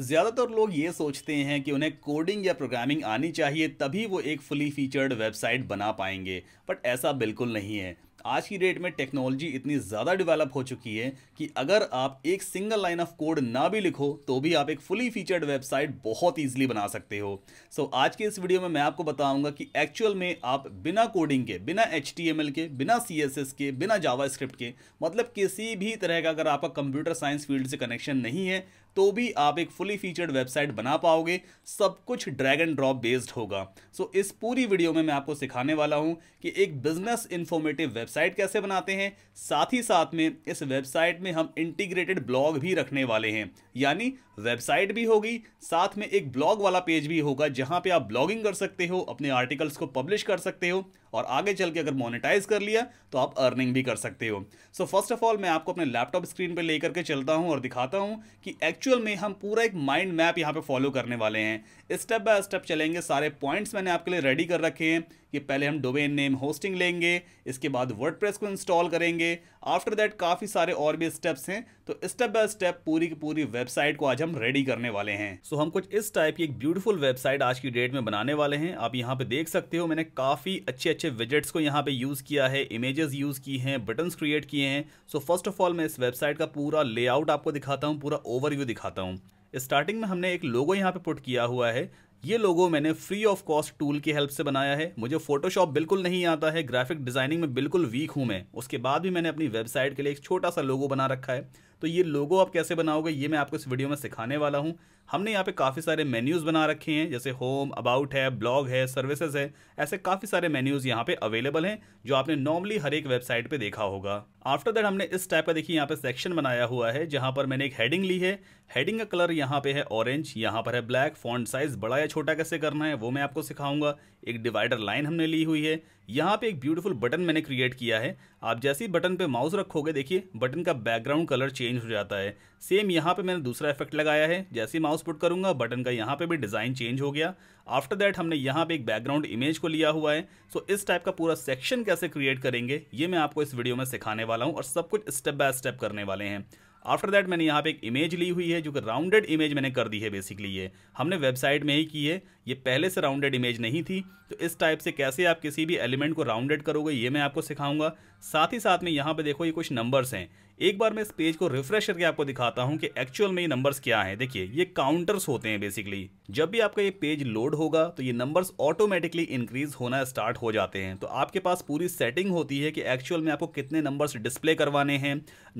ज़्यादातर लोग ये सोचते हैं कि उन्हें कोडिंग या प्रोग्रामिंग आनी चाहिए तभी वो एक फुली फीचर्ड वेबसाइट बना पाएंगे बट ऐसा बिल्कुल नहीं है आज की डेट में टेक्नोलॉजी इतनी ज़्यादा डेवलप हो चुकी है कि अगर आप एक सिंगल लाइन ऑफ कोड ना भी लिखो तो भी आप एक फुली फीचर्ड वेबसाइट बहुत ईजिली बना सकते हो सो so, आज के इस वीडियो में मैं आपको बताऊंगा कि एक्चुअल में आप बिना कोडिंग के बिना एच के बिना सी के बिना जावा के मतलब किसी भी तरह का अगर आपका कंप्यूटर साइंस फील्ड से कनेक्शन नहीं है तो भी आप एक फुली फीचर्ड वेबसाइट बना पाओगे सब कुछ ड्रैग एंड ड्रॉप बेस्ड होगा सो so, इस पूरी वीडियो में मैं आपको सिखाने वाला हूँ कि एक बिजनेस इन्फॉर्मेटिव वेबसाइट कैसे बनाते हैं साथ ही साथ में इस वेबसाइट में हम इंटीग्रेटेड ब्लॉग भी रखने वाले हैं यानी वेबसाइट भी होगी साथ में एक ब्लॉग वाला पेज भी होगा जहाँ पे आप ब्लॉगिंग कर सकते हो अपने आर्टिकल्स को पब्लिश कर सकते हो और आगे चल के अगर मोनिटाइज कर लिया तो आप अर्निंग भी कर सकते हो सो फर्स्ट ऑफ ऑल मैं आपको अपने लैपटॉप स्क्रीन पर लेकर के चलता हूँ और दिखाता हूँ कि एक्चुअल में हम पूरा एक माइंड मैप यहाँ पर फॉलो करने वाले हैं स्टेप बाय स्टेप चलेंगे सारे पॉइंट्स मैंने आपके लिए रेडी कर रखे हैं कि पहले हम डोमेन नेम होस्टिंग लेंगे इसके बाद वर्डप्रेस को इंस्टॉल करेंगे आफ्टर दैट काफ़ी सारे और भी स्टेप्स हैं तो स्टेप बाय स्टेप पूरी की पूरी वेबसाइट को आज हम रेडी करने वाले हैं सो so, हम कुछ इस टाइप की एक ब्यूटीफुल वेबसाइट आज की डेट में बनाने वाले हैं आप यहाँ पर देख सकते हो मैंने काफ़ी अच्छे अच्छे विजट्स को यहाँ पर यूज़ किया है इमेजेस यूज़ की हैं बटन्स क्रिएट किए हैं सो फर्स्ट ऑफ ऑल मैं इस वेबसाइट का पूरा लेआउट आपको दिखाता हूँ पूरा ओवरव्यू दिखाता हूँ स्टार्टिंग में हमने एक लोगो यहाँ पे पुट किया हुआ है ये लोगो मैंने फ्री ऑफ कॉस्ट टूल की हेल्प से बनाया है मुझे फोटोशॉप बिल्कुल नहीं आता है ग्राफिक डिजाइनिंग में बिल्कुल वीक हूँ मैं उसके बाद भी मैंने अपनी वेबसाइट के लिए एक छोटा सा लोगो बना रखा है तो ये लोगो आप कैसे बनाओगे ये मैं आपको इस वीडियो में सिखाने वाला हूँ हमने यहाँ पे काफ़ी सारे मेन्यूज़ बना रखे हैं जैसे होम अबाउट है ब्लॉग है सर्विसेज है ऐसे काफ़ी सारे मेन्यूज़ यहाँ पे अवेलेबल हैं जो आपने नॉर्मली हर एक वेबसाइट पे देखा होगा आफ्टर दैट हमने इस टाइप का देखिए यहाँ पे सेक्शन बनाया हुआ है जहाँ पर मैंने एक हेडिंग ली है हेडिंग का कलर यहाँ पे है ऑरेंज यहाँ पर है ब्लैक फॉन्ट साइज बड़ा या छोटा कैसे करना है वो मैं आपको सिखाऊंगा एक डिवाइडर लाइन हमने ली हुई है यहाँ पे एक ब्यूटीफुल बटन मैंने क्रिएट किया है आप जैसे ही बटन पे माउस रखोगे देखिए बटन का बैकग्राउंड कलर चेंज हो जाता है सेम यहाँ पे मैंने दूसरा इफेक्ट लगाया है जैसे ही माउस माउस पुट करूंगा बटन का यहाँ पे भी डिज़ाइन चेंज हो गया आफ्टर दैट हमने यहाँ पे एक बैकग्राउंड इमेज को लिया हुआ है सो so, इस टाइप का पूरा सेक्शन कैसे क्रिएट करेंगे ये मैं आपको इस वीडियो में सिखाने वाला हूँ और सब कुछ स्टेप बाय स्टेप करने वाले हैं आफ्टर दैट मैंने यहाँ पे एक इमेज ली हुई है जो कि राउंडेड इमेज मैंने कर दी है बेसिकली ये हमने वेबसाइट में ही की है ये पहले से राउंडेड इमेज नहीं थी तो इस टाइप से कैसे आप किसी भी एलिमेंट को राउंडेड करोगे ये मैं आपको सिखाऊंगा साथ ही साथ में यहाँ पे देखो ये कुछ नंबर्स हैं एक बार मैं इस पेज को रिफ्रेश करके आपको दिखाता हूँ कि एक्चुअल में ये नंबर्स क्या हैं देखिए ये काउंटर्स होते हैं बेसिकली जब भी आपका ये पेज लोड होगा तो ये नंबर्स ऑटोमेटिकली इंक्रीज होना स्टार्ट हो जाते हैं तो आपके पास पूरी सेटिंग होती है कि एक्चुअल में आपको कितने नंबर्स डिस्प्ले करवाने हैं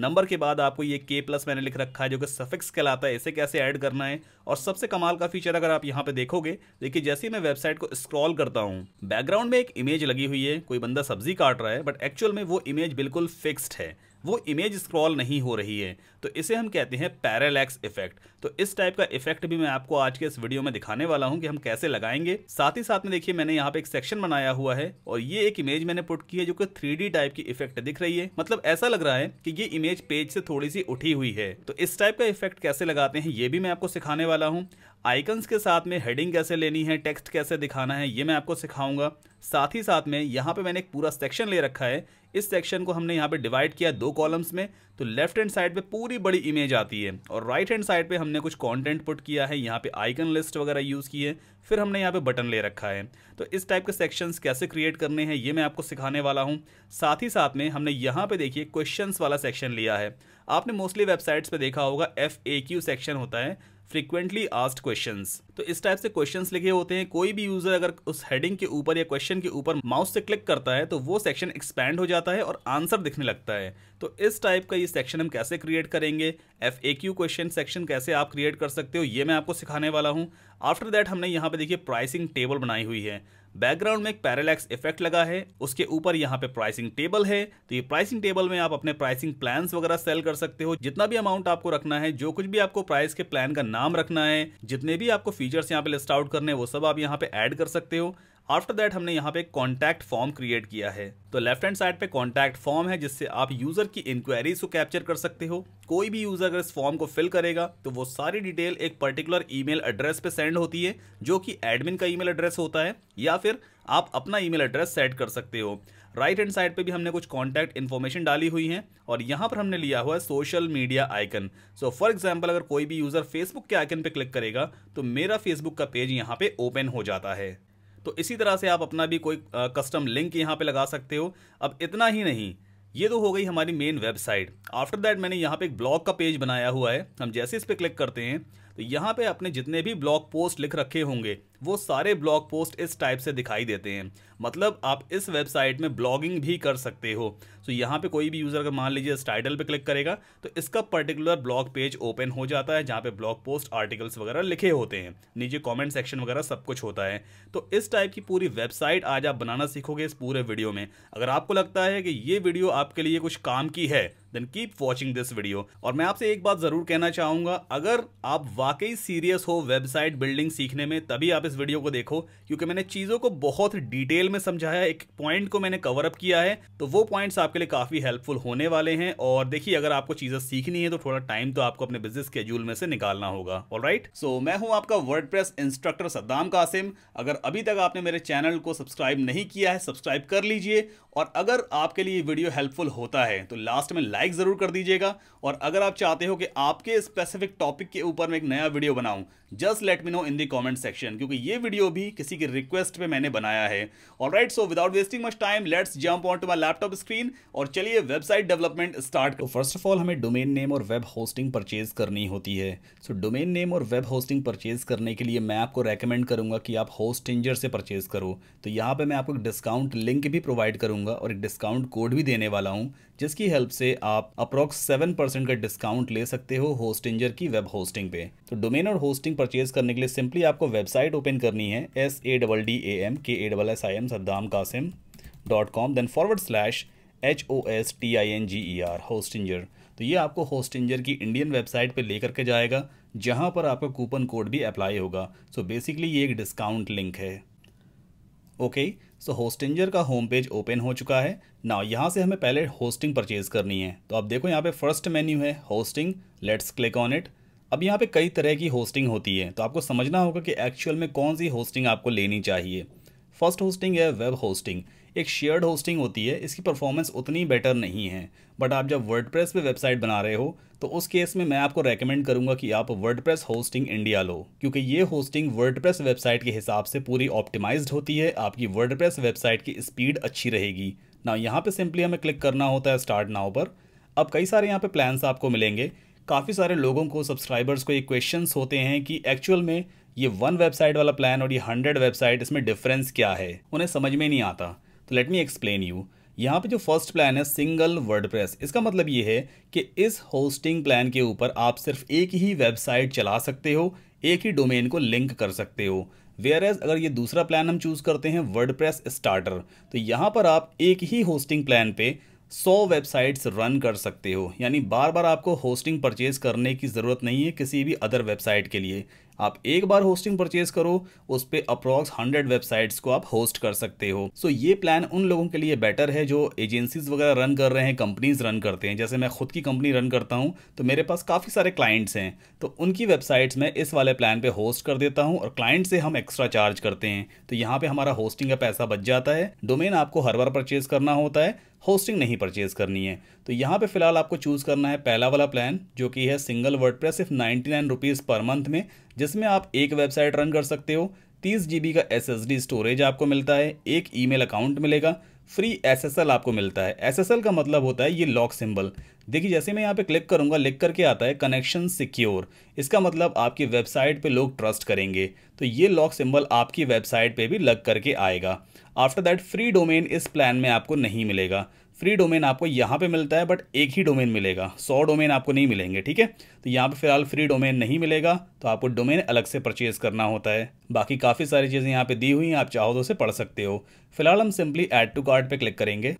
नंबर के बाद आपको ये के प्लस मैंने लिख रखा है जो कि सफिक्स कहलाता है इसे कैसे ऐड करना है और सबसे कमाल का फीचर अगर आप यहाँ पे देखोगे देखिए जैसे मैं वेबसाइट को स्क्रॉल करता हूँ बैकग्राउंड में एक इमेज लगी हुई है कोई बंदा सब्जी काट रहा है बट एक्चुअल में वो इमेज बिल्कुल फिक्स्ड है वो इमेज स्क्रॉल नहीं हो रही है तो इसे हम कहते हैं पैरालैक्स इफेक्ट तो इस टाइप का इफेक्ट भी मैं आपको आज के इस वीडियो में दिखाने वाला हूं कि हम कैसे लगाएंगे साथ ही साथ में देखिए मैंने यहाँ पे एक सेक्शन बनाया हुआ है और ये एक इमेज मैंने पुट की है जो कि थ्री टाइप की इफेक्ट दिख रही है मतलब ऐसा लग रहा है कि ये इमेज पेज से थोड़ी सी उठी हुई है तो इस टाइप का इफेक्ट कैसे लगाते हैं ये भी मैं आपको सिखाने वाला हूँ आइकन्स के साथ में हेडिंग कैसे लेनी है टेक्स्ट कैसे दिखाना है ये मैं आपको सिखाऊंगा साथ ही साथ में यहाँ पे मैंने एक पूरा सेक्शन ले रखा है इस सेक्शन को हमने यहाँ पे डिवाइड किया दो कॉलम्स में तो लेफ्ट हैंड साइड पे पूरी बड़ी इमेज आती है और राइट हैंड साइड पे हमने कुछ कंटेंट पुट किया है यहाँ पे आइकन लिस्ट वगैरह यूज़ की है फिर हमने यहाँ पे बटन ले रखा है तो इस टाइप के सेक्शंस कैसे क्रिएट करने हैं ये मैं आपको सिखाने वाला हूँ साथ ही साथ में हमने यहाँ पे देखिए क्वेश्चन वाला सेक्शन लिया है आपने मोस्टली वेबसाइट्स पर देखा होगा एफ सेक्शन होता है फ्रीक्वेंटली आस्ड क्वेश्चन तो इस टाइप से क्वेश्चन लिखे होते हैं कोई भी यूजर अगर उस हेडिंग के ऊपर या क्वेश्चन के ऊपर माउस से क्लिक करता है तो वो सेक्शन एक्सपैंड हो जाता है और आंसर दिखने लगता है तो इस टाइप का ये सेक्शन हम कैसे क्रिएट करेंगे F A Q question section कैसे आप क्रिएट कर सकते हो ये मैं आपको सिखाने वाला हूँ आफ्टर दैट हमने यहाँ पे देखिए प्राइसिंग टेबल बनाई हुई है बैकग्राउंड में एक पैरालैक्स इफेक्ट लगा है उसके ऊपर यहाँ पे प्राइसिंग टेबल है तो ये प्राइसिंग टेबल में आप अपने प्राइसिंग प्लान वगैरह सेल कर सकते हो जितना भी अमाउंट आपको रखना है जो कुछ भी आपको प्राइस के प्लान का नाम रखना है जितने भी आपको फीचर्स यहाँ पे लिस्ट आउट करने वो सब आप यहाँ पे ऐड कर सकते हो आफ्टर दैट हमने यहाँ पे कॉन्टैक्ट फॉर्म क्रिएट किया है तो लेफ्ट हैंड साइड पे कॉन्टैक्ट फॉर्म है जिससे आप यूजर की इंक्वायरीज को कैप्चर कर सकते हो कोई भी यूजर अगर इस फॉर्म को फिल करेगा तो वो सारी डिटेल एक पर्टिकुलर ईमेल एड्रेस पे सेंड होती है जो कि एडमिन का ईमेल एड्रेस होता है या फिर आप अपना ईमेल एड्रेस सेट कर सकते हो राइट हैंड साइड पे भी हमने कुछ कॉन्टैक्ट इन्फॉर्मेशन डाली हुई है और यहाँ पर हमने लिया हुआ है social media icon so for example अगर कोई भी यूजर फेसबुक के आइकन पे क्लिक करेगा तो मेरा फेसबुक का पेज यहाँ पे ओपन हो जाता है तो इसी तरह से आप अपना भी कोई कस्टम लिंक यहाँ पे लगा सकते हो अब इतना ही नहीं ये तो हो गई हमारी मेन वेबसाइट आफ्टर दैट मैंने यहाँ पे एक ब्लॉग का पेज बनाया हुआ है हम जैसे इस पर क्लिक करते हैं तो यहाँ पे अपने जितने भी ब्लॉग पोस्ट लिख रखे होंगे वो सारे ब्लॉग पोस्ट इस टाइप से दिखाई देते हैं मतलब आप इस वेबसाइट में ब्लॉगिंग भी कर सकते हो सो तो यहाँ पे कोई भी यूज़र अगर मान लीजिए इस टाइटल पर क्लिक करेगा तो इसका पर्टिकुलर ब्लॉग पेज ओपन हो जाता है जहाँ पे ब्लॉग पोस्ट आर्टिकल्स वगैरह लिखे होते हैं नीचे कमेंट सेक्शन वगैरह सब कुछ होता है तो इस टाइप की पूरी वेबसाइट आज आप बनाना सीखोगे इस पूरे वीडियो में अगर आपको लगता है कि ये वीडियो आपके लिए कुछ काम की है then keep watching this video और मैं आपसे एक बात जरूर कहना चाहूंगा अगर आप वाकई सीरियस हो वेबसाइट बिल्डिंग सीखने में तभी आप इस वीडियो को देखो क्योंकि मैंने चीजों को बहुत डिटेल में समझाया एक पॉइंट को मैंने कवर अप किया है तो वो पॉइंट्स आपके लिए काफी हेल्पफुल होने वाले हैं और देखिए अगर आपको चीजें सीखनी है तो थोड़ा टाइम तो आपको अपने बिजनेस केड्यूल में से निकालना होगा और राइट सो मैं हूं आपका वर्ड इंस्ट्रक्टर सद्दाम कासिम अगर अभी तक आपने मेरे चैनल को सब्सक्राइब नहीं किया है सब्सक्राइब कर लीजिए और अगर आपके लिए वीडियो हेल्पफुल होता है तो लास्ट में लाइक लाइक ज़रूर कर दीजिएगा और अगर आप चाहते हो कि आपके स्पेसिफिक टॉपिक के ऊपर मैं एक नया वीडियो बनाऊं just let me know in the comment section क्योंकि ये वीडियो भी किसी की रिक्वेस्ट पे मैंने बनाया है और right so without wasting much time let's jump on to my laptop screen और चलिए वेबसाइट डेवलपमेंट स्टार्ट तो फर्स्ट ऑफ ऑल हमें डोमेन नेम और वेब होस्टिंग परचेज करनी होती है सो डोमेन नेम और वेब होस्टिंग परचेज करने के लिए मैं आपको रेकमेंड करूंगा कि आप होस्टिंजर से परचेज करो तो यहाँ पर मैं आपको एक डिस्काउंट लिंक भी प्रोवाइड करूंगा और एक डिस्काउंट कोड भी देने वाला हूँ जिसकी हेल्प से आप अप्रोक्स सेवन परसेंट का डिस्काउंट ले सकते हो होस्टिंजर की वेब होस्टिंग पे तो डोमेन और होस्टिंग परचेज करने के लिए सिंपली आपको वेबसाइट ओपन करनी है S A double D A M K A double S I M Saddam Qasim dot com then forward slash H O S T I N G E R Hostinger तो ये आपको Hostinger की Indian website पे लेकर के जाएगा जहाँ पर आपका कूपन कोड भी अप्लाई होगा सो so बेसिकली ये एक डिस्काउंट लिंक है ओके सो होस्टिंजर का होम पेज ओपन हो चुका है ना यहाँ से हमें पहले होस्टिंग परचेज करनी है तो आप देखो यहाँ पे फर्स्ट मेन्यू है hosting let's click on it अब यहाँ पे कई तरह की होस्टिंग होती है तो आपको समझना होगा कि एक्चुअल में कौन सी होस्टिंग आपको लेनी चाहिए फर्स्ट होस्टिंग है वेब होस्टिंग एक शेयर्ड होस्टिंग होती है इसकी परफॉर्मेंस उतनी बेटर नहीं है बट आप जब वर्ड प्रेस वेबसाइट बना रहे हो तो उस केस में मैं आपको रेकमेंड करूंगा कि आप वर्ड होस्टिंग इंडिया लो क्योंकि ये होस्टिंग वर्ड वेबसाइट के हिसाब से पूरी ऑप्टिमाइज्ड होती है आपकी वर्ड वेबसाइट की स्पीड अच्छी रहेगी ना यहाँ पर सिंपली हमें क्लिक करना होता है स्टार्ट नाव पर अब कई सारे यहाँ पर प्लान्स आपको मिलेंगे काफ़ी सारे लोगों को सब्सक्राइबर्स को ये क्वेश्चंस होते हैं कि एक्चुअल में ये वन वेबसाइट वाला प्लान और ये हंड्रेड वेबसाइट इसमें डिफरेंस क्या है उन्हें समझ में नहीं आता तो लेट मी एक्सप्लेन यू यहाँ पे जो फर्स्ट प्लान है सिंगल वर्डप्रेस इसका मतलब ये है कि इस होस्टिंग प्लान के ऊपर आप सिर्फ एक ही वेबसाइट चला सकते हो एक ही डोमेन को लिंक कर सकते हो वेयर एज अगर ये दूसरा प्लान हम चूज़ करते हैं वर्ड स्टार्टर तो यहाँ पर आप एक ही होस्टिंग प्लान पे सौ वेबसाइट्स रन कर सकते हो यानी बार बार आपको होस्टिंग परचेज करने की ज़रूरत नहीं है किसी भी अदर वेबसाइट के लिए आप एक बार होस्टिंग परचेज करो उस पर अप्रॉक्स हंड्रेड वेबसाइट्स को आप होस्ट कर सकते हो सो so, ये प्लान उन लोगों के लिए बेटर है जो एजेंसीज वगैरह रन कर रहे हैं कंपनीज रन करते हैं जैसे मैं खुद की कंपनी रन करता हूँ तो मेरे पास काफ़ी सारे क्लाइंट्स हैं तो उनकी वेबसाइट्स मैं इस वाले प्लान पर होस्ट कर देता हूँ और क्लाइंट से हम एक्स्ट्रा चार्ज करते हैं तो यहाँ पर हमारा होस्टिंग का पैसा बच जाता है डोमेन आपको हर बार परचेज करना होता है होस्टिंग नहीं परचेज करनी है तो यहाँ पे फिलहाल आपको चूज़ करना है पहला वाला प्लान जो कि है सिंगल वर्ड सिर्फ ninety nine rupees per month में जिसमें आप एक वेबसाइट रन कर सकते हो तीस जी का एस स्टोरेज आपको मिलता है एक ई अकाउंट मिलेगा फ्री एसएसएल आपको मिलता है एसएसएल का मतलब होता है ये लॉक सिंबल देखिए जैसे मैं यहाँ पे क्लिक करूँगा लिख करके आता है कनेक्शन सिक्योर इसका मतलब आपकी वेबसाइट पे लोग ट्रस्ट करेंगे तो ये लॉक सिंबल आपकी वेबसाइट पे भी लग करके आएगा आफ्टर दैट फ्री डोमेन इस प्लान में आपको नहीं मिलेगा फ्री डोमेन आपको यहाँ पे मिलता है बट एक ही डोमेन मिलेगा सौ डोमेन आपको नहीं मिलेंगे ठीक है तो यहाँ पे फिलहाल फ्री डोमेन नहीं मिलेगा तो आपको डोमेन अलग से परचेज करना होता है बाकी काफ़ी सारी चीज़ें यहाँ पे दी हुई हैं आप चाहो तो उसे पढ़ सकते हो फिलहाल हम सिंपली एड टू कार्ड पे क्लिक करेंगे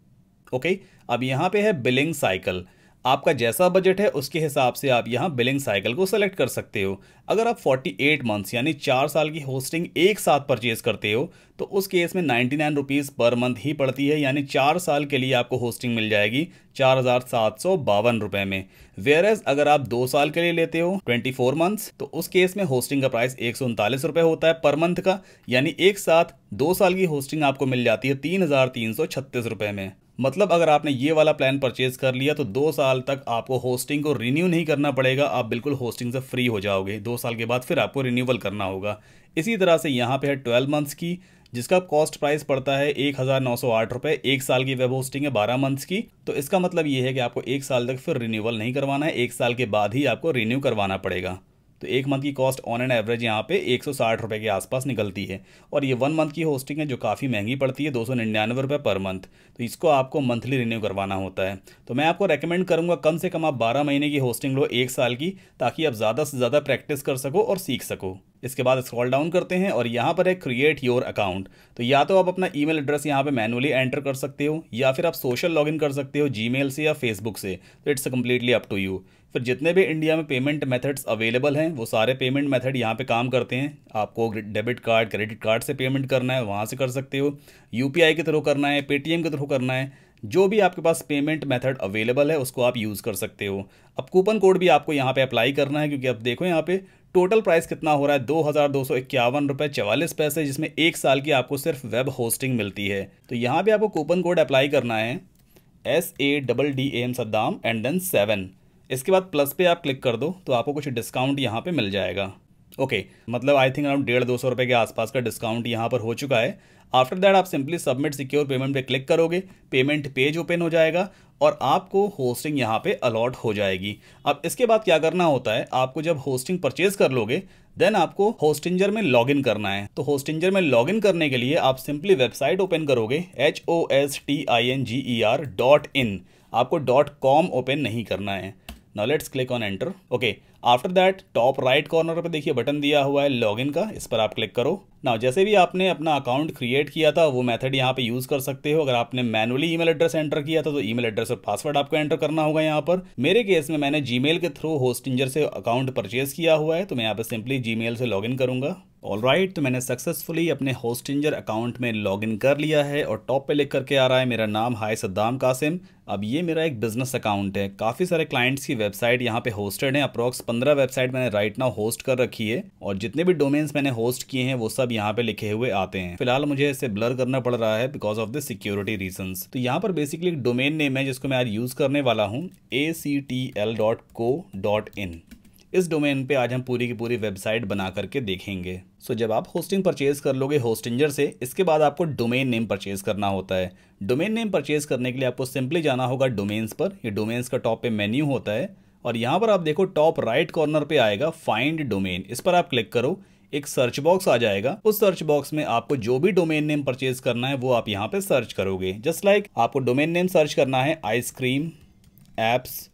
ओके अब यहाँ पे है बिलिंग साइकिल आपका जैसा बजट है उसके हिसाब से आप यहाँ बिलिंग साइकिल को सेलेक्ट कर सकते हो अगर आप 48 मंथ्स यानी चार साल की होस्टिंग एक साथ परचेज करते हो तो उस केस में ninety nine rupees per month ही पड़ती है यानी चार साल के लिए आपको होस्टिंग मिल जाएगी चार हज़ार सात सौ बावन रुपये में वेयर एज अगर आप दो साल के लिए लेते हो ट्वेंटी फोर मंथ्स तो उस केस में होस्टिंग का प्राइस एक सौ उनतालीस रुपये होता है पर मंथ का यानी एक साथ दो साल की होस्टिंग आपको मिल जाती है तीन हज़ार तीन सौ छत्तीस रुपये में मतलब अगर आपने ये वाला प्लान परचेज कर लिया तो दो साल तक आपको होस्टिंग को रिन्यू नहीं करना पड़ेगा आप बिल्कुल होस्टिंग से फ्री हो जाओगे दो साल के बाद फिर आपको रिन्यूअल करना होगा इसी तरह से यहाँ पे है ट्वेल्व मंथ्स की जिसका कॉस्ट प्राइस पड़ता है एक हज़ार नौ सौ आठ रुपये एक साल की वेब होस्टिंग है बारह मंथ्स की तो इसका मतलब ये है कि आपको एक साल तक फिर रिन्यूअल नहीं करवाना है एक साल के बाद ही आपको रिन्यू करवाना पड़ेगा तो एक मंथ की कॉस्ट ऑन एन एवरेज यहाँ पे एक सौ साठ रुपये के आसपास निकलती है और ये वन मंथ की होस्टिंग है जो काफ़ी महंगी पड़ती है दो सौ निन्यानवे रुपये पर मंथ तो इसको आपको मंथली रिन्यू करवाना होता है तो मैं आपको रेकमेंड करूँगा कम से कम आप बारह महीने की होस्टिंग लो एक साल की ताकि आप ज़्यादा से ज़्यादा प्रैक्टिस कर सको और सीख सको इसके बाद स्क्रॉल डाउन करते हैं और यहाँ पर है क्रिएट योर अकाउंट तो या तो आप अपना ईमेल एड्रेस यहाँ पे मैनुअली एंटर कर सकते हो या फिर आप सोशल लॉगिन कर सकते हो जीमेल से या फेसबुक से तो it's completely up to you फिर जितने भी इंडिया में पेमेंट मेथड्स अवेलेबल हैं वो सारे पेमेंट मेथड यहाँ पे काम करते हैं आपको डेबिट कार्ड क्रेडिट कार्ड से पेमेंट करना है वहाँ से कर सकते हो यूपीआई के थ्रू करना है पेटीएम के थ्रू करना है जो भी आपके पास पेमेंट मेथड अवेलेबल है उसको आप यूज़ कर सकते हो अब कूपन कोड भी आपको यहाँ पे अप्लाई करना है क्योंकि अब देखो यहाँ पे टोटल प्राइस कितना हो रहा है दो हज़ार दो सौ इक्यावन रुपये चवालीस पैसे जिसमें एक साल की आपको सिर्फ वेब होस्टिंग मिलती है तो यहाँ पे आपको कूपन कोड अप्लाई करना है S A double D M Saddam and then seven इसके बाद प्लस पे आप क्लिक कर दो तो आपको कुछ डिस्काउंट यहाँ पे मिल जाएगा ओके okay, मतलब आई थिंक अराउंड डेढ़ दो सौ रुपये के आसपास का डिस्काउंट यहाँ पर हो चुका है आफ्टर दैट आप सिंपली सबमिट सिक्योर पेमेंट पे क्लिक करोगे पेमेंट पेज ओपन हो जाएगा और आपको होस्टिंग यहाँ पे अलॉट हो जाएगी अब इसके बाद क्या करना होता है आपको जब होस्टिंग परचेज कर लोगे देन आपको होस्टिंजर में लॉगिन करना है तो होस्टिंजर में लॉगिन करने के लिए आप सिंपली वेबसाइट ओपन करोगे H O S T I N G E R dot in आपको डॉट कॉम ओपन नहीं करना है now let's click on enter okay after that top right corner पर देखिए बटन दिया हुआ है लॉगिन का इस पर आप क्लिक करो ना जैसे भी आपने अपना अकाउंट क्रिएट किया था वो मेथड यहाँ पे यूज़ कर सकते हो अगर आपने मैनुअली ईमेल एड्रेस एंटर किया था तो ईमेल एड्रेस और पासवर्ड आपको एंटर करना होगा यहाँ पर मेरे केस में मैंने मेल के थ्रू होस्टिंजर से अकाउंट परचेज किया हुआ है तो मैं यहाँ पे सिंपली मेल से इन करूंगा ऑल राइट right, तो मैंने सक्सेसफुली अपने होस्टिंजर अकाउंट में लॉगिन कर लिया है और टॉप पे लिख करके आ रहा है मेरा नाम हाय सद्दाम कासिम अब ये मेरा एक बिज़नेस अकाउंट है काफ़ी सारे क्लाइंट्स की वेबसाइट यहाँ पे होस्टेड है अप्रॉक्स पंद्रह वेबसाइट मैंने राइट नाउ होस्ट कर रखी है और जितने भी डोमेन्स मैंने होस्ट किए हैं वो सब यहाँ पे लिखे हुए आते हैं फिलहाल मुझे इसे ब्लर करना पड़ रहा है because of the security reason तो यहाँ पर बेसिकली एक डोमेन नेम है जिसको मैं आज यूज़ करने वाला हूँ A C T L dot co dot in इस डोमेन पे आज हम पूरी की पूरी वेबसाइट बना करके देखेंगे सो so, जब आप होस्टिंग परचेज कर लोगे होस्टिंजर से इसके बाद आपको डोमेन नेम परचेज करना होता है डोमेन नेम परचेज करने के लिए आपको सिंपली जाना होगा डोमेन्स पर ये डोमेन्स का टॉप पे मेन्यू होता है और यहाँ पर आप देखो टॉप राइट कॉर्नर पे आएगा फाइंड डोमेन इस पर आप क्लिक करो एक सर्च बॉक्स आ जाएगा उस सर्च बॉक्स में आपको जो भी डोमेन नेम परचेज करना है वो आप यहाँ पे सर्च करोगे जस्ट लाइक like, आपको डोमेन नेम सर्च करना है ice cream apps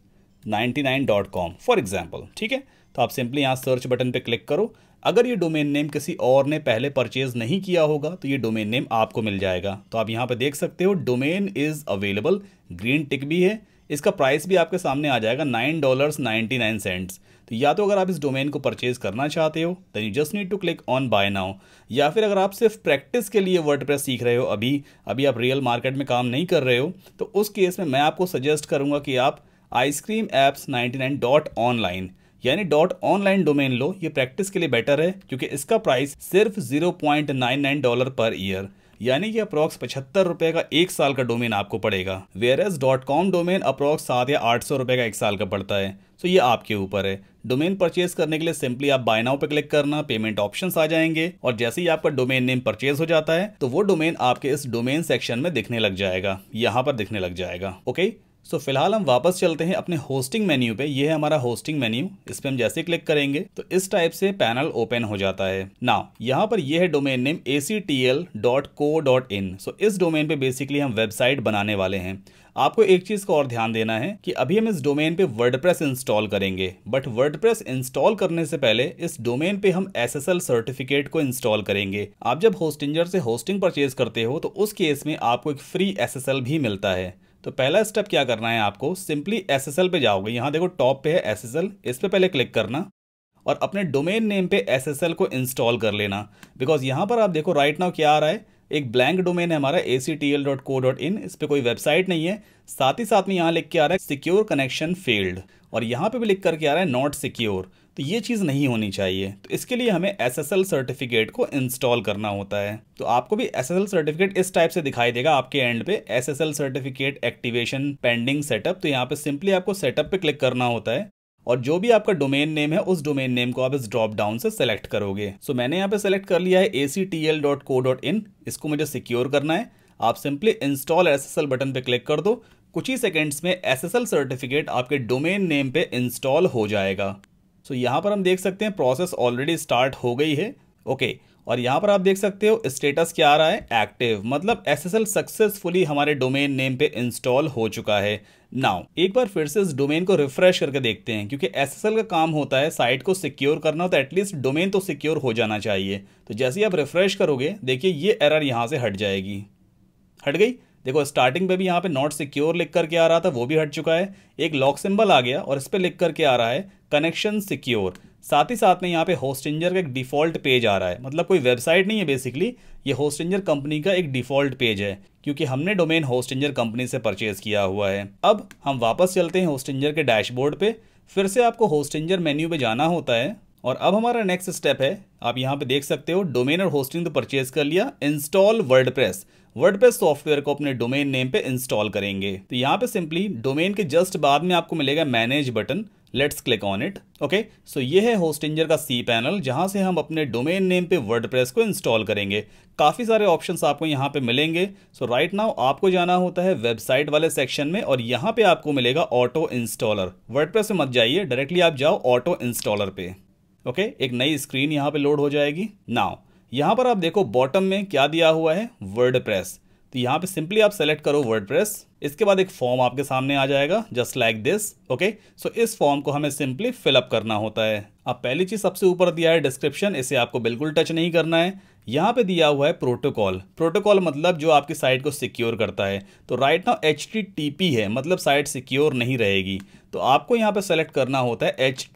ninety nine dot com for example ठीक है तो आप सिंपली यहाँ सर्च बटन पर क्लिक करो अगर ये डोमेन नेम किसी और ने पहले परचेज नहीं किया होगा तो ये डोमेन नेम आपको मिल जाएगा तो आप यहाँ पर देख सकते हो domain is available green tick भी है इसका प्राइस भी आपके सामने आ जाएगा nine dollars ninety nine cents तो या तो अगर आप इस डोमेन को परचेज करना चाहते हो then you just need to click on buy now या फिर अगर आप सिर्फ प्रैक्टिस के लिए वर्ड सीख रहे हो अभी अभी आप रियल मार्केट में काम नहीं कर रहे हो तो उस केस में मैं आपको सजेस्ट करूँगा कि आप आइसक्रीम ऐप्स 99 डॉट ऑनलाइन यानी डॉट ऑनलाइन डोमेन लो ये प्रैक्टिस के लिए बेटर है क्योंकि इसका प्राइस सिर्फ 0.99 डॉलर पर ईयर यानी कि अप्रोक्स पचहत्तर रुपए का एक साल का डोमेन आपको पड़ेगा whereas dot com domain approx सात या आठ सौ रुपए का एक साल का पड़ता है सो तो ये आपके ऊपर है डोमेन परचेज करने के लिए सिंपली आप बाय नाउ पे क्लिक करना पेमेंट ऑप्शन आ जाएंगे और जैसे ही आपका डोमेन नेम परचेज हो जाता है तो वो डोमेन आपके इस डोमेन सेक्शन में दिखने लग जाएगा यहाँ पर दिखने लग जाएगा ओके okay? सो so, फिलहाल हम वापस चलते हैं अपने होस्टिंग मेन्यू पे ये है हमारा होस्टिंग मेन्यू इस पे हम जैसे क्लिक करेंगे तो इस टाइप से पैनल ओपन हो जाता है नाउ यहाँ पर ये है डोमेन नेम ए सो इस डोमेन पे बेसिकली हम वेबसाइट बनाने वाले हैं आपको एक चीज़ का और ध्यान देना है कि अभी हम इस डोमेन पे वर्डप्रेस इंस्टॉल करेंगे बट वर्डप्रेस इंस्टॉल करने से पहले इस डोमेन पे हम एसएसएल सर्टिफिकेट को इंस्टॉल करेंगे आप जब होस्टिंजर से होस्टिंग परचेज करते हो तो उस केस में आपको एक फ्री एसएसएल भी मिलता है तो पहला स्टेप क्या करना है आपको सिंपली एस एस एल पे जाओगे यहाँ देखो टॉप पे है एस एस एल इस पर पहले क्लिक करना और अपने डोमेन नेम पे एस एस एल को इंस्टॉल कर लेना बिकॉज यहाँ पर आप देखो राइट नाउ क्या आ रहा है एक ब्लैंक डोमेन है हमारा A C T L dot co dot in इस पर कोई वेबसाइट नहीं है साथ ही साथ में यहाँ लिख के आ रहा है सिक्योर कनेक्शन फेल्ड और यहाँ पे भी लिख करके आ रहा है नॉट सिक्योर तो ये चीज़ नहीं होनी चाहिए तो इसके लिए हमें एस एस एल सर्टिफिकेट को इंस्टॉल करना होता है तो आपको भी एस एस एल सर्टिफिकेट इस टाइप से दिखाई देगा आपके एंड पे S S L certificate activation pending setup तो यहाँ पे सिंपली आपको सेटअप पे क्लिक करना होता है और जो भी आपका डोमेन नेम है उस डोमेन नेम को आप इस ड्रॉप डाउन से सेलेक्ट करोगे सो मैंने यहाँ पे सेलेक्ट कर लिया है actl.co.in इसको मुझे सिक्योर करना है आप सिंपली इंस्टॉल एस बटन पर क्लिक कर दो कुछ ही सेकेंड्स में एल सर्टिफिकेट आपके डोमेन नेम पे इंस्टॉल हो जाएगा सो so, यहाँ पर हम देख सकते हैं प्रोसेस ऑलरेडी स्टार्ट हो गई है ओके okay, और यहाँ पर आप देख सकते हो स्टेटस क्या आ रहा है एक्टिव मतलब एल सक्सेसफुली हमारे डोमेन नेम पे इंस्टॉल हो चुका है नाउ एक बार फिर से इस डोमेन को रिफ्रेश करके देखते हैं क्योंकि एल का काम होता है साइट को सिक्योर करना तो एटलीस्ट डोमेन तो सिक्योर हो जाना चाहिए तो जैसे ही आप रिफ्रेश करोगे देखिए ये एरर यहाँ से हट जाएगी हट गई देखो स्टार्टिंग पे भी यहाँ पे नॉट सिक्योर लिख करके आ रहा था वो भी हट चुका है एक लॉक सिंबल आ गया और इस पर लिख करके आ रहा है कनेक्शन सिक्योर साथ ही साथ में यहाँ पे होस्टेंजर का एक डिफ़ॉल्ट पेज आ रहा है मतलब कोई वेबसाइट नहीं है बेसिकली ये होस्टेंजर कंपनी का एक डिफ़ॉल्ट पेज है क्योंकि हमने डोमेन होस्टेंजर कंपनी से परचेज किया हुआ है अब हम वापस चलते हैं होस्टेंजर के डैशबोर्ड पे फिर से आपको होस्टेंजर मेन्यू पे जाना होता है और अब हमारा नेक्स्ट स्टेप है आप यहाँ पे देख सकते हो डोमेन और होस्टिंग तो परचेज कर लिया इंस्टॉल वर्डप्रेस वर्ड सॉफ्टवेयर को अपने डोमेन नेम पे इंस्टॉल करेंगे तो यहाँ पे सिंपली डोमेन के जस्ट बाद में आपको मिलेगा manage button let's click on it okay so ये है होस्टेंजर का सी पैनल जहाँ से हम अपने डोमेन नेम पे वर्डप्रेस को इंस्टॉल करेंगे काफ़ी सारे ऑप्शंस आपको यहाँ पे मिलेंगे सो राइट नाउ आपको जाना होता है वेबसाइट वाले सेक्शन में और यहाँ पे आपको मिलेगा ऑटो इंस्टॉलर वर्डप्रेस में मत जाइए डायरेक्टली आप जाओ ऑटो इंस्टॉलर पे ओके okay? एक नई स्क्रीन यहाँ पे लोड हो जाएगी नाउ यहाँ पर आप देखो बॉटम में क्या दिया हुआ है वर्ड प्रेस तो यहाँ पे सिंपली आप सेलेक्ट करो वर्ड प्रेस इसके बाद एक फॉर्म आपके सामने आ जाएगा just like this okay so इस फॉर्म को हमें सिंपली फिलअप करना होता है अब पहली चीज़ सबसे ऊपर दिया है डिस्क्रिप्शन इसे आपको बिल्कुल टच नहीं करना है यहाँ पे दिया हुआ है प्रोटोकॉल प्रोटोकॉल मतलब जो आपकी साइट को सिक्योर करता है तो राइट नाउ एच है मतलब साइट सिक्योर नहीं रहेगी तो आपको यहाँ पे सेलेक्ट करना होता है एच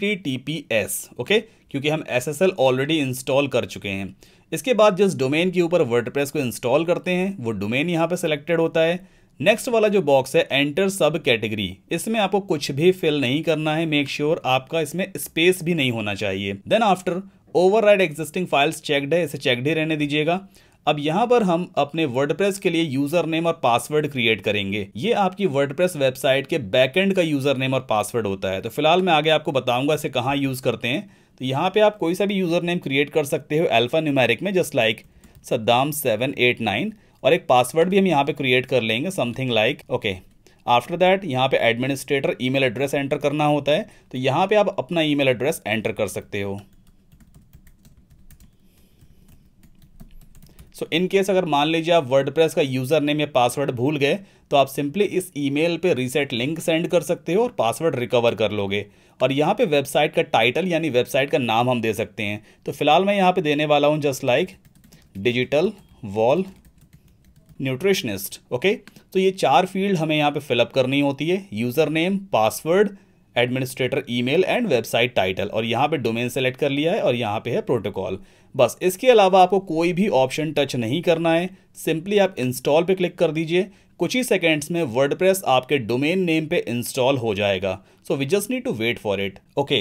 ओके क्योंकि हम एस ऑलरेडी इंस्टॉल कर चुके हैं इसके बाद जिस डोमेन के ऊपर वर्डप्रेस को इंस्टॉल करते हैं वो डोमेन यहाँ पे सिलेक्टेड होता है नेक्स्ट वाला जो बॉक्स है एंटर सब कैटेगरी इसमें आपको कुछ भी फिल नहीं करना है मेक श्योर sure आपका इसमें स्पेस भी नहीं होना चाहिए then after override existing files checked है इसे चेकड ही रहने दीजिएगा अब यहाँ पर हम अपने वर्डप्रेस के लिए यूजर नेम और पासवर्ड क्रिएट करेंगे ये आपकी वर्डप्रेस वेबसाइट के बैकएंड का यूजर नेम और पासवर्ड होता है तो फिलहाल मैं आगे आपको बताऊंगा इसे कहाँ यूज करते हैं तो यहाँ पे आप कोई सा भी यूज़र नेम क्रिएट कर सकते हो अल्फ़ा न्यूमेरिक में just like Saddam seven eight nine और एक पासवर्ड भी हम यहाँ पे क्रिएट कर लेंगे something like okay after that यहाँ पे एडमिनिस्ट्रेटर ईमेल एड्रेस एंटर करना होता है तो यहाँ पे आप अपना ईमेल एड्रेस एंटर कर सकते हो सो इन केस अगर मान लीजिए आप वर्डप्रेस का यूज़र नेम या पासवर्ड भूल गए तो आप सिंपली इस ईमेल पे रीसेट लिंक सेंड कर सकते हो और पासवर्ड रिकवर कर लोगे और यहाँ पे वेबसाइट का टाइटल यानी वेबसाइट का नाम हम दे सकते हैं तो फिलहाल मैं यहाँ पे देने वाला हूँ just like digital wall nutritionist okay तो ये चार फील्ड हमें यहाँ पे फिलअप करनी होती है user name password administrator email and website title और यहाँ पे डोमेन सेलेक्ट कर लिया है और यहाँ पे है प्रोटोकॉल बस इसके अलावा आपको कोई भी ऑप्शन टच नहीं करना है सिंपली आप इंस्टॉल पे क्लिक कर दीजिए कुछ ही सेकेंड्स में वर्ड आपके डोमेन नेम पे इंस्टॉल हो जाएगा so we just need to wait for it okay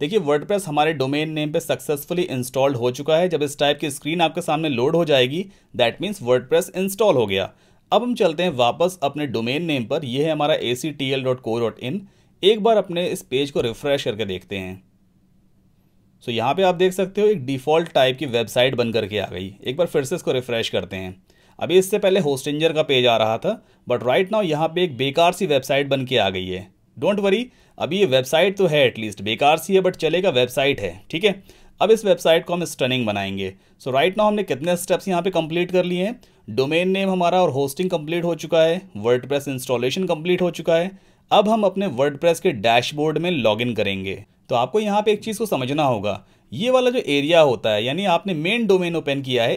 देखिए वर्ड हमारे डोमेन नेम पे सक्सेसफुली इंस्टॉल्ड हो चुका है जब इस टाइप की स्क्रीन आपके सामने लोड हो जाएगी दैट मीन्स प्रेस इंस्टॉल हो गया अब हम चलते हैं वापस अपने डोमेन नेम पर यह है हमारा A C T L dot co dot in एक बार अपने इस पेज को रिफ्रेश करके देखते हैं सो so, यहाँ पे आप देख सकते हो एक डिफ़ॉल्ट टाइप की वेबसाइट बन करके आ गई एक बार फिर से इसको रिफ्रेश करते हैं अभी इससे पहले होस्टेंजर का पेज आ रहा था बट राइट नाउ यहाँ पे एक बेकार सी वेबसाइट बन के आ गई है डोंट वरी अभी ये वेबसाइट तो है एटलीस्ट बेकार सी है बट चलेगा वेबसाइट है ठीक है अब इस वेबसाइट को हम स्टनिंग बनाएंगे सो राइट नाउ हमने कितने स्टेप्स यहाँ पे कंप्लीट कर लिए हैं डोमेन नेम हमारा और होस्टिंग कंप्लीट हो चुका है वर्ड इंस्टॉलेशन कंप्लीट हो चुका है अब हम अपने वर्ड के डैशबोर्ड में लॉग करेंगे तो आपको यहाँ पे एक चीज़ को समझना होगा ये वाला जो एरिया होता है यानी आपने मेन डोमेन ओपन किया है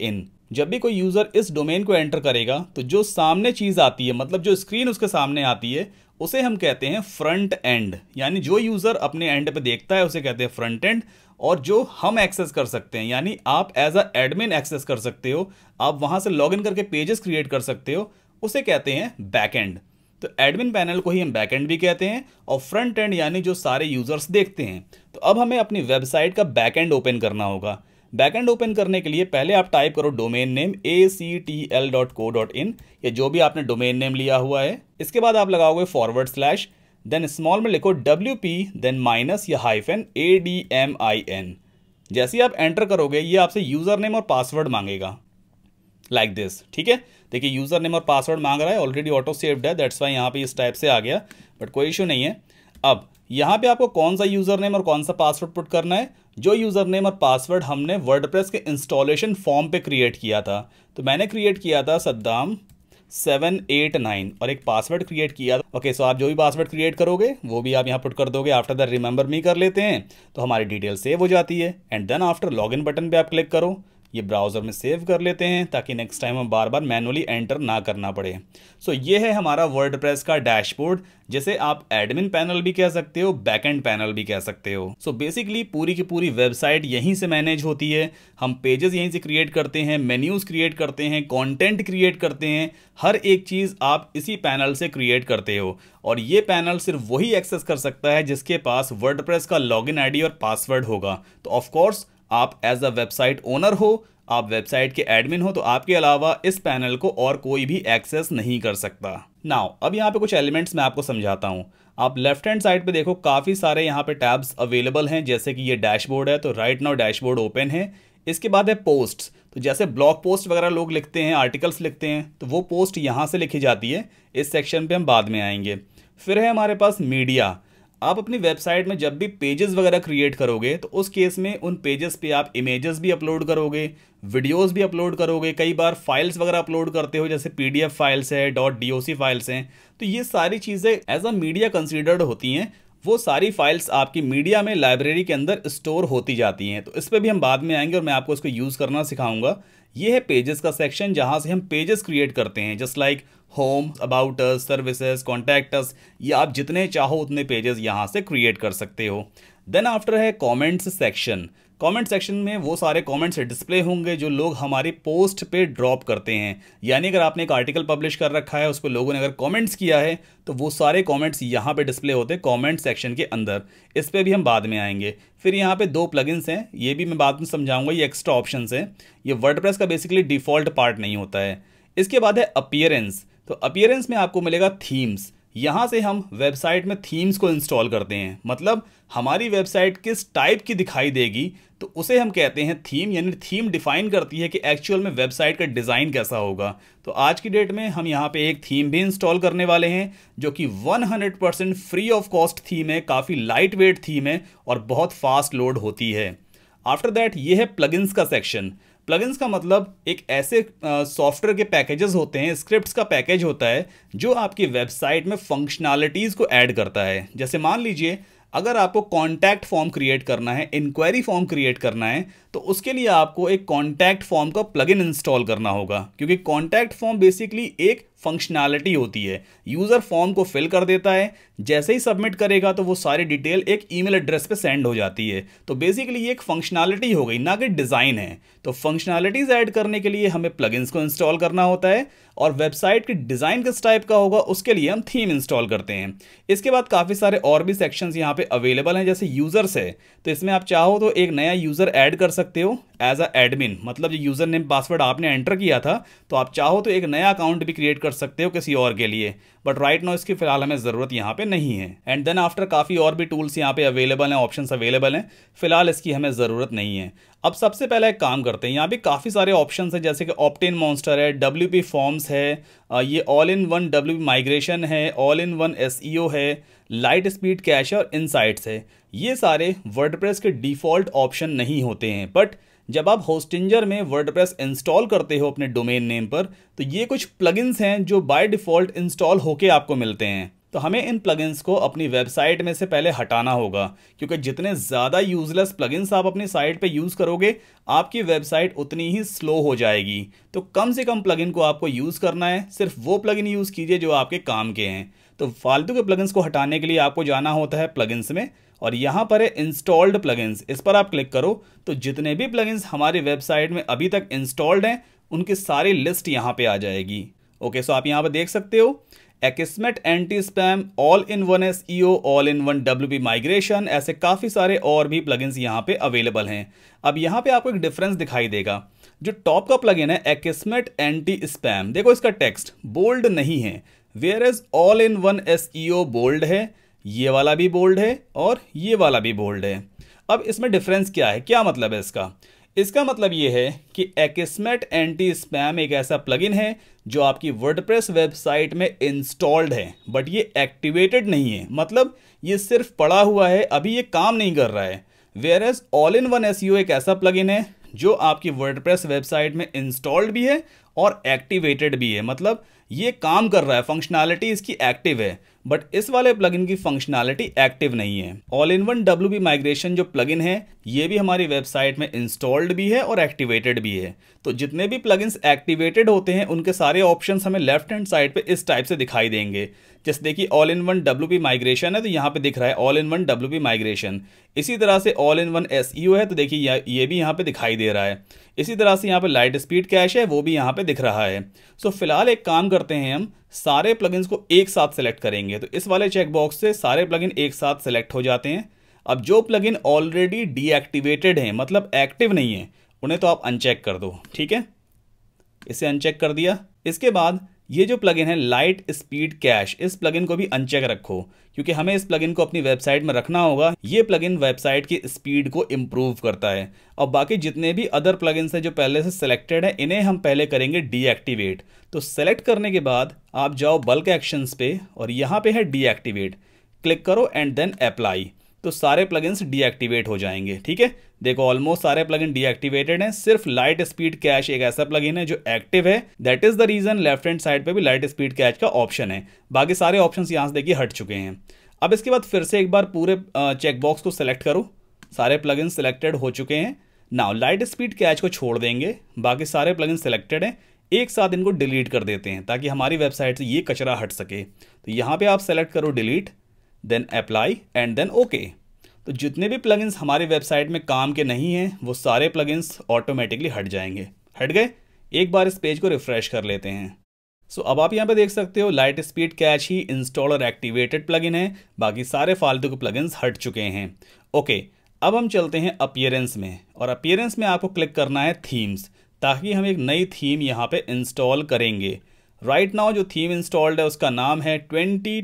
ए जब भी कोई यूज़र इस डोमेन को एंटर करेगा तो जो सामने चीज़ आती है मतलब जो स्क्रीन उसके सामने आती है उसे हम कहते हैं फ्रंट एंड यानी जो यूज़र अपने एंड पे देखता है उसे कहते हैं फ्रंट एंड और जो हम एक्सेस कर सकते हैं यानी आप एज अ एडमिन एक्सेस कर सकते हो आप वहां से लॉग करके पेजेस क्रिएट कर सकते हो उसे कहते हैं बैक एंड तो एडमिन पैनल को ही हम बैक एंड भी कहते हैं और फ्रंट एंड यानी जो सारे यूज़र्स देखते हैं तो अब हमें अपनी वेबसाइट का बैकएंड ओपन करना होगा बैकएंड ओपन करने के लिए पहले आप टाइप करो domain name A C T L dot co dot in या जो भी आपने डोमेन नेम लिया हुआ है इसके बाद आप लगाओगे फॉरवर्ड स्लैश देन स्मॉल में लिखो डब्ल्यू पी देन माइनस या hyphen A D M I N जैसे ही आप एंटर करोगे ये आपसे यूज़र नेम और पासवर्ड मांगेगा लाइक दिस ठीक है देखिए यूज़र नेम और पासवर्ड मांग रहा है ऑलरेडी ऑटो सेव्ड है दैट्स वाई यहाँ पे इस टाइप से आ गया बट कोई इशू नहीं है अब यहाँ पे आपको कौन सा यूज़र नेम और कौन सा पासवर्ड पुट करना है जो यूज़र नेम और पासवर्ड हमने वर्डप्रेस के इंस्टॉलेशन फॉर्म पे क्रिएट किया था तो मैंने क्रिएट किया था सद्दाम सेवन एट नाइन और एक पासवर्ड क्रिएट किया था ओके सो आप जो भी पासवर्ड क्रिएट करोगे वो भी आप यहाँ पुट कर दोगे आफ्टर द रिमेंबर मी कर लेते हैं तो हमारी डिटेल सेव हो जाती है and then after log in button पर आप क्लिक करो ये ब्राउज़र में सेव कर लेते हैं ताकि नेक्स्ट टाइम हम बार बार मैनुअली एंटर ना करना पड़े सो so, ये है हमारा वर्ड का डैशबोर्ड जैसे आप एडमिन पैनल भी कह सकते हो बैकएंड पैनल भी कह सकते हो सो so, बेसिकली पूरी की पूरी वेबसाइट यहीं से मैनेज होती है हम पेजेस यहीं से क्रिएट करते हैं मेन्यूज़ क्रिएट करते हैं कॉन्टेंट क्रिएट करते हैं हर एक चीज़ आप इसी पैनल से क्रिएट करते हो और ये पैनल सिर्फ वही एक्सेस कर सकता है जिसके पास वर्ड का लॉग इन और पासवर्ड होगा तो ऑफकोर्स आप एज अ वेबसाइट ओनर हो आप वेबसाइट के एडमिन हो तो आपके अलावा इस पैनल को और कोई भी एक्सेस नहीं कर सकता नाउ अब यहाँ पे कुछ एलिमेंट्स मैं आपको समझाता हूँ आप लेफ्ट हैंड साइड पे देखो काफ़ी सारे यहाँ पे टैब्स अवेलेबल हैं जैसे कि ये डैशबोर्ड है तो राइट नाउ डैशबोर्ड ओपन है इसके बाद है पोस्ट तो जैसे ब्लॉग पोस्ट वगैरह लोग लिखते हैं आर्टिकल्स लिखते हैं तो वो पोस्ट यहाँ से लिखी जाती है इस सेक्शन पर हम बाद में आएंगे फिर है हमारे पास मीडिया आप अपनी वेबसाइट में जब भी पेजेस वगैरह क्रिएट करोगे तो उस केस में उन पेजेस पे आप इमेजेस भी अपलोड करोगे वीडियोस भी अपलोड करोगे कई बार फाइल्स वगैरह अपलोड करते हो जैसे पीडीएफ फाइल्स है डॉट डीओसी फाइल्स हैं तो ये सारी चीज़ें एज अ मीडिया कंसिडर्ड होती हैं वो सारी फाइल्स आपकी मीडिया में लाइब्रेरी के अंदर स्टोर होती जाती हैं तो इस पर भी हम बाद में आएंगे और मैं आपको इसको यूज़ करना सिखाऊंगा ये है पेजेस का सेक्शन जहाँ से हम पेजेस क्रिएट करते हैं just like like home about services contact या ये आप जितने चाहो उतने पेजेस यहाँ से क्रिएट कर सकते हो देन आफ्टर है कॉमेंट्स सेक्शन कमेंट सेक्शन में वो सारे कमेंट्स डिस्प्ले होंगे जो लोग हमारे पोस्ट पे ड्रॉप करते हैं यानी अगर आपने एक आर्टिकल पब्लिश कर रखा है उस पर लोगों ने अगर कमेंट्स किया है तो वो सारे कमेंट्स यहाँ पे डिस्प्ले होते हैं कमेंट सेक्शन के अंदर इस पर भी हम बाद में आएंगे फिर यहाँ पे दो प्लगइन्स हैं ये भी मैं बाद में समझाऊंगा ये एक्स्ट्रा ऑप्शन हैं ये वर्ड का बेसिकली डिफॉल्ट पार्ट नहीं होता है इसके बाद है अपियरेंस तो अपियरेंस में आपको मिलेगा थीम्स यहाँ से हम वेबसाइट में थीम्स को इंस्टॉल करते हैं मतलब हमारी वेबसाइट किस टाइप की दिखाई देगी तो उसे हम कहते हैं थीम यानी थीम डिफाइन करती है कि एक्चुअल में वेबसाइट का डिज़ाइन कैसा होगा तो आज की डेट में हम यहाँ पे एक थीम भी इंस्टॉल करने वाले हैं जो कि 100% फ्री ऑफ कॉस्ट थीम है काफ़ी लाइट वेट थीम है और बहुत फास्ट लोड होती है आफ्टर दैट ये है प्लगइन्स का सेक्शन प्लगइन्स का मतलब एक ऐसे सॉफ्टवेयर के पैकेजेस होते हैं स्क्रिप्ट्स का पैकेज होता है जो आपकी वेबसाइट में फंक्शनैलिटीज़ को ऐड करता है जैसे मान लीजिए अगर आपको कॉन्टैक्ट फॉर्म क्रिएट करना है इंक्वायरी फॉर्म क्रिएट करना है तो उसके लिए आपको एक कॉन्टैक्ट फॉर्म का प्लगइन इंस्टॉल करना होगा क्योंकि कॉन्टैक्ट फॉर्म बेसिकली एक फंक्शनैलिटी होती है यूज़र फॉर्म को फिल कर देता है जैसे ही सबमिट करेगा तो वो सारी डिटेल एक ईमेल एड्रेस पे सेंड हो जाती है तो बेसिकली ये एक फंक्शनैलिटी हो गई ना कि डिज़ाइन है तो फंक्शनैलिटीज़ ऐड करने के लिए हमें प्लगइन्स को इंस्टॉल करना होता है और वेबसाइट की डिज़ाइन किस टाइप का होगा उसके लिए हम थीम इंस्टॉल करते हैं इसके बाद काफ़ी सारे और भी सेक्शन यहाँ पे अवेलेबल हैं जैसे यूज़र्स है तो इसमें आप चाहो तो एक नया यूज़र ऐड कर सकते हो एज अ एडमिन मतलब जो यूज़र नेम पासवर्ड आपने एंटर किया था तो आप चाहो तो एक नया अकाउंट भी क्रिएट कर कर सकते हो किसी और के लिए बट राइट नो इसकी फिलहाल हमें ज़रूरत यहाँ पे नहीं है एंड देन आफ्टर काफ़ी और भी टूल्स यहाँ पे अवेलेबल हैं ऑप्शंस अवेलेबल हैं फिलहाल इसकी हमें ज़रूरत नहीं है अब सबसे पहले एक काम करते हैं यहाँ पे काफ़ी सारे ऑप्शन हैं जैसे कि ऑप्टेन मॉन्स्टर है डब्ल्यू पी फॉर्म्स है ये all in one W migration है ऑल इन वन एस है लाइट स्पीड कैश है और इनसाइट्स है ये सारे वर्डप्रेस के डिफ़ॉल्ट ऑप्शन नहीं होते हैं बट जब आप होस्टिंजर में वर्डप्रेस इंस्टॉल करते हो अपने डोमेन नेम पर तो ये कुछ प्लगइन्स हैं जो बाय डिफ़ॉल्ट इंस्टॉल होके आपको मिलते हैं तो हमें इन प्लगइन्स को अपनी वेबसाइट में से पहले हटाना होगा क्योंकि जितने ज़्यादा यूज़लेस प्लगइन्स आप अपनी साइट पे यूज़ करोगे आपकी वेबसाइट उतनी ही स्लो हो जाएगी तो कम से कम प्लगइन को आपको यूज़ करना है सिर्फ वो प्लगइन यूज़ कीजिए जो आपके काम के हैं तो फालतू के प्लगइन्स को हटाने के लिए आपको जाना होता है प्लगइन्स में और यहां पर है इंस्टॉल्ड प्लगइन्स इस पर आप क्लिक करो तो जितने भी प्लगइन्स हमारी वेबसाइट में अभी तक इंस्टॉल्ड हैं उनकी सारी लिस्ट यहां पे आ जाएगी ओके सो आप यहां पर देख सकते हो Akismet anti spam all in one S all in one W B migration ऐसे काफ़ी सारे और भी प्लगइन्स यहां पे अवेलेबल हैं अब यहां पे आपको एक डिफरेंस दिखाई देगा जो टॉप का प्लगइन है एक्समेट एंटी स्पैम देखो इसका टेक्स्ट बोल्ड नहीं है whereas all in one S bold है ये वाला भी बोल्ड है और ये वाला भी बोल्ड है अब इसमें डिफरेंस क्या है क्या मतलब है इसका इसका मतलब ये है कि एक्समेट एंटी स्पैम एक ऐसा प्लगइन है जो आपकी वर्डप्रेस वेबसाइट में इंस्टॉल्ड है बट ये एक्टिवेटेड नहीं है मतलब ये सिर्फ पड़ा हुआ है अभी ये काम नहीं कर रहा है whereas all in one S एक ऐसा प्लगइन है जो आपकी वर्डप्रेस वेबसाइट में इंस्टॉल्ड भी है और एक्टिवेटेड भी है मतलब ये काम कर रहा है फंक्शनैलिटी इसकी एक्टिव है बट इस वाले प्लगइन की फंक्शनैलिटी एक्टिव नहीं है all in one W B migration जो प्लगइन है ये भी हमारी वेबसाइट में इंस्टॉल्ड भी है और एक्टिवेटेड भी है तो जितने भी प्लगइन्स एक्टिवेटेड होते हैं उनके सारे ऑप्शन हमें लेफ्ट हैंड साइड पर इस टाइप से दिखाई देंगे जैसे देखिए all in one W B migration है तो यहाँ पे दिख रहा है all in one W B migration इसी तरह से all in one S U है तो देखिए ये भी यहाँ पे दिखाई दे रहा है इसी तरह से यहाँ पे लाइट स्पीड कैश है वो भी यहाँ पे दिख रहा है सो so, फिलहाल एक काम करते हैं हम सारे प्लगइन को एक साथ सेलेक्ट करेंगे तो इस वाले चेकबॉक्स से सारे प्लगइन एक साथ सेलेक्ट हो जाते हैं अब जो प्लगइन ऑलरेडी डीएक्टिवेटेड हैं मतलब एक्टिव नहीं है उन्हें तो आप अनचेक कर दो ठीक है इसे अनचेक कर दिया इसके बाद ये जो प्लगइन है लाइट स्पीड कैश इस प्लगइन को भी अनचेक रखो क्योंकि हमें इस प्लगइन को अपनी वेबसाइट में रखना होगा ये प्लगइन वेबसाइट की स्पीड को इम्प्रूव करता है और बाकी जितने भी अदर प्लगइन्स हैं जो पहले से सिलेक्टेड हैं इन्हें हम पहले करेंगे डीएक्टिवेट तो सेलेक्ट करने के बाद आप जाओ बल्क एक्शंस पे और यहाँ पे है डीएक्टिवेट क्लिक करो एंड देन अप्लाई तो सारे प्लगइन्स डीएक्टिवेट हो जाएंगे ठीक है देखो ऑलमोस्ट सारे प्लगइन डीएक्टिवेटेड हैं सिर्फ लाइट स्पीड कैश एक ऐसा प्लगइन है जो एक्टिव है that is the reason left hand side पे भी लाइट स्पीड कैश का ऑप्शन है बाकी सारे ऑप्शन यहाँ से देखिए हट चुके हैं अब इसके बाद फिर से एक बार पूरे चेकबॉक्स को सिलेक्ट करो सारे प्लगइन सिलेक्टेड हो चुके हैं नाउ लाइट स्पीड कैच को छोड़ देंगे बाकी सारे इन सिलेक्टेड हैं एक साथ इनको डिलीट कर देते हैं ताकि हमारी वेबसाइट से ये कचरा हट सके तो यहाँ पे आप सेलेक्ट करो delete then apply and then okay तो जितने भी प्लगइन्स हमारे वेबसाइट में काम के नहीं हैं वो सारे प्लगइन्स ऑटोमेटिकली हट जाएंगे हट गए एक बार इस पेज को रिफ्रेश कर लेते हैं सो so, अब आप यहाँ पे देख सकते हो लाइट स्पीड कैच ही इंस्टॉल और एक्टिवेटेड प्लगइन है बाकी सारे फालतू के प्लगइन्स हट चुके हैं ओके okay, अब हम चलते हैं अपियरेंस में और अपियरेंस में आपको क्लिक करना है थीम्स ताकि हम एक नई थीम यहाँ पे इंस्टॉल करेंगे राइट right नाउ जो थीम इंस्टॉल्ड है उसका नाम है ट्वेंटी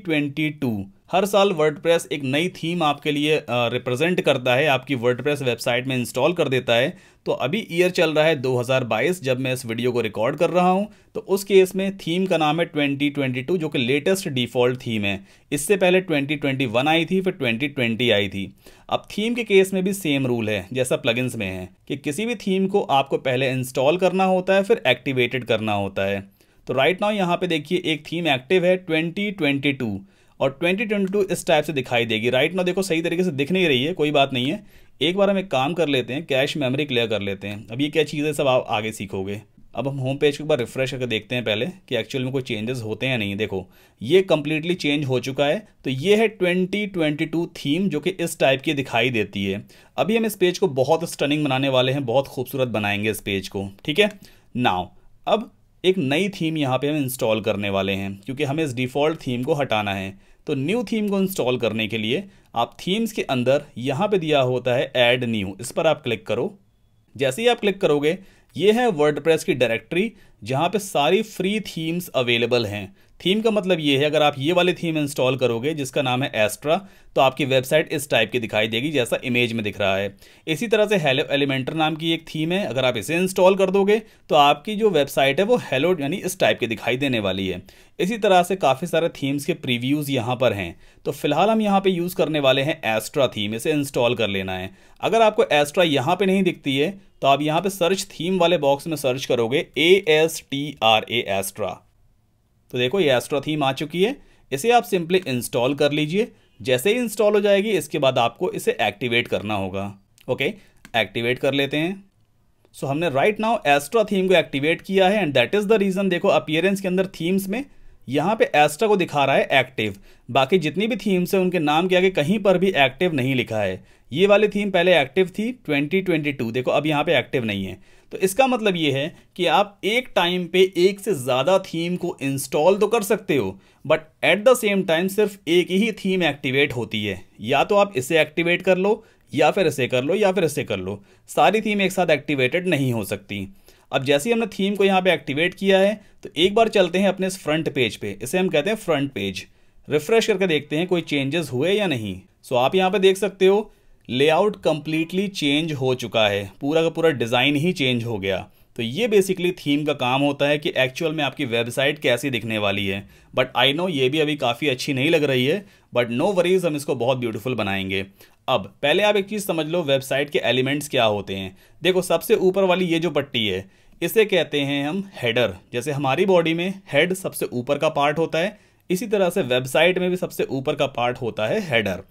हर साल वर्डप्रेस एक नई थीम आपके लिए रिप्रेजेंट करता है आपकी वर्डप्रेस वेबसाइट में इंस्टॉल कर देता है तो अभी ईयर चल रहा है 2022 जब मैं इस वीडियो को रिकॉर्ड कर रहा हूं तो उस केस में थीम का नाम है 2022 जो कि लेटेस्ट डिफ़ॉल्ट थीम है इससे पहले 2021 आई थी फिर 2020 आई थी अब थीम के केस में भी सेम रूल है जैसा प्लगइन्स में है कि किसी भी थीम को आपको पहले इंस्टॉल करना होता है फिर एक्टिवेटेड करना होता है तो राइट नाउ यहाँ पर देखिए एक थीम एक्टिव है ट्वेंटी और 2022 इस टाइप से दिखाई देगी राइट ना देखो सही तरीके से दिख नहीं रही है कोई बात नहीं है एक बार हम एक काम कर लेते हैं कैश मेमोरी क्लियर कर लेते हैं अब ये क्या चीज़ है सब आप आगे सीखोगे अब हम होम पेज को एक बार रिफ्रेश करके देखते हैं पहले कि एक्चुअल में कोई चेंजेस होते हैं नहीं देखो ये कम्प्लीटली चेंज हो चुका है तो ये है 2022 थीम जो कि इस टाइप की दिखाई देती है अभी हम इस पेज को बहुत स्टनिंग बनाने वाले हैं बहुत खूबसूरत बनाएंगे इस पेज को ठीक है नाउ अब एक नई थीम यहाँ पर हम इंस्टॉल करने वाले हैं क्योंकि हमें इस डिफ़ॉल्ट थीम को हटाना है तो न्यू थीम को इंस्टॉल करने के लिए आप थीम्स के अंदर यहाँ पे दिया होता है ऐड न्यू इस पर आप क्लिक करो जैसे ही आप क्लिक करोगे ये है वर्डप्रेस की डायरेक्टरी जहाँ पे सारी फ्री थीम्स अवेलेबल हैं थीम का मतलब ये है अगर आप ये वाली थीम इंस्टॉल करोगे जिसका नाम है एस्ट्रा तो आपकी वेबसाइट इस टाइप की दिखाई देगी जैसा इमेज में दिख रहा है इसी तरह से हेलो एलिमेंटर नाम की एक थीम है अगर आप इसे इंस्टॉल कर दोगे तो आपकी जो वेबसाइट है वो हेलो यानी इस टाइप की दिखाई देने वाली है इसी तरह से काफ़ी सारे थीम्स के प्रीव्यूज़ यहाँ पर हैं तो फिलहाल हम यहाँ पर यूज़ करने वाले हैं एस्ट्रा थीम इसे इंस्टॉल कर लेना है अगर आपको एस्ट्रा यहाँ पर नहीं दिखती है तो आप यहाँ पर सर्च थीम वाले बॉक्स में सर्च करोगे A S T R A Astra तो देखो ये एस्ट्रा थीम आ चुकी है इसे आप सिंपली इंस्टॉल कर लीजिए जैसे ही इंस्टॉल हो जाएगी इसके बाद आपको इसे एक्टिवेट करना होगा ओके एक्टिवेट कर लेते हैं सो so, हमने राइट नाउ एस्ट्रा थीम को एक्टिवेट किया है and that is the reason देखो अपियरेंस के अंदर थीम्स में यहाँ पे एस्ट्रा को दिखा रहा है एक्टिव बाकी जितनी भी थीम्स हैं उनके नाम के आगे कहीं पर भी एक्टिव नहीं लिखा है ये वाली थीम पहले एक्टिव थी 2022 देखो अब यहाँ पे एक्टिव नहीं है तो इसका मतलब ये है कि आप एक टाइम पे एक से ज़्यादा थीम को इंस्टॉल तो कर सकते हो but at the same time सिर्फ एक ही थीम एक्टिवेट होती है या तो आप इसे एक्टिवेट कर लो या फिर इसे कर लो या फिर इसे कर लो सारी थीम एक साथ एक्टिवेटेड नहीं हो सकती अब जैसे ही हमने थीम को यहाँ पे एक्टिवेट किया है तो एक बार चलते हैं अपने इस फ्रंट पेज पे इसे हम कहते हैं फ्रंट पेज रिफ्रेश करके देखते हैं कोई चेंजेस हुए या नहीं सो so, आप यहाँ पे देख सकते हो लेआउट कम्प्लीटली चेंज हो चुका है पूरा का पूरा डिज़ाइन ही चेंज हो गया तो ये बेसिकली थीम का काम होता है कि एक्चुअल में आपकी वेबसाइट कैसी दिखने वाली है बट आई नो ये भी अभी काफ़ी अच्छी नहीं लग रही है बट नो वरीज हम इसको बहुत ब्यूटीफुल बनाएंगे अब पहले आप एक चीज़ समझ लो वेबसाइट के एलिमेंट्स क्या होते हैं देखो सबसे ऊपर वाली ये जो पट्टी है इसे कहते हैं हम हेडर जैसे हमारी बॉडी में हेड सबसे ऊपर का पार्ट होता है इसी तरह से वेबसाइट में भी सबसे ऊपर का पार्ट होता है हेडर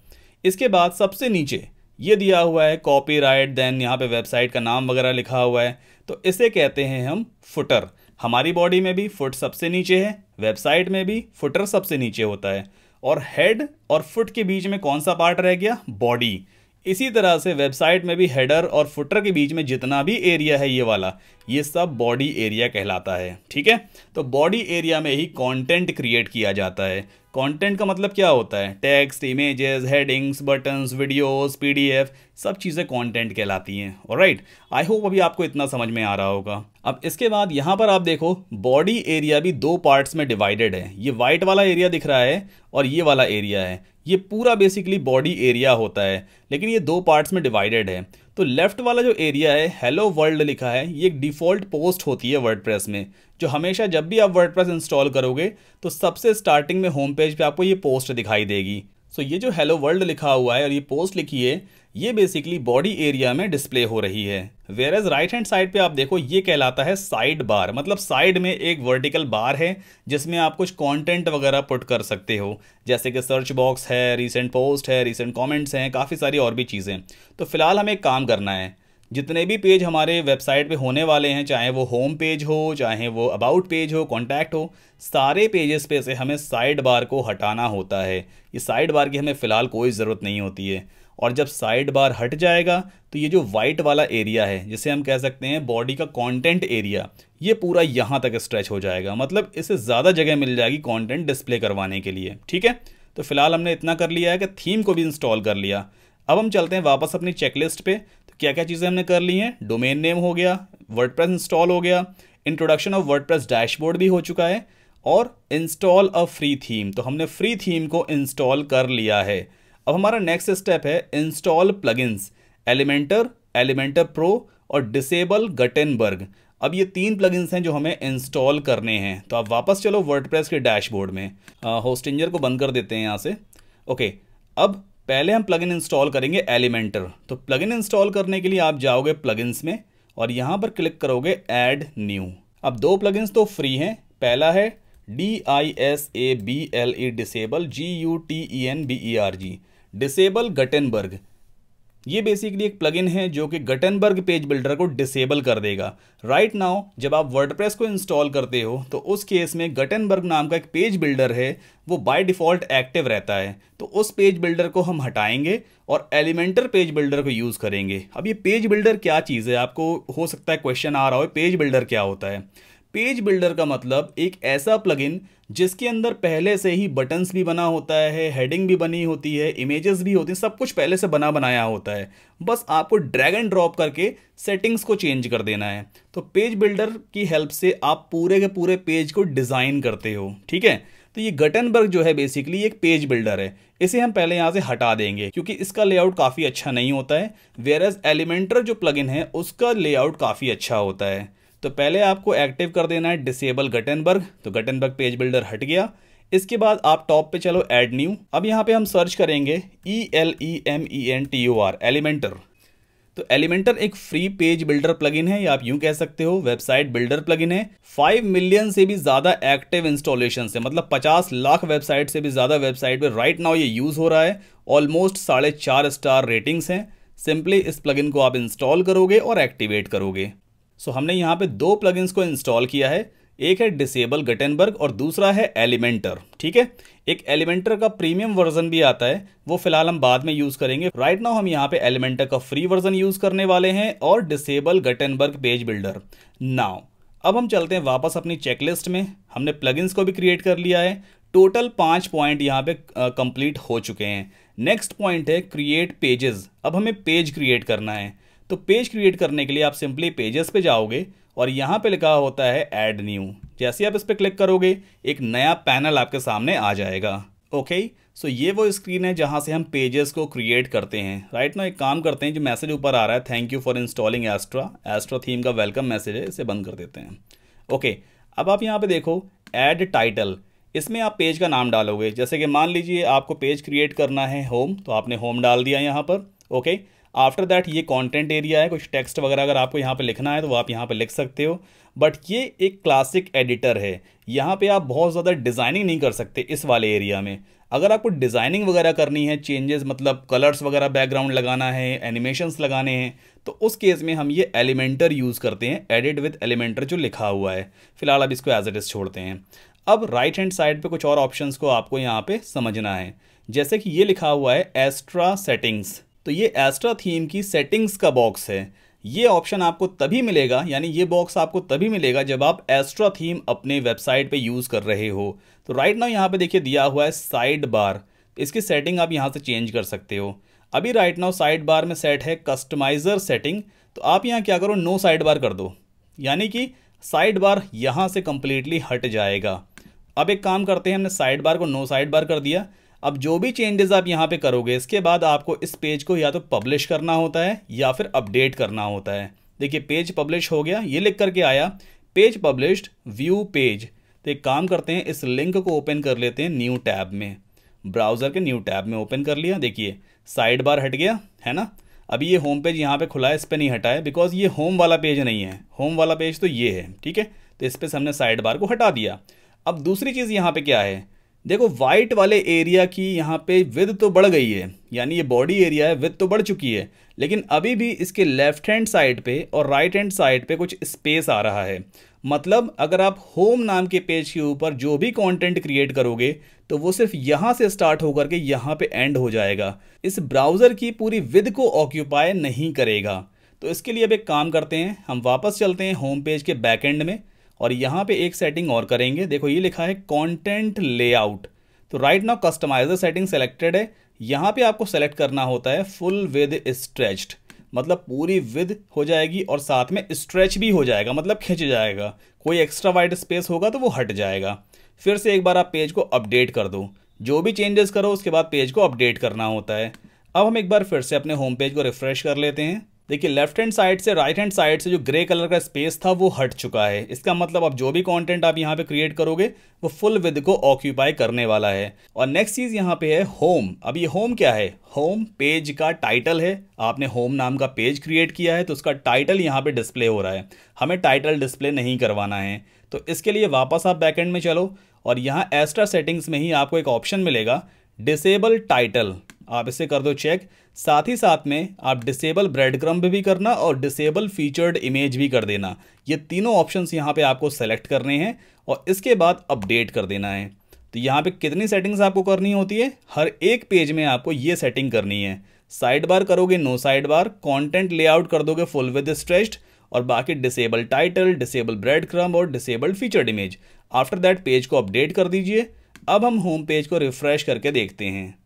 इसके बाद सबसे नीचे ये दिया हुआ है कॉपी राइट देन यहाँ पे वेबसाइट का नाम वगैरह लिखा हुआ है तो इसे कहते हैं हम फुटर हमारी बॉडी में भी फुट सबसे नीचे है वेबसाइट में भी फुटर सबसे नीचे होता है और हेड और फुट के बीच में कौन सा पार्ट रह गया बॉडी इसी तरह से वेबसाइट में भी हेडर और फुटर के बीच में जितना भी एरिया है ये वाला ये सब बॉडी एरिया कहलाता है ठीक है तो बॉडी एरिया में ही कंटेंट क्रिएट किया जाता है कंटेंट का मतलब क्या होता है text images headings buttons videos PDF सब चीज़ें कंटेंट कहलाती हैं और राइट आई होप अभी आपको इतना समझ में आ रहा होगा अब इसके बाद यहाँ पर आप देखो बॉडी एरिया भी दो पार्ट्स में डिवाइडेड है ये वाइट वाला एरिया दिख रहा है और ये वाला एरिया है ये पूरा बेसिकली बॉडी एरिया होता है लेकिन ये दो पार्ट्स में डिवाइडेड है तो लेफ्ट वाला जो एरिया है हेलो वर्ल्ड लिखा है ये एक डिफ़ॉल्ट पोस्ट होती है वर्ड में जो हमेशा जब भी आप वर्ड इंस्टॉल करोगे तो सबसे स्टार्टिंग में होम पेज पर आपको ये पोस्ट दिखाई देगी सो so, ये जो हेलो वर्ल्ड लिखा हुआ है और ये पोस्ट लिखी है ये बेसिकली बॉडी एरिया में डिस्प्ले हो रही है whereas right hand side पे आप देखो ये कहलाता है साइड बार मतलब साइड में एक वर्टिकल बार है जिसमें आप कुछ कंटेंट वगैरह पुट कर सकते हो जैसे कि सर्च बॉक्स है रीसेंट पोस्ट है रीसेंट कमेंट्स हैं काफ़ी सारी और भी चीज़ें तो फिलहाल हमें एक काम करना है जितने भी पेज हमारे वेबसाइट पे होने वाले हैं चाहे वो होम पेज हो चाहे वो अबाउट पेज हो कॉन्टैक्ट हो सारे पेजेस पे से हमें साइड बार को हटाना होता है ये साइड बार की हमें फ़िलहाल कोई ज़रूरत नहीं होती है और जब साइड बार हट जाएगा तो ये जो वाइट वाला एरिया है जिसे हम कह सकते हैं बॉडी का कंटेंट एरिया ये पूरा यहाँ तक स्ट्रेच हो जाएगा मतलब इसे ज़्यादा जगह मिल जाएगी कंटेंट डिस्प्ले करवाने के लिए ठीक है तो फिलहाल हमने इतना कर लिया है कि थीम को भी इंस्टॉल कर लिया अब हम चलते हैं वापस अपनी चेकलिस्ट पर तो क्या क्या चीज़ें हमने कर ली हैं डोमेन नेम हो गया वर्ड इंस्टॉल हो गया इंट्रोडक्शन ऑफ वर्ड डैशबोर्ड भी हो चुका है और इंस्टॉल अ फ्री थीम तो हमने फ्री थीम को इंस्टॉल कर लिया है अब हमारा नेक्स्ट स्टेप है install plugins Elementor Elementor pro और डिसेबल गटेनबर्ग अब ये तीन प्लगइन्स हैं जो हमें इंस्टॉल करने हैं तो आप वापस चलो वर्डप्रेस के डैशबोर्ड में होस्टिंजर को बंद कर देते हैं यहाँ से ओके अब पहले हम प्लगइन इंस्टॉल करेंगे एलिमेंटर तो प्लगइन इंस्टॉल करने के लिए आप जाओगे प्लगइन्स में और यहाँ पर क्लिक करोगे ऐड न्यू अब दो प्लगइन्स तो फ्री हैं पहला है D I S A B L E disable G U T E N B E R G disable Gutenberg ये बेसिकली एक प्लगइन है जो कि गटेनबर्ग पेज बिल्डर को डिसेबल कर देगा राइट right नाउ जब आप वर्डप्रेस को इंस्टॉल करते हो तो उस केस में गटेनबर्ग नाम का एक पेज बिल्डर है वो बाय डिफ़ॉल्ट एक्टिव रहता है तो उस पेज बिल्डर को हम हटाएंगे और एलिमेंटर पेज बिल्डर को यूज़ करेंगे अब ये पेज बिल्डर क्या चीज़ है आपको हो सकता है क्वेश्चन आ रहा हो पेज बिल्डर क्या होता है पेज बिल्डर का मतलब एक ऐसा प्लगइन जिसके अंदर पहले से ही बटन्स भी बना होता है हेडिंग भी बनी होती है इमेजेस भी होती हैं सब कुछ पहले से बना बनाया होता है बस आपको ड्रैग एंड ड्रॉप करके सेटिंग्स को चेंज कर देना है तो पेज बिल्डर की हेल्प से आप पूरे के पूरे पेज को डिज़ाइन करते हो ठीक है तो ये गटनबर्ग जो है बेसिकली एक पेज बिल्डर है इसे हम पहले यहाँ से हटा देंगे क्योंकि इसका लेआउट काफ़ी अच्छा नहीं होता है वेयर एज एलिमेंटर जो प्लगइन है उसका लेआउट काफ़ी अच्छा होता है तो पहले आपको एक्टिव कर देना है डिसेबल गटनबर्ग तो गटनबर्ग पेज बिल्डर हट गया इसके बाद आप टॉप पे चलो एड न्यू अब यहाँ पे हम सर्च करेंगे E L E M E N T U R Elementor तो एलिमेंटर एक फ्री पेज बिल्डर प्लगइन है या आप यूं कह सकते हो वेबसाइट बिल्डर प्लगइन है फाइव मिलियन से भी ज़्यादा एक्टिव इंस्टॉलेशन है मतलब पचास लाख वेबसाइट से भी ज़्यादा वेबसाइट पे राइट नाउ ये यूज़ हो रहा है ऑलमोस्ट साढ़े चार स्टार रेटिंग्स हैं सिंपली इस प्लगइन को आप इंस्टॉल करोगे और एक्टिवेट करोगे सो हमने यहाँ पे दो प्लगइन्स को इंस्टॉल किया है एक है डिसेबल गटेनबर्ग और दूसरा है एलिमेंटर ठीक है एक एलिमेंटर का प्रीमियम वर्जन भी आता है वो फिलहाल हम बाद में यूज करेंगे राइट right नाउ हम यहाँ पे एलिमेंटर का फ्री वर्जन यूज करने वाले हैं और disable Gutenberg page builder now अब हम चलते हैं वापस अपनी चेकलिस्ट में हमने प्लगइन्स को भी क्रिएट कर लिया है टोटल पांच पॉइंट यहाँ पे कंप्लीट हो चुके हैं नेक्स्ट पॉइंट है क्रिएट पेजेस अब हमें पेज क्रिएट करना है तो पेज क्रिएट करने के लिए आप सिंपली पेजेस पे जाओगे और यहाँ पे लिखा होता है ऐड न्यू जैसे आप इस पर क्लिक करोगे एक नया पैनल आपके सामने आ जाएगा ओके सो so ये वो स्क्रीन है जहाँ से हम पेजेस को क्रिएट करते हैं राइट ना एक काम करते हैं जो मैसेज ऊपर आ रहा है thank you for installing Astra Astra theme का वेलकम मैसेज है इसे बंद कर देते हैं ओके अब आप यहाँ पर देखो एड टाइटल इसमें आप पेज का नाम डालोगे जैसे कि मान लीजिए आपको पेज क्रिएट करना है होम तो आपने होम डाल दिया यहाँ पर ओके okay? आफ्टर दैट ये कंटेंट एरिया है कुछ टेक्स्ट वगैरह अगर आपको यहाँ पे लिखना है तो आप यहाँ पे लिख सकते हो बट ये एक क्लासिक एडिटर है यहाँ पे आप बहुत ज़्यादा डिज़ाइनिंग नहीं कर सकते इस वाले एरिया में अगर आपको डिज़ाइनिंग वगैरह करनी है चेंजेस मतलब कलर्स वगैरह बैकग्राउंड लगाना है एनिमेशंस लगाने हैं तो उस केस में हम ये एलिमेंटर यूज़ करते हैं एडिट विथ एलिमेंटर जो लिखा हुआ है फिलहाल अब इसको एज एट इज़ छोड़ते हैं अब राइट हैंड साइड पर कुछ और ऑप्शन को आपको यहाँ पर समझना है जैसे कि ये लिखा हुआ है एस्ट्रा सेटिंग्स तो ये एस्ट्रा थीम की सेटिंग्स का बॉक्स है ये ऑप्शन आपको तभी मिलेगा यानी ये बॉक्स आपको तभी मिलेगा जब आप एस्ट्रा थीम अपने वेबसाइट पे यूज़ कर रहे हो तो राइट नाउ यहाँ पे देखिए दिया हुआ है साइड बार इसकी सेटिंग आप यहाँ से चेंज कर सकते हो अभी राइट नाउ साइड बार में सेट है कस्टमाइज़र सेटिंग तो आप यहाँ क्या करो नो साइड बार कर दो यानी कि साइड बार यहाँ से कम्प्लीटली हट जाएगा अब एक काम करते हैं हमने साइड बार को नो साइड बार कर दिया अब जो भी चेंजेस आप यहाँ पे करोगे इसके बाद आपको इस पेज को या तो पब्लिश करना होता है या फिर अपडेट करना होता है देखिए पेज पब्लिश हो गया ये लिख करके आया पेज पब्लिश्ड व्यू पेज तो एक काम करते हैं इस लिंक को ओपन कर लेते हैं न्यू टैब में ब्राउज़र के न्यू टैब में ओपन कर लिया देखिए साइड बार हट गया है ना अभी ये होम पेज यहाँ पे खुला है इस पर नहीं हटा है बिकॉज ये होम वाला पेज नहीं है होम वाला पेज तो ये है ठीक है तो इस पर हमने साइड बार को हटा दिया अब दूसरी चीज़ यहाँ पे क्या है देखो वाइट वाले एरिया की यहाँ पे विद तो बढ़ गई है यानी ये बॉडी एरिया है विद तो बढ़ चुकी है लेकिन अभी भी इसके लेफ्ट हैंड साइड पे और राइट हैंड साइड पे कुछ स्पेस आ रहा है मतलब अगर आप होम नाम के पेज के ऊपर जो भी कंटेंट क्रिएट करोगे तो वो सिर्फ यहाँ से स्टार्ट होकर के यहाँ पे एंड हो जाएगा इस ब्राउज़र की पूरी विद को ऑक्यूपाई नहीं करेगा तो इसके लिए अब एक काम करते हैं हम वापस चलते हैं होम पेज के बैकेंड में और यहाँ पे एक सेटिंग और करेंगे देखो ये लिखा है कॉन्टेंट लेआउट तो right now customizer setting selected है यहाँ पे आपको सेलेक्ट करना होता है फुल विद स्ट्रेच्ड मतलब पूरी विद हो जाएगी और साथ में स्ट्रेच भी हो जाएगा मतलब खिंच जाएगा कोई एक्स्ट्रा वाइड स्पेस होगा तो वो हट जाएगा फिर से एक बार आप पेज को अपडेट कर दो जो भी चेंजेस करो उसके बाद पेज को अपडेट करना होता है अब हम एक बार फिर से अपने होम पेज को रिफ्रेश कर लेते हैं देखिए लेफ्ट हैंड साइड से राइट हैंड साइड से जो ग्रे कलर का स्पेस था वो हट चुका है इसका मतलब अब जो भी कंटेंट आप यहाँ पे क्रिएट करोगे वो फुल विद को ऑक्यूपाई करने वाला है और नेक्स्ट चीज़ यहाँ पे है होम अब ये होम क्या है होम पेज का टाइटल है आपने होम नाम का पेज क्रिएट किया है तो उसका टाइटल यहाँ पे डिस्प्ले हो रहा है हमें टाइटल डिस्प्ले नहीं करवाना है तो इसके लिए वापस आप बैकेंड में चलो और यहाँ एस्ट्रा सेटिंग्स में ही आपको एक ऑप्शन मिलेगा डिसेबल टाइटल आप इसे कर दो चेक साथ ही साथ में आप डिसेबल ब्रेड क्रम भी करना और डिसेबल फीचर्ड इमेज भी कर देना ये तीनों ऑप्शंस यहाँ पे आपको सेलेक्ट करने हैं और इसके बाद अपडेट कर देना है तो यहाँ पे कितनी सेटिंग्स आपको करनी होती है हर एक पेज में आपको ये सेटिंग करनी है साइड बार करोगे no sidebar content layout कर दोगे फुल विद स्ट्रेस्ड और बाकी disable title disable breadcrumb और disable featured image after that page को अपडेट कर दीजिए अब हम होम पेज को रिफ्रेश करके देखते हैं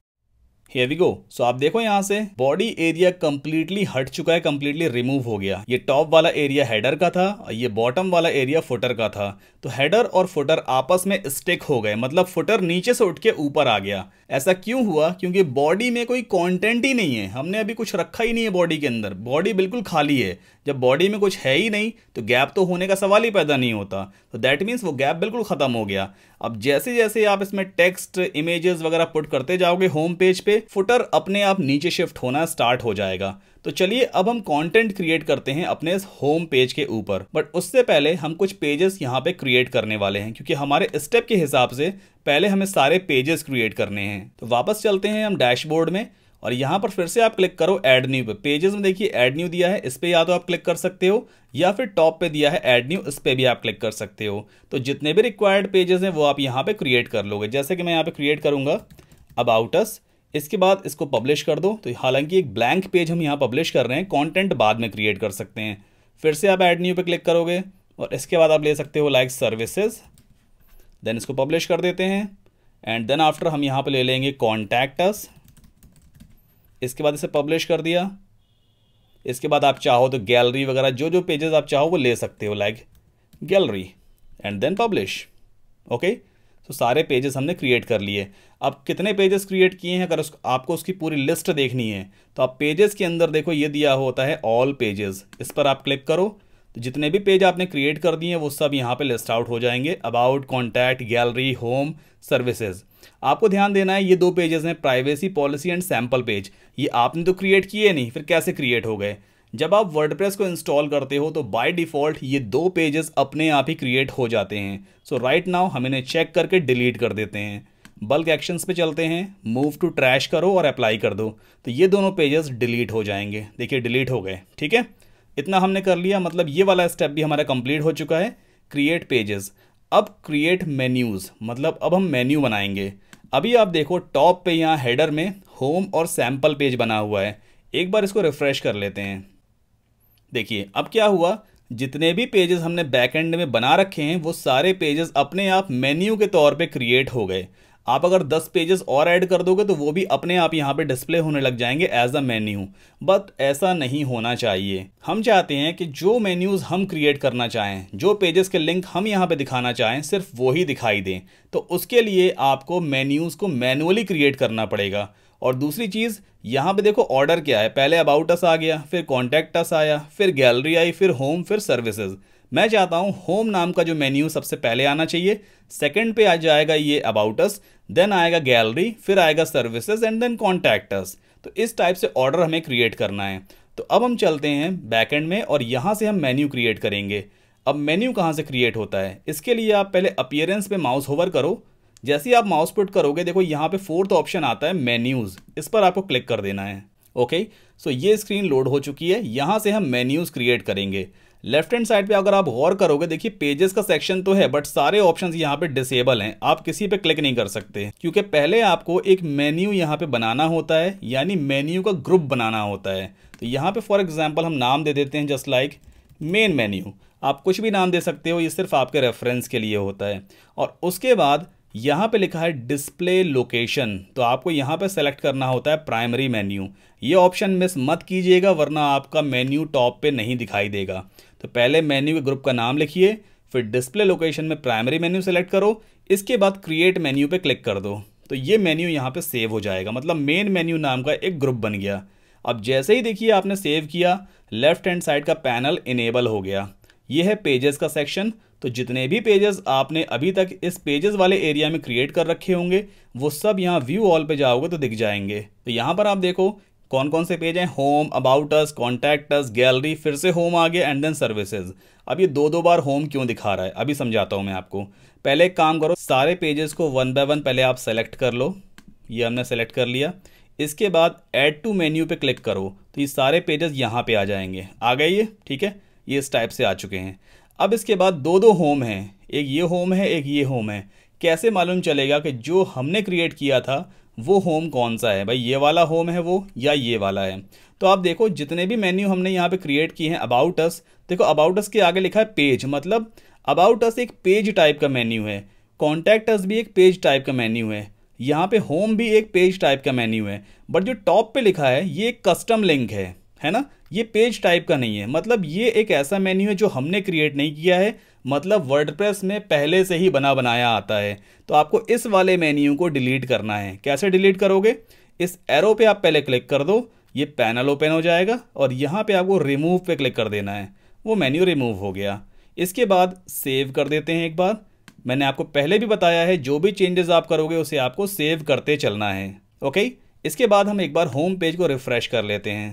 हियर वी गो सो आप देखो यहाँ से बॉडी एरिया कंप्लीटली हट चुका है कंप्लीटली रिमूव हो गया ये टॉप वाला एरिया हेडर का था और ये बॉटम वाला एरिया फुटर का था तो हेडर और फुटर आपस में स्टिक हो गए मतलब फुटर नीचे से उठ के ऊपर आ गया ऐसा क्यों हुआ क्योंकि बॉडी में कोई कॉन्टेंट ही नहीं है हमने अभी कुछ रखा ही नहीं है बॉडी के अंदर बॉडी बिल्कुल खाली है जब बॉडी में कुछ है ही नहीं तो गैप तो होने का सवाल ही पैदा नहीं होता तो दैट मीन्स वो गैप बिल्कुल ख़त्म हो गया अब जैसे जैसे आप इसमें टेक्स्ट इमेजेस वगैरह पुट करते जाओगे होम पेज पे फुटर अपने आप नीचे शिफ्ट होना स्टार्ट हो जाएगा तो चलिए अब हम कंटेंट क्रिएट करते हैं अपने इस होम पेज के ऊपर बट उससे पहले हम कुछ पेजेस यहाँ पे क्रिएट करने वाले हैं क्योंकि हमारे स्टेप के हिसाब से पहले हमें सारे पेजेस क्रिएट करने हैं तो वापस चलते हैं हम डैशबोर्ड में और यहाँ पर फिर से आप क्लिक करो एड न्यू पे पेजेस में देखिए एड न्यू दिया है इस पर या तो आप क्लिक कर सकते हो या फिर टॉप पे दिया है एड न्यू इस पर भी आप क्लिक कर सकते हो तो जितने भी रिक्वायर्ड पेजेस हैं वो आप यहाँ पे क्रिएट कर लोगे जैसे कि मैं यहाँ पे क्रिएट करूँगा अबाउटस इसके बाद इसको पब्लिश कर दो तो हालांकि एक ब्लैंक पेज हम यहाँ पब्लिश कर रहे हैं कॉन्टेंट बाद में क्रिएट कर सकते हैं फिर से आप एड न्यू पर क्लिक करोगे और इसके बाद आप ले सकते हो लाइक सर्विसेज देन इसको पब्लिश कर देते हैं एंड देन आफ्टर हम यहाँ पर ले लेंगे कॉन्टैक्ट अस इसके बाद इसे पब्लिश कर दिया इसके बाद आप चाहो तो गैलरी वगैरह जो जो पेजेस आप चाहो वो ले सकते हो like gallery and then publish okay तो सारे पेजेस हमने क्रिएट कर लिए अब कितने पेजेस क्रिएट किए हैं अगर उस, आपको उसकी पूरी लिस्ट देखनी है तो आप पेजेस के अंदर देखो ये दिया होता है ऑल पेजेस इस पर आप क्लिक करो तो जितने भी पेज आपने क्रिएट कर दिए हैं वो सब यहाँ पे लिस्ट आउट हो जाएंगे about contact gallery home services आपको ध्यान देना है ये दो पेजेस हैं privacy policy and sample page ये आपने तो क्रिएट किए नहीं फिर कैसे क्रिएट हो गए जब आप वर्ड को इंस्टॉल करते हो तो बाय डिफ़ॉल्ट ये दो पेजेस अपने आप ही क्रिएट हो जाते हैं सो राइट नाउ हम इन्हें चेक करके डिलीट कर देते हैं बल्क एक्शंस पे चलते हैं मूव टू ट्रैश करो और अप्लाई कर दो तो ये दोनों पेजेस डिलीट हो जाएंगे देखिए डिलीट हो गए ठीक है इतना हमने कर लिया मतलब ये वाला स्टेप भी हमारा कंप्लीट हो चुका है क्रिएट पेजेस अब क्रिएट मेन्यूज़ मतलब अब हम मेन्यू बनाएंगे अभी आप देखो टॉप पे यहाँ हेडर में होम और सैम्पल पेज बना हुआ है एक बार इसको रिफ़्रेश कर लेते हैं देखिए अब क्या हुआ जितने भी पेजेस हमने बैकएंड में बना रखे हैं वो सारे पेजेस अपने आप मेन्यू के तौर पे क्रिएट हो गए आप अगर 10 पेजेस और ऐड कर दोगे तो वो भी अपने आप यहाँ पे डिस्प्ले होने लग जाएंगे एज अ मेन्यू बट ऐसा नहीं होना चाहिए हम चाहते हैं कि जो मेन्यूज़ हम क्रिएट करना चाहें जो पेजेस के लिंक हम यहाँ पे दिखाना चाहें सिर्फ वो ही दिखाई दें तो उसके लिए आपको मेन्यूज़ को मैनुअली क्रिएट करना पड़ेगा और दूसरी चीज़ यहाँ पे देखो ऑर्डर क्या है पहले अबाउट अस आ गया फिर कॉन्टेक्ट अस आया फिर गैलरी आई फिर होम फिर सर्विसेज मैं चाहता हूँ होम नाम का जो मेन्यू सबसे पहले आना चाहिए सेकंड पे आ जाएगा ये अबाउट अस देन आएगा गैलरी फिर आएगा services and then contact us तो इस टाइप से ऑर्डर हमें क्रिएट करना है तो अब हम चलते हैं बैकेंड में और यहाँ से हम मेन्यू क्रिएट करेंगे अब मेन्यू कहाँ से क्रिएट होता है इसके लिए आप पहले अपियरेंस पे माउस होवर करो जैसे ही आप माउस पुट करोगे देखो यहाँ पे फोर्थ ऑप्शन आता है मेन्यूज़ इस पर आपको क्लिक कर देना है ओके सो ये स्क्रीन लोड हो चुकी है यहाँ से हम मेन्यूज़ क्रिएट करेंगे लेफ्ट हैंड साइड पे अगर आप गौर करोगे देखिए पेजेस का सेक्शन तो है बट सारे ऑप्शंस यहाँ पे डिसेबल हैं आप किसी पे क्लिक नहीं कर सकते क्योंकि पहले आपको एक मेन्यू यहाँ पे बनाना होता है यानी मेन्यू का ग्रुप बनाना होता है तो यहाँ पे फॉर एग्जांपल हम नाम दे देते हैं जस्ट लाइक मेन मेन्यू आप कुछ भी नाम दे सकते हो ये सिर्फ आपके रेफरेंस के लिए होता है और उसके बाद यहाँ पे लिखा है डिस्प्ले लोकेशन तो आपको यहाँ पे सेलेक्ट करना होता है प्राइमरी मेन्यू ये ऑप्शन मिस मत कीजिएगा वरना आपका मेन्यू टॉप पे नहीं दिखाई देगा तो पहले मेन्यू के ग्रुप का नाम लिखिए फिर डिस्प्ले लोकेशन में प्राइमरी मेन्यू सेलेक्ट करो इसके बाद क्रिएट मेन्यू पे क्लिक कर दो तो ये मेन्यू यहाँ पे सेव हो जाएगा मतलब मेन मेन्यू नाम का एक ग्रुप बन गया अब जैसे ही देखिए आपने सेव किया लेफ्ट हैंड साइड का पैनल इनेबल हो गया ये है पेजेस का सेक्शन तो जितने भी पेजेस आपने अभी तक इस पेजेस वाले एरिया में क्रिएट कर रखे होंगे वो सब यहाँ व्यू ऑल पे जाओगे तो दिख जाएंगे तो यहाँ पर आप देखो कौन कौन से पेज हैं home about contacts contact gallery फिर से होम आ गया एंड देन सर्विसेज अब ये दो दो बार होम क्यों दिखा रहा है अभी समझाता हूँ मैं आपको पहले एक काम करो सारे पेजेस को वन बाय वन पहले आप सेलेक्ट कर लो ये हमने सेलेक्ट कर लिया इसके बाद एड टू मेन्यू पे क्लिक करो तो ये सारे पेजेस यहाँ पे आ जाएंगे आ गए ये ठीक है ये इस टाइप से आ चुके हैं अब इसके बाद दो दो होम हैं एक ये होम है एक ये होम है कैसे मालूम चलेगा कि जो हमने क्रिएट किया था वो होम कौन सा है भाई ये वाला होम है वो या ये वाला है तो आप देखो जितने भी मेन्यू हमने यहाँ पे क्रिएट किए हैं अबाउट अस देखो अबाउट अस के आगे लिखा है पेज मतलब अबाउट अस एक पेज टाइप का मेन्यू है कॉन्टैक्ट अस भी एक पेज टाइप का मेन्यू है यहाँ पे होम भी एक पेज टाइप का मेन्यू है बट जो टॉप पे लिखा है ये एक कस्टम लिंक है है ना ये पेज टाइप का नहीं है मतलब ये एक ऐसा मेन्यू है जो हमने क्रिएट नहीं किया है मतलब वर्डप्रेस में पहले से ही बना बनाया आता है तो आपको इस वाले मेन्यू को डिलीट करना है कैसे डिलीट करोगे इस एरो पे आप पहले क्लिक कर दो ये पैनल ओपन हो जाएगा और यहाँ पे आपको रिमूव पे क्लिक कर देना है वो मेन्यू रिमूव हो गया इसके बाद सेव कर देते हैं एक बार मैंने आपको पहले भी बताया है जो भी चेंजेस आप करोगे उसे आपको सेव करते चलना है ओके इसके बाद हम एक बार होम पेज को रिफ़्रेश कर लेते हैं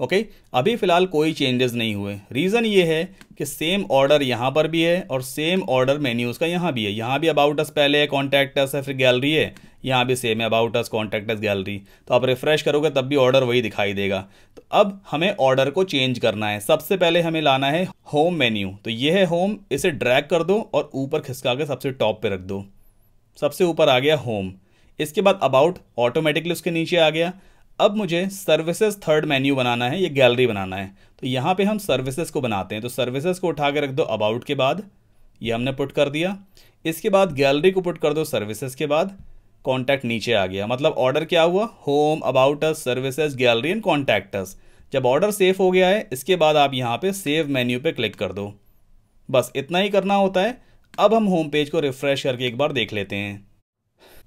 ओके अभी फ़िलहाल कोई चेंजेस नहीं हुए रीज़न ये है कि सेम ऑर्डर यहाँ पर भी है और सेम ऑर्डर मेन्यूज़ का यहाँ भी है यहाँ भी अबाउट अस पहले है कॉन्टैक्ट अस है फिर गैलरी है यहाँ भी सेम है about us contact us gallery तो आप रिफ़्रेश करोगे तब भी ऑर्डर वही दिखाई देगा तो अब हमें ऑर्डर को चेंज करना है सबसे पहले हमें लाना है होम मेन्यू तो ये है होम इसे ड्रैक कर दो और ऊपर खिसका के सबसे टॉप पर रख दो सबसे ऊपर आ गया होम इसके बाद अबाउट ऑटोमेटिकली उसके नीचे आ गया अब मुझे सर्विसेज थर्ड मेन्यू बनाना है ये गैलरी बनाना है तो यहाँ पे हम सर्विसेज को बनाते हैं तो सर्विसेज को उठा के रख दो अबाउट के बाद ये हमने पुट कर दिया इसके बाद गैलरी को पुट कर दो सर्विसेज के बाद कॉन्टैक्ट नीचे आ गया मतलब ऑर्डर क्या हुआ home about us services gallery and contacts जब ऑर्डर सेव हो गया है इसके बाद आप यहाँ पे सेव मेन्यू पे क्लिक कर दो बस इतना ही करना होता है अब हम होम पेज को रिफ्रेश करके एक बार देख लेते हैं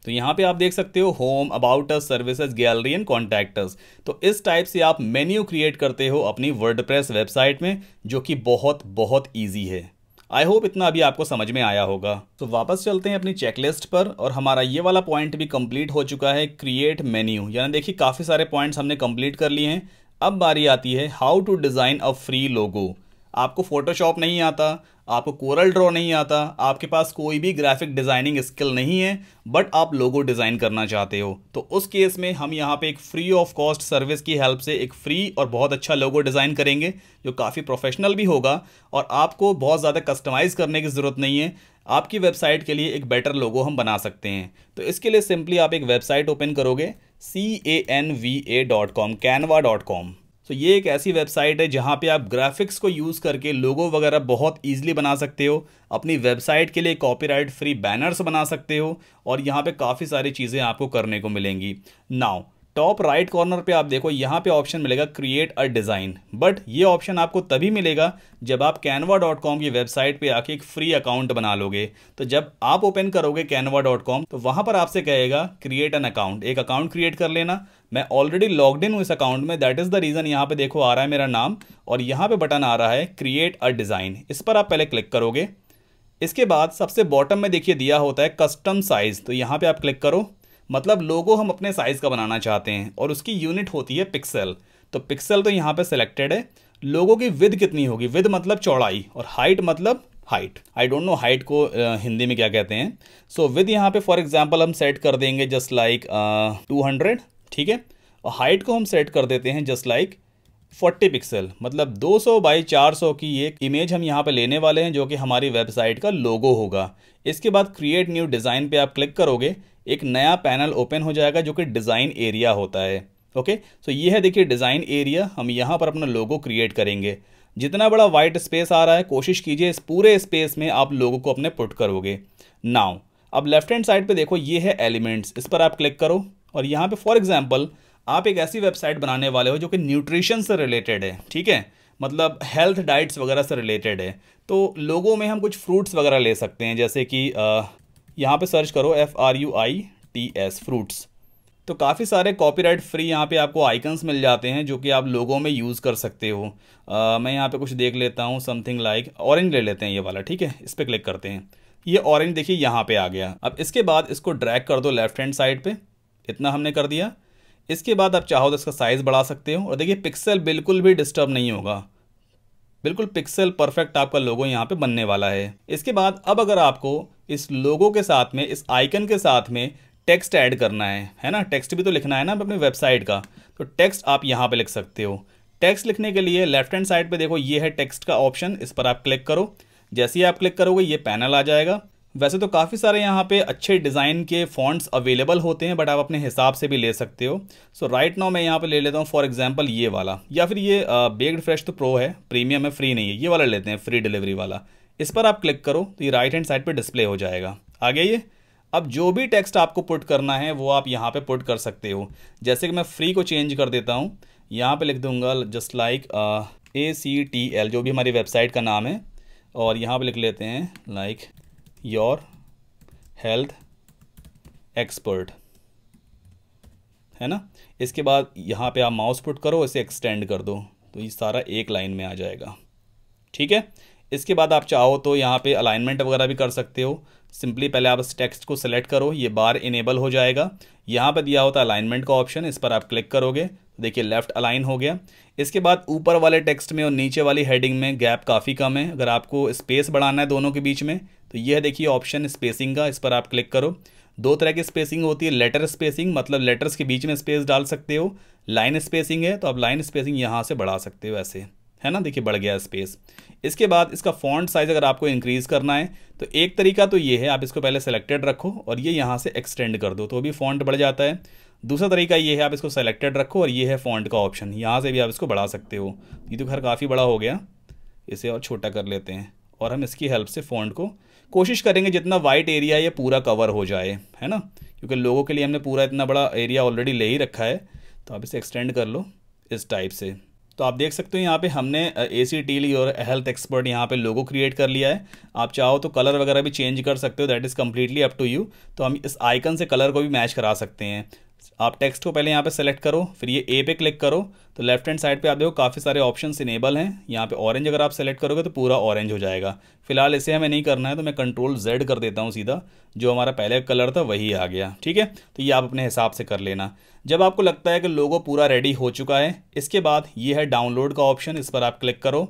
तो यहाँ पे आप देख सकते हो home about us services gallery and contactors तो इस टाइप से आप मेन्यू क्रिएट करते हो अपनी वर्डप्रेस वेबसाइट में जो कि बहुत बहुत ईजी है आई होप इतना अभी आपको समझ में आया होगा तो वापस चलते हैं अपनी चेकलिस्ट पर और हमारा ये वाला पॉइंट भी कंप्लीट हो चुका है क्रिएट मेन्यू यानी देखिए काफ़ी सारे पॉइंट्स हमने कंप्लीट कर लिए हैं अब बारी आती है how to design a free logo आपको फ़ोटोशॉप नहीं आता आपको कोरल ड्रॉ नहीं आता आपके पास कोई भी ग्राफिक डिज़ाइनिंग स्किल नहीं है बट आप लोगो डिज़ाइन करना चाहते हो तो उस केस में हम यहाँ पे एक फ्री ऑफ कॉस्ट सर्विस की हेल्प से एक फ्री और बहुत अच्छा लोगो डिज़ाइन करेंगे जो काफ़ी प्रोफेशनल भी होगा और आपको बहुत ज़्यादा कस्टमाइज़ करने की ज़रूरत नहीं है आपकी वेबसाइट के लिए एक बेटर लोगो हम बना सकते हैं तो इसके लिए सिंपली आप एक वेबसाइट ओपन करोगे C A N V A dot com Canva dot com so ये एक ऐसी वेबसाइट है जहाँ पे आप ग्राफिक्स को यूज़ करके लोगो वगैरह बहुत ईजिली बना सकते हो अपनी वेबसाइट के लिए कॉपीराइट फ्री बैनर्स बना सकते हो और यहाँ पे काफ़ी सारी चीज़ें आपको करने को मिलेंगी नाउ टॉप राइट कॉर्नर पे आप देखो यहाँ पे ऑप्शन मिलेगा क्रिएट अ डिज़ाइन बट ये ऑप्शन आपको तभी मिलेगा जब आप कैनवा डॉट कॉम की वेबसाइट पे आके एक फ्री अकाउंट बना लोगे तो जब आप ओपन करोगे कैनवा डॉट कॉम तो वहाँ पर आपसे कहेगा क्रिएट एन अकाउंट एक अकाउंट क्रिएट कर लेना मैं ऑलरेडी लॉग्ड इन हूँ इस अकाउंट में दैट इज़ द रीज़न यहाँ पर देखो आ रहा है मेरा नाम और यहाँ पर बटन आ रहा है क्रिएट अ डिज़ाइन इस पर आप पहले क्लिक करोगे इसके बाद सबसे बॉटम में देखिए दिया होता है कस्टम साइज़ तो यहाँ पर आप क्लिक करो मतलब लोगो हम अपने साइज़ का बनाना चाहते हैं और उसकी यूनिट होती है पिक्सल तो पिक्सल तो यहाँ पे सिलेक्टेड है लोगों की विद कितनी होगी विद मतलब चौड़ाई और हाइट मतलब height I don't know height को uh, हिंदी में क्या कहते हैं सो विद यहाँ पे फॉर एग्जाम्पल हम सेट कर देंगे जस्ट लाइक टू हंड्रेड ठीक है और हाइट को हम सेट कर देते हैं जस्ट लाइक फोर्टी पिक्सल मतलब 200 सौ बाई चार की एक इमेज हम यहाँ पे लेने वाले हैं जो कि हमारी वेबसाइट का लोगो होगा इसके बाद क्रिएट न्यू डिज़ाइन पे आप क्लिक करोगे एक नया पैनल ओपन हो जाएगा जो कि डिज़ाइन एरिया होता है ओके सो ये है देखिए डिज़ाइन एरिया हम यहाँ पर अपना लोगो क्रिएट करेंगे जितना बड़ा वाइट स्पेस आ रहा है कोशिश कीजिए इस पूरे स्पेस में आप लोगों को अपने पुट करोगे नाउ अब लेफ्ट हैंड साइड पर देखो ये है एलिमेंट्स इस पर आप क्लिक करो और यहाँ पर फॉर एग्जाम्पल आप एक ऐसी वेबसाइट बनाने वाले हो जो कि न्यूट्रिशन से रिलेटेड है ठीक है मतलब हेल्थ डाइट्स वगैरह से रिलेटेड है तो लोगों में हम कुछ फ्रूट्स वगैरह ले सकते हैं जैसे कि यहाँ पे सर्च करो F R U I T S fruits तो काफ़ी सारे कॉपीराइट फ्री यहाँ पे आपको आइकन्स मिल जाते हैं जो कि आप लोगों में यूज़ कर सकते हो आ, मैं यहाँ पे कुछ देख लेता हूँ समथिंग लाइक ऑरेंज ले लेते हैं ये वाला ठीक है इस पर क्लिक करते हैं ये ऑरेंज देखिए यहाँ पे आ गया अब इसके बाद इसको ड्रैग कर दो लेफ्ट हैंड साइड पे इतना हमने कर दिया इसके बाद आप चाहो तो इसका साइज़ बढ़ा सकते हो और देखिए पिक्सल बिल्कुल भी डिस्टर्ब नहीं होगा बिल्कुल पिक्सल परफेक्ट आपका लोगो यहाँ पे बनने वाला है इसके बाद अब अगर आपको इस लोगो के साथ में इस आइकन के साथ में टेक्स्ट ऐड करना है है ना टेक्स्ट भी तो लिखना है ना अपनी वेबसाइट का तो टेक्स्ट आप यहाँ पे लिख सकते हो टेक्स्ट लिखने के लिए लेफ्ट हैंड साइड पे देखो ये है टेक्स्ट का ऑप्शन इस पर आप क्लिक करो जैसे ही आप क्लिक करोगे ये पैनल आ जाएगा वैसे तो काफ़ी सारे यहाँ पे अच्छे डिज़ाइन के फॉन्ट्स अवेलेबल होते हैं बट आप अपने हिसाब से भी ले सकते हो सो राइट नाउ मैं यहाँ पे ले लेता हूँ फॉर एग्जांपल ये वाला या फिर ये बेग्ड फ्रेश तो प्रो है प्रीमियम है फ्री नहीं है ये वाला लेते हैं फ्री डिलीवरी वाला इस पर आप क्लिक करो तो ये राइट हैंड साइड पर डिस्प्ले हो जाएगा आगे ये अब जो भी टेक्स्ट आपको पुट करना है वो आप यहाँ पर पुट कर सकते हो जैसे कि मैं फ्री को चेंज कर देता हूँ यहाँ पर लिख दूंगा just like A C T L जो भी हमारी वेबसाइट का नाम है और यहाँ पर लिख लेते हैं like like, your health expert है ना इसके बाद यहाँ पे आप माउस पुट करो इसे एक्सटेंड कर दो तो ये सारा एक लाइन में आ जाएगा ठीक है इसके बाद आप चाहो तो यहाँ पे अलाइनमेंट वगैरह भी कर सकते हो सिंपली पहले आप इस टेक्स्ट को सिलेक्ट करो ये बार इनेबल हो जाएगा यहाँ पर दिया होता है अलाइनमेंट का ऑप्शन इस पर आप क्लिक करोगे तो देखिए लेफ्ट अलाइन हो गया इसके बाद ऊपर वाले टेक्स्ट में और नीचे वाली हेडिंग में गैप काफ़ी कम है अगर आपको स्पेस बढ़ाना है दोनों के बीच में तो यह देखिए ऑप्शन स्पेसिंग का इस पर आप क्लिक करो दो तरह की स्पेसिंग होती है लेटर स्पेसिंग मतलब लेटर्स के बीच में स्पेस डाल सकते हो लाइन स्पेसिंग है तो आप लाइन स्पेसिंग यहाँ से बढ़ा सकते हो ऐसे है ना देखिए बढ़ गया स्पेस इसके बाद इसका फॉन्ट साइज अगर आपको इंक्रीज़ करना है तो एक तरीका तो ये है आप इसको पहले सेलेक्टेड रखो और ये यहाँ से एक्सटेंड कर दो तो भी फॉन्ट बढ़ जाता है दूसरा तरीका ये है आप इसको सेलेक्टेड रखो और ये है फॉन्ट का ऑप्शन यहाँ से भी आप इसको बढ़ा सकते हो ये तो खैर काफ़ी बड़ा हो गया इसे और छोटा कर लेते हैं और हम इसकी हेल्प से फॉन्ट को कोशिश करेंगे जितना वाइट एरिया ये पूरा कवर हो जाए है ना क्योंकि लोगों के लिए हमने पूरा इतना बड़ा एरिया ऑलरेडी ले ही रखा है तो आप इसे एक्सटेंड कर लो इस टाइप से तो आप देख सकते हो यहाँ पे हमने ए सी ली और हेल्थ एक्सपर्ट यहाँ पे लोगो क्रिएट कर लिया है आप चाहो तो कलर वगैरह भी चेंज कर सकते हो that is completely up to you तो हम इस आइकन से कलर को भी मैच करा सकते हैं आप टेक्स्ट को पहले यहाँ पे सेलेक्ट करो फिर ये ए पे क्लिक करो तो लेफ्ट हैंड साइड पे आप देखो काफ़ी सारे ऑप्शन इनेबल हैं यहाँ पे ऑरेंज अगर आप सेलेक्ट करोगे तो पूरा ऑरेंज हो जाएगा फिलहाल इसे हमें नहीं करना है तो मैं कंट्रोल जेड कर देता हूँ सीधा जो हमारा पहले कलर था वही आ गया ठीक है तो ये आप अपने हिसाब से कर लेना जब आपको लगता है कि लोगो पूरा रेडी हो चुका है इसके बाद ये है डाउनलोड का ऑप्शन इस पर आप क्लिक करो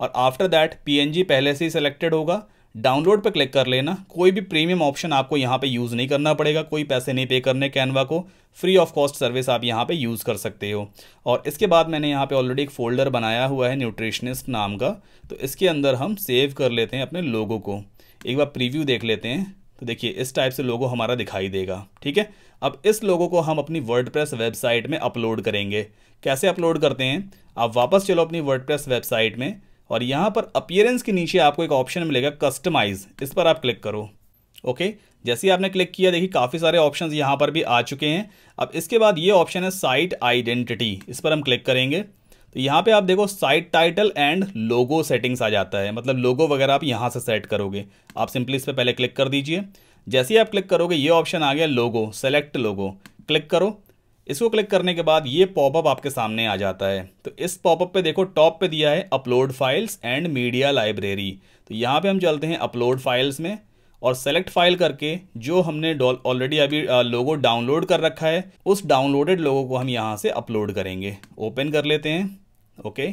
और आफ्टर दैट पी पहले से ही सिलेक्टेड होगा डाउनलोड पर क्लिक कर लेना कोई भी प्रीमियम ऑप्शन आपको यहाँ पे यूज़ नहीं करना पड़ेगा कोई पैसे नहीं पे करने कैनवा को फ्री ऑफ कॉस्ट सर्विस आप यहाँ पे यूज़ कर सकते हो और इसके बाद मैंने यहाँ पे ऑलरेडी एक फ़ोल्डर बनाया हुआ है न्यूट्रिशनिस्ट नाम का तो इसके अंदर हम सेव कर लेते हैं अपने लोगों को एक बार प्रीव्यू देख लेते हैं तो देखिए इस टाइप से लोगो हमारा दिखाई देगा ठीक है अब इस लोगो को हम अपनी वर्डप्रेस वेबसाइट में अपलोड करेंगे कैसे अपलोड करते हैं आप वापस चलो अपनी वर्डप्रेस वेबसाइट में और यहाँ पर अपियरेंस के नीचे आपको एक ऑप्शन मिलेगा कस्टमाइज इस पर आप क्लिक करो ओके जैसे ही आपने क्लिक किया देखिए काफ़ी सारे ऑप्शंस यहाँ पर भी आ चुके हैं अब इसके बाद ये ऑप्शन है साइट आइडेंटिटी इस पर हम क्लिक करेंगे तो यहाँ पे आप देखो site title and logo settings आ जाता है मतलब लोगो वगैरह आप यहाँ से सेट करोगे आप सिंपली इस पर पहले क्लिक कर दीजिए जैसे ही आप क्लिक करोगे ये ऑप्शन आ गया लोगो सेलेक्ट लोगो क्लिक करो इसको क्लिक करने के बाद ये पॉपअप आपके सामने आ जाता है तो इस पॉपअप पे देखो टॉप पे दिया है upload files and media library तो यहाँ पे हम चलते हैं अपलोड फाइल्स में और सेलेक्ट फाइल करके जो हमने ऑलरेडी अभी लोगो डाउनलोड कर रखा है उस डाउनलोडेड लोगो को हम यहाँ से अपलोड करेंगे ओपन कर लेते हैं ओके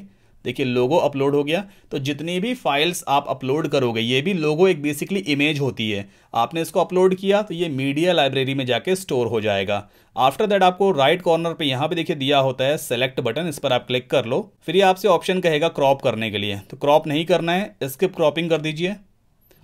देखिए लोगो अपलोड हो गया तो जितनी भी फाइल्स आप अपलोड करोगे ये भी लोगो एक बेसिकली इमेज होती है आपने इसको अपलोड किया तो ये मीडिया लाइब्रेरी में जाके स्टोर हो जाएगा आफ्टर दैट आपको राइट कॉर्नर पे यहाँ पे देखिए दिया होता है सेलेक्ट बटन इस पर आप क्लिक कर लो फिर ये आपसे ऑप्शन कहेगा क्रॉप करने के लिए तो क्रॉप नहीं करना है स्किप क्रॉपिंग कर दीजिए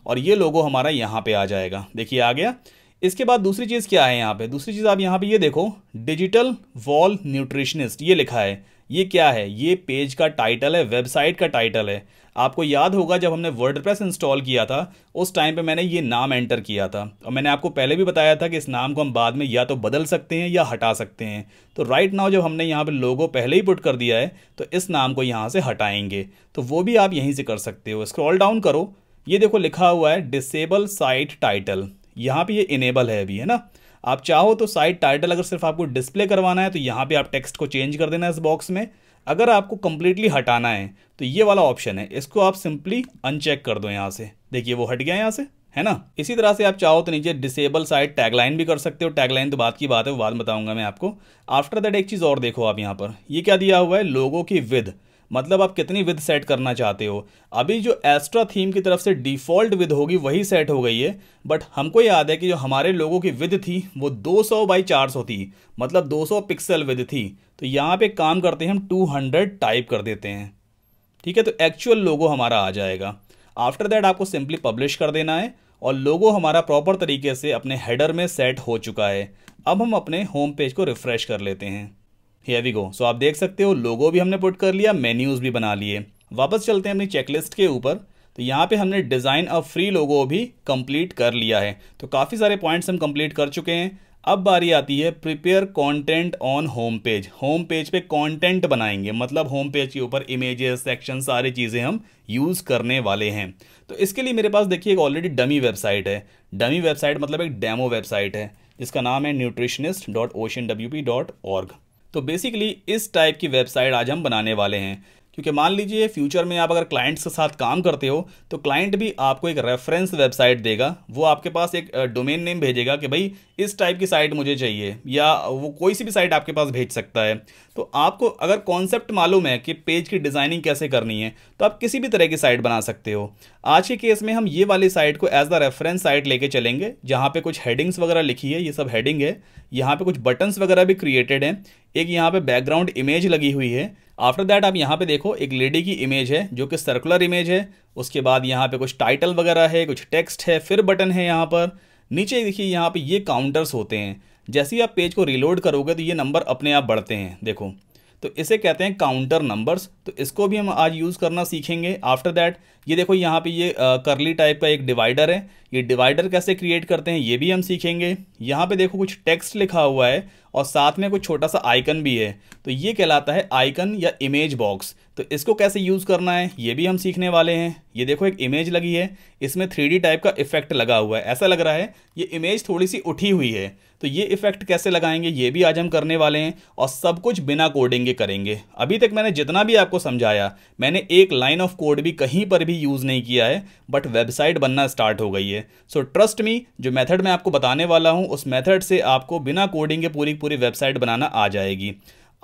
और ये लोगो हमारा यहाँ पे आ जाएगा देखिए आ गया इसके बाद दूसरी चीज़ क्या है यहाँ पे दूसरी चीज़ आप यहाँ पे ये देखो डिजिटल वॉल न्यूट्रिशनिस्ट ये लिखा है ये क्या है ये पेज का टाइटल है वेबसाइट का टाइटल है आपको याद होगा जब हमने वर्डप्रेस इंस्टॉल किया था उस टाइम पे मैंने ये नाम एंटर किया था और मैंने आपको पहले भी बताया था कि इस नाम को हम बाद में या तो बदल सकते हैं या हटा सकते हैं तो राइट नाउ जब हमने यहाँ पे लोगो पहले ही पुट कर दिया है तो इस नाम को यहाँ से हटाएंगे तो वो भी आप यहीं से कर सकते हो स्क्रॉल डाउन करो ये देखो लिखा हुआ है डिसेबल साइट टाइटल यहाँ पर ये इनेबल है अभी है ना आप चाहो तो साइट टाइटल अगर सिर्फ आपको डिस्प्ले करवाना है तो यहाँ पे आप टेक्स्ट को चेंज कर देना है इस बॉक्स में अगर आपको कम्प्लीटली हटाना है तो ये वाला ऑप्शन है इसको आप सिंपली अनचेक कर दो यहाँ से देखिए वो हट गया यहाँ से है ना इसी तरह से आप चाहो तो नीचे डिसेबल साइड टैगलाइन भी कर सकते हो टैगलाइन तो बात की बात है वो बाद बताऊंगा मैं आपको आफ्टर दैट एक चीज़ और देखो आप यहाँ पर ये क्या दिया हुआ है लोगों की विद मतलब आप कितनी विद सेट करना चाहते हो अभी जो एस्ट्रा थीम की तरफ से डिफ़ॉल्ट विद होगी वही सेट हो गई है बट हमको याद है कि जो हमारे लोगों की विद थी वो 200 सौ बाई चार थी मतलब 200 पिक्सल विद थी तो यहाँ पे काम करते हैं हम 200 टाइप कर देते हैं ठीक है तो एक्चुअल लोगो हमारा आ जाएगा आफ्टर दैट आपको सिंपली पब्लिश कर देना है और लोगो हमारा प्रॉपर तरीके से अपने हेडर में सेट हो चुका है अब हम अपने होम पेज को रिफ़्रेश कर लेते हैं हेयर वी गो सो आप देख सकते हो लोगो भी हमने पुट कर लिया मेन्यूज़ भी बना लिए वापस चलते हैं अपनी चेकलिस्ट के ऊपर तो यहाँ पे हमने डिज़ाइन और फ्री लोगो भी कंप्लीट कर लिया है तो काफ़ी सारे पॉइंट्स हम कंप्लीट कर चुके हैं अब बारी आती है prepare content on home page home page पे कंटेंट बनाएंगे मतलब होम पेज के ऊपर इमेजेस सेक्शन सारी चीज़ें हम यूज़ करने वाले हैं तो इसके लिए मेरे पास देखिए एक ऑलरेडी डमी वेबसाइट है डमी वेबसाइट मतलब एक डेमो वेबसाइट है जिसका नाम है nutritionist dot ocean W P dot org तो बेसिकली इस टाइप की वेबसाइट आज हम बनाने वाले हैं क्योंकि मान लीजिए फ्यूचर में आप अगर क्लाइंट्स के साथ काम करते हो तो क्लाइंट भी आपको एक रेफरेंस वेबसाइट देगा वो आपके पास एक डोमेन नेम भेजेगा कि भाई इस टाइप की साइट मुझे चाहिए या वो कोई सी भी साइट आपके पास भेज सकता है तो आपको अगर कॉन्सेप्ट मालूम है कि पेज की डिज़ाइनिंग कैसे करनी है तो आप किसी भी तरह की साइट बना सकते हो आज के केस में हम ये वाली साइट को एज द रेफरेंस साइट लेके चलेंगे जहाँ पे कुछ हेडिंग्स वगैरह लिखी है ये सब हेडिंग है यहाँ पे कुछ बटन्स वगैरह भी क्रिएटेड हैं एक यहाँ पे बैकग्राउंड इमेज लगी हुई है आफ्टर दैट आप यहाँ पे देखो एक लेडी की इमेज है जो कि सर्कुलर इमेज है उसके बाद यहाँ पे कुछ टाइटल वगैरह है कुछ टेक्स्ट है फिर बटन है यहाँ पर नीचे देखिए यहाँ पे ये काउंटर्स होते हैं जैसे ही आप पेज को रिलोड करोगे तो ये नंबर अपने आप बढ़ते हैं देखो तो इसे कहते हैं काउंटर नंबर्स तो इसको भी हम आज यूज़ करना सीखेंगे आफ्टर दैट ये देखो यहाँ पे ये करली टाइप का एक डिवाइडर है ये डिवाइडर कैसे क्रिएट करते हैं ये भी हम सीखेंगे यहाँ पे देखो कुछ टेक्स्ट लिखा हुआ है और साथ में कुछ छोटा सा आइकन भी है तो ये कहलाता है आइकन या इमेज बॉक्स तो इसको कैसे यूज़ करना है ये भी हम सीखने वाले हैं ये देखो एक इमेज लगी है इसमें थ्री टाइप का इफेक्ट लगा हुआ है ऐसा लग रहा है ये इमेज थोड़ी सी उठी हुई है तो ये इफेक्ट कैसे लगाएंगे ये भी आज हम करने वाले हैं और सब कुछ बिना कोडिंग के करेंगे अभी तक मैंने जितना भी आपको समझाया मैंने एक लाइन ऑफ कोड भी कहीं पर भी यूज़ नहीं किया है बट वेबसाइट बनना स्टार्ट हो गई है सो ट्रस्ट मी जो मेथड मैं आपको बताने वाला हूँ उस मेथड से आपको बिना कोडिंग के पूरी पूरी वेबसाइट बनाना आ जाएगी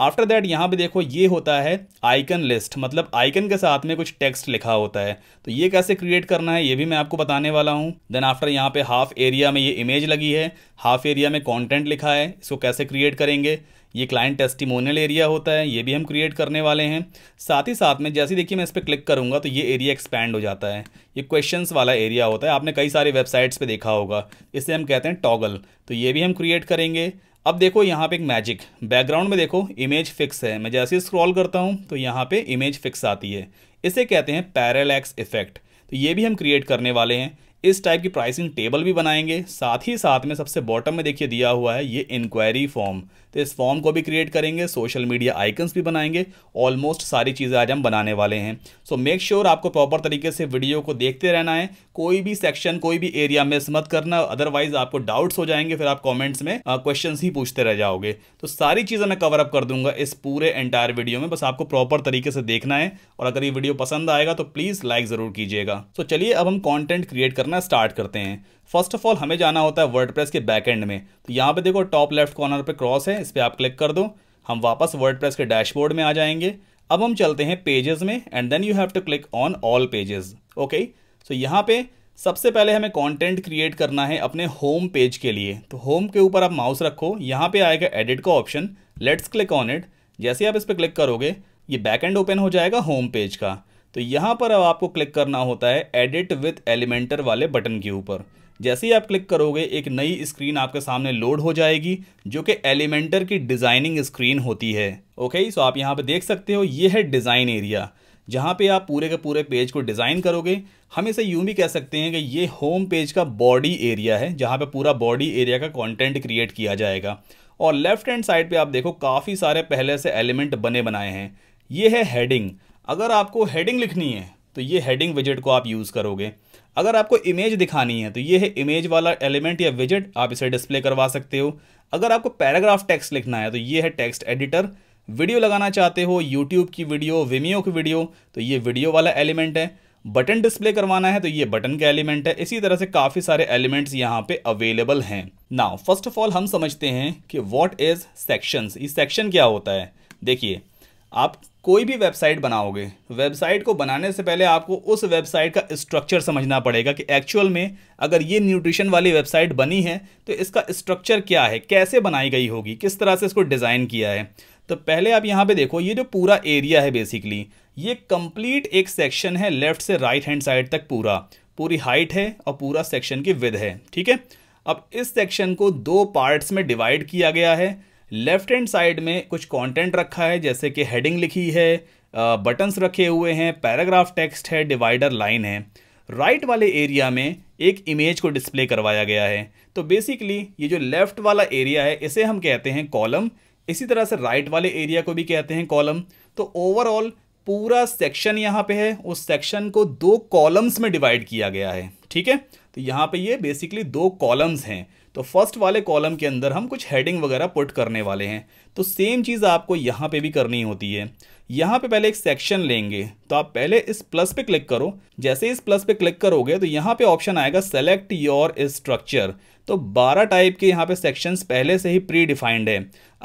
आफ्टर दैट यहाँ पे देखो ये होता है आइकन लिस्ट मतलब आइकन के साथ में कुछ टेक्स्ट लिखा होता है तो ये कैसे क्रिएट करना है ये भी मैं आपको बताने वाला हूँ देन आफ्टर यहाँ पे हाफ एरिया में ये इमेज लगी है हाफ एरिया में कंटेंट लिखा है इसको कैसे क्रिएट करेंगे ये क्लाइंट टेस्टिमोनियल एरिया होता है ये भी हम क्रिएट करने वाले हैं साथ ही साथ में जैसे देखिए मैं इस पर क्लिक करूँगा तो ये एरिया एक्सपैंड हो जाता है ये क्वेश्चंस वाला एरिया होता है आपने कई सारे वेबसाइट्स पे देखा होगा इसे हम कहते हैं टॉगल तो ये भी हम क्रिएट करेंगे अब देखो यहाँ पे एक मैजिक बैकग्राउंड में देखो इमेज फिक्स है मैं जैसे स्क्रॉल करता हूँ तो यहाँ पे इमेज फिक्स आती है इसे कहते हैं पैरेलैक्स इफेक्ट तो ये भी हम क्रिएट करने वाले हैं इस टाइप की प्राइसिंग टेबल भी बनाएंगे साथ ही साथ में सबसे बॉटम में देखिए दिया हुआ है ये इंक्वायरी फॉर्म तो इस फॉर्म को भी क्रिएट करेंगे सोशल मीडिया आइकन्स भी बनाएंगे ऑलमोस्ट सारी चीज़ें आज हम बनाने वाले हैं सो मेक श्योर आपको प्रॉपर तरीके से वीडियो को देखते रहना है कोई भी सेक्शन कोई भी एरिया मिस मत करना अदरवाइज आपको डाउट्स हो जाएंगे फिर आप कॉमेंट्स में क्वेश्चन ही पूछते रह जाओगे तो सारी चीज़ें मैं कवर अप कर दूंगा इस पूरे एंटायर वीडियो में बस आपको प्रॉपर तरीके से देखना है और अगर ये वीडियो पसंद आएगा तो प्लीज़ लाइक ज़रूर कीजिएगा तो चलिए अब हम कॉन्टेंट क्रिएट करना करना स्टार्ट करते हैं फर्स्ट ऑफ ऑल हमें जाना होता है वर्ड के बैक एंड में तो यहाँ पे देखो टॉप लेफ्ट कॉर्नर पे क्रॉस है इस पर आप क्लिक कर दो हम वापस वर्ड के डैशबोर्ड में आ जाएंगे अब हम चलते हैं पेजेस में and then you have to click on all pages okay so यहाँ पे सबसे पहले हमें कॉन्टेंट क्रिएट करना है अपने होम पेज के लिए तो होम के ऊपर आप माउस रखो यहाँ पे आएगा एडिट का option let's click on it जैसे आप इस पर क्लिक करोगे ये बैक एंड ओपन हो जाएगा होम पेज का तो यहाँ पर अब आपको क्लिक करना होता है एडिट विथ एलिमेंटर वाले बटन के ऊपर जैसे ही आप क्लिक करोगे एक नई स्क्रीन आपके सामने लोड हो जाएगी जो कि एलिमेंटर की डिज़ाइनिंग स्क्रीन होती है ओके सो आप यहाँ पे देख सकते हो ये है डिज़ाइन एरिया जहाँ पे आप पूरे के पूरे पेज को डिज़ाइन करोगे हम इसे यूँ भी कह सकते हैं कि ये होम पेज का बॉडी एरिया है जहाँ पे पूरा बॉडी एरिया का कंटेंट क्रिएट किया जाएगा और लेफ्ट हैंड साइड पे आप देखो काफ़ी सारे पहले से एलिमेंट बने बनाए हैं ये है हेडिंग अगर आपको हेडिंग लिखनी है तो ये हेडिंग विजिट को आप यूज़ करोगे अगर आपको इमेज दिखानी है तो ये है इमेज वाला एलिमेंट या विजिट आप इसे डिस्प्ले करवा सकते हो अगर आपको पैराग्राफ टेक्स्ट लिखना है तो ये है टेक्स्ट एडिटर वीडियो लगाना चाहते हो यूट्यूब की वीडियो विमियो की वीडियो तो ये वीडियो वाला एलिमेंट है बटन डिस्प्ले करवाना है तो ये बटन का एलिमेंट है इसी तरह से काफ़ी सारे एलिमेंट्स यहाँ पे अवेलेबल हैं नाउ फर्स्ट ऑफ ऑल हम समझते हैं कि व्हाट इज़ सेक्शंस ये सेक्शन क्या होता है देखिए आप कोई भी वेबसाइट बनाओगे वेबसाइट को बनाने से पहले आपको उस वेबसाइट का स्ट्रक्चर समझना पड़ेगा कि एक्चुअल में अगर ये न्यूट्रिशन वाली वेबसाइट बनी है तो इसका स्ट्रक्चर क्या है कैसे बनाई गई होगी किस तरह से इसको डिज़ाइन किया है तो पहले आप यहाँ पे देखो ये जो पूरा एरिया है बेसिकली ये कंप्लीट एक सेक्शन है लेफ्ट से राइट हैंड साइड तक पूरा पूरी हाइट है और पूरा सेक्शन की विद है ठीक है अब इस सेक्शन को दो पार्ट्स में डिवाइड किया गया है लेफ्ट हैंड साइड में कुछ कंटेंट रखा है जैसे कि हेडिंग लिखी है बटन्स रखे हुए हैं पैराग्राफ टेक्स्ट है डिवाइडर लाइन है राइट right वाले एरिया में एक इमेज को डिस्प्ले करवाया गया है तो बेसिकली ये जो लेफ्ट वाला एरिया है इसे हम कहते हैं कॉलम इसी तरह से राइट right वाले एरिया को भी कहते हैं कॉलम तो ओवरऑल पूरा सेक्शन यहाँ पे है उस सेक्शन को दो कॉलम्स में डिवाइड किया गया है ठीक है तो यहाँ पे ये बेसिकली दो कॉलम्स हैं तो फर्स्ट वाले कॉलम के अंदर हम कुछ हेडिंग वगैरह पुट करने वाले हैं तो सेम चीज़ आपको यहाँ पे भी करनी होती है यहाँ पे पहले एक सेक्शन लेंगे तो आप पहले इस प्लस पे क्लिक करो जैसे इस प्लस पे क्लिक करोगे तो यहाँ पे ऑप्शन आएगा सेलेक्ट योर स्ट्रक्चर तो 12 टाइप के यहाँ पे सेक्शंस पहले से ही प्री डिफाइंड है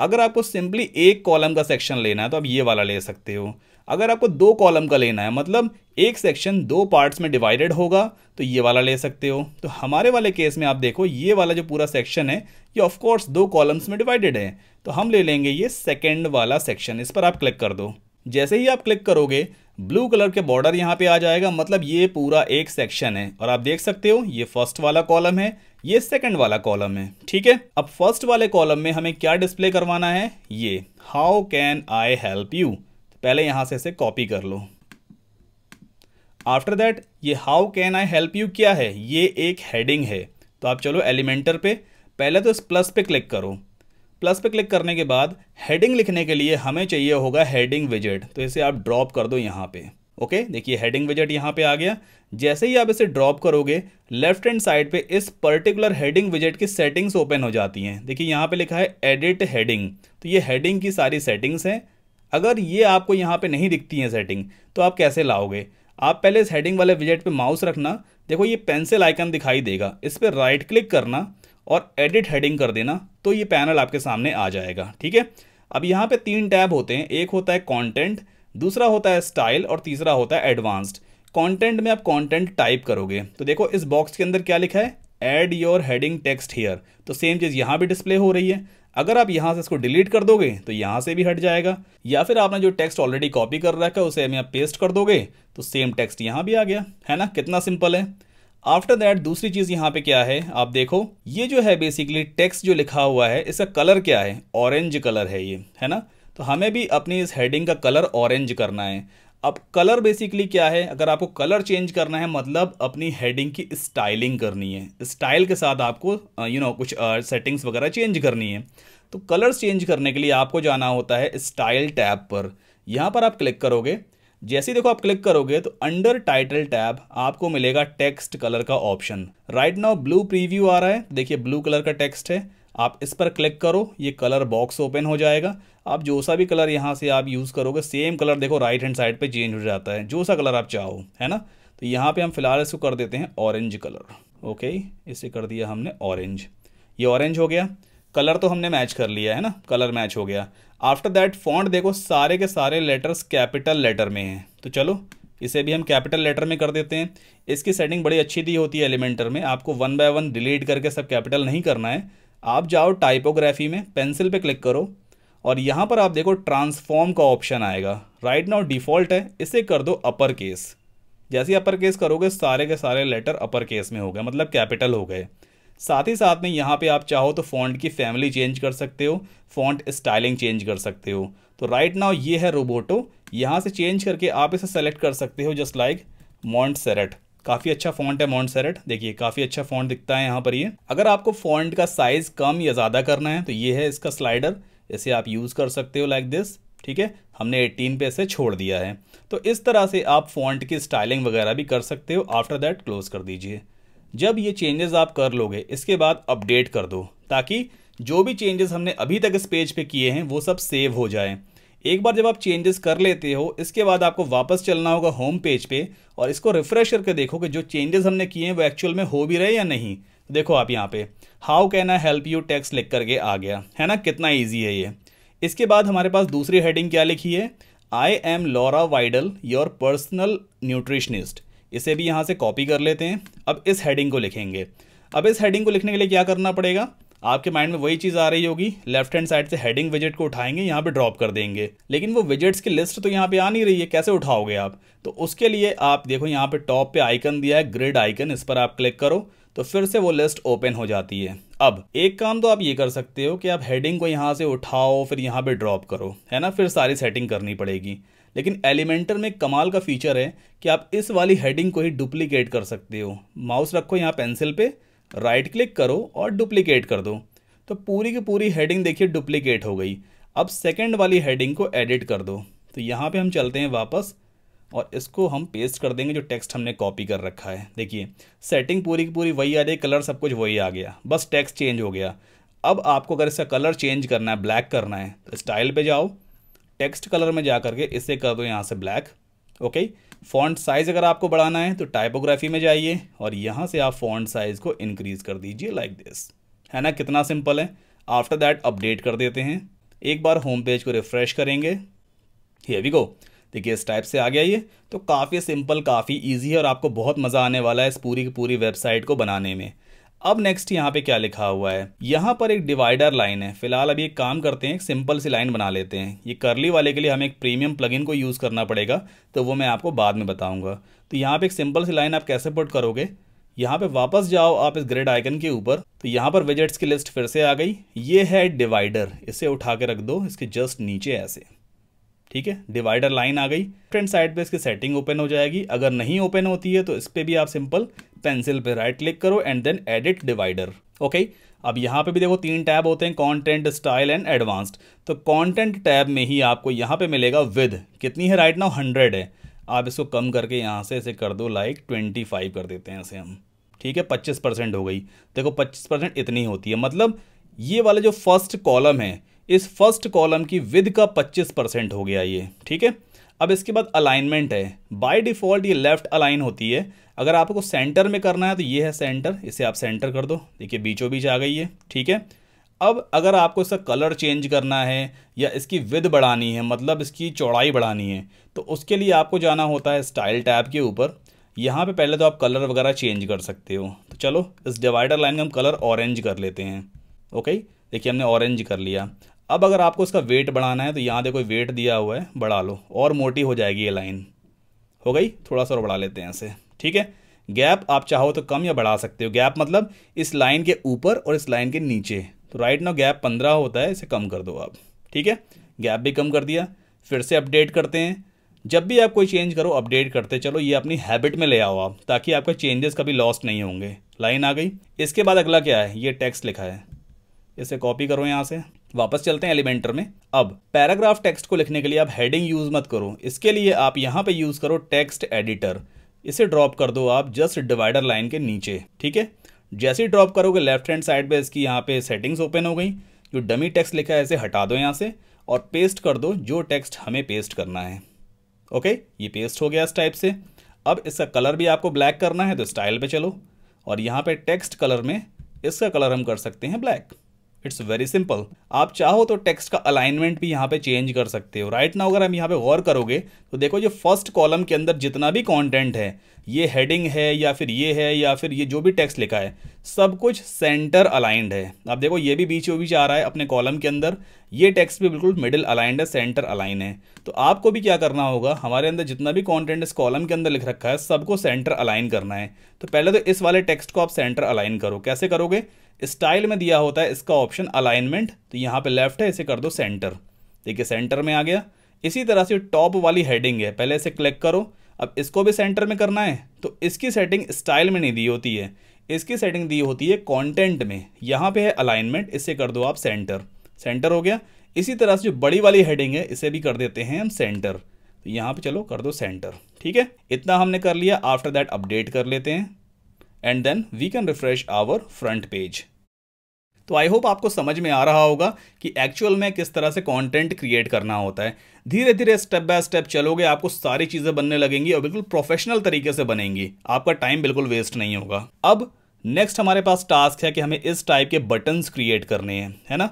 अगर आपको सिंपली एक कॉलम का सेक्शन लेना है तो आप ये वाला ले सकते हो अगर आपको दो कॉलम का लेना है मतलब एक सेक्शन दो पार्ट्स में डिवाइडेड होगा तो ये वाला ले सकते हो तो हमारे वाले केस में आप देखो ये वाला जो पूरा सेक्शन है ये ऑफकोर्स दो कॉलम्स में डिवाइडेड है तो हम ले लेंगे ये सेकेंड वाला सेक्शन इस पर आप क्लिक कर दो जैसे ही आप क्लिक करोगे ब्लू कलर के बॉर्डर यहाँ पे आ जाएगा मतलब ये पूरा एक सेक्शन है और आप देख सकते हो ये फर्स्ट वाला कॉलम है ये सेकंड वाला कॉलम है ठीक है अब फर्स्ट वाले कॉलम में हमें क्या डिस्प्ले करवाना है ये how can I help you पहले यहाँ से इसे कॉपी कर लो आफ्टर दैट ये how can I help you क्या है ये एक हेडिंग है तो आप चलो एलिमेंटर पे पहले तो इस प्लस पे क्लिक करो प्लस पे क्लिक करने के बाद हेडिंग लिखने के लिए हमें चाहिए होगा हेडिंग विजेट तो इसे आप ड्रॉप कर दो यहाँ पे ओके देखिए हेडिंग विजेट यहाँ पे आ गया जैसे ही आप इसे ड्रॉप करोगे लेफ्ट हैंड साइड पे इस पर्टिकुलर हेडिंग विजेट की सेटिंग्स ओपन हो जाती हैं देखिए यहाँ पे लिखा है एडिट हेडिंग तो ये हेडिंग की सारी सेटिंग्स हैं अगर ये आपको यहाँ पे नहीं दिखती है सेटिंग तो आप कैसे लाओगे आप पहले इस हेडिंग वाले विजेट पे माउस रखना देखो ये पेंसिल आइकन दिखाई देगा इस पर राइट क्लिक करना और एडिट हेडिंग कर देना तो ये पैनल आपके सामने आ जाएगा ठीक है अब यहाँ पे तीन टैब होते हैं एक होता है कॉन्टेंट दूसरा होता है स्टाइल और तीसरा होता है एडवांस्ड कॉन्टेंट में आप कॉन्टेंट टाइप करोगे तो देखो इस बॉक्स के अंदर क्या लिखा है add your heading text here तो सेम चीज़ यहाँ भी डिस्प्ले हो रही है अगर आप यहाँ से इसको डिलीट कर दोगे तो यहाँ से भी हट जाएगा या फिर आपने जो टेक्स्ट ऑलरेडी कॉपी कर रखा है उसे हम यहाँ पेस्ट कर दोगे तो सेम टेक्स्ट यहाँ भी आ गया है ना कितना सिंपल है आफ्टर दैट दूसरी चीज़ यहाँ पे क्या है आप देखो ये जो है बेसिकली टेक्स्ट जो लिखा हुआ है इसका कलर क्या है ऑरेंज कलर है ये है ना तो हमें भी अपनी इस हेडिंग का कलर ऑरेंज करना है अब कलर बेसिकली क्या है अगर आपको कलर चेंज करना है मतलब अपनी हेडिंग की स्टाइलिंग करनी है स्टाइल के साथ आपको यू uh, नो कुछ सेटिंग्स uh, वगैरह चेंज करनी है तो कलर्स चेंज करने के लिए आपको जाना होता है स्टाइल टैब पर यहाँ पर आप क्लिक करोगे जैसे देखो आप क्लिक करोगे तो अंडर टाइटल टैब आपको मिलेगा टेक्स्ट कलर का option right now blue preview आ रहा है देखिए ब्लू कलर का टेक्स्ट है आप इस पर क्लिक करो ये कलर बॉक्स ओपन हो जाएगा आप जो सा भी कलर यहाँ से आप यूज़ करोगे सेम कलर देखो राइट हैंड साइड पे चेंज हो जाता है जो सा कलर आप चाहो है ना तो यहाँ पे हम फिलहाल इसको कर देते हैं ऑरेंज कलर ओके इसे कर दिया हमने ऑरेंज ये ऑरेंज हो गया कलर तो हमने मैच कर लिया है ना कलर मैच हो गया आफ्टर दैट फॉन्ट देखो सारे के सारे लेटर्स कैपिटल लेटर में हैं तो चलो इसे भी हम कैपिटल लेटर में कर देते हैं इसकी सेटिंग बड़ी अच्छी दी होती है एलिमेंटर में आपको वन बाय वन डिलीट करके सब कैपिटल नहीं करना है आप जाओ टाइपोग्राफी में पेंसिल पे क्लिक करो और यहाँ पर आप देखो ट्रांसफॉर्म का ऑप्शन आएगा राइट नाउ डिफ़ॉल्ट है इसे कर दो अपर केस जैसे अपर केस करोगे सारे के सारे लेटर अपर केस में हो गए मतलब कैपिटल हो गए साथ ही साथ में यहाँ पे आप चाहो तो फॉन्ट की फैमिली चेंज कर सकते हो फॉन्ट स्टाइलिंग चेंज कर सकते हो तो राइट नाउ ये है रोबोटो यहाँ से चेंज करके आप इसे सेलेक्ट कर सकते हो जस्ट लाइक मॉन्ट सेरेट काफ़ी अच्छा फॉन्ट है मॉन्ट देखिए काफ़ी अच्छा फॉन्ट दिखता है यहाँ पर ये अगर आपको फॉन्ट का साइज़ कम या ज़्यादा करना है तो ये है इसका स्लाइडर इसे आप यूज़ कर सकते हो लाइक दिस ठीक है हमने 18 पे इसे छोड़ दिया है तो इस तरह से आप फॉन्ट की स्टाइलिंग वगैरह भी कर सकते हो आफ्टर दैट क्लोज कर दीजिए जब ये चेंजेस आप कर लोगे इसके बाद अपडेट कर दो ताकि जो भी चेंजेस हमने अभी तक इस पेज पे किए हैं वो सब सेव हो जाएं एक बार जब आप चेंजेस कर लेते हो इसके बाद आपको वापस चलना होगा होम पेज पे और इसको रिफ्रेश करके देखो कि जो चेंजेस हमने किए हैं वो एक्चुअल में हो भी रहे या नहीं तो देखो आप यहाँ पे how can I help you text लिख करके आ गया है ना कितना ईजी है ये इसके बाद हमारे पास दूसरी हेडिंग क्या लिखी है I am Laura Vidal your personal nutritionist इसे भी यहाँ से कॉपी कर लेते हैं अब इस हेडिंग को लिखेंगे अब इस हेडिंग को लिखने के लिए क्या करना पड़ेगा आपके माइंड में वही चीज़ आ रही होगी लेफ्ट हैंड साइड से हेडिंग विजिट को उठाएंगे यहाँ पे ड्रॉप कर देंगे लेकिन वो विजिट्स की लिस्ट तो यहाँ पे आ नहीं रही है कैसे उठाओगे आप तो उसके लिए आप देखो यहाँ पे टॉप पे आइकन दिया है ग्रिड आइकन इस पर आप क्लिक करो तो फिर से वो लिस्ट ओपन हो जाती है अब एक काम तो आप ये कर सकते हो कि आप हेडिंग को यहाँ से उठाओ फिर यहाँ पे ड्रॉप करो है ना फिर सारी सेटिंग करनी पड़ेगी लेकिन एलिमेंटर में कमाल का फीचर है कि आप इस वाली हेडिंग को ही डुप्लीकेट कर सकते हो माउस रखो यहाँ पेंसिल पे राइट क्लिक करो और डुप्लीकेट कर दो तो पूरी की पूरी हेडिंग देखिए डुप्लीकेट हो गई अब सेकेंड वाली हेडिंग को एडिट कर दो तो यहाँ पर हम चलते हैं वापस और इसको हम पेस्ट कर देंगे जो टेक्स्ट हमने कॉपी कर रखा है देखिए सेटिंग पूरी की पूरी वही आ रही कलर सब कुछ वही आ गया बस टेक्स्ट चेंज हो गया अब आपको अगर इसका कलर चेंज करना है ब्लैक करना है तो स्टाइल पे जाओ टेक्स्ट कलर में जा करके इसे कर दो यहाँ से ब्लैक ओके फ़ॉन्ट साइज़ अगर आपको बढ़ाना है तो टाइपोग्राफी में जाइए और यहाँ से आप फ़ॉन्ट साइज़ को इनक्रीज़ कर दीजिए लाइक दिस है ना कितना सिंपल है आफ्टर दैट अपडेट कर देते हैं एक बार होम पेज को रिफ़्रेश करेंगे ये भी गो देखिए इस टाइप से आ गया ये तो काफ़ी सिंपल काफ़ी ईजी है और आपको बहुत मज़ा आने वाला है इस पूरी की पूरी वेबसाइट को बनाने में अब नेक्स्ट यहाँ पे क्या लिखा हुआ है यहाँ पर एक डिवाइडर लाइन है फिलहाल अभी एक काम करते हैं एक सिंपल सी लाइन बना लेते हैं ये करली वाले के लिए हमें एक प्रीमियम प्लगइन को यूज़ करना पड़ेगा तो वो मैं आपको बाद में बताऊंगा तो यहाँ पे एक सिंपल सी लाइन आप कैसे पुट करोगे यहाँ पे वापस जाओ आप इस ग्रेड आइकन के ऊपर तो यहाँ पर विजेट्स की लिस्ट फिर से आ गई ये है डिवाइडर इसे उठा के रख दो इसके जस्ट नीचे ऐसे ठीक है डिवाइडर लाइन आ गई फ्रंट साइड पे इसकी सेटिंग ओपन हो जाएगी अगर नहीं ओपन होती है तो इस पर भी आप सिंपल पेंसिल पे राइट क्लिक करो and then edit divider okay अब यहाँ पे भी देखो तीन टैब होते हैं कंटेंट स्टाइल एंड एडवांस्ड तो कंटेंट टैब में ही आपको यहाँ पे मिलेगा विद कितनी है राइट नाउ हंड्रेड है आप इसको कम करके यहाँ से इसे कर दो लाइक ट्वेंटी फाइव कर देते हैं इसे हम ठीक है पच्चीस परसेंट हो गई देखो पच्चीस परसेंट इतनी होती है मतलब ये वाला जो फर्स्ट कॉलम है इस फर्स्ट कॉलम की विद का पच्चीस परसेंट हो गया ये ठीक है अब इसके बाद अलाइनमेंट है बाय डिफ़ॉल्ट ये लेफ़्ट अलाइन होती है अगर आपको सेंटर में करना है तो ये है सेंटर इसे आप सेंटर कर दो देखिए बीचों बीच आ गई है ठीक है अब अगर आपको इसका कलर चेंज करना है या इसकी विद बढ़ानी है मतलब इसकी चौड़ाई बढ़ानी है तो उसके लिए आपको जाना होता है स्टाइल टैब के ऊपर यहाँ पे पहले तो आप कलर वगैरह चेंज कर सकते हो तो चलो इस डिवाइडर लाइन में हम कलर ऑरेंज कर लेते हैं ओके देखिए हमने ऑरेंज कर लिया अब अगर आपको इसका वेट बढ़ाना है तो यहाँ देखो वेट दिया हुआ है बढ़ा लो और मोटी हो जाएगी ये लाइन हो गई थोड़ा सा और बढ़ा लेते हैं इसे ठीक है गैप आप चाहो तो कम या बढ़ा सकते हो गैप मतलब इस लाइन के ऊपर और इस लाइन के नीचे तो राइट ना गैप पंद्रह होता है इसे कम कर दो आप ठीक है गैप भी कम कर दिया फिर से अपडेट करते हैं जब भी आप कोई चेंज करो अपडेट करते चलो ये अपनी हैबिट में ले आओ आप ताकि आपके चेंजेस कभी लॉस्ट नहीं होंगे लाइन आ गई इसके बाद अगला क्या है ये टेक्स्ट लिखा है इसे कॉपी करो यहाँ से वापस चलते हैं एलिमेंटर में अब पैराग्राफ टेक्स्ट को लिखने के लिए आप हेडिंग यूज़ मत करो इसके लिए आप यहाँ पे यूज़ करो टेक्स्ट एडिटर इसे ड्रॉप कर दो आप जस्ट डिवाइडर लाइन के नीचे ठीक है जैसे ही ड्रॉप करोगे लेफ्ट हैंड साइड पे इसकी यहाँ पे सेटिंग्स ओपन हो गई जो डमी टेक्स्ट लिखा है इसे हटा दो यहाँ से और पेस्ट कर दो जो टेक्स्ट हमें पेस्ट करना है ओके ये पेस्ट हो गया इस टाइप से अब इसका कलर भी आपको ब्लैक करना है तो स्टाइल पर चलो और यहाँ पर टेक्स्ट कलर में इसका कलर हम कर सकते हैं ब्लैक इट्स वेरी सिंपल आप चाहो तो टेक्स्ट का अलाइनमेंट भी यहाँ पे चेंज कर सकते हो राइट right नाउ अगर हम यहाँ पे गौर करोगे तो देखो जो फर्स्ट कॉलम के अंदर जितना भी कंटेंट है ये हेडिंग है या फिर ये है या फिर ये जो भी टेक्स्ट लिखा है सब कुछ सेंटर अलाइंड है आप देखो ये भी बीच बीच आ रहा है अपने कॉलम के अंदर ये टेक्स्ट भी बिल्कुल मिडिल अलाइंड है सेंटर अलाइन है तो आपको भी क्या करना होगा हमारे अंदर जितना भी कॉन्टेंट इस कॉलम के अंदर लिख रखा है सबको सेंटर अलाइन करना है तो पहले तो इस वाले टेक्स्ट को आप सेंटर अलाइन करो कैसे करोगे स्टाइल में दिया होता है इसका ऑप्शन अलाइनमेंट तो यहाँ पे लेफ्ट है इसे कर दो सेंटर देखिए सेंटर में आ गया इसी तरह से टॉप वाली हेडिंग है पहले इसे क्लिक करो अब इसको भी सेंटर में करना है तो इसकी सेटिंग स्टाइल में नहीं दी होती है इसकी सेटिंग दी होती है कॉन्टेंट में यहाँ पर है अलाइनमेंट इसे कर दो आप सेंटर सेंटर हो गया इसी तरह से जो बड़ी वाली हेडिंग है इसे भी कर देते हैं हम सेंटर तो यहाँ पर चलो कर दो सेंटर ठीक है इतना हमने कर लिया आफ्टर दैट अपडेट कर लेते हैं and then we can refresh our front page तो आई होप आपको समझ में आ रहा होगा कि एक्चुअल में किस तरह से कंटेंट क्रिएट करना होता है धीरे धीरे स्टेप बाय स्टेप चलोगे आपको सारी चीज़ें बनने लगेंगी और बिल्कुल प्रोफेशनल तरीके से बनेंगी आपका टाइम बिल्कुल वेस्ट नहीं होगा अब नेक्स्ट हमारे पास टास्क है कि हमें इस टाइप के बटन्स क्रिएट करने हैं है ना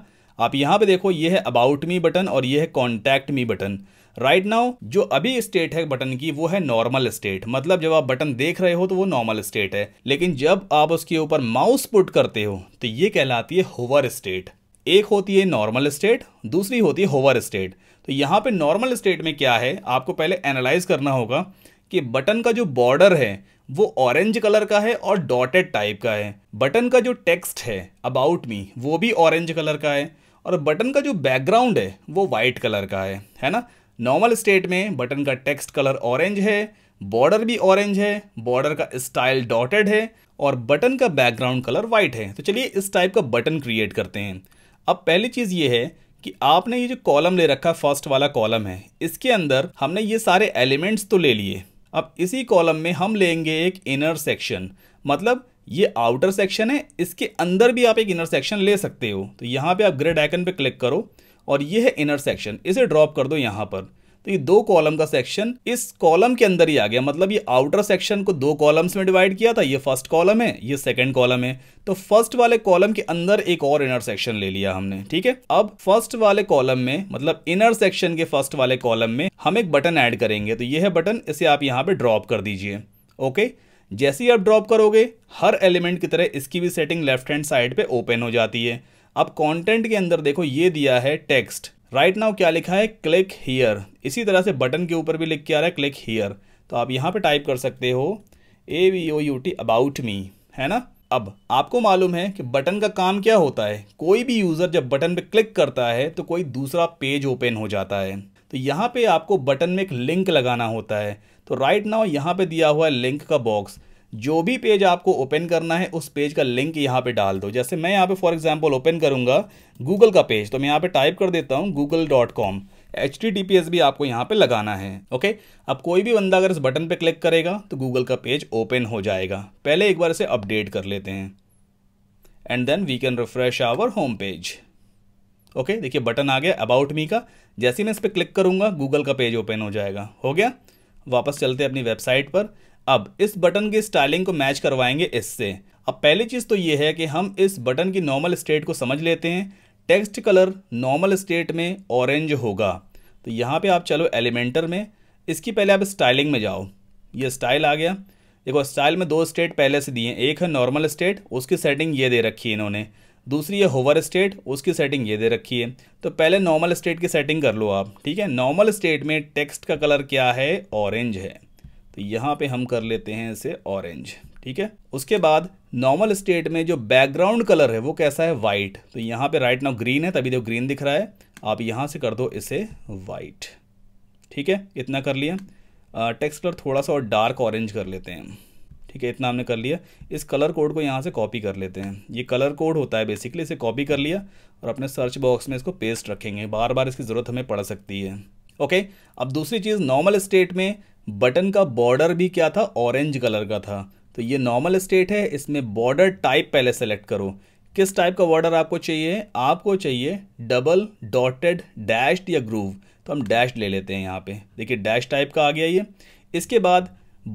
आप यहाँ पे देखो ये है अबाउट मी बटन और ये है contact me button right now जो अभी स्टेट है बटन की वो है नॉर्मल स्टेट मतलब जब आप बटन देख रहे हो तो वो नॉर्मल स्टेट है लेकिन जब आप उसके ऊपर माउस पुट करते हो तो ये कहलाती है होवर स्टेट एक होती है नॉर्मल स्टेट दूसरी होती है होवर स्टेट तो यहाँ पे नॉर्मल स्टेट में क्या है आपको पहले एनालाइज करना होगा कि बटन का जो बॉर्डर है वो ऑरेंज कलर का है और डॉटेड टाइप का है बटन का जो टेक्स्ट है अबाउट मी वो भी ऑरेंज कलर का है और बटन का जो बैकग्राउंड है वो वाइट कलर का है है ना नॉर्मल स्टेट में बटन का टेक्स्ट कलर ऑरेंज है बॉर्डर भी ऑरेंज है बॉर्डर का स्टाइल डॉटेड है और बटन का बैकग्राउंड कलर वाइट है तो चलिए इस टाइप का बटन क्रिएट करते हैं अब पहली चीज़ ये है कि आपने ये जो कॉलम ले रखा फर्स्ट वाला कॉलम है इसके अंदर हमने ये सारे एलिमेंट्स तो ले लिए अब इसी कॉलम में हम लेंगे एक इनर सेक्शन मतलब ये आउटर सेक्शन है इसके अंदर भी आप एक इनर सेक्शन ले सकते हो तो यहाँ पे आप ग्रेड आइकन पे क्लिक करो और ये है इनर सेक्शन इसे ड्रॉप कर दो यहाँ पर तो ये दो कॉलम का सेक्शन इस कॉलम के अंदर ही आ गया मतलब ये आउटर सेक्शन को दो कॉलम्स में डिवाइड किया था ये फर्स्ट कॉलम है ये सेकंड कॉलम है तो फर्स्ट वाले कॉलम के अंदर एक और इनर सेक्शन ले लिया हमने ठीक है अब फर्स्ट वाले कॉलम में मतलब इनर सेक्शन के फर्स्ट वाले कॉलम में हम एक बटन ऐड करेंगे तो ये है बटन इसे आप यहाँ पे ड्रॉप कर दीजिए ओके जैसे ही आप ड्रॉप करोगे हर एलिमेंट की तरह इसकी भी सेटिंग लेफ्ट हैंड साइड पर ओपन हो जाती है अब कंटेंट के अंदर देखो ये दिया है टेक्स्ट राइट नाउ क्या लिखा है क्लिक हीयर इसी तरह से बटन के ऊपर भी लिख के आ रहा है क्लिक हीयर तो आप यहाँ पे टाइप कर सकते हो A V O U T about me है ना अब आपको मालूम है कि बटन का काम क्या होता है कोई भी यूज़र जब बटन पे क्लिक करता है तो कोई दूसरा पेज ओपन हो जाता है तो यहाँ पे आपको बटन में एक लिंक लगाना होता है तो राइट नाउ यहाँ पे दिया हुआ है लिंक का बॉक्स जो भी पेज आपको ओपन करना है उस पेज का लिंक यहाँ पे डाल दो जैसे मैं यहाँ पे फॉर एग्जांपल ओपन करूँगा गूगल का पेज तो मैं यहाँ पे टाइप कर देता हूँ गूगल डॉट कॉम एच भी आपको यहाँ पे लगाना है ओके अब कोई भी बंदा अगर इस बटन पे क्लिक करेगा तो गूगल का पेज ओपन हो जाएगा पहले एक बार इसे अपडेट कर लेते हैं and then we can refresh our home page okay देखिए बटन आ गया अबाउट मी का जैसे ही मैं इस पर क्लिक करूँगा गूगल का पेज ओपन हो जाएगा हो गया वापस चलते अपनी वेबसाइट पर अब इस बटन की स्टाइलिंग को मैच करवाएंगे इससे अब पहली चीज़ तो ये है कि हम इस बटन की नॉर्मल स्टेट को समझ लेते हैं टेक्स्ट कलर नॉर्मल स्टेट में ऑरेंज होगा तो यहाँ पे आप चलो एलिमेंटर में इसकी पहले आप स्टाइलिंग में जाओ ये स्टाइल आ गया देखो स्टाइल में दो स्टेट पहले से दिए एक है नॉर्मल स्टेट उसकी सेटिंग ये दे रखी है इन्होंने दूसरी है होवर स्टेट उसकी सेटिंग ये दे रखी है तो पहले नॉर्मल स्टेट की सेटिंग कर लो आप ठीक है नॉर्मल स्टेट में टेक्स्ट का कलर क्या है ऑरेंज है तो यहाँ पे हम कर लेते हैं इसे ऑरेंज ठीक है उसके बाद नॉर्मल स्टेट में जो बैकग्राउंड कलर है वो कैसा है वाइट तो यहाँ पे राइट नाउ ग्रीन है तभी जो तो ग्रीन दिख रहा है आप यहाँ से कर दो इसे वाइट ठीक है इतना कर लिया टेक्स्ट कलर थोड़ा सा और डार्क ऑरेंज कर लेते हैं ठीक है इतना हमने कर लिया इस कलर कोड को यहाँ से कॉपी कर लेते हैं ये कलर कोड होता है बेसिकली इसे कॉपी कर लिया और अपने सर्च बॉक्स में इसको पेस्ट रखेंगे बार बार इसकी ज़रूरत हमें पड़ सकती है ओके अब दूसरी चीज़ नॉर्मल स्टेट में बटन का बॉर्डर भी क्या था ऑरेंज कलर का था तो ये नॉर्मल स्टेट है इसमें बॉर्डर टाइप पहले सेलेक्ट करो किस टाइप का बॉर्डर आपको चाहिए आपको चाहिए डबल डॉटेड डैश्ड या ग्रूव तो हम डैश ले लेते हैं यहाँ पे देखिए डैश टाइप का आ गया ये इसके बाद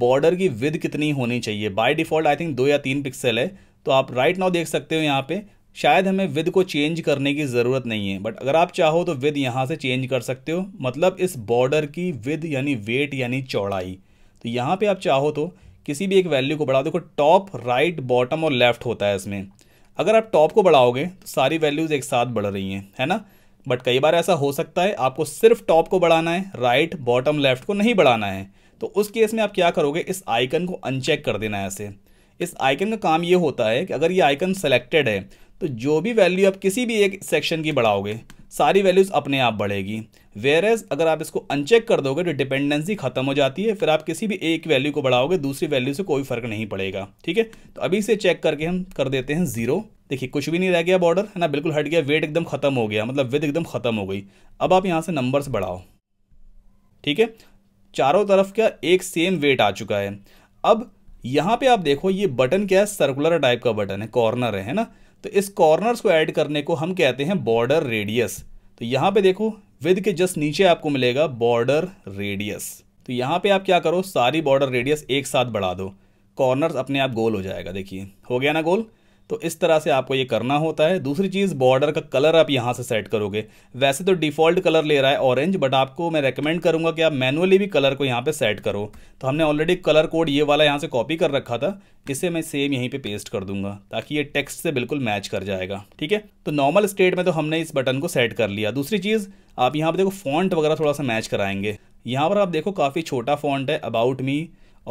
बॉर्डर की विद कितनी होनी चाहिए बाय डिफ़ॉल्ट आई थिंक दो या तीन पिक्सल है तो आप राइट right नाउ देख सकते हो यहाँ पे शायद हमें विद को चेंज करने की ज़रूरत नहीं है बट अगर आप चाहो तो विद यहाँ से चेंज कर सकते हो मतलब इस बॉर्डर की विद यानी वेट यानी चौड़ाई तो यहाँ पे आप चाहो तो किसी भी एक वैल्यू को बढ़ा देखो टॉप राइट बॉटम और लेफ्ट होता है इसमें अगर आप टॉप को बढ़ाओगे तो सारी वैल्यूज़ एक साथ बढ़ रही हैं है ना बट कई बार ऐसा हो सकता है आपको सिर्फ टॉप को बढ़ाना है राइट बॉटम लेफ्ट को नहीं बढ़ाना है तो उस केस में आप क्या करोगे इस आइकन को अनचेक कर देना है ऐसे इस आइकन का काम ये होता है कि अगर ये आइकन सेलेक्टेड है तो जो भी वैल्यू आप किसी भी एक सेक्शन की बढ़ाओगे सारी वैल्यूज़ अपने आप बढ़ेगी वेयर एज अगर आप इसको अनचेक कर दोगे तो डिपेंडेंसी खत्म हो जाती है फिर आप किसी भी एक वैल्यू को बढ़ाओगे दूसरी वैल्यू से कोई फर्क नहीं पड़ेगा ठीक है तो अभी से चेक करके हम कर देते हैं ज़ीरो देखिए कुछ भी नहीं रह गया बॉर्डर है ना बिल्कुल हट गया वेट एकदम खत्म हो गया मतलब विद एकदम खत्म हो गई अब आप यहाँ से नंबर्स बढ़ाओ ठीक है चारों तरफ का एक सेम वेट आ चुका है अब यहाँ पे आप देखो ये बटन क्या है सर्कुलर टाइप का बटन है कॉर्नर है ना तो इस कॉर्नर्स को ऐड करने को हम कहते हैं बॉर्डर रेडियस तो यहाँ पे देखो विद के जस्ट नीचे आपको मिलेगा बॉर्डर रेडियस तो यहाँ पे आप क्या करो सारी बॉर्डर रेडियस एक साथ बढ़ा दो कॉर्नर्स अपने आप गोल हो जाएगा देखिए हो गया ना गोल तो इस तरह से आपको ये करना होता है दूसरी चीज़ बॉर्डर का कलर आप यहाँ से सेट करोगे वैसे तो डिफ़ॉल्ट कलर ले रहा है ऑरेंज बट आपको मैं रेकमेंड करूँगा कि आप मैनुअली भी कलर को यहाँ पे सेट करो तो हमने ऑलरेडी कलर कोड ये वाला यहाँ से कॉपी कर रखा था इसे मैं सेम यहीं पे पेस्ट कर दूंगा ताकि ये टेक्स्ट से बिल्कुल मैच कर जाएगा ठीक है तो नॉर्मल स्टेट में तो हमने इस बटन को सेट कर लिया दूसरी चीज़ आप यहाँ पर देखो फॉन्ट वगैरह थोड़ा सा मैच कराएंगे यहाँ पर आप देखो काफ़ी छोटा फॉन्ट है अबाउट मी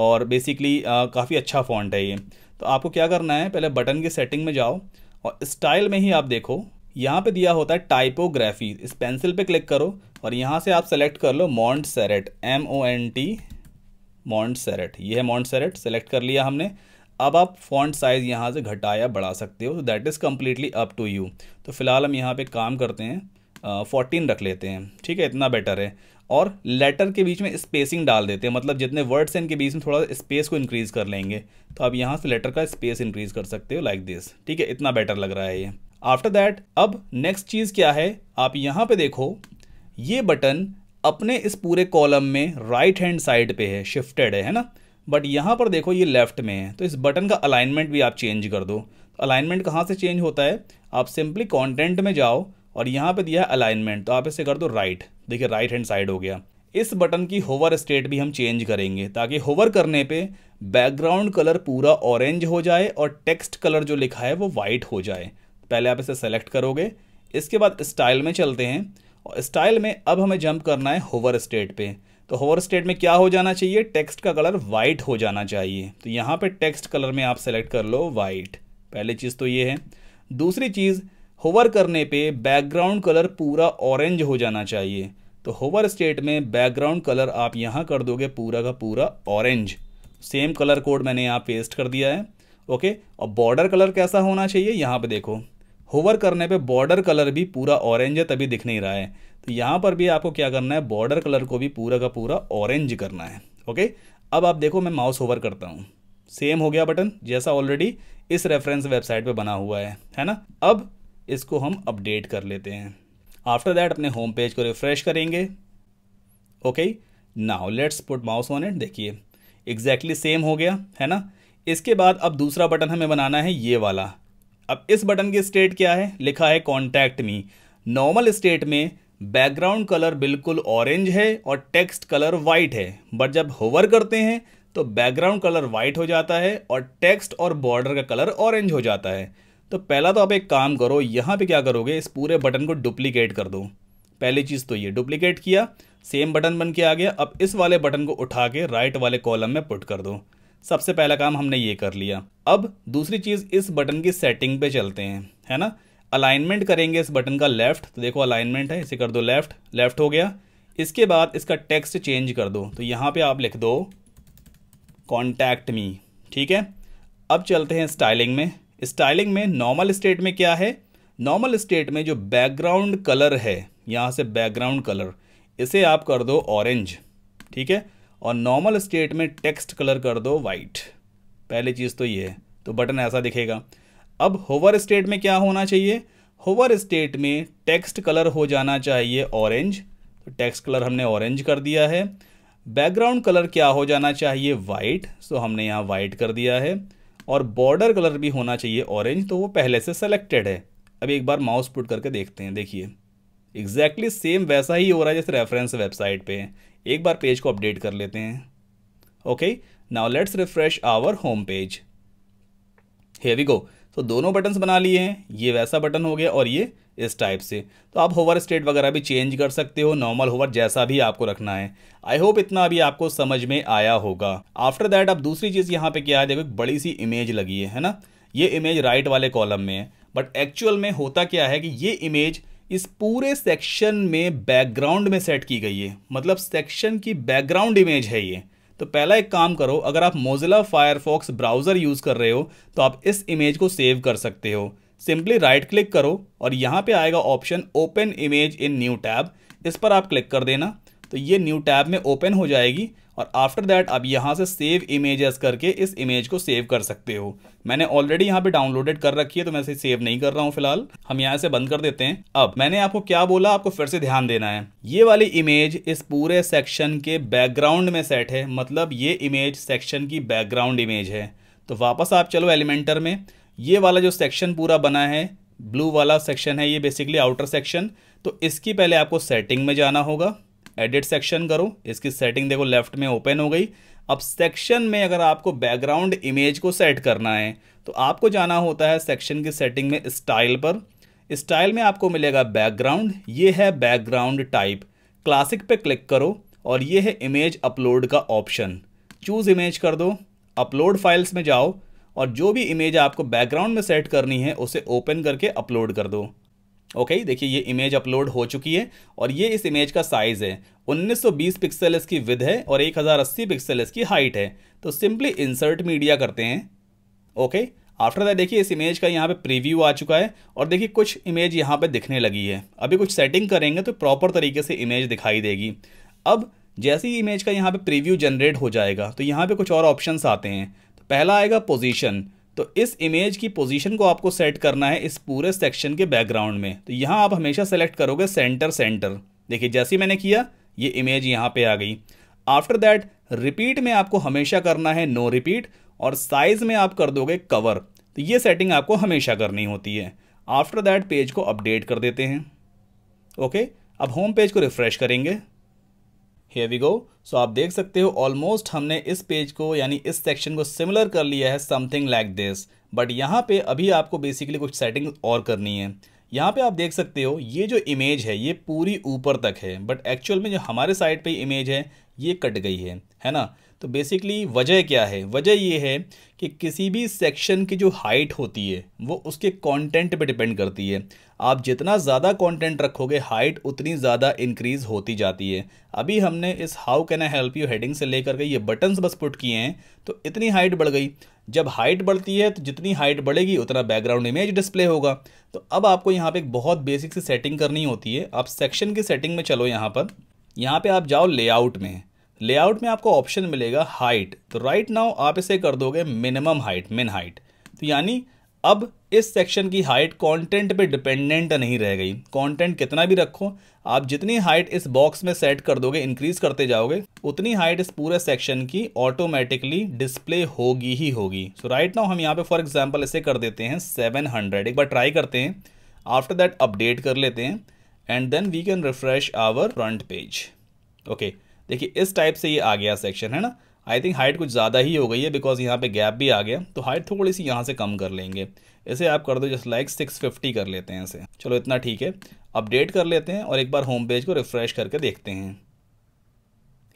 और बेसिकली काफ़ी अच्छा फॉन्ट है ये तो आपको क्या करना है पहले बटन की सेटिंग में जाओ और स्टाइल में ही आप देखो यहाँ पे दिया होता है टाइपोग्राफी इस पेंसिल पे क्लिक करो और यहाँ से आप सेलेक्ट कर लो Montserrat M O N T Montserrat ये है मॉन्ट सेरेट सेलेक्ट कर लिया हमने अब आप फॉन्ट साइज़ यहाँ से घटाया बढ़ा सकते हो तो that is completely up to you तो फिलहाल हम यहाँ पे काम करते हैं फोर्टीन रख लेते हैं ठीक है इतना बेटर है और लेटर के बीच में स्पेसिंग डाल देते हैं मतलब जितने वर्ड्स हैं इनके बीच में थोड़ा स्पेस को इंक्रीज़ कर लेंगे तो आप यहाँ से लेटर का स्पेस इंक्रीज़ कर सकते हो लाइक दिस ठीक है इतना बेटर लग रहा है ये आफ्टर दैट अब नेक्स्ट चीज़ क्या है आप यहाँ पे देखो ये बटन अपने इस पूरे कॉलम में राइट हैंड साइड पे है शिफ्टेड है है ना बट यहाँ पर देखो ये लेफ्ट में है तो इस बटन का अलाइनमेंट भी आप चेंज कर दो अलाइनमेंट कहाँ से चेंज होता है आप सिंपली कॉन्टेंट में जाओ और यहाँ पे दिया है अलाइनमेंट तो आप इसे कर दो राइट देखिए राइट हैंड साइड हो गया इस बटन की होवर स्टेट भी हम चेंज करेंगे ताकि होवर करने पे बैकग्राउंड कलर पूरा ऑरेंज हो जाए और टेक्स्ट कलर जो लिखा है वो वाइट हो जाए पहले आप इसे सेलेक्ट करोगे इसके बाद स्टाइल में चलते हैं और स्टाइल में अब हमें जंप करना है होवर स्टेट पर तो होवर स्टेट में क्या हो जाना चाहिए टेक्स्ट का कलर वाइट हो जाना चाहिए तो यहाँ पर टेक्स्ट कलर में आप सेलेक्ट कर लो वाइट पहली चीज़ तो ये है दूसरी चीज़ होवर करने पे बैकग्राउंड कलर पूरा ऑरेंज हो जाना चाहिए तो होवर स्टेट में बैकग्राउंड कलर आप यहाँ कर दोगे पूरा का पूरा ऑरेंज सेम कलर कोड मैंने यहाँ पेस्ट कर दिया है ओके और बॉर्डर कलर कैसा होना चाहिए यहाँ पे देखो होवर करने पे बॉर्डर कलर भी पूरा ऑरेंज है तभी दिख नहीं रहा है तो यहाँ पर भी आपको क्या करना है बॉर्डर कलर को भी पूरा का पूरा ऑरेंज करना है ओके अब आप देखो मैं माउस होवर करता हूँ सेम हो गया बटन जैसा ऑलरेडी इस रेफरेंस वेबसाइट पे बना हुआ है है ना अब इसको हम अपडेट कर लेते हैं आफ्टर दैट अपने होम पेज को रिफ्रेश करेंगे okay now let's put mouse on it देखिए एग्जैक्टली सेम हो गया है ना इसके बाद अब दूसरा बटन हमें बनाना है ये वाला अब इस बटन की स्टेट क्या है लिखा है कॉन्टैक्ट मी नॉर्मल स्टेट में बैकग्राउंड कलर बिल्कुल ऑरेंज है और टेक्स्ट कलर वाइट है बट जब होवर करते हैं तो बैकग्राउंड कलर वाइट हो जाता है और टेक्स्ट और बॉर्डर का कलर ऑरेंज हो जाता है तो पहला तो आप एक काम करो यहाँ पे क्या करोगे इस पूरे बटन को डुप्लीकेट कर दो पहली चीज़ तो ये डुप्लीकेट किया सेम बटन बन के आ गया अब इस वाले बटन को उठा के राइट वाले कॉलम में पुट कर दो सबसे पहला काम हमने ये कर लिया अब दूसरी चीज़ इस बटन की सेटिंग पे चलते हैं है ना अलाइनमेंट करेंगे इस बटन का लेफ्ट तो देखो अलाइनमेंट है इसे कर दो लेफ्ट लेफ्ट हो गया इसके बाद इसका टेक्स्ट चेंज कर दो तो यहाँ पे आप लिख दो कॉन्टैक्ट मी ठीक है अब चलते हैं स्टाइलिंग में स्टाइलिंग में नॉर्मल स्टेट में क्या है नॉर्मल स्टेट में जो बैकग्राउंड कलर है यहाँ से बैकग्राउंड कलर इसे आप कर दो ऑरेंज ठीक है और नॉर्मल स्टेट में टेक्स्ट कलर कर दो वाइट पहली चीज़ तो ये है तो बटन ऐसा दिखेगा अब होवर स्टेट में क्या होना चाहिए होवर स्टेट में टेक्स्ट कलर हो जाना चाहिए ऑरेंज तो टेक्स्ट कलर हमने ऑरेंज कर दिया है बैकग्राउंड कलर क्या हो जाना चाहिए वाइट सो तो हमने यहाँ वाइट कर दिया है और बॉर्डर कलर भी होना चाहिए ऑरेंज तो वो पहले से सेलेक्टेड है अभी एक बार माउस पुट करके देखते हैं देखिए एग्जैक्टली सेम वैसा ही हो रहा है जैसे रेफरेंस वेबसाइट पे एक बार पेज को अपडेट कर लेते हैं okay now let's refresh our home page here we go तो दोनों बटन्स बना लिए हैं ये वैसा बटन हो गया और ये इस टाइप से तो आप होवर स्टेट वगैरह भी चेंज कर सकते हो नॉर्मल होवर जैसा भी आपको रखना है आई होप इतना अभी आपको समझ में आया होगा आफ्टर दैट अब दूसरी चीज़ यहाँ पे क्या है देखो एक बड़ी सी इमेज लगी है है ना ये इमेज राइट वाले कॉलम में है बट एक्चुअल में होता क्या है कि ये इमेज इस पूरे सेक्शन में बैकग्राउंड में सेट की गई है मतलब सेक्शन की बैकग्राउंड इमेज है ये तो पहला एक काम करो अगर आप मोजिला फायरफॉक्स ब्राउज़र यूज़ कर रहे हो तो आप इस इमेज को सेव कर सकते हो सिंपली राइट क्लिक करो और यहाँ पे आएगा option open image in new tab इस पर आप क्लिक कर देना तो ये न्यू टैब में ओपन हो जाएगी और आफ्टर दैट आप यहाँ से सेव इमेजेस करके इस इमेज को सेव कर सकते हो मैंने ऑलरेडी यहाँ पे डाउनलोडेड कर रखी है तो मैं इसे सेव नहीं कर रहा हूँ फिलहाल हम यहाँ से बंद कर देते हैं अब मैंने आपको क्या बोला आपको फिर से ध्यान देना है ये वाली इमेज इस पूरे सेक्शन के बैकग्राउंड में सेट है मतलब ये इमेज सेक्शन की बैकग्राउंड इमेज है तो वापस आप चलो एलिमेंटर में ये वाला जो सेक्शन पूरा बना है ब्लू वाला सेक्शन है ये बेसिकली आउटर सेक्शन तो इसकी पहले आपको सेटिंग में जाना होगा एडिट सेक्शन करो इसकी सेटिंग देखो लेफ्ट में ओपन हो गई अब सेक्शन में अगर आपको बैकग्राउंड इमेज को सेट करना है तो आपको जाना होता है सेक्शन की सेटिंग में स्टाइल पर स्टाइल में आपको मिलेगा बैकग्राउंड ये है बैकग्राउंड टाइप क्लासिक पे क्लिक करो और ये है इमेज अपलोड का ऑप्शन चूज़ इमेज कर दो अपलोड फाइल्स में जाओ और जो भी इमेज आपको बैकग्राउंड में सेट करनी है उसे ओपन करके अपलोड कर दो ओके okay, देखिए ये इमेज अपलोड हो चुकी है और ये इस इमेज का साइज़ है 1920 पिक्सल इसकी विद है और 1080 पिक्सल इसकी हाइट है तो सिंपली इंसर्ट मीडिया करते हैं ओके आफ्टर दैट देखिए इस इमेज का यहाँ पे प्रीव्यू आ चुका है और देखिए कुछ इमेज यहाँ पे दिखने लगी है अभी कुछ सेटिंग करेंगे तो प्रॉपर तरीके से इमेज दिखाई देगी अब जैसे ही इमेज का यहाँ पे प्रीव्यू जनरेट हो जाएगा तो यहाँ पे कुछ और ऑप्शंस आते हैं तो पहला आएगा पोजीशन तो इस इमेज की पोजीशन को आपको सेट करना है इस पूरे सेक्शन के बैकग्राउंड में तो यहाँ आप हमेशा सेलेक्ट करोगे सेंटर सेंटर देखिए जैसे मैंने किया ये इमेज यहाँ पे आ गई आफ्टर दैट रिपीट में आपको हमेशा करना है नो no रिपीट और साइज में आप कर दोगे कवर तो ये सेटिंग आपको हमेशा करनी होती है आफ्टर दैट पेज को अपडेट कर देते हैं ओके अब होम पेज को रिफ्रेश करेंगे हेयर वी गो सो आप देख सकते हो ऑलमोस्ट हमने इस पेज को यानी इस सेक्शन को सिमिलर कर लिया है समथिंग लाइक दिस बट यहाँ पे अभी आपको बेसिकली कुछ सेटिंग और करनी है यहाँ पे आप देख सकते हो ये जो इमेज है ये पूरी ऊपर तक है बट एक्चुअल में जो हमारे साइड पे इमेज है ये कट गई है है ना तो बेसिकली वजह क्या है वजह ये है कि किसी भी सेक्शन की जो हाइट होती है वो उसके कंटेंट पे डिपेंड करती है आप जितना ज़्यादा कंटेंट रखोगे हाइट उतनी ज़्यादा इंक्रीज़ होती जाती है अभी हमने इस how can I help you heading से लेकर के ये बटन्स बस पुट किए हैं तो इतनी हाइट बढ़ गई जब हाइट बढ़ती है तो जितनी हाइट बढ़ेगी उतना बैकग्राउंड इमेज डिस्प्ले होगा तो अब आपको यहाँ पर एक बहुत बेसिक सी सेटिंग करनी होती है आप सेक्शन की सेटिंग में चलो यहाँ पर यहाँ पर आप जाओ लेआउट में लेआउट में आपको ऑप्शन मिलेगा हाइट तो राइट नाउ आप इसे कर दोगे मिनिमम हाइट मिन हाइट तो यानी अब इस सेक्शन की हाइट कंटेंट पे डिपेंडेंट नहीं रह गई कंटेंट कितना भी रखो आप जितनी हाइट इस बॉक्स में सेट कर दोगे इंक्रीज करते जाओगे उतनी हाइट इस पूरे सेक्शन की ऑटोमेटिकली डिस्प्ले होगी ही होगी सो राइट नाउ हम यहाँ पे फॉर एग्जांपल इसे कर देते हैं 700 एक बार ट्राई करते हैं आफ्टर दैट अपडेट कर लेते हैं and then we can refresh our front page okay देखिए इस टाइप से ये आ गया सेक्शन है ना आई थिंक हाइट कुछ ज़्यादा ही हो गई है बिकॉज यहाँ पे गैप भी आ गया तो हाइट थोड़ी सी यहाँ से कम कर लेंगे इसे आप कर दो जस्ट लाइक सिक्स फिफ्टी कर लेते हैं इसे चलो इतना ठीक है अपडेट कर लेते हैं और एक बार होम पेज को रिफ़्रेश करके देखते हैं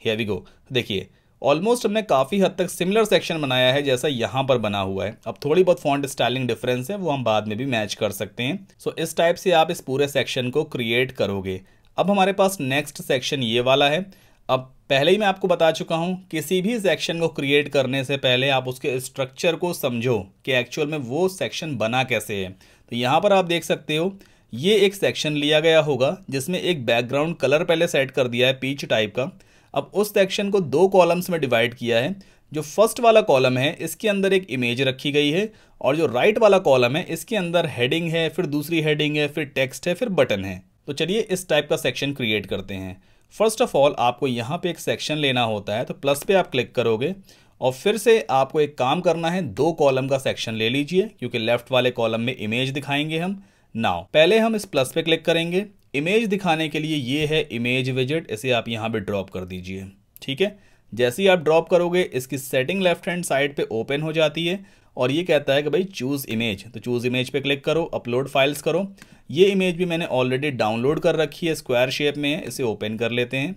हेवी गो देखिए ऑलमोस्ट हमने काफ़ी हद तक सिमिलर सेक्शन बनाया है जैसा यहाँ पर बना हुआ है अब थोड़ी बहुत फॉन्ट स्टाइलिंग डिफरेंस है वो हम बाद में भी मैच कर सकते हैं सो so, इस टाइप से आप इस पूरे सेक्शन को क्रिएट करोगे अब हमारे पास नेक्स्ट सेक्शन ये वाला है अब पहले ही मैं आपको बता चुका हूँ किसी भी सेक्शन को क्रिएट करने से पहले आप उसके स्ट्रक्चर को समझो कि एक्चुअल में वो सेक्शन बना कैसे है तो यहाँ पर आप देख सकते हो ये एक सेक्शन लिया गया होगा जिसमें एक बैकग्राउंड कलर पहले सेट कर दिया है पीच टाइप का अब उस सेक्शन को दो कॉलम्स में डिवाइड किया है जो फर्स्ट वाला कॉलम है इसके अंदर एक इमेज रखी गई है और जो राइट वाला कॉलम है इसके अंदर हेडिंग है फिर दूसरी हेडिंग है फिर टेक्स्ट है फिर बटन है तो चलिए इस टाइप का सेक्शन क्रिएट करते हैं फर्स्ट ऑफ ऑल आपको यहाँ पे एक सेक्शन लेना होता है तो प्लस पे आप क्लिक करोगे और फिर से आपको एक काम करना है दो कॉलम का सेक्शन ले लीजिए क्योंकि लेफ्ट वाले कॉलम में इमेज दिखाएंगे हम नाउ पहले हम इस प्लस पे क्लिक करेंगे इमेज दिखाने के लिए ये है इमेज विजिट इसे आप यहाँ पे ड्रॉप कर दीजिए ठीक है जैसे ही आप ड्रॉप करोगे इसकी सेटिंग लेफ्ट हैंड साइड पे ओपन हो जाती है और ये कहता है कि भाई चूज़ इमेज तो चूज़ इमेज पे क्लिक करो अपलोड फाइल्स करो ये इमेज भी मैंने ऑलरेडी डाउनलोड कर रखी है स्क्वायर शेप में इसे ओपन कर लेते हैं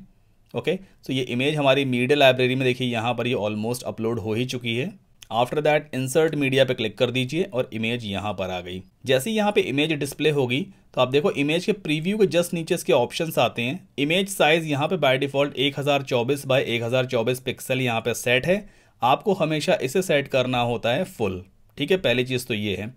ओके सो ये इमेज हमारी मीडिया लाइब्रेरी में देखिए यहाँ पर ये ऑलमोस्ट अपलोड हो ही चुकी है आफ्टर दैट इंसर्ट मीडिया पे क्लिक कर दीजिए और इमेज यहाँ पर आ गई जैसे ही यहाँ पे इमेज डिस्प्ले होगी तो आप देखो इमेज के प्रीव्यू के जस्ट नीचे इसके ऑप्शंस आते हैं इमेज साइज यहाँ पे बाय डिफॉल्ट 1024 बाय 1024 पिक्सल यहाँ पे सेट है आपको हमेशा इसे सेट करना होता है फुल ठीक है पहली चीज़ तो ये है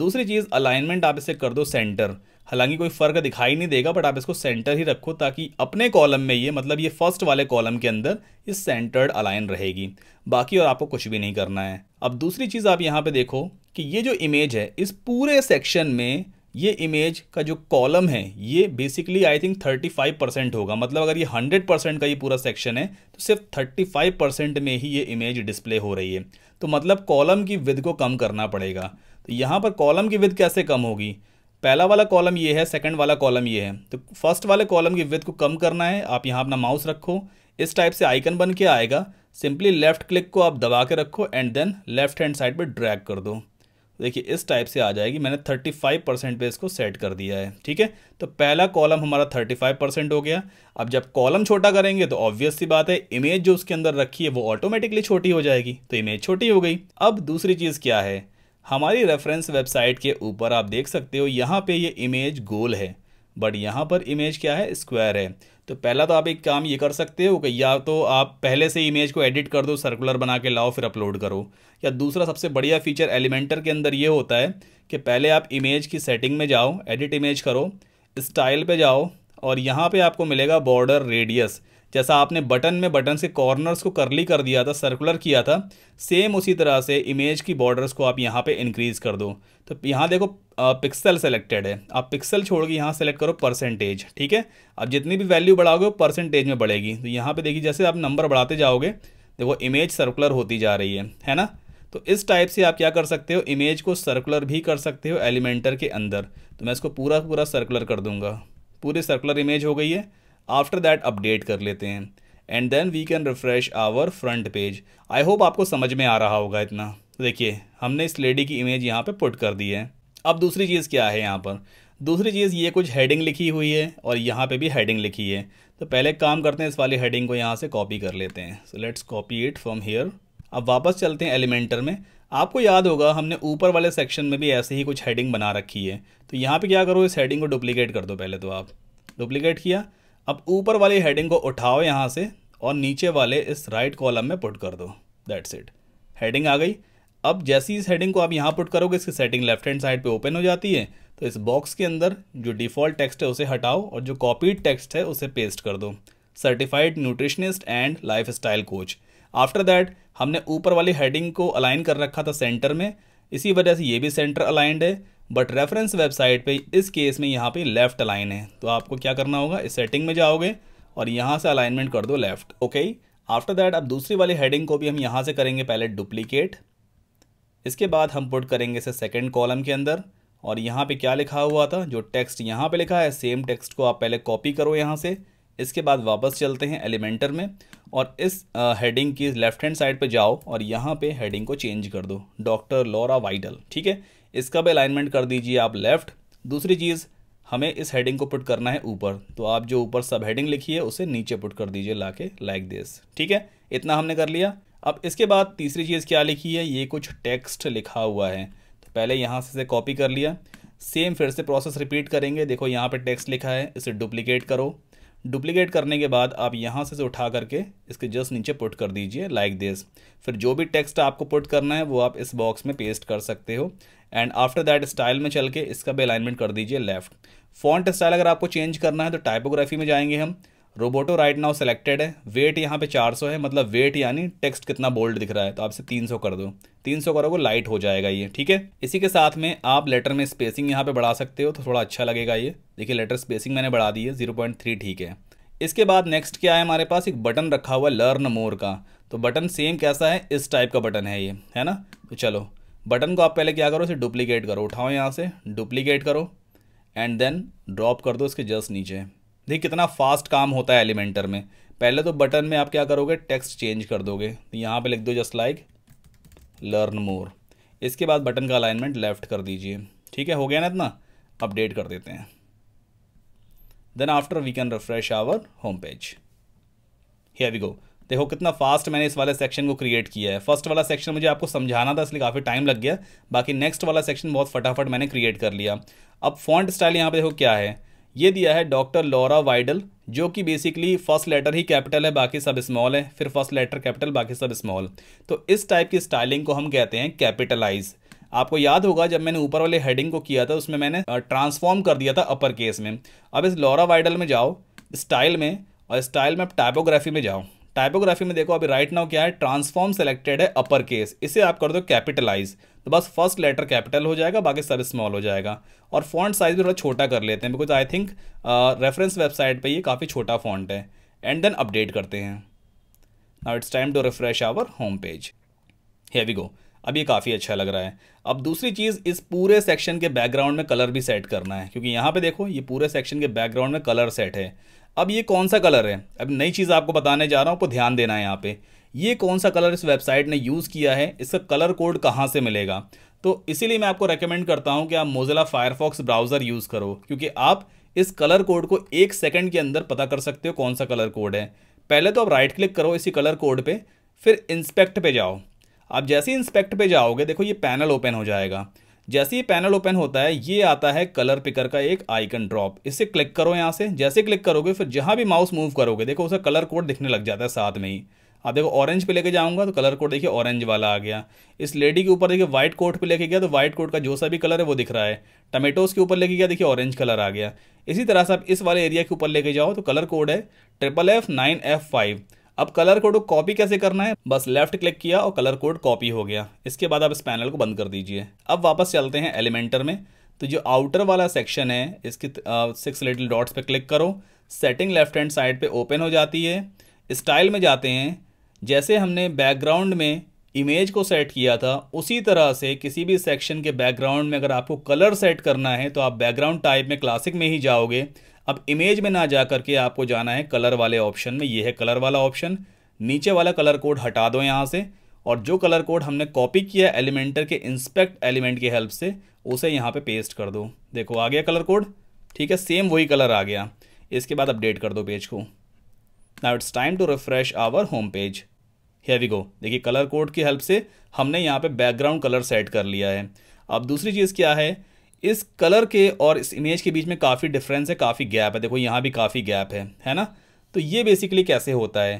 दूसरी चीज़ अलाइनमेंट आप इसे कर दो सेंटर हालांकि कोई फ़र्क दिखाई नहीं देगा बट आप इसको सेंटर ही रखो ताकि अपने कॉलम में ये मतलब ये फर्स्ट वाले कॉलम के अंदर ये सेंटर्ड अलाइन रहेगी बाकी और आपको कुछ भी नहीं करना है अब दूसरी चीज़ आप यहाँ पे देखो कि ये जो इमेज है इस पूरे सेक्शन में ये इमेज का जो कॉलम है ये बेसिकली आई थिंक 35 परसेंट होगा मतलब अगर ये 100 परसेंट का ये पूरा सेक्शन है तो सिर्फ 35 परसेंट में ही ये इमेज डिस्प्ले हो रही है तो मतलब कॉलम की विद को कम करना पड़ेगा तो यहाँ पर कॉलम की विद कैसे कम होगी पहला वाला कॉलम ये है सेकंड वाला कॉलम ये है तो फर्स्ट वाले कॉलम की विद को कम करना है आप यहाँ अपना माउस रखो इस टाइप से आइकन बन के आएगा सिंपली लेफ्ट क्लिक को आप दबा के रखो and then left hand side पर ड्रैग कर दो देखिए इस टाइप से आ जाएगी मैंने 35 परसेंट पर इसको सेट कर दिया है ठीक है तो पहला कॉलम हमारा 35 परसेंट हो गया अब जब कॉलम छोटा करेंगे तो ऑब्वियस सी बात है इमेज जो उसके अंदर रखी है वो ऑटोमेटिकली छोटी हो जाएगी तो इमेज छोटी हो गई अब दूसरी चीज़ क्या है हमारी रेफरेंस वेबसाइट के ऊपर आप देख सकते हो यहाँ पर ये यह इमेज गोल है बट यहाँ पर इमेज क्या है स्क्वायर है तो पहला तो आप एक काम ये कर सकते हो कि या तो आप पहले से इमेज को एडिट कर दो सर्कुलर बना के लाओ फिर अपलोड करो या दूसरा सबसे बढ़िया फीचर एलिमेंटर के अंदर ये होता है कि पहले आप इमेज की सेटिंग में जाओ एडिट इमेज करो स्टाइल पे जाओ और यहाँ पे आपको मिलेगा बॉर्डर रेडियस जैसा आपने बटन में बटन से कॉर्नर्स को करली कर दिया था सर्कुलर किया था सेम उसी तरह से इमेज की बॉर्डर्स को आप यहाँ पे इंक्रीज़ कर दो तो यहाँ देखो पिक्सल सेलेक्टेड है आप पिक्सल छोड़ के यहाँ सेलेक्ट करो परसेंटेज ठीक है अब जितनी भी वैल्यू बढ़ाओगे परसेंटेज में बढ़ेगी तो यहाँ पर देखिए जैसे आप नंबर बढ़ाते जाओगे देखो इमेज सर्कुलर होती जा रही है है ना तो इस टाइप से आप क्या कर सकते हो इमेज को सर्कुलर भी कर सकते हो एलिमेंटर के अंदर तो मैं इसको पूरा पूरा सर्कुलर कर दूंगा पूरी सर्कुलर इमेज हो गई है आफ्टर दैट अपडेट कर लेते हैं and then we can refresh our front page I hope आपको समझ में आ रहा होगा इतना देखिए हमने इस लेडी की इमेज यहाँ पे पुट कर दी है अब दूसरी चीज़ क्या है यहाँ पर दूसरी चीज़ ये कुछ हेडिंग लिखी हुई है और यहाँ पे भी हेडिंग लिखी है तो पहले काम करते हैं इस वाली हेडिंग को यहाँ से कॉपी कर लेते हैं so let's copy it from here अब वापस चलते हैं एलिमेंटर में आपको याद होगा हमने ऊपर वाले सेक्शन में भी ऐसे ही कुछ हेडिंग बना रखी है तो यहाँ पे क्या करो इस हेडिंग को डुप्लीकेट कर दो पहले तो आप डुप्लीकेट किया अब ऊपर वाली हेडिंग को उठाओ यहाँ से और नीचे वाले इस राइट कॉलम में पुट कर दो दैट्स इट हेडिंग आ गई अब जैसी इस हेडिंग को आप यहाँ पुट करोगे इसकी सेटिंग लेफ्ट हैंड साइड पे ओपन हो जाती है तो इस बॉक्स के अंदर जो डिफ़ॉल्ट टेक्स्ट है उसे हटाओ और जो कॉपीड टेक्स्ट है उसे पेस्ट कर दो certified nutritionist and life style coach after that हमने ऊपर वाली हेडिंग को अलाइन कर रखा था सेंटर में इसी वजह से ये भी सेंटर अलाइंड है बट रेफरेंस वेबसाइट पे इस केस में यहाँ पे लेफ़्ट अलाइन है तो आपको क्या करना होगा इस सेटिंग में जाओगे और यहाँ से अलाइनमेंट कर दो लेफ़्ट ओके आफ्टर दैट अब दूसरी वाली हेडिंग को भी हम यहाँ से करेंगे पहले डुप्लीकेट इसके बाद हम पुट करेंगे इसे सेकेंड कॉलम के अंदर और यहाँ पे क्या लिखा हुआ था जो टेक्स्ट यहाँ पे लिखा है सेम टेक्स्ट को आप पहले कॉपी करो यहाँ से इसके बाद वापस चलते हैं एलिमेंटर में और इस हेडिंग की लेफ्ट हैंड साइड पे जाओ और यहाँ पे हेडिंग को चेंज कर दो डॉक्टर लॉरा वाइडल ठीक है इसका भी अलाइनमेंट कर दीजिए आप लेफ़्ट दूसरी चीज़ हमें इस हेडिंग को पुट करना है ऊपर तो आप जो ऊपर सब हेडिंग लिखी है उसे नीचे पुट कर दीजिए ला के लाइक दिस ठीक है इतना हमने कर लिया अब इसके बाद तीसरी चीज़ क्या लिखी है ये कुछ टेक्स्ट लिखा हुआ है तो पहले यहाँ से इसे कॉपी कर लिया सेम फिर से प्रोसेस रिपीट करेंगे देखो यहाँ पे टेक्स्ट लिखा है इसे डुप्लीकेट करो डुप्लीकेट करने के बाद आप यहाँ से इसे उठा करके इसके जस्ट नीचे पुट कर दीजिए लाइक दिस फिर जो भी टेक्स्ट आपको पुट करना है वो आप इस बॉक्स में पेस्ट कर सकते हो एंड आफ्टर दैट स्टाइल में चल के इसका भी अलाइनमेंट कर दीजिए लेफ्ट फॉन्ट स्टाइल अगर आपको चेंज करना है तो टाइपोग्राफी में जाएंगे हम रोबोटो राइट नाउ सेलेक्टेड है वेट यहाँ पे 400 है मतलब वेट यानी टेक्स्ट कितना बोल्ड दिख रहा है तो आपसे 300 कर दो 300 करोगे लाइट हो जाएगा ये ठीक है इसी के साथ में आप लेटर में स्पेसिंग यहाँ पे बढ़ा सकते हो तो थोड़ा अच्छा लगेगा ये देखिए लेटर स्पेसिंग मैंने बढ़ा दी है जीरो ठीक है इसके बाद नेक्स्ट क्या है हमारे पास एक बटन रखा हुआ लर्न मोर का तो बटन सेम कैसा है इस टाइप का बटन है ये है ना तो चलो बटन को आप पहले क्या करो इसे डुप्लीकेट करो उठाओ यहाँ से डुप्लीकेट करो एंड देन ड्रॉप कर दो इसके जस्ट नीचे देखिए कितना फास्ट काम होता है एलिमेंटर में पहले तो बटन में आप क्या करोगे टेक्स्ट चेंज कर दोगे तो यहाँ पे लिख दो जस्ट लाइक लर्न मोर इसके बाद बटन का अलाइनमेंट लेफ़्ट कर दीजिए ठीक है हो गया ना इतना अपडेट कर देते हैं then after we can refresh our home page here we go देखो कितना फास्ट मैंने इस वाले सेक्शन को क्रिएट किया है फर्स्ट वाला सेक्शन मुझे आपको समझाना था इसलिए काफ़ी टाइम लग गया बाकी नेक्स्ट वाला सेक्शन बहुत फटाफट मैंने क्रिएट कर लिया अब फॉन्ट स्टाइल यहाँ पे देखो क्या है ये दिया है डॉक्टर लॉरा वाइडल जो कि बेसिकली फर्स्ट लेटर ही कैपिटल है बाकी सब स्मॉल है फिर फर्स्ट लेटर कैपिटल बाकी सब स्मॉल तो इस टाइप की स्टाइलिंग को हम कहते हैं कैपिटलाइज आपको याद होगा जब मैंने ऊपर वाले हेडिंग को किया था उसमें मैंने ट्रांसफॉर्म कर दिया था अपर केस में अब इस लॉरा वाइडल में जाओ स्टाइल में और स्टाइल में आप टाइपोग्राफी में जाओ टाइपोग्राफी में देखो अभी राइट नाउ क्या है ट्रांसफॉर्म सेलेक्टेड है अपर केस इसे आप कर दो कैपिटलाइज तो बस फर्स्ट लेटर कैपिटल हो जाएगा बाकी सब स्मॉल हो जाएगा और फॉन्ट साइज भी थोड़ा छोटा कर लेते हैं because I think reference website पे ये काफ़ी छोटा फॉन्ट है एंड देन अपडेट करते हैं now it's time to refresh our home page here we go अब ये काफ़ी अच्छा लग रहा है अब दूसरी चीज़ इस पूरे सेक्शन के बैकग्राउंड में कलर भी सेट करना है क्योंकि यहाँ पे देखो ये पूरे सेक्शन के बैकग्राउंड में कलर सेट है अब ये कौन सा कलर है अब नई चीज़ आपको बताने जा रहा हूँ आपको ध्यान देना है यहाँ पे ये कौन सा कलर इस वेबसाइट ने यूज़ किया है इसका कलर कोड कहाँ से मिलेगा तो इसीलिए मैं आपको रेकमेंड करता हूँ कि आप मोजिला फायरफॉक्स ब्राउज़र यूज़ करो क्योंकि आप इस कलर कोड को एक सेकंड के अंदर पता कर सकते हो कौन सा कलर कोड है पहले तो आप राइट क्लिक करो इसी कलर कोड पर फिर इंस्पेक्ट पर जाओ आप जैसे ही इंस्पेक्ट पर जाओगे देखो ये पैनल ओपन हो जाएगा जैसे ही पैनल ओपन होता है ये आता है कलर पिकर का एक आइकन ड्रॉप इसे क्लिक करो यहाँ से जैसे क्लिक करोगे फिर जहाँ भी माउस मूव करोगे देखो उसे कलर कोड दिखने लग जाता है साथ में ही आप देखो ऑरेंज पे लेके जाऊंगा तो कलर कोड देखिए ऑरेंज वाला आ गया इस लेडी के ऊपर देखिए व्हाइट कोट पे लेके गया तो व्हाइट कोट का जो सा भी कलर है वो दिख रहा है टमेटोज के ऊपर लेके गया देखिए ऑरेंज कलर आ गया इसी तरह से आप इस वाले एरिया के ऊपर लेके जाओ तो कलर कोड है triple F nine F five अब कलर कोड को कॉपी कैसे करना है बस लेफ्ट क्लिक किया और कलर कोड कॉपी हो गया इसके बाद आप इस पैनल को बंद कर दीजिए अब वापस चलते हैं एलिमेंटर में तो जो आउटर वाला सेक्शन है इसकी सिक्स लिटिल डॉट्स पे क्लिक करो सेटिंग लेफ्ट हैंड साइड पे ओपन हो जाती है स्टाइल में जाते हैं जैसे हमने बैकग्राउंड में इमेज को सेट किया था उसी तरह से किसी भी सेक्शन के बैकग्राउंड में अगर आपको कलर सेट करना है तो आप बैकग्राउंड टाइप में क्लासिक में ही जाओगे अब इमेज में ना जा करके आपको जाना है कलर वाले ऑप्शन में ये है कलर वाला ऑप्शन नीचे वाला कलर कोड हटा दो यहाँ से और जो कलर कोड हमने कॉपी किया एलिमेंटर के इंस्पेक्ट एलिमेंट की हेल्प से उसे यहाँ पे पेस्ट कर दो देखो आ गया कलर कोड ठीक है सेम वही कलर आ गया इसके बाद अपडेट कर दो पेज को now it's time to refresh our home page here we go देखिए कलर कोड की हेल्प से हमने यहाँ पे बैकग्राउंड कलर सेट कर लिया है अब दूसरी चीज़ क्या है इस कलर के और इस इमेज के बीच में काफ़ी डिफरेंस है काफ़ी गैप है देखो यहाँ भी काफ़ी गैप है है ना तो ये बेसिकली कैसे होता है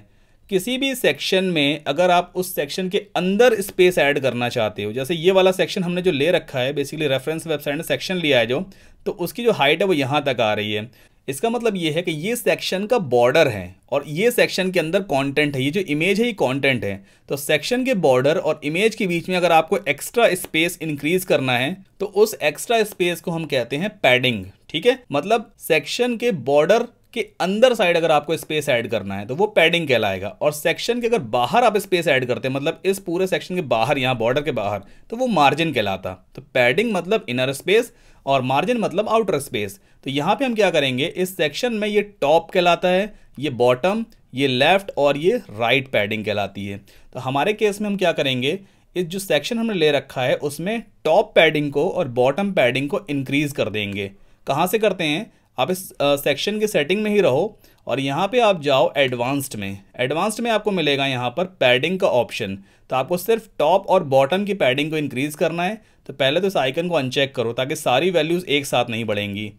किसी भी सेक्शन में अगर आप उस सेक्शन के अंदर स्पेस ऐड करना चाहते हो जैसे ये वाला सेक्शन हमने जो ले रखा है बेसिकली रेफरेंस वेबसाइट ने सेक्शन लिया है जो तो उसकी जो हाइट है वो यहाँ तक आ रही है इसका मतलब ये है कि ये सेक्शन का बॉर्डर है और ये सेक्शन के अंदर कंटेंट है ये जो इमेज है ये कंटेंट है तो सेक्शन के बॉर्डर और इमेज के बीच में अगर आपको एक्स्ट्रा स्पेस इंक्रीज करना है तो उस एक्स्ट्रा स्पेस को हम कहते हैं पैडिंग ठीक है मतलब सेक्शन के बॉर्डर के अंदर साइड अगर आपको स्पेस ऐड करना है तो वो पैडिंग कहलाएगा और सेक्शन के अगर बाहर आप स्पेस ऐड करते हैं मतलब इस पूरे सेक्शन के बाहर यहाँ बॉर्डर के बाहर तो वो मार्जिन कहलाता तो पैडिंग मतलब इनर स्पेस और मार्जिन मतलब आउटर स्पेस तो यहाँ पे हम क्या करेंगे इस सेक्शन में ये टॉप कहलाता है ये बॉटम ये लेफ्ट और ये राइट पैडिंग कहलाती है तो हमारे केस में हम क्या करेंगे इस जो सेक्शन हमने ले रखा है उसमें टॉप पैडिंग को और बॉटम पैडिंग को इनक्रीज़ कर देंगे कहाँ से करते हैं आप इस सेक्शन की सेटिंग में ही रहो और यहाँ पे आप जाओ एडवांस्ड में एडवांस्ड में आपको मिलेगा यहाँ पर पैडिंग का ऑप्शन तो आपको सिर्फ टॉप और बॉटम की पैडिंग को इंक्रीज़ करना है तो पहले तो इस आइकन को अनचेक करो ताकि सारी वैल्यूज़ एक साथ नहीं बढ़ेंगी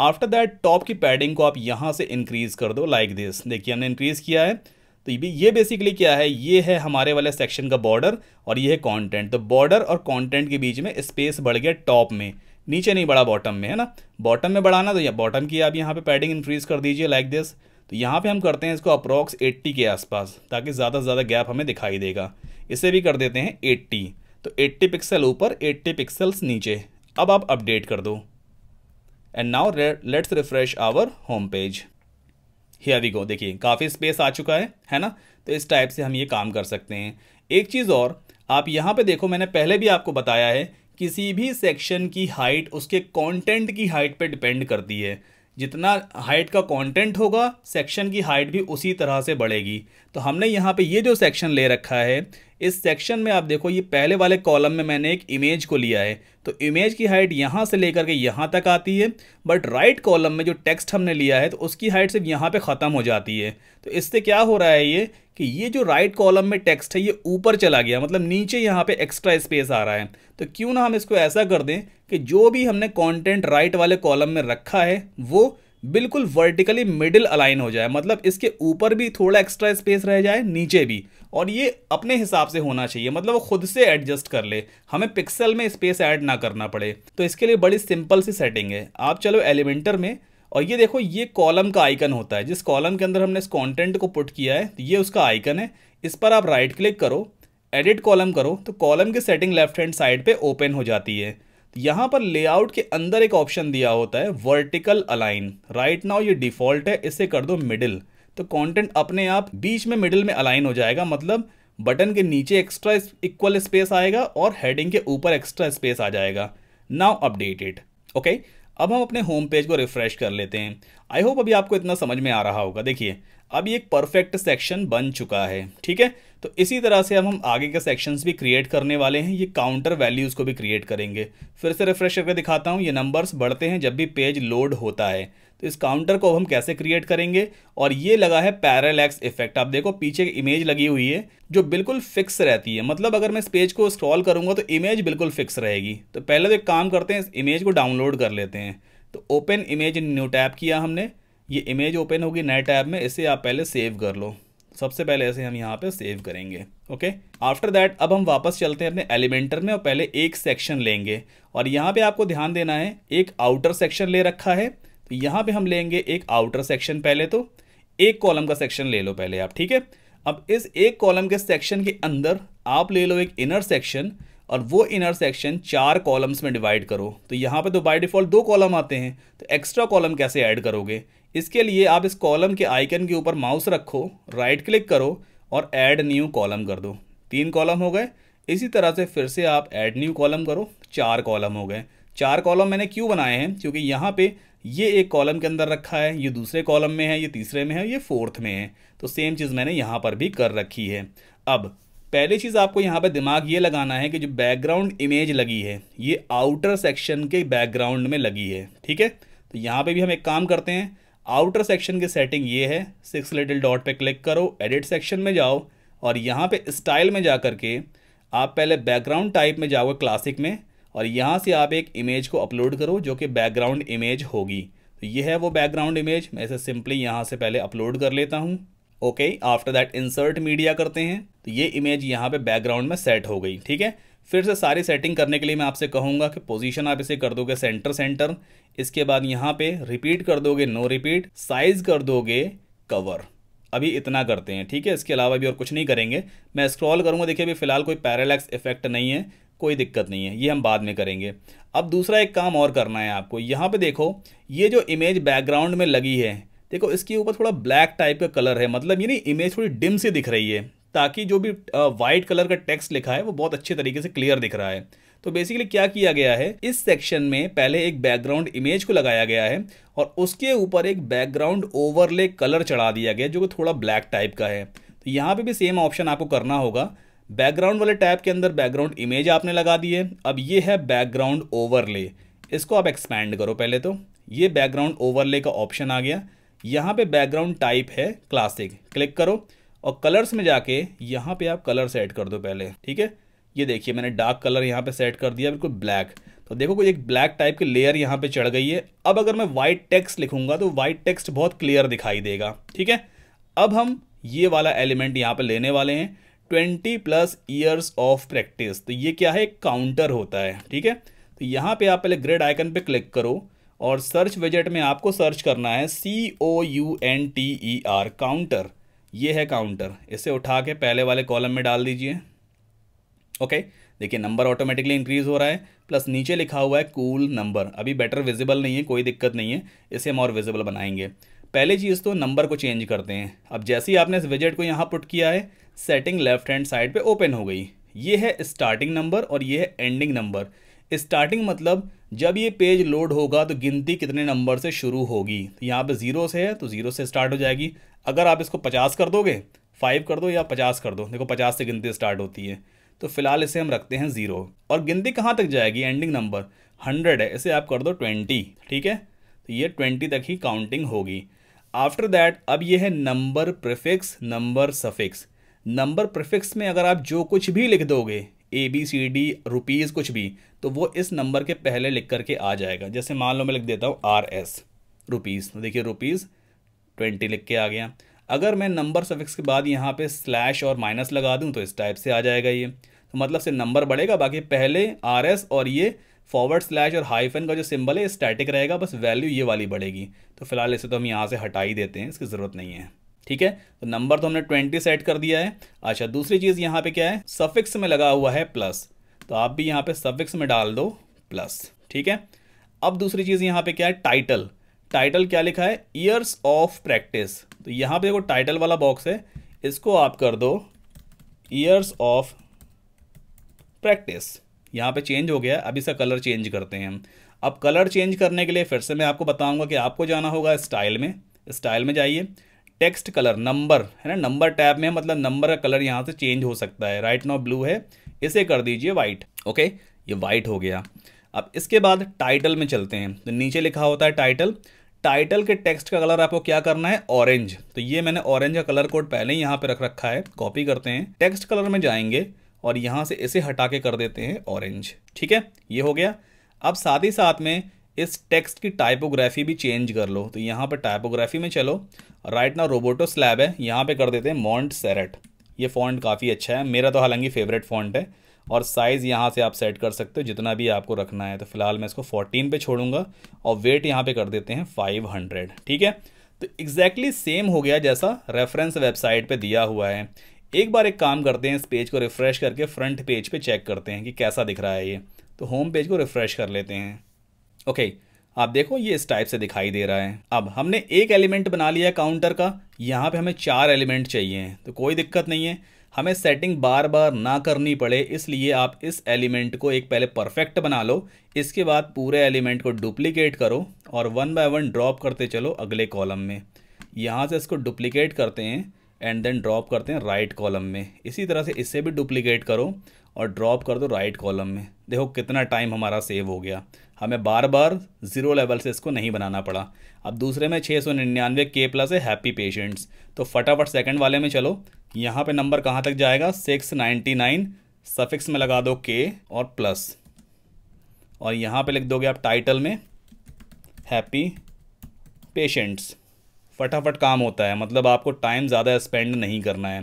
आफ्टर दैट टॉप की पैडिंग को आप यहाँ से इंक्रीज़ कर दो लाइक दिस देखिए हमने इंक्रीज़ किया है तो ये बेसिकली क्या है ये है हमारे वाले सेक्शन का बॉर्डर और ये है कॉन्टेंट तो बॉर्डर और कॉन्टेंट के बीच में स्पेस बढ़ गया टॉप में नीचे नहीं बढ़ा बॉटम में है ना बॉटम में बढ़ाना तो या बॉटम की आप यहाँ पे पैडिंग इंक्रीज़ कर दीजिए लाइक दिस तो यहाँ पे हम करते हैं इसको अप्रॉक्स 80 के आसपास ताकि ज़्यादा से ज़्यादा गैप हमें दिखाई देगा इसे भी कर देते हैं तो 80 पिक्सल ऊपर 80 पिक्सल्स नीचे अब आप अपडेट कर दो and now let's refresh our home page here we go देखिए काफ़ी स्पेस आ चुका है है ना तो इस टाइप से हम ये काम कर सकते हैं एक चीज़ और आप यहाँ पे देखो मैंने पहले भी आपको बताया है किसी भी सेक्शन की हाइट उसके कंटेंट की हाइट पे डिपेंड करती है जितना हाइट का कंटेंट होगा सेक्शन की हाइट भी उसी तरह से बढ़ेगी तो हमने यहाँ पे ये जो सेक्शन ले रखा है इस सेक्शन में आप देखो ये पहले वाले कॉलम में मैंने एक इमेज को लिया है तो इमेज की हाइट यहाँ से लेकर के यहाँ तक आती है बट राइट कॉलम में जो टेक्स्ट हमने लिया है तो उसकी हाइट सिर्फ यहाँ पे ख़त्म हो जाती है तो इससे क्या हो रहा है ये कि ये जो राइट कॉलम में टेक्स्ट है ये ऊपर चला गया मतलब नीचे यहाँ पे एक्स्ट्रा स्पेस आ रहा है तो क्यों ना हम इसको ऐसा कर दें कि जो भी हमने कंटेंट राइट वाले कॉलम में रखा है वो बिल्कुल वर्टिकली मिडिल अलाइन हो जाए मतलब इसके ऊपर भी थोड़ा एक्स्ट्रा स्पेस रह जाए नीचे भी और ये अपने हिसाब से होना चाहिए मतलब वो खुद से एडजस्ट कर ले हमें पिक्सल में स्पेस ऐड ना करना पड़े तो इसके लिए बड़ी सिंपल सी सेटिंग है आप चलो एलिमेंटर में और ये देखो ये कॉलम का आइकन होता है जिस कॉलम के अंदर हमने इस कॉन्टेंट को पुट किया है तो ये उसका आइकन है इस पर आप राइट क्लिक करो एडिट कॉलम करो तो कॉलम की सेटिंग लेफ्ट हैंड साइड पर ओपन हो जाती है यहां पर लेआउट के अंदर एक ऑप्शन दिया होता है वर्टिकल अलाइन राइट नाउ ये डिफॉल्ट है इसे कर दो मिडिल तो कंटेंट अपने आप बीच में मिडिल में अलाइन हो जाएगा मतलब बटन के नीचे एक्स्ट्रा इक्वल स्पेस आएगा और हेडिंग के ऊपर एक्स्ट्रा स्पेस आ जाएगा नाउ अपडेटेड ओके अब हम अपने होम पेज को रिफ्रेश कर लेते हैं आई होप अभी आपको इतना समझ में आ रहा होगा देखिए अब ये एक परफेक्ट सेक्शन बन चुका है ठीक है तो इसी तरह से अब हम आगे के सेक्शंस भी क्रिएट करने वाले हैं ये काउंटर वैल्यूज़ को भी क्रिएट करेंगे फिर से रिफ्रेश करके दिखाता हूँ ये नंबर्स बढ़ते हैं जब भी पेज लोड होता है तो इस काउंटर को हम कैसे क्रिएट करेंगे और ये लगा है पैरालैक्स इफेक्ट आप देखो पीछे इमेज लगी हुई है जो बिल्कुल फिक्स रहती है मतलब अगर मैं इस पेज को स्क्रॉल करूँगा तो इमेज बिल्कुल फिक्स रहेगी तो पहले तो एक काम करते हैं इस इमेज को डाउनलोड कर लेते हैं तो ओपन इमेज न्यू टैप किया हमने ये इमेज ओपन होगी नए टैब में इसे आप पहले सेव कर लो सबसे पहले ऐसे हम यहाँ पे सेव करेंगे ओके आफ्टर दैट अब हम वापस चलते हैं अपने एलिमेंटर में और पहले एक सेक्शन लेंगे और यहाँ पे आपको ध्यान देना है एक आउटर सेक्शन ले रखा है तो यहाँ पे हम लेंगे एक आउटर सेक्शन पहले तो एक कॉलम का सेक्शन ले लो पहले आप ठीक है अब इस एक कॉलम के सेक्शन के अंदर आप ले लो एक इनर सेक्शन और वो इनर सेक्शन चार कॉलम्स में डिवाइड करो तो यहाँ पे तो बाय डिफॉल्ट दो कॉलम आते हैं तो एक्स्ट्रा कॉलम कैसे ऐड करोगे इसके लिए आप इस कॉलम के आइकन के ऊपर माउस रखो राइट क्लिक करो और ऐड न्यू कॉलम कर दो तीन कॉलम हो गए इसी तरह से फिर से आप ऐड न्यू कॉलम करो चार कॉलम हो गए चार कॉलम मैंने क्यों बनाए हैं क्योंकि यहाँ पे ये एक कॉलम के अंदर रखा है ये दूसरे कॉलम में है ये तीसरे में है ये फोर्थ में है तो सेम चीज़ मैंने यहाँ पर भी कर रखी है अब पहली चीज़ आपको यहाँ पर दिमाग ये लगाना है कि जो बैकग्राउंड इमेज लगी है ये आउटर सेक्शन के बैकग्राउंड में लगी है ठीक है तो यहाँ पर भी हम एक काम करते हैं आउटर सेक्शन की सेटिंग ये है सिक्स लिटिल डॉट पे क्लिक करो एडिट सेक्शन में जाओ और यहाँ पे स्टाइल में जा कर के आप पहले बैकग्राउंड टाइप में जाओगे क्लासिक में और यहाँ से आप एक इमेज को अपलोड करो जो कि बैकग्राउंड इमेज होगी तो ये है वो बैकग्राउंड इमेज मैं इसे सिंपली यहाँ से पहले अपलोड कर लेता हूँ okay after that insert media करते हैं तो ये इमेज यहाँ पर बैकग्राउंड में सेट हो गई ठीक है फिर से सारी सेटिंग करने के लिए मैं आपसे कहूँगा कि पोजीशन आप इसे कर दोगे सेंटर सेंटर इसके बाद यहाँ पे रिपीट कर दोगे नो रिपीट साइज कर दोगे कवर अभी इतना करते हैं ठीक है इसके अलावा भी और कुछ नहीं करेंगे मैं स्क्रॉल करूँगा देखिए अभी फिलहाल कोई पैरालैक्स इफेक्ट नहीं है कोई दिक्कत नहीं है ये हम बाद में करेंगे अब दूसरा एक काम और करना है आपको यहाँ पर देखो ये जो इमेज बैकग्राउंड में लगी है देखो इसके ऊपर थोड़ा ब्लैक टाइप का कलर है मतलब ये नहीं इमेज थोड़ी डिम सी दिख रही है ताकि जो भी वाइट कलर का टेक्स्ट लिखा है वो बहुत अच्छे तरीके से क्लियर दिख रहा है तो बेसिकली क्या किया गया है इस सेक्शन में पहले एक बैकग्राउंड इमेज को लगाया गया है और उसके ऊपर एक बैकग्राउंड ओवरले कलर चढ़ा दिया गया जो कि थोड़ा ब्लैक टाइप का है तो यहाँ पे भी सेम ऑप्शन आपको करना होगा बैकग्राउंड वाले टैब के अंदर बैकग्राउंड इमेज आपने लगा दी है अब ये है बैकग्राउंड ओवरले इसको आप एक्सपैंड करो पहले तो ये बैकग्राउंड ओवरले का ऑप्शन आ गया यहाँ पे बैकग्राउंड टाइप है क्लासिक क्लिक करो और कलर्स में जाके यहाँ पे आप कलर सेट कर दो पहले ठीक है ये देखिए मैंने डार्क कलर यहाँ पे सेट कर दिया बिल्कुल ब्लैक तो देखो कोई एक ब्लैक टाइप की लेयर यहाँ पे चढ़ गई है अब अगर मैं वाइट टेक्स्ट लिखूंगा तो वाइट टेक्स्ट बहुत क्लियर दिखाई देगा ठीक है अब हम ये वाला एलिमेंट यहाँ पे लेने वाले हैं twenty plus years of practice तो ये क्या है काउंटर होता है ठीक है तो यहाँ पर आप पहले ग्रेड आइकन पे क्लिक करो और सर्च विजेट में आपको सर्च करना है C O U N T E R counter ये है काउंटर इसे उठा के पहले वाले कॉलम में डाल दीजिए ओके देखिए नंबर ऑटोमेटिकली इंक्रीज़ हो रहा है प्लस नीचे लिखा हुआ है कूल नंबर अभी बेटर विजिबल नहीं है कोई दिक्कत नहीं है इसे हम और विजिबल बनाएंगे पहली चीज़ तो नंबर को चेंज करते हैं अब जैसे ही आपने इस विजेट को यहाँ पुट किया है सेटिंग लेफ्ट हैंड साइड पे ओपन हो गई ये है स्टार्टिंग नंबर और ये है एंडिंग नंबर स्टार्टिंग मतलब जब ये पेज लोड होगा तो गिनती कितने नंबर से शुरू होगी तो यहाँ पे ज़ीरो से है तो ज़ीरो से स्टार्ट हो जाएगी अगर आप इसको पचास कर दोगे फाइव कर दो या पचास कर दो देखो पचास से गिनती स्टार्ट होती है तो फिलहाल इसे हम रखते हैं ज़ीरो और गिनती कहाँ तक जाएगी एंडिंग नंबर हंड्रेड है इसे आप कर दो ट्वेंटी ठीक है तो ये ट्वेंटी तक ही काउंटिंग होगी आफ्टर दैट अब ये है number prefix number suffix number prefix में अगर आप जो कुछ भी लिख दोगे A B C D rupees कुछ भी तो वो इस नंबर के पहले लिख करके आ जाएगा जैसे मान लो मैं लिख देता हूँ आर एस रुपीज़ तो देखिए रुपीज़ ट्वेंटी लिख के आ गया अगर मैं नंबर सफिक्स के बाद यहाँ पे स्लैश और माइनस लगा दूँ तो इस टाइप से आ जाएगा ये तो मतलब से नंबर बढ़ेगा बाकी पहले आर एस और ये फॉरवर्ड स्लैश और हाइफन का जो सिंबल है स्टैटिक रहेगा बस वैल्यू ये वाली बढ़ेगी तो फिलहाल इसे तो हम यहाँ से हटा ही देते हैं इसकी ज़रूरत नहीं है ठीक है तो नंबर तो हमने ट्वेंटी सेट कर दिया है अच्छा दूसरी चीज़ यहाँ पर क्या है सफिक्स में लगा हुआ है प्लस तो आप भी यहाँ पर सफिक्स में डाल दो प्लस ठीक है अब दूसरी चीज़ यहाँ पर क्या है टाइटल टाइटल क्या लिखा है ईयर्स ऑफ प्रैक्टिस तो यहाँ पे देखो टाइटल वाला बॉक्स है इसको आप कर दो ईयर्स ऑफ प्रैक्टिस यहाँ पे चेंज हो गया अभी से कलर चेंज करते हैं अब कलर चेंज करने के लिए फिर से मैं आपको बताऊंगा कि आपको जाना होगा स्टाइल में स्टाइल में जाइए टेक्स्ट कलर नंबर है ना नंबर टैब में मतलब नंबर का कलर यहाँ से चेंज हो सकता है राइट नो ब्लू है इसे कर दीजिए वाइट ओके ये वाइट हो गया अब इसके बाद टाइटल में चलते हैं तो नीचे लिखा होता है टाइटल टाइटल के टेक्स्ट का कलर आपको क्या करना है ऑरेंज तो ये मैंने ऑरेंज का कलर कोड पहले ही यहाँ पे रख रखा है कॉपी करते हैं टेक्स्ट कलर में जाएंगे और यहाँ से इसे हटा के कर देते हैं ऑरेंज ठीक है ये हो गया अब साथ ही साथ में इस टेक्स्ट की टाइपोग्राफी भी चेंज कर लो तो यहाँ पर टाइपोग्राफी में चलो राइट ना रोबोटो स्लैब है यहाँ पर कर देते हैं मॉन्ट सेरेट ये फॉन्ट काफ़ी अच्छा है मेरा तो हालांकि फेवरेट फॉन्ट है और साइज़ यहाँ से आप सेट कर सकते हो जितना भी आपको रखना है तो फिलहाल मैं इसको 14 पे छोड़ूंगा और वेट यहाँ पे कर देते हैं 500 ठीक है तो एग्जैक्टली exactly सेम हो गया जैसा रेफरेंस वेबसाइट पे दिया हुआ है एक बार एक काम करते हैं इस पेज को रिफ़्रेश करके फ्रंट पेज पे चेक करते हैं कि कैसा दिख रहा है ये तो होम पेज को रिफ़्रेश कर लेते हैं ओके आप देखो ये इस टाइप से दिखाई दे रहा है अब हमने एक एलिमेंट बना लिया काउंटर का यहाँ पे हमें चार एलिमेंट चाहिए तो कोई दिक्कत नहीं है हमें सेटिंग बार बार ना करनी पड़े इसलिए आप इस एलिमेंट को एक पहले परफेक्ट बना लो इसके बाद पूरे एलिमेंट को डुप्लीकेट करो और वन बाय वन ड्रॉप करते चलो अगले कॉलम में यहाँ से इसको डुप्लीकेट करते हैं एंड देन ड्रॉप करते हैं राइट right कॉलम में इसी तरह से इसे भी डुप्लीकेट करो और ड्रॉप कर दो राइट right कॉलम में देखो कितना टाइम हमारा सेव हो गया हमें बार बार ज़ीरो लेवल से इसको नहीं बनाना पड़ा अब दूसरे में छः सौ निन्यानवे के प्लस है हैप्पी पेशेंट्स तो फटाफट सेकंड वाले में चलो यहाँ पे नंबर कहाँ तक जाएगा सिक्स नाइन्टी नाइन सफिक्स में लगा दो के और प्लस और यहाँ पे लिख दोगे आप टाइटल में हैप्पी पेशेंट्स फटाफट काम होता है मतलब आपको टाइम ज़्यादा स्पेंड नहीं करना है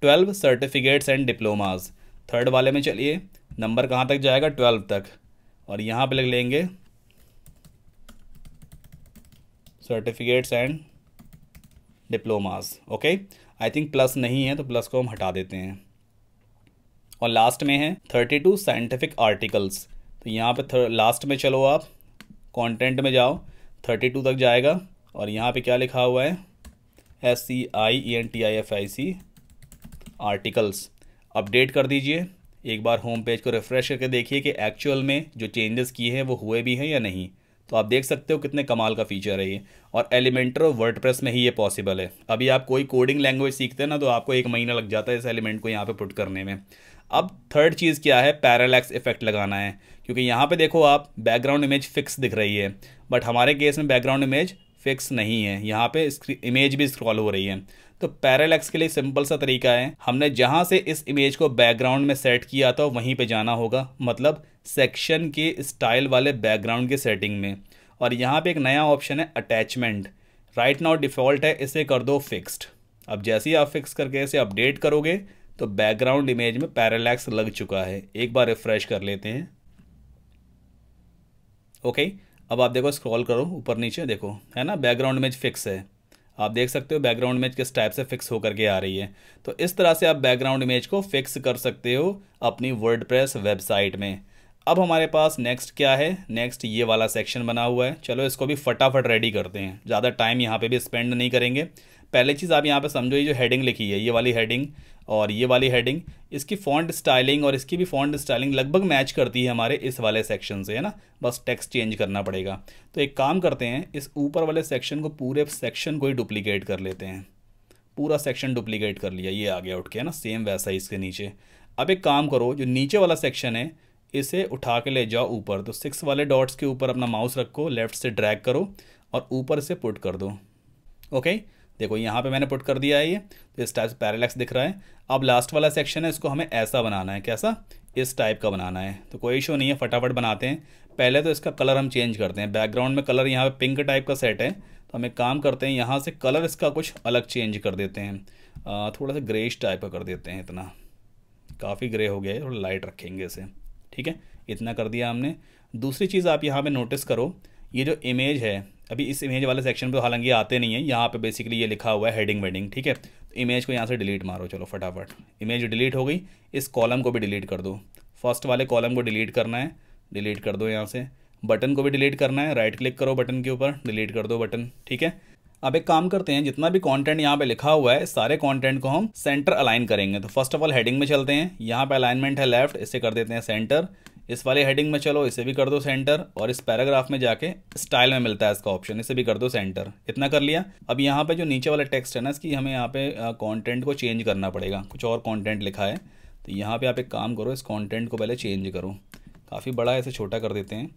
twelve certificates and diplomas third वाले में चलिए नंबर कहाँ तक जाएगा ट्वेल्व तक और यहाँ पे लिख लेंगे certificates and diplomas okay I think plus नहीं है तो प्लस को हम हटा देते हैं और लास्ट में है थर्टी टू साइंटिफिक आर्टिकल्स तो यहाँ पे लास्ट में चलो आप कंटेंट में जाओ थर्टी टू तक जाएगा और यहाँ पे क्या लिखा हुआ है S C I E N T I F I C articles update कर दीजिए एक बार होम पेज को रिफ़्रेश करके देखिए कि एक्चुअल में जो चेंजेस किए हैं वो हुए भी हैं या नहीं तो आप देख सकते हो कितने कमाल का फीचर है ये और एलिमेंटर और वर्डप्रेस में ही ये पॉसिबल है अभी आप कोई कोडिंग लैंग्वेज सीखते हैं ना तो आपको एक महीना लग जाता है इस एलिमेंट को यहाँ पे पुट करने में अब थर्ड चीज़ क्या है पैरालैक्स इफेक्ट लगाना है क्योंकि यहाँ पे देखो आप बैकग्राउंड इमेज फिक्स दिख रही है बट हमारे केस में बैकग्राउंड इमेज फिक्स नहीं है यहाँ पे इमेज भी स्क्रॉल हो रही है तो पैरालैक्स के लिए सिंपल सा तरीका है हमने जहाँ से इस इमेज को बैकग्राउंड में सेट किया था वहीं पर जाना होगा मतलब सेक्शन के स्टाइल वाले बैकग्राउंड के सेटिंग में और यहाँ पे एक नया ऑप्शन है अटैचमेंट राइट नाउ डिफ़ॉल्ट है इसे कर दो फिक्स्ड अब जैसे ही आप फिक्स करके इसे अपडेट करोगे तो बैकग्राउंड इमेज में पैरालैक्स लग चुका है एक बार रिफ्रेश कर लेते हैं ओके अब आप देखो स्क्रॉल करो ऊपर नीचे देखो है ना बैकग्राउंड इमेज फिक्स है आप देख सकते हो बैकग्राउंड इमेज किस टाइप से फिक्स होकर के आ रही है तो इस तरह से आप बैकग्राउंड इमेज को फिक्स कर सकते हो अपनी वर्डप्रेस वेबसाइट में अब हमारे पास नेक्स्ट क्या है नेक्स्ट ये वाला सेक्शन बना हुआ है चलो इसको भी फटाफट रेडी करते हैं ज़्यादा टाइम यहाँ पे भी स्पेंड नहीं करेंगे पहले चीज़ आप यहाँ पे समझो ये जो हेडिंग लिखी है ये वाली हेडिंग और ये वाली हेडिंग इसकी फॉन्ट स्टाइलिंग और इसकी भी फॉन्ट स्टाइलिंग लगभग मैच करती है हमारे इस वाले सेक्शन से है ना बस टेक्स्ट चेंज करना पड़ेगा तो एक काम करते हैं इस ऊपर वाले सेक्शन को पूरे सेक्शन को ही डुप्लीकेट कर लेते हैं पूरा सेक्शन डुप्लीकेट कर लिया ये आ गया उठ के है ना सेम वैसा ही इसके नीचे अब एक काम करो जो नीचे वाला सेक्शन है इसे उठा के ले जाओ ऊपर तो सिक्स वाले डॉट्स के ऊपर अपना माउस रखो लेफ्ट से ड्रैग करो और ऊपर से पुट कर दो ओके देखो यहाँ पे मैंने पुट कर दिया है ये तो इस टाइप से पैरेलैक्स दिख रहा है अब लास्ट वाला सेक्शन है इसको हमें ऐसा बनाना है कैसा इस टाइप का बनाना है तो कोई इशू नहीं है फटाफट बनाते हैं पहले तो इसका कलर हम चेंज करते हैं बैकग्राउंड में कलर यहाँ पर पिंक टाइप का सेट है तो हम एक काम करते हैं यहाँ से कलर इसका कुछ अलग चेंज कर देते हैं थोड़ा सा ग्रेश टाइप का कर देते हैं इतना काफ़ी ग्रे हो गया है थोड़ा लाइट रखेंगे इसे ठीक है इतना कर दिया हमने दूसरी चीज़ आप यहाँ पे नोटिस करो ये जो इमेज है अभी इस इमेज वाले सेक्शन पे हालांकि आते नहीं है यहाँ पे बेसिकली ये लिखा हुआ है हेडिंग वेडिंग ठीक है तो इमेज को यहाँ से डिलीट मारो चलो फटाफट इमेज डिलीट हो गई इस कॉलम को भी डिलीट कर दो फर्स्ट वाले कॉलम को डिलीट करना है डिलीट कर दो यहाँ से बटन को भी डिलीट करना है राइट क्लिक करो बटन के ऊपर डिलीट कर दो बटन ठीक है अब एक काम करते हैं जितना भी कंटेंट यहाँ पे लिखा हुआ है सारे कंटेंट को हम सेंटर अलाइन करेंगे तो फर्स्ट ऑफ ऑल हेडिंग में चलते हैं यहाँ पे अलाइनमेंट है लेफ्ट इसे कर देते हैं सेंटर इस वाले हेडिंग में चलो इसे भी कर दो सेंटर और इस पैराग्राफ में जाके स्टाइल में मिलता है इसका ऑप्शन इसे भी कर दो सेंटर इतना कर लिया अब यहाँ पे जो नीचे वाला टेक्स्ट है ना इसकी हमें यहाँ पे कॉन्टेंट को चेंज करना पड़ेगा कुछ और कॉन्टेंट लिखा है तो यहाँ पर आप एक काम करो इस कॉन्टेंट को पहले चेंज करो काफ़ी बड़ा इसे छोटा कर देते हैं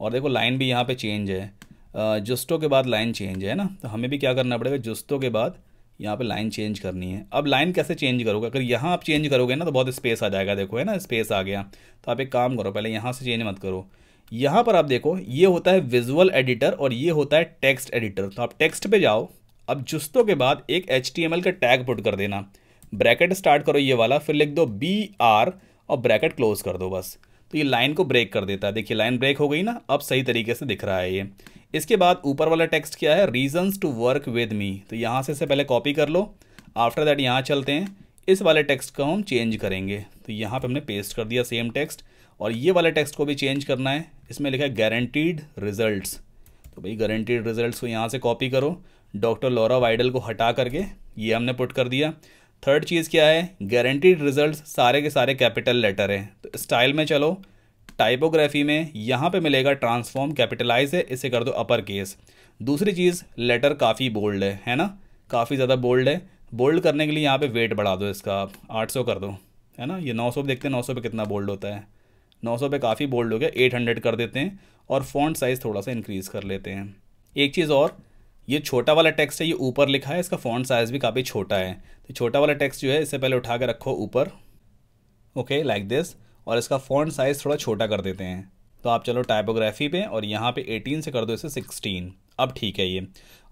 और देखो लाइन भी यहाँ पर चेंज है जस्टो के बाद लाइन चेंज है ना तो हमें भी क्या करना पड़ेगा जस्टो के बाद यहाँ पे लाइन चेंज करनी है अब लाइन कैसे चेंज करोगे अगर यहाँ आप चेंज करोगे ना तो बहुत स्पेस आ जाएगा देखो है ना स्पेस आ गया तो आप एक काम करो पहले यहाँ से चेंज मत करो यहाँ पर आप देखो ये होता है विजुअल एडिटर और ये होता है टेक्स्ट एडिटर तो आप टेक्स्ट पे जाओ अब जुस्तों के बाद एक एच का टैग पुट कर देना ब्रैकेट स्टार्ट करो ये वाला फिर लिख दो बी आर और ब्रैकेट क्लोज कर दो बस तो ये लाइन को ब्रेक कर देता है देखिए लाइन ब्रेक हो गई ना अब सही तरीके से दिख रहा है ये इसके बाद ऊपर वाला टेक्स्ट क्या है reasons to work with me तो यहाँ से से पहले कॉपी कर लो आफ्टर दैट यहाँ चलते हैं इस वाले टेक्स्ट को हम चेंज करेंगे तो यहाँ पे हमने पेस्ट कर दिया सेम टेक्स्ट और ये वाले टेक्स्ट को भी चेंज करना है इसमें लिखा है गारंटीड रिजल्ट्स तो भाई गारंटीड रिजल्ट्स को यहाँ से कॉपी करो डॉक्टर लॉरा वाइडल को हटा करके ये हमने पुट कर दिया थर्ड चीज़ क्या है गारंटीड रिज़ल्ट सारे के सारे कैपिटल लेटर हैं तो स्टाइल में चलो टाइपोग्राफी में यहाँ पे मिलेगा ट्रांसफॉर्म कैपिटलाइज है इसे कर दो अपर केस दूसरी चीज़ लेटर काफ़ी बोल्ड है है ना काफ़ी ज़्यादा बोल्ड है बोल्ड करने के लिए यहाँ पे वेट बढ़ा दो इसका आप आठ कर दो है ना ये 900 पे देखते हैं 900 पे कितना बोल्ड होता है 900 पे काफ़ी बोल्ड हो गया एट कर देते हैं और फॉन्ट साइज़ थोड़ा सा इंक्रीज़ कर लेते हैं एक चीज़ और ये छोटा वाला टेक्स्ट है ये ऊपर लिखा है इसका फॉन्ट साइज़ भी काफ़ी छोटा है तो छोटा वाला टेक्स्ट जो है इससे पहले उठा के रखो ऊपर ओके लाइक दिस और इसका फोन साइज़ थोड़ा छोटा कर देते हैं तो आप चलो टाइपोग्राफी पे और यहाँ पे 18 से कर दो इसे 16 अब ठीक है ये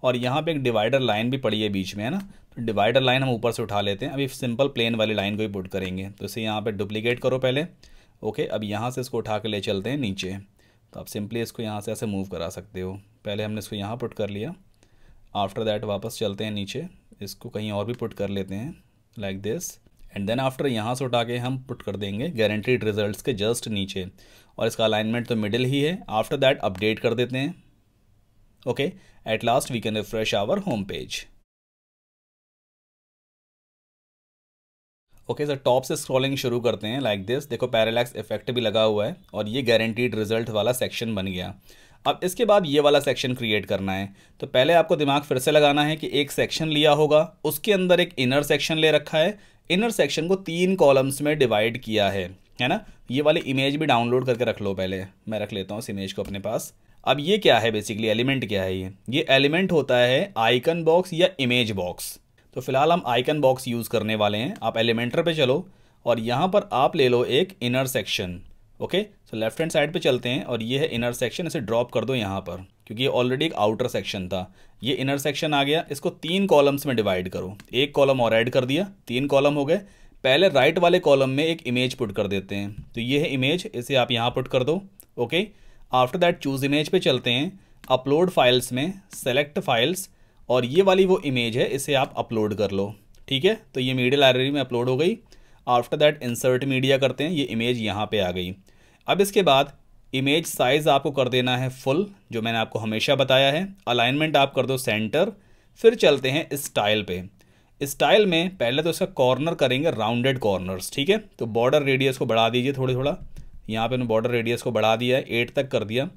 और यहाँ पे एक डिवाइडर लाइन भी पड़ी है बीच में है ना तो डिवाइडर लाइन हम ऊपर से उठा लेते हैं अभी सिंपल प्लेन वाली लाइन को ही पुट करेंगे तो इसे यहाँ पर डुप्लीकेट करो पहले ओके अब यहाँ से इसको उठा के ले चलते हैं नीचे तो आप सिंपली इसको यहाँ से ऐसे मूव करा सकते हो पहले हमने इसको यहाँ पुट कर लिया आफ्टर दैट वापस चलते हैं नीचे इसको कहीं और भी पुट कर लेते हैं like like this and then after यहाँ से उठा के हम पुट कर देंगे गारंटीड रिजल्ट्स के जस्ट नीचे और इसका अलाइनमेंट तो मिडिल ही है आफ्टर दैट अपडेट कर देते हैं okay at last we can refresh our home page okay sir top से स्क्रॉलिंग शुरू करते हैं लाइक like दिस देखो पैरालैक्स इफेक्ट भी लगा हुआ है और ये गारंटीड रिजल्ट वाला सेक्शन बन गया अब इसके बाद ये वाला सेक्शन क्रिएट करना है तो पहले आपको दिमाग फिर से लगाना है कि एक सेक्शन लिया होगा उसके अंदर एक इनर सेक्शन ले रखा है इनर सेक्शन को तीन कॉलम्स में डिवाइड किया है है ना ये वाली इमेज भी डाउनलोड करके रख लो पहले मैं रख लेता हूँ इस इमेज को अपने पास अब ये क्या है बेसिकली एलिमेंट क्या है ये ये एलिमेंट होता है आइकन बॉक्स या इमेज बॉक्स तो फिलहाल हम आइकन बॉक्स यूज़ करने वाले हैं आप एलिमेंटर पर चलो और यहाँ पर आप ले लो एक inner section okay so left hand side पे चलते हैं और ये है इनर सेक्शन इसे ड्रॉप कर दो यहाँ पर क्योंकि ये ऑलरेडी एक आउटर सेक्शन था ये इनर सेक्शन आ गया इसको तीन कॉलम्स में डिवाइड करो एक कॉलम और ऐड कर दिया तीन कॉलम हो गए पहले राइट वाले कॉलम में एक इमेज पुट कर देते हैं तो ये है इमेज इसे आप यहाँ पुट कर दो okay after that choose image पर चलते हैं अपलोड फाइल्स में सेलेक्ट फाइल्स और ये वाली वो इमेज है इसे आप अपलोड कर लो ठीक है तो ये मीडिया लाइब्रेरी में अपलोड हो गई आफ्टर दैट इंसर्ट मीडिया करते हैं ये इमेज यहाँ पे आ गई अब इसके बाद इमेज साइज़ आपको कर देना है फुल जो मैंने आपको हमेशा बताया है अलाइनमेंट आप कर दो सेंटर फिर चलते हैं स्टाइल पे स्टाइल में पहले तो इसका कॉर्नर करेंगे राउंडेड कॉर्नर्स ठीक है तो बॉर्डर रेडियस को बढ़ा दीजिए थोड़ा थोड़ा यहाँ पे मैंने बॉर्डर रेडियस को बढ़ा दिया है एट तक कर दिया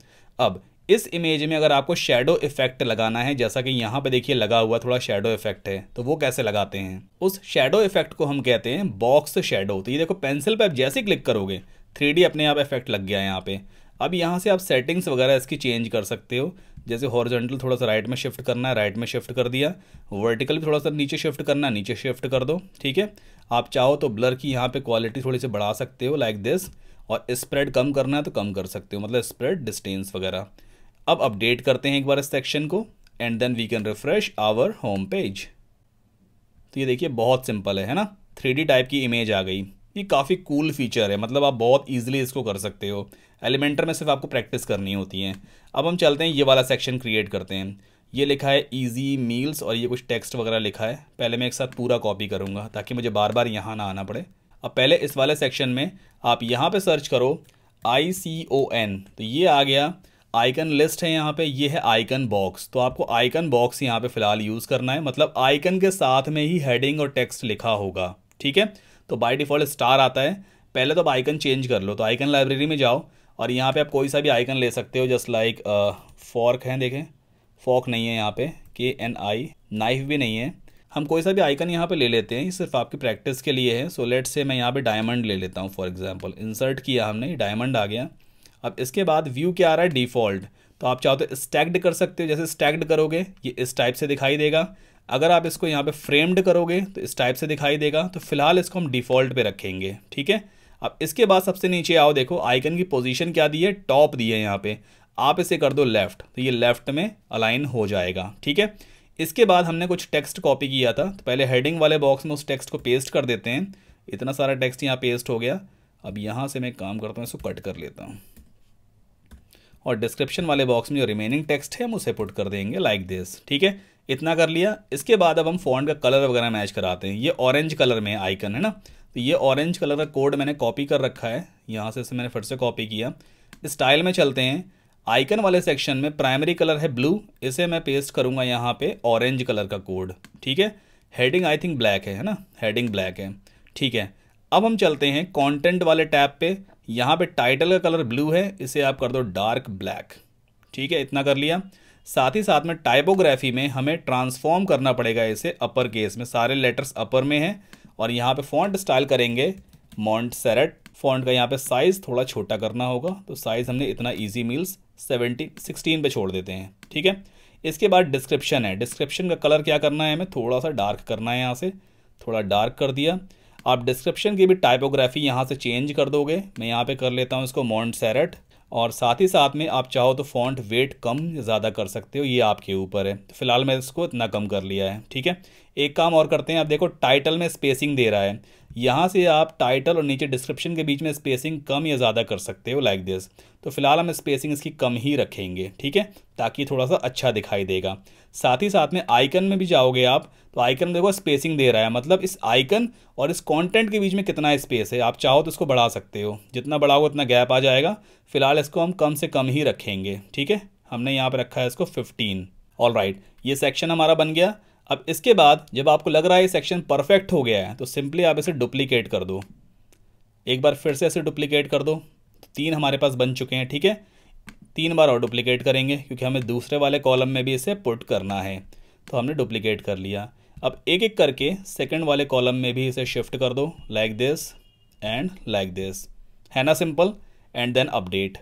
अब इस इमेज में अगर आपको शेडो इफेक्ट लगाना है जैसा कि यहाँ पे देखिए लगा हुआ थोड़ा शेडो इफेक्ट है तो वो कैसे लगाते हैं उस शेडो इफेक्ट को हम कहते हैं बॉक्स शेडो तो ये देखो पेंसिल पे आप जैसे क्लिक करोगे थ्री अपने आप इफेक्ट लग गया है यहाँ पे अब यहाँ से आप सेटिंग्स वगैरह इसकी चेंज कर सकते हो जैसे हॉर्जेंटल थोड़ा सा राइट में शिफ्ट करना है राइट में शिफ्ट कर दिया वर्टिकल भी थोड़ा सा नीचे शिफ्ट करना है नीचे शिफ्ट कर दो ठीक है आप चाहो तो ब्लर की यहाँ पे क्वालिटी थोड़ी सी बढ़ा सकते हो लाइक दिस और स्प्रेड कम करना है तो कम कर सकते हो मतलब स्प्रेड डिस्टेंस वगैरह अब अपडेट करते हैं एक बार इस सेक्शन को and then we can refresh our home page तो ये देखिए बहुत सिंपल है है ना थ्री टाइप की इमेज आ गई ये काफ़ी कूल फीचर है मतलब आप बहुत ईजिली इसको कर सकते हो एलिमेंटर में सिर्फ आपको प्रैक्टिस करनी होती है अब हम चलते हैं ये वाला सेक्शन क्रिएट करते हैं ये लिखा है ईजी मील्स और ये कुछ टेक्स्ट वगैरह लिखा है पहले मैं एक साथ पूरा कॉपी करूँगा ताकि मुझे बार बार यहाँ ना आना पड़े अब पहले इस वाले सेक्शन में आप यहाँ पर सर्च करो आई सी ओ एन तो ये आ गया आइकन लिस्ट है यहाँ पे ये है आइकन बॉक्स तो आपको आइकन बॉक्स यहाँ पे फिलहाल यूज़ करना है मतलब आइकन के साथ में ही हेडिंग और टेक्स्ट लिखा होगा ठीक है तो बाय डिफ़ॉल्ट स्टार आता है पहले तो आप आइकन चेंज कर लो तो आइकन लाइब्रेरी में जाओ और यहाँ पे आप कोई सा भी आइकन ले सकते हो जस्ट लाइक फॉर्क है देखें फॉर्क नहीं है यहाँ पे के एन आई नाइफ भी नहीं है हम कोई सा भी आइकन यहाँ पे ले लेते हैं ये सिर्फ आपकी प्रैक्टिस के लिए है सो लेट से मैं यहाँ पे डायमंड ले लेता हूँ फॉर एग्जांपल इंसर्ट किया हमने डायमंड आ गया अब इसके बाद व्यू क्या आ रहा है डिफ़ॉल्ट तो आप चाहो तो स्टैक्ड कर सकते हो जैसे स्टैक्ड करोगे ये इस टाइप से दिखाई देगा अगर आप इसको यहाँ पे फ्रेम्ड करोगे तो इस टाइप से दिखाई देगा तो फिलहाल इसको हम डिफ़ॉल्ट पे रखेंगे ठीक है अब इसके बाद सबसे नीचे आओ देखो आइकन की पोजीशन क्या दी है टॉप दी है यहाँ पे आप इसे कर दो लेफ़्ट तो ये लेफ़्ट में अलाइन हो जाएगा ठीक है इसके बाद हमने कुछ टेक्स्ट कॉपी किया था तो पहले हेडिंग वाले बॉक्स में उस टेक्स्ट को पेस्ट कर देते हैं इतना सारा टेक्स्ट यहाँ पेस्ट हो गया अब यहाँ से मैं काम करता हूँ इसको कट कर लेता हूँ और डिस्क्रिप्शन वाले बॉक्स में जो रिमेनिंग टेक्स्ट है हम उसे पुट कर देंगे लाइक दिस ठीक है इतना कर लिया इसके बाद अब हम फॉन्ट का कलर वगैरह मैच कराते हैं ये ऑरेंज कलर में आइकन है ना तो ये ऑरेंज कलर का कोड मैंने कॉपी कर रखा है यहाँ से इसे मैंने फिर से कॉपी किया स्टाइल में चलते हैं आइकन वाले सेक्शन में प्राइमरी कलर है ब्लू इसे मैं पेस्ट करूँगा यहाँ पे ऑरेंज कलर का कोड ठीक है हेडिंग आई थिंक ब्लैक है है ना हेडिंग ब्लैक है ठीक है अब हम चलते हैं कंटेंट वाले टैब पे यहाँ पे टाइटल का कलर ब्लू है इसे आप कर दो डार्क ब्लैक ठीक है इतना कर लिया साथ ही साथ में टाइपोग्राफी में हमें ट्रांसफॉर्म करना पड़ेगा इसे अपर केस में सारे लेटर्स अपर में हैं और यहाँ पे फॉन्ट स्टाइल करेंगे मॉन्ट सेरेट फॉन्ट का यहाँ पे साइज़ थोड़ा छोटा करना होगा तो साइज़ हमने इतना ईजी मील्स सेवेंटी सिक्सटीन पे छोड़ देते हैं ठीक है इसके बाद डिस्क्रिप्शन है डिस्क्रिप्शन का कलर क्या करना है हमें थोड़ा सा डार्क करना है यहाँ से थोड़ा डार्क कर दिया आप डिस्क्रिप्शन की भी टाइपोग्राफी यहाँ से चेंज कर दोगे मैं यहाँ पे कर लेता हूँ इसको मॉन्ट सैरट और साथ ही साथ में आप चाहो तो फॉन्ट वेट कम ज़्यादा कर सकते हो ये आपके ऊपर है तो फिलहाल मैं इसको इतना कम कर लिया है ठीक है एक काम और करते हैं आप देखो टाइटल में स्पेसिंग दे रहा है यहाँ से आप टाइटल और नीचे डिस्क्रिप्शन के बीच में स्पेसिंग कम या ज़्यादा कर सकते हो लाइक दिस तो फिलहाल हम स्पेसिंग इसकी कम ही रखेंगे ठीक है ताकि थोड़ा सा अच्छा दिखाई देगा साथ ही साथ में आइकन में भी जाओगे आप तो आइकन में देखो स्पेसिंग दे रहा है मतलब इस आइकन और इस कंटेंट के बीच में कितना स्पेस है आप चाहो तो इसको बढ़ा सकते हो जितना बढ़ाओगे उतना गैप आ जाएगा फिलहाल इसको हम कम से कम ही रखेंगे ठीक है हमने यहाँ पर रखा है इसको फिफ्टीन ऑल राइट ये सेक्शन हमारा बन गया अब इसके बाद जब आपको लग रहा है ये सेक्शन परफेक्ट हो गया है तो सिंपली आप इसे डुप्लीकेट कर दो एक बार फिर से इसे डुप्लीकेट कर दो तीन हमारे पास बन चुके हैं ठीक है तीन बार और डुप्लीकेट करेंगे क्योंकि हमें दूसरे वाले कॉलम में भी इसे पुट करना है तो हमने डुप्लीकेट कर लिया अब एक एक करके सेकंड वाले कॉलम में भी इसे शिफ्ट कर दो like this and like this है ना simple and then update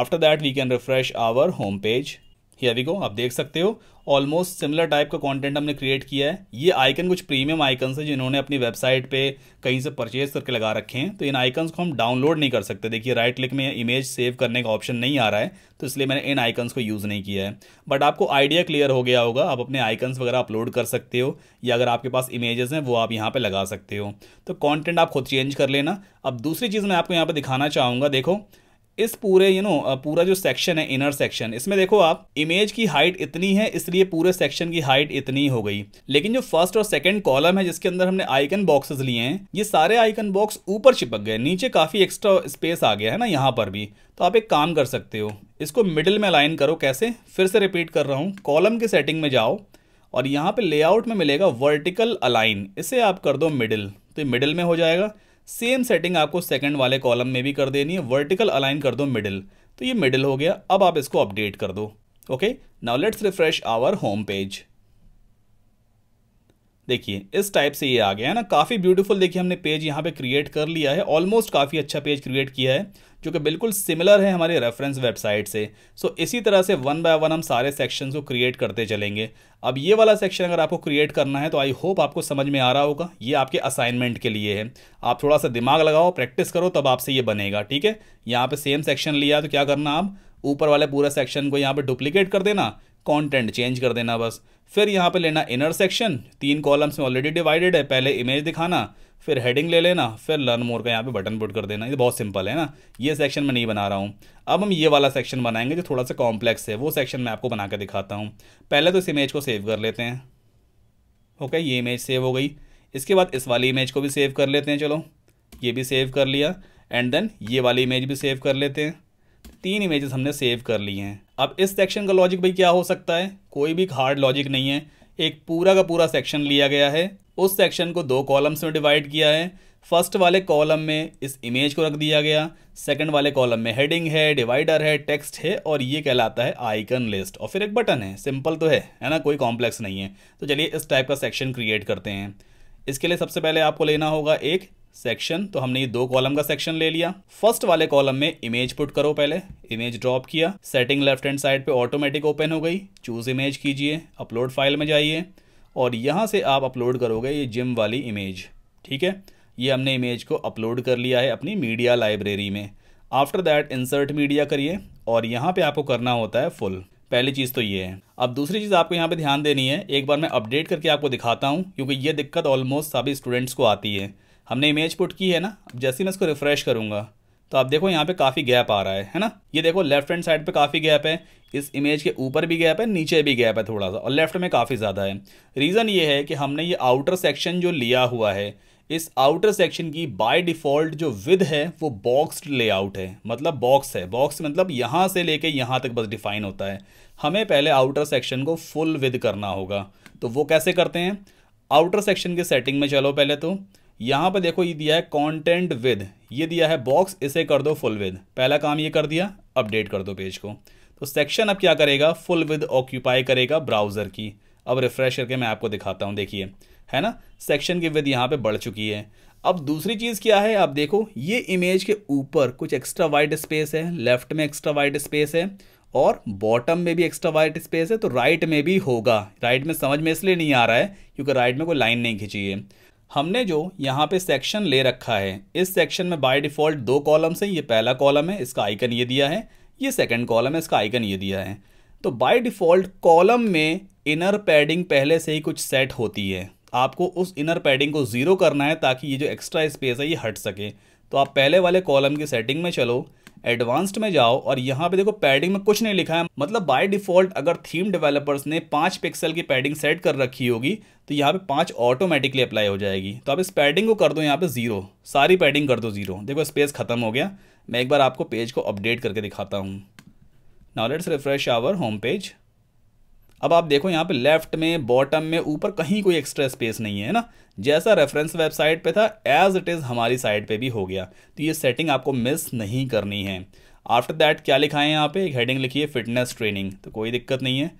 after that we can refresh our home page here we go आप देख सकते हो ऑलमोस्ट सिमिलर टाइप का कंटेंट हमने क्रिएट किया है ये आइकन कुछ प्रीमियम आइकन्स हैं जिन्होंने अपनी वेबसाइट पे कहीं से परचेज करके लगा रखे हैं तो इन आइकन्स को हम डाउनलोड नहीं कर सकते देखिए राइट क्लिक में इमेज सेव करने का ऑप्शन नहीं आ रहा है तो इसलिए मैंने इन आइकन्स को यूज़ नहीं किया है बट आपको आइडिया क्लियर हो गया होगा आप अपने आइकन्स वगैरह अपलोड कर सकते हो या अगर आपके पास इमेजेस हैं वो आप यहाँ पर लगा सकते हो तो कॉन्टेंट आप खुद चेंज कर लेना अब दूसरी चीज़ मैं आपको यहाँ पर दिखाना चाहूँगा देखो इस पूरे यू you नो know, पूरा जो सेक्शन है इनर सेक्शन इसमें देखो आप इमेज की हाइट इतनी है इसलिए पूरे सेक्शन की हाइट इतनी हो गई लेकिन जो फर्स्ट और सेकंड कॉलम है जिसके अंदर हमने आइकन बॉक्सेस लिए हैं ये सारे आइकन बॉक्स ऊपर चिपक गए नीचे काफ़ी एक्स्ट्रा स्पेस आ गया है ना यहाँ पर भी तो आप एक काम कर सकते हो इसको मिडिल में अलाइन करो कैसे फिर से रिपीट कर रहा हूँ कॉलम की सेटिंग में जाओ और यहाँ पे लेआउट में मिलेगा वर्टिकल अलाइन इसे आप कर दो मिडिल तो ये मिडिल में हो जाएगा सेम सेटिंग आपको सेकंड वाले कॉलम में भी कर देनी है वर्टिकल अलाइन कर दो मिडिल तो ये मिडिल हो गया अब आप इसको अपडेट कर दो okay now let's refresh our home page देखिए इस टाइप से ये आ गया है ना काफ़ी ब्यूटीफुल देखिए हमने पेज यहाँ पे क्रिएट कर लिया है ऑलमोस्ट काफ़ी अच्छा पेज क्रिएट किया है जो कि बिल्कुल सिमिलर है हमारे रेफरेंस वेबसाइट से सो so, इसी तरह से वन बाय वन हम सारे सेक्शंस को क्रिएट करते चलेंगे अब ये वाला सेक्शन अगर आपको क्रिएट करना है तो आई होप आपको समझ में आ रहा होगा ये आपके असाइनमेंट के लिए है आप थोड़ा सा दिमाग लगाओ प्रैक्टिस करो तब आपसे ये बनेगा ठीक है यहाँ पर सेम सेक्शन लिया तो क्या करना आप ऊपर वाले पूरा सेक्शन को यहाँ पर डुप्लीकेट कर देना कॉन्टेंट चेंज कर देना बस फिर यहाँ पे लेना इनर सेक्शन तीन कॉलम्स में ऑलरेडी डिवाइडेड है पहले इमेज दिखाना फिर हेडिंग ले लेना फिर लर्न मोर का यहाँ पे बटन पुट कर देना ये बहुत सिंपल है ना ये सेक्शन मैं नहीं बना रहा हूँ अब हम ये वाला सेक्शन बनाएंगे जो थोड़ा सा कॉम्प्लेक्स है वो सेक्शन मैं आपको बना के दिखाता हूँ पहले तो इस इमेज को सेव कर लेते हैं ओके ये इमेज सेव हो गई इसके बाद इस वाली इमेज को भी सेव कर लेते हैं चलो ये भी सेव कर लिया एंड देन ये वाली इमेज भी सेव कर लेते हैं तीन इमेजेस हमने सेव कर ली हैं अब इस सेक्शन का लॉजिक भाई क्या हो सकता है कोई भी हार्ड लॉजिक नहीं है एक पूरा का पूरा सेक्शन लिया गया है उस सेक्शन को दो कॉलम्स में डिवाइड किया है फर्स्ट वाले कॉलम में इस इमेज को रख दिया गया सेकंड वाले कॉलम में हेडिंग है डिवाइडर है टेक्स्ट है और ये कहलाता है आइकन लिस्ट और फिर एक बटन है सिंपल तो है है ना कोई कॉम्प्लेक्स नहीं है तो चलिए इस टाइप का सेक्शन क्रिएट करते हैं इसके लिए सबसे पहले आपको लेना होगा एक सेक्शन तो हमने ये दो कॉलम का सेक्शन ले लिया फर्स्ट वाले कॉलम में इमेज पुट करो पहले इमेज ड्रॉप किया सेटिंग लेफ्ट हैंड साइड पे ऑटोमेटिक ओपन हो गई चूज इमेज कीजिए अपलोड फाइल में जाइए और यहाँ से आप अपलोड करोगे ये जिम वाली इमेज ठीक है ये हमने इमेज को अपलोड कर लिया है अपनी मीडिया लाइब्रेरी में आफ्टर दैट इंसर्ट मीडिया करिए और यहाँ पे आपको करना होता है फुल पहली चीज़ तो ये है अब दूसरी चीज़ आपको यहाँ पे ध्यान देनी है एक बार मैं अपडेट करके आपको दिखाता हूँ क्योंकि ये दिक्कत ऑलमोस्ट सभी स्टूडेंट्स को आती है हमने इमेज पुट की है ना अब जैसे मैं इसको रिफ्रेश करूँगा तो आप देखो यहाँ पे काफ़ी गैप आ रहा है है ना ये देखो लेफ्ट हैंड साइड पे काफ़ी गैप है इस इमेज के ऊपर भी गैप है नीचे भी गैप है थोड़ा सा और लेफ्ट में काफ़ी ज़्यादा है रीज़न ये है कि हमने ये आउटर सेक्शन जो लिया हुआ है इस आउटर सेक्शन की बाय डिफ़ॉल्ट जो विद है वो बॉक्स्ड लेआउट है मतलब बॉक्स है बॉक्स मतलब यहाँ से लेके यहाँ तक बस डिफाइन होता है हमें पहले आउटर सेक्शन को फुल विद करना होगा तो वो कैसे करते हैं आउटर सेक्शन के सेटिंग में चलो पहले तो यहाँ पर देखो ये दिया है कॉन्टेंट विद ये दिया है बॉक्स इसे कर दो फुल विद पहला काम ये कर दिया अपडेट कर दो पेज को तो सेक्शन अब क्या करेगा फुल विद ऑक्यूपाई करेगा ब्राउज़र की अब रिफ्रेश करके मैं आपको दिखाता हूं देखिए है ना सेक्शन की विद यहाँ पे बढ़ चुकी है अब दूसरी चीज़ क्या है आप देखो ये इमेज के ऊपर कुछ एक्स्ट्रा वाइट स्पेस है लेफ्ट में एक्स्ट्रा वाइट स्पेस है और बॉटम में भी एक्स्ट्रा वाइट स्पेस है तो राइट में भी होगा राइट में समझ में इसलिए नहीं आ रहा है क्योंकि राइट में कोई लाइन नहीं खींची है हमने जो यहाँ पे सेक्शन ले रखा है इस सेक्शन में बाय डिफ़ॉल्ट दो कॉलम्स हैं ये पहला कॉलम है इसका आइकन ये दिया है ये सेकंड कॉलम है इसका आइकन ये दिया है तो बाय डिफ़ॉल्ट कॉलम में इनर पैडिंग पहले से ही कुछ सेट होती है आपको उस इनर पैडिंग को ज़ीरो करना है ताकि ये जो एक्स्ट्रा स्पेस है ये हट सके तो आप पहले वाले कॉलम की सेटिंग में चलो एडवांस्ड में जाओ और यहाँ पे देखो पैडिंग में कुछ नहीं लिखा है मतलब बाय डिफॉल्ट अगर थीम डेवलपर्स ने पाँच पिक्सल की पैडिंग सेट कर रखी होगी तो यहाँ पे पाँच ऑटोमेटिकली अप्लाई हो जाएगी तो आप इस पैडिंग को कर दो यहाँ पे ज़ीरो सारी पैडिंग कर दो ज़ीरो देखो स्पेस खत्म हो गया मैं एक बार आपको पेज को अपडेट करके दिखाता हूँ now let's refresh our home page अब आप देखो यहाँ पे लेफ्ट में बॉटम में ऊपर कहीं कोई एक्स्ट्रा स्पेस नहीं है ना जैसा रेफरेंस वेबसाइट पे था एज इट इज़ हमारी साइट पे भी हो गया तो ये सेटिंग आपको मिस नहीं करनी है आफ्टर दैट क्या लिखा है यहाँ पे एक हेडिंग लिखी है फिटनेस ट्रेनिंग तो कोई दिक्कत नहीं है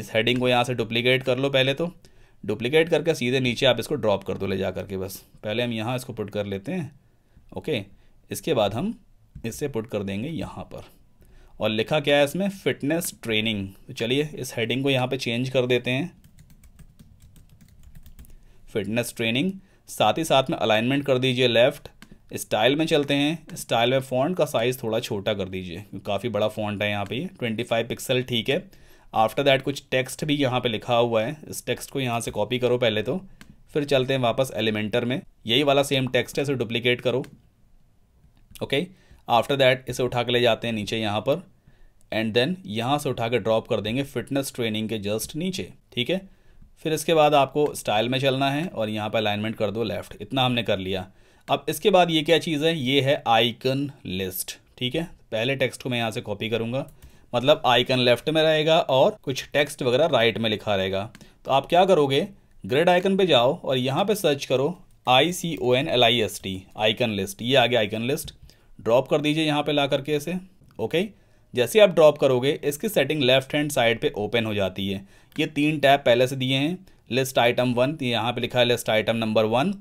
इस हेडिंग को यहाँ से डुप्लीकेट कर लो पहले तो डुप्लीकेट करके सीधे नीचे आप इसको ड्रॉप कर दो ले जा करके बस पहले हम यहाँ इसको पुट कर लेते हैं ओके इसके बाद हम इससे पुट कर देंगे यहाँ पर और लिखा क्या है इसमें फिटनेस ट्रेनिंग तो चलिए इस हेडिंग को यहाँ पे चेंज कर देते हैं फिटनेस ट्रेनिंग साथ ही साथ में अलाइनमेंट कर दीजिए लेफ़्ट स्टाइल में चलते हैं स्टाइल में फ़ॉन्ट का साइज़ थोड़ा छोटा कर दीजिए काफ़ी बड़ा फ़ॉन्ट है यहाँ पे ट्वेंटी फाइव पिक्सल ठीक है आफ्टर दैट कुछ टेक्स्ट भी यहाँ पे लिखा हुआ है इस टेक्स्ट को यहाँ से कॉपी करो पहले तो फिर चलते हैं वापस एलिमेंटर में यही वाला सेम टेक्स्ट है इसे डुप्लीकेट करो ओके okay? आफ्टर दैट इसे उठा के ले जाते हैं नीचे यहाँ पर एंड देन यहाँ से उठा के ड्रॉप कर देंगे फिटनेस ट्रेनिंग के जस्ट नीचे ठीक है फिर इसके बाद आपको स्टाइल में चलना है और यहाँ पर अलाइनमेंट कर दो लेफ्ट इतना हमने कर लिया अब इसके बाद ये क्या चीज़ है ये है आइकन लिस्ट ठीक है पहले टेक्स्ट को मैं यहाँ से कॉपी करूँगा मतलब आइकन लेफ्ट में रहेगा और कुछ टेक्स्ट वगैरह राइट में लिखा रहेगा तो आप क्या करोगे ग्रेड आइकन पे जाओ और यहाँ पे सर्च करो I C O N L I S T icon list ये आ गया आइकन लिस्ट ड्रॉप कर दीजिए यहाँ पे ला करके इसे ओके जैसे आप ड्रॉप करोगे इसकी सेटिंग लेफ्ट हैंड साइड पे ओपन हो जाती है ये तीन टैब पहले से दिए हैं लिस्ट आइटम वन यहाँ पे लिखा है लिस्ट आइटम नंबर वन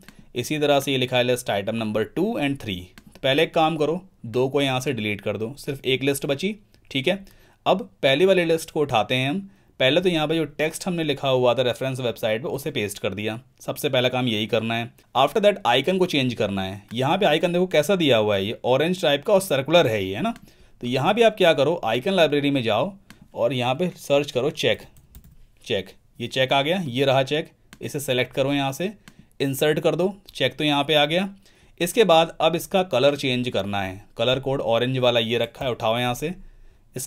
इसी तरह से ये लिखा है list item number two and three तो पहले एक काम करो दो को यहाँ से डिलीट कर दो सिर्फ एक लिस्ट बची ठीक है अब पहली वाली लिस्ट को उठाते हैं हम पहले तो यहाँ पे जो टेक्स्ट हमने लिखा हुआ था रेफरेंस वेबसाइट पे उसे पेस्ट कर दिया सबसे पहला काम यही करना है आफ्टर दैट आइकन को चेंज करना है यहाँ पे आइकन देखो कैसा दिया हुआ है ये ऑरेंज टाइप का और सर्कुलर है ये है ना तो यहाँ भी आप क्या करो आइकन लाइब्रेरी में जाओ और यहाँ पे सर्च करो चेक चेक ये चेक आ गया ये रहा चेक इसे सेलेक्ट करो यहाँ से इंसर्ट कर दो चेक तो यहाँ पर आ गया इसके बाद अब इसका कलर चेंज करना है कलर कोड ऑरेंज वाला ये रखा है उठाओ यहाँ से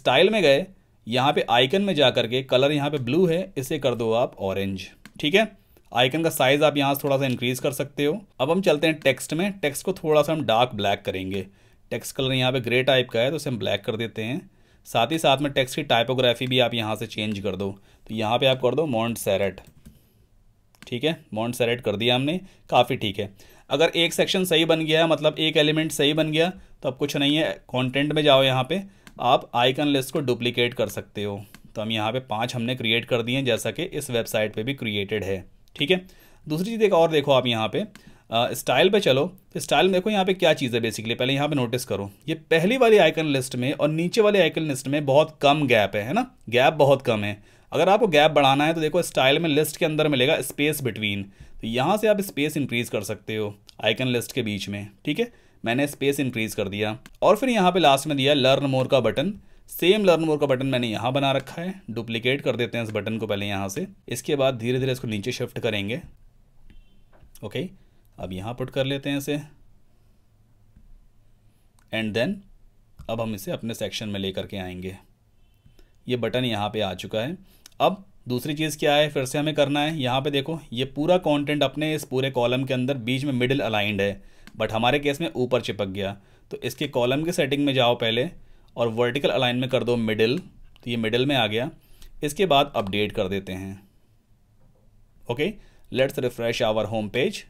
स्टाइल में गए यहाँ पे आइकन में जा करके कलर यहाँ पे ब्लू है इसे कर दो आप ऑरेंज ठीक है आइकन का साइज आप यहाँ से थोड़ा सा इंक्रीज कर सकते हो अब हम चलते हैं टेक्स्ट में टेक्स्ट को थोड़ा सा हम डार्क ब्लैक करेंगे टेक्स्ट कलर यहाँ पे ग्रे टाइप का है तो उसे हम ब्लैक कर देते हैं साथ ही साथ में टेक्स्ट की टाइपोग्राफी भी आप यहाँ से चेंज कर दो तो यहाँ पे आप कर दो मॉन्ट सैरेट ठीक है मॉन्ट सैरेट कर दिया हमने काफ़ी ठीक है अगर एक सेक्शन सही बन गया मतलब एक एलिमेंट सही बन गया तो अब कुछ नहीं है कॉन्टेंट में जाओ यहाँ पर आप आइकन लिस्ट को डुप्लीकेट कर सकते हो तो हम यहाँ पे पांच हमने क्रिएट कर दिए हैं जैसा कि इस वेबसाइट पे भी क्रिएटेड है ठीक है दूसरी चीज़ एक और देखो आप यहाँ पे स्टाइल पे चलो तो स्टाइल में देखो यहाँ पे क्या चीज़ है बेसिकली पहले यहाँ पे नोटिस करो ये पहली वाली आइकन लिस्ट में और नीचे वाली आइकन लिस्ट में बहुत कम गैप है है ना गैप बहुत कम है अगर आपको गैप बढ़ाना है तो देखो स्टाइल में लिस्ट के अंदर मिलेगा स्पेस बिटवीन तो यहाँ से आप स्पेस इंक्रीज कर सकते हो आइकन लिस्ट के बीच में ठीक है मैंने स्पेस इंक्रीज़ कर दिया और फिर यहाँ पे लास्ट में दिया लर्न मोर का बटन सेम लर्न मोर का बटन मैंने यहाँ बना रखा है डुप्लीकेट कर देते हैं इस बटन को पहले यहाँ से इसके बाद धीरे धीरे इसको नीचे शिफ्ट करेंगे ओके अब यहाँ पुट कर लेते हैं इसे एंड देन अब हम इसे अपने सेक्शन में लेकर के आएंगे ये बटन यहाँ पे आ चुका है अब दूसरी चीज़ क्या है फिर से हमें करना है यहाँ पे देखो ये पूरा कंटेंट अपने इस पूरे कॉलम के अंदर बीच में मिडिल अलाइंड है बट हमारे केस में ऊपर चिपक गया तो इसके कॉलम के सेटिंग में जाओ पहले और वर्टिकल अलाइन में कर दो मिडिल तो ये मिडिल में आ गया इसके बाद अपडेट कर देते हैं okay let's refresh our home page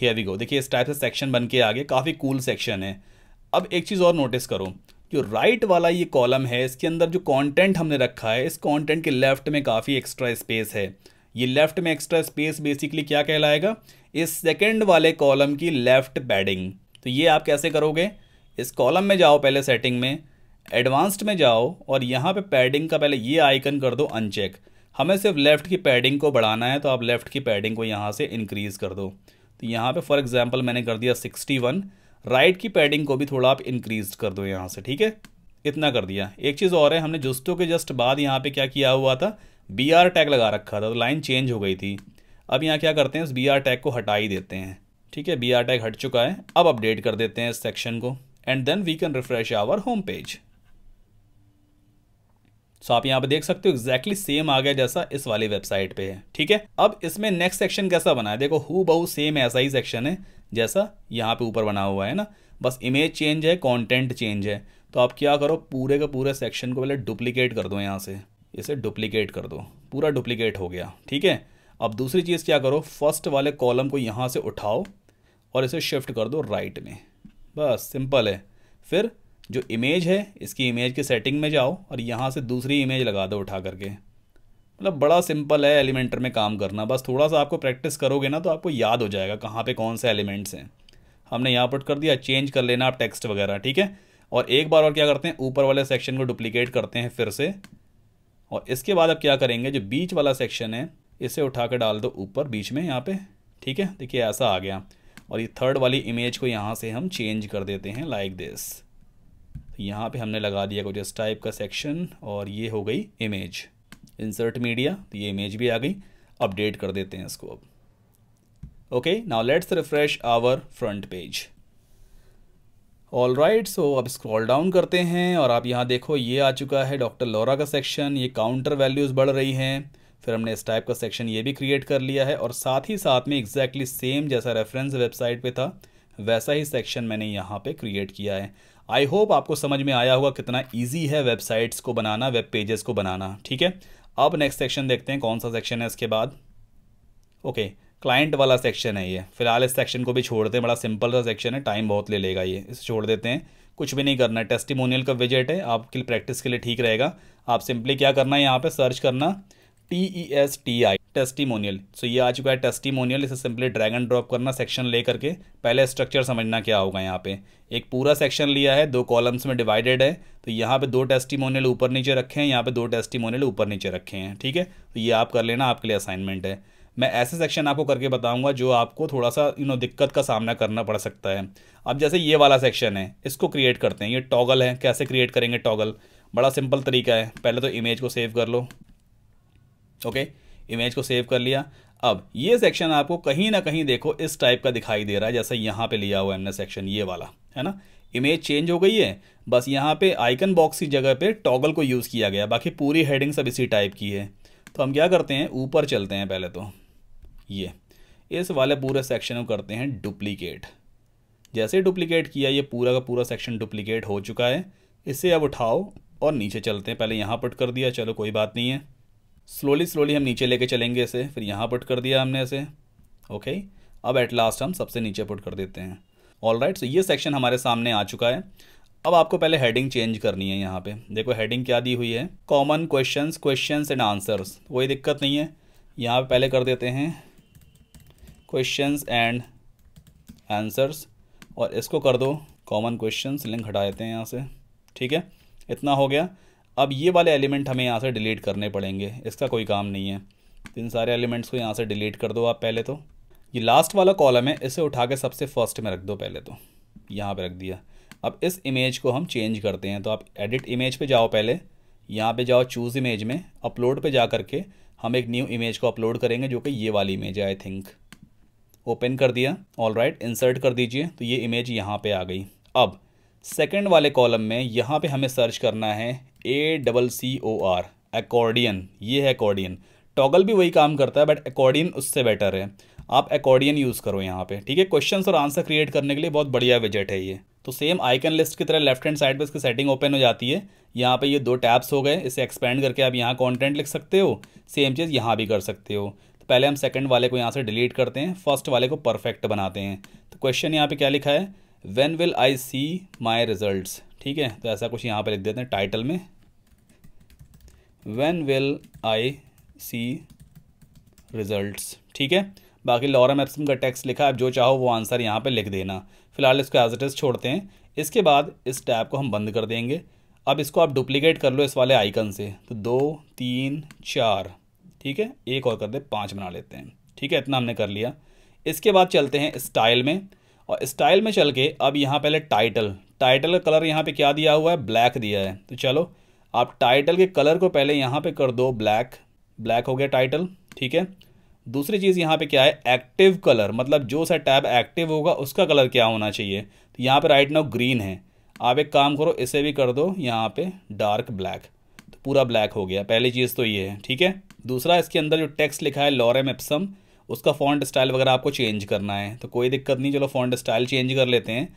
here we go देखिए इस टाइप से सेक्शन बन के आगे काफ़ी कूल सेक्शन है अब एक चीज़ और नोटिस करो जो राइट वाला ये कॉलम है इसके अंदर जो कंटेंट हमने रखा है इस कंटेंट के लेफ्ट में काफ़ी एक्स्ट्रा स्पेस है ये लेफ्ट में एक्स्ट्रा स्पेस बेसिकली क्या कहलाएगा इस सेकेंड वाले कॉलम की लेफ्ट पैडिंग तो ये आप कैसे करोगे इस कॉलम में जाओ पहले सेटिंग में एडवांस्ड में जाओ और यहाँ पे पैडिंग का पहले ये आइकन कर दो अनचेक हमें सिर्फ लेफ़्ट की पैडिंग को बढ़ाना है तो आप लेफ़्ट की पैडिंग को यहाँ से इंक्रीज़ कर दो तो यहाँ पे फॉर एग्जांपल मैंने कर दिया 61 राइट की पैडिंग को भी थोड़ा आप इंक्रीज कर दो यहाँ से ठीक है इतना कर दिया एक चीज़ और है हमने जुस्तों के जस्ट बाद यहाँ पे क्या किया हुआ था बी आर टैग लगा रखा था तो लाइन चेंज हो गई थी अब यहाँ क्या करते हैं इस बी आर टैग को हटा ही देते हैं ठीक है बी आर टैग हट चुका है अब अपडेट कर देते हैं इस सेक्शन को and then we can refresh our home page so आप यहाँ पे देख सकते हो एक्जैक्टली सेम आ गया जैसा इस वाली वेबसाइट पे है ठीक है अब इसमें नेक्स्ट सेक्शन कैसा बना है देखो हु बहु सेम ऐसा ही सेक्शन है जैसा यहाँ पे ऊपर बना हुआ है ना बस इमेज चेंज है कंटेंट चेंज है तो आप क्या करो पूरे का पूरे सेक्शन को पहले डुप्लीकेट कर दो यहाँ से इसे डुप्लीकेट कर दो पूरा डुप्लीकेट हो गया ठीक है अब दूसरी चीज़ क्या करो फर्स्ट वाले कॉलम को यहाँ से उठाओ और इसे शिफ्ट कर दो राइट में बस सिंपल है फिर जो इमेज है इसकी इमेज के सेटिंग में जाओ और यहाँ से दूसरी इमेज लगा दो उठा करके मतलब बड़ा सिंपल है एलिमेंटर में काम करना बस थोड़ा सा आपको प्रैक्टिस करोगे ना तो आपको याद हो जाएगा कहाँ पे कौन से एलिमेंट्स हैं हमने यहाँ पुट कर दिया चेंज कर लेना आप टेक्स्ट वगैरह ठीक है और एक बार और क्या करते हैं ऊपर वाले सेक्शन को डुप्लीकेट करते हैं फिर से और इसके बाद अब क्या करेंगे जो बीच वाला सेक्शन है इसे उठा कर डाल दो ऊपर बीच में यहाँ पे ठीक है देखिए ऐसा आ गया और ये थर्ड वाली इमेज को यहाँ से हम चेंज कर देते हैं लाइक दिस तो यहाँ पे हमने लगा दिया कुछ इस टाइप का सेक्शन और ये हो गई इमेज इंसर्ट मीडिया तो ये इमेज भी आ गई अपडेट कर देते हैं इसको अब okay now let's refresh our front page all right so अब स्क्रॉल डाउन करते हैं और आप यहाँ देखो ये आ चुका है डॉक्टर लोरा का सेक्शन ये काउंटर वैल्यूज़ बढ़ रही हैं फिर हमने इस टाइप का सेक्शन ये भी क्रिएट कर लिया है और साथ ही साथ में एग्जैक्टली exactly सेम जैसा रेफरेंस वेबसाइट पे था वैसा ही सेक्शन मैंने यहाँ पे क्रिएट किया है आई होप आपको समझ में आया होगा कितना ईजी है वेबसाइट्स को बनाना वेब पेजेस को बनाना ठीक है अब नेक्स्ट सेक्शन देखते हैं कौन सा सेक्शन है इसके बाद ओके okay, क्लाइंट वाला सेक्शन है ये फिलहाल इस सेक्शन को भी छोड़ते हैं बड़ा सिंपल सा सेक्शन है टाइम बहुत ले लेगा ये इसे छोड़ देते हैं कुछ भी नहीं करना है टेस्टिमोनियल का विजिट है आपके लिए प्रैक्टिस के लिए ठीक रहेगा आप सिंपली क्या करना है यहाँ पर सर्च करना T E S T I testimonial so ये आ चुका है टेस्टीमोनियल इसे सिंपली ड्रैग एंड ड्रॉप करना सेक्शन ले करके पहले स्ट्रक्चर समझना क्या होगा यहाँ पे एक पूरा सेक्शन लिया है दो कॉलम्स में डिवाइडेड है तो यहाँ पे दो टेस्टीमोनियल ऊपर नीचे रखे हैं यहाँ पे दो टेस्टीमोनियल ऊपर नीचे रखे हैं ठीक है तो ये आप कर लेना आपके लिए असाइनमेंट है मैं ऐसे सेक्शन आपको करके बताऊंगा जो आपको थोड़ा सा यू नो दिक्कत का सामना करना पड़ सकता है अब जैसे ये वाला सेक्शन है इसको क्रिएट करते हैं ये टॉगल है कैसे क्रिएट करेंगे टॉगल बड़ा सिंपल तरीका है पहले तो इमेज को सेव कर लो ओके इमेज को सेव कर लिया अब ये सेक्शन आपको कहीं ना कहीं देखो इस टाइप का दिखाई दे रहा है जैसे यहाँ पे लिया हुआ हमने सेक्शन ये वाला है ना इमेज चेंज हो गई है बस यहाँ पे आइकन बॉक्स की जगह पे टॉगल को यूज़ किया गया बाकी पूरी हेडिंग सब इसी टाइप की है तो हम क्या करते हैं ऊपर चलते हैं पहले तो ये इस वाले पूरे सेक्शन को करते हैं डुप्लीकेट जैसे डुप्लीकेट किया ये पूरा का पूरा सेक्शन डुप्लीकेट हो चुका है इसे अब उठाओ और नीचे चलते हैं पहले यहाँ पुट कर दिया चलो कोई बात नहीं है स्लोली स्लोली हम नीचे लेके चलेंगे इसे फिर यहाँ पुट कर दिया हमने इसे ओके अब एट लास्ट हम सबसे नीचे पुट कर देते हैं ऑल राइट सो ये सेक्शन हमारे सामने आ चुका है अब आपको पहले हेडिंग चेंज करनी है यहाँ पे देखो हेडिंग क्या दी हुई है common question question and answers कोई दिक्कत नहीं है यहाँ पे पहले कर देते हैं क्वेश्चन एंड आंसर्स और इसको कर दो कॉमन क्वेश्चन लिंक हटा देते हैं यहाँ से ठीक है इतना हो गया अब ये वाले एलिमेंट हमें यहाँ से डिलीट करने पड़ेंगे इसका कोई काम नहीं है इन सारे एलिमेंट्स को यहाँ से डिलीट कर दो आप पहले तो ये लास्ट वाला कॉलम है इसे उठा के सबसे फर्स्ट में रख दो पहले तो यहाँ पे रख दिया अब इस इमेज को हम चेंज करते हैं तो आप एडिट इमेज पे जाओ पहले यहाँ पे जाओ चूज़ इमेज में अपलोड पे जा करके हम एक न्यू इमेज को अपलोड करेंगे जो कि ये वाली इमेज है आई थिंक ओपन कर दिया ऑल राइट इंसर्ट कर दीजिए तो ये इमेज यहाँ पे आ गई अब सेकंड वाले कॉलम में यहाँ पे हमें सर्च करना है A double C O R accordion ये है एकॉर्डियन टॉगल भी वही काम करता है बट एकॉर्डियन उससे बेटर है आप एकॉर्डियन यूज़ करो यहाँ पे ठीक है क्वेश्चन और आंसर क्रिएट करने के लिए बहुत बढ़िया विजेट है ये तो सेम आइकन लिस्ट की तरह लेफ्ट हैंड साइड पर इसकी सेटिंग ओपन हो जाती है यहाँ पे ये दो टैब्स हो गए इसे एक्सपेंड करके आप यहाँ कंटेंट लिख सकते हो सेम चीज़ यहाँ भी कर सकते हो तो पहले हम सेकंड वाले को यहाँ से डिलीट करते हैं फर्स्ट वाले को परफेक्ट बनाते हैं तो क्वेश्चन यहाँ पे क्या लिखा है when will I see my result ठीक है तो ऐसा कुछ यहाँ पर लिख देते हैं टाइटल में when will I see result ठीक है बाकी लॉरम एप्सम का टेक्स्ट लिखा आप जो चाहो वो आंसर यहाँ पे लिख देना फिलहाल इसको एज इट छोड़ते हैं इसके बाद इस टैब को हम बंद कर देंगे अब इसको आप डुप्लीकेट कर लो इस वाले आइकन से तो दो तीन चार ठीक है एक और कर दे पाँच बना लेते हैं ठीक है इतना हमने कर लिया इसके बाद चलते हैं स्टाइल में और स्टाइल में चल के अब यहाँ पहले टाइटल टाइटल का कलर यहाँ पे क्या दिया हुआ है ब्लैक दिया है तो चलो आप टाइटल के कलर को पहले यहाँ पे कर दो ब्लैक ब्लैक हो गया टाइटल ठीक है दूसरी चीज़ यहाँ पे क्या है एक्टिव कलर मतलब जो सा टैब एक्टिव होगा उसका कलर क्या होना चाहिए तो यहाँ पे राइट नाउ ग्रीन है आप एक काम करो इसे भी कर दो यहाँ पे डार्क ब्लैक तो पूरा ब्लैक हो गया पहली चीज़ तो ये है ठीक है दूसरा इसके अंदर जो टेक्स्ट लिखा है लॉरेम एप्सम उसका फॉन्ट स्टाइल वगैरह आपको चेंज करना है तो कोई दिक्कत नहीं चलो फॉन्ट स्टाइल चेंज कर लेते हैं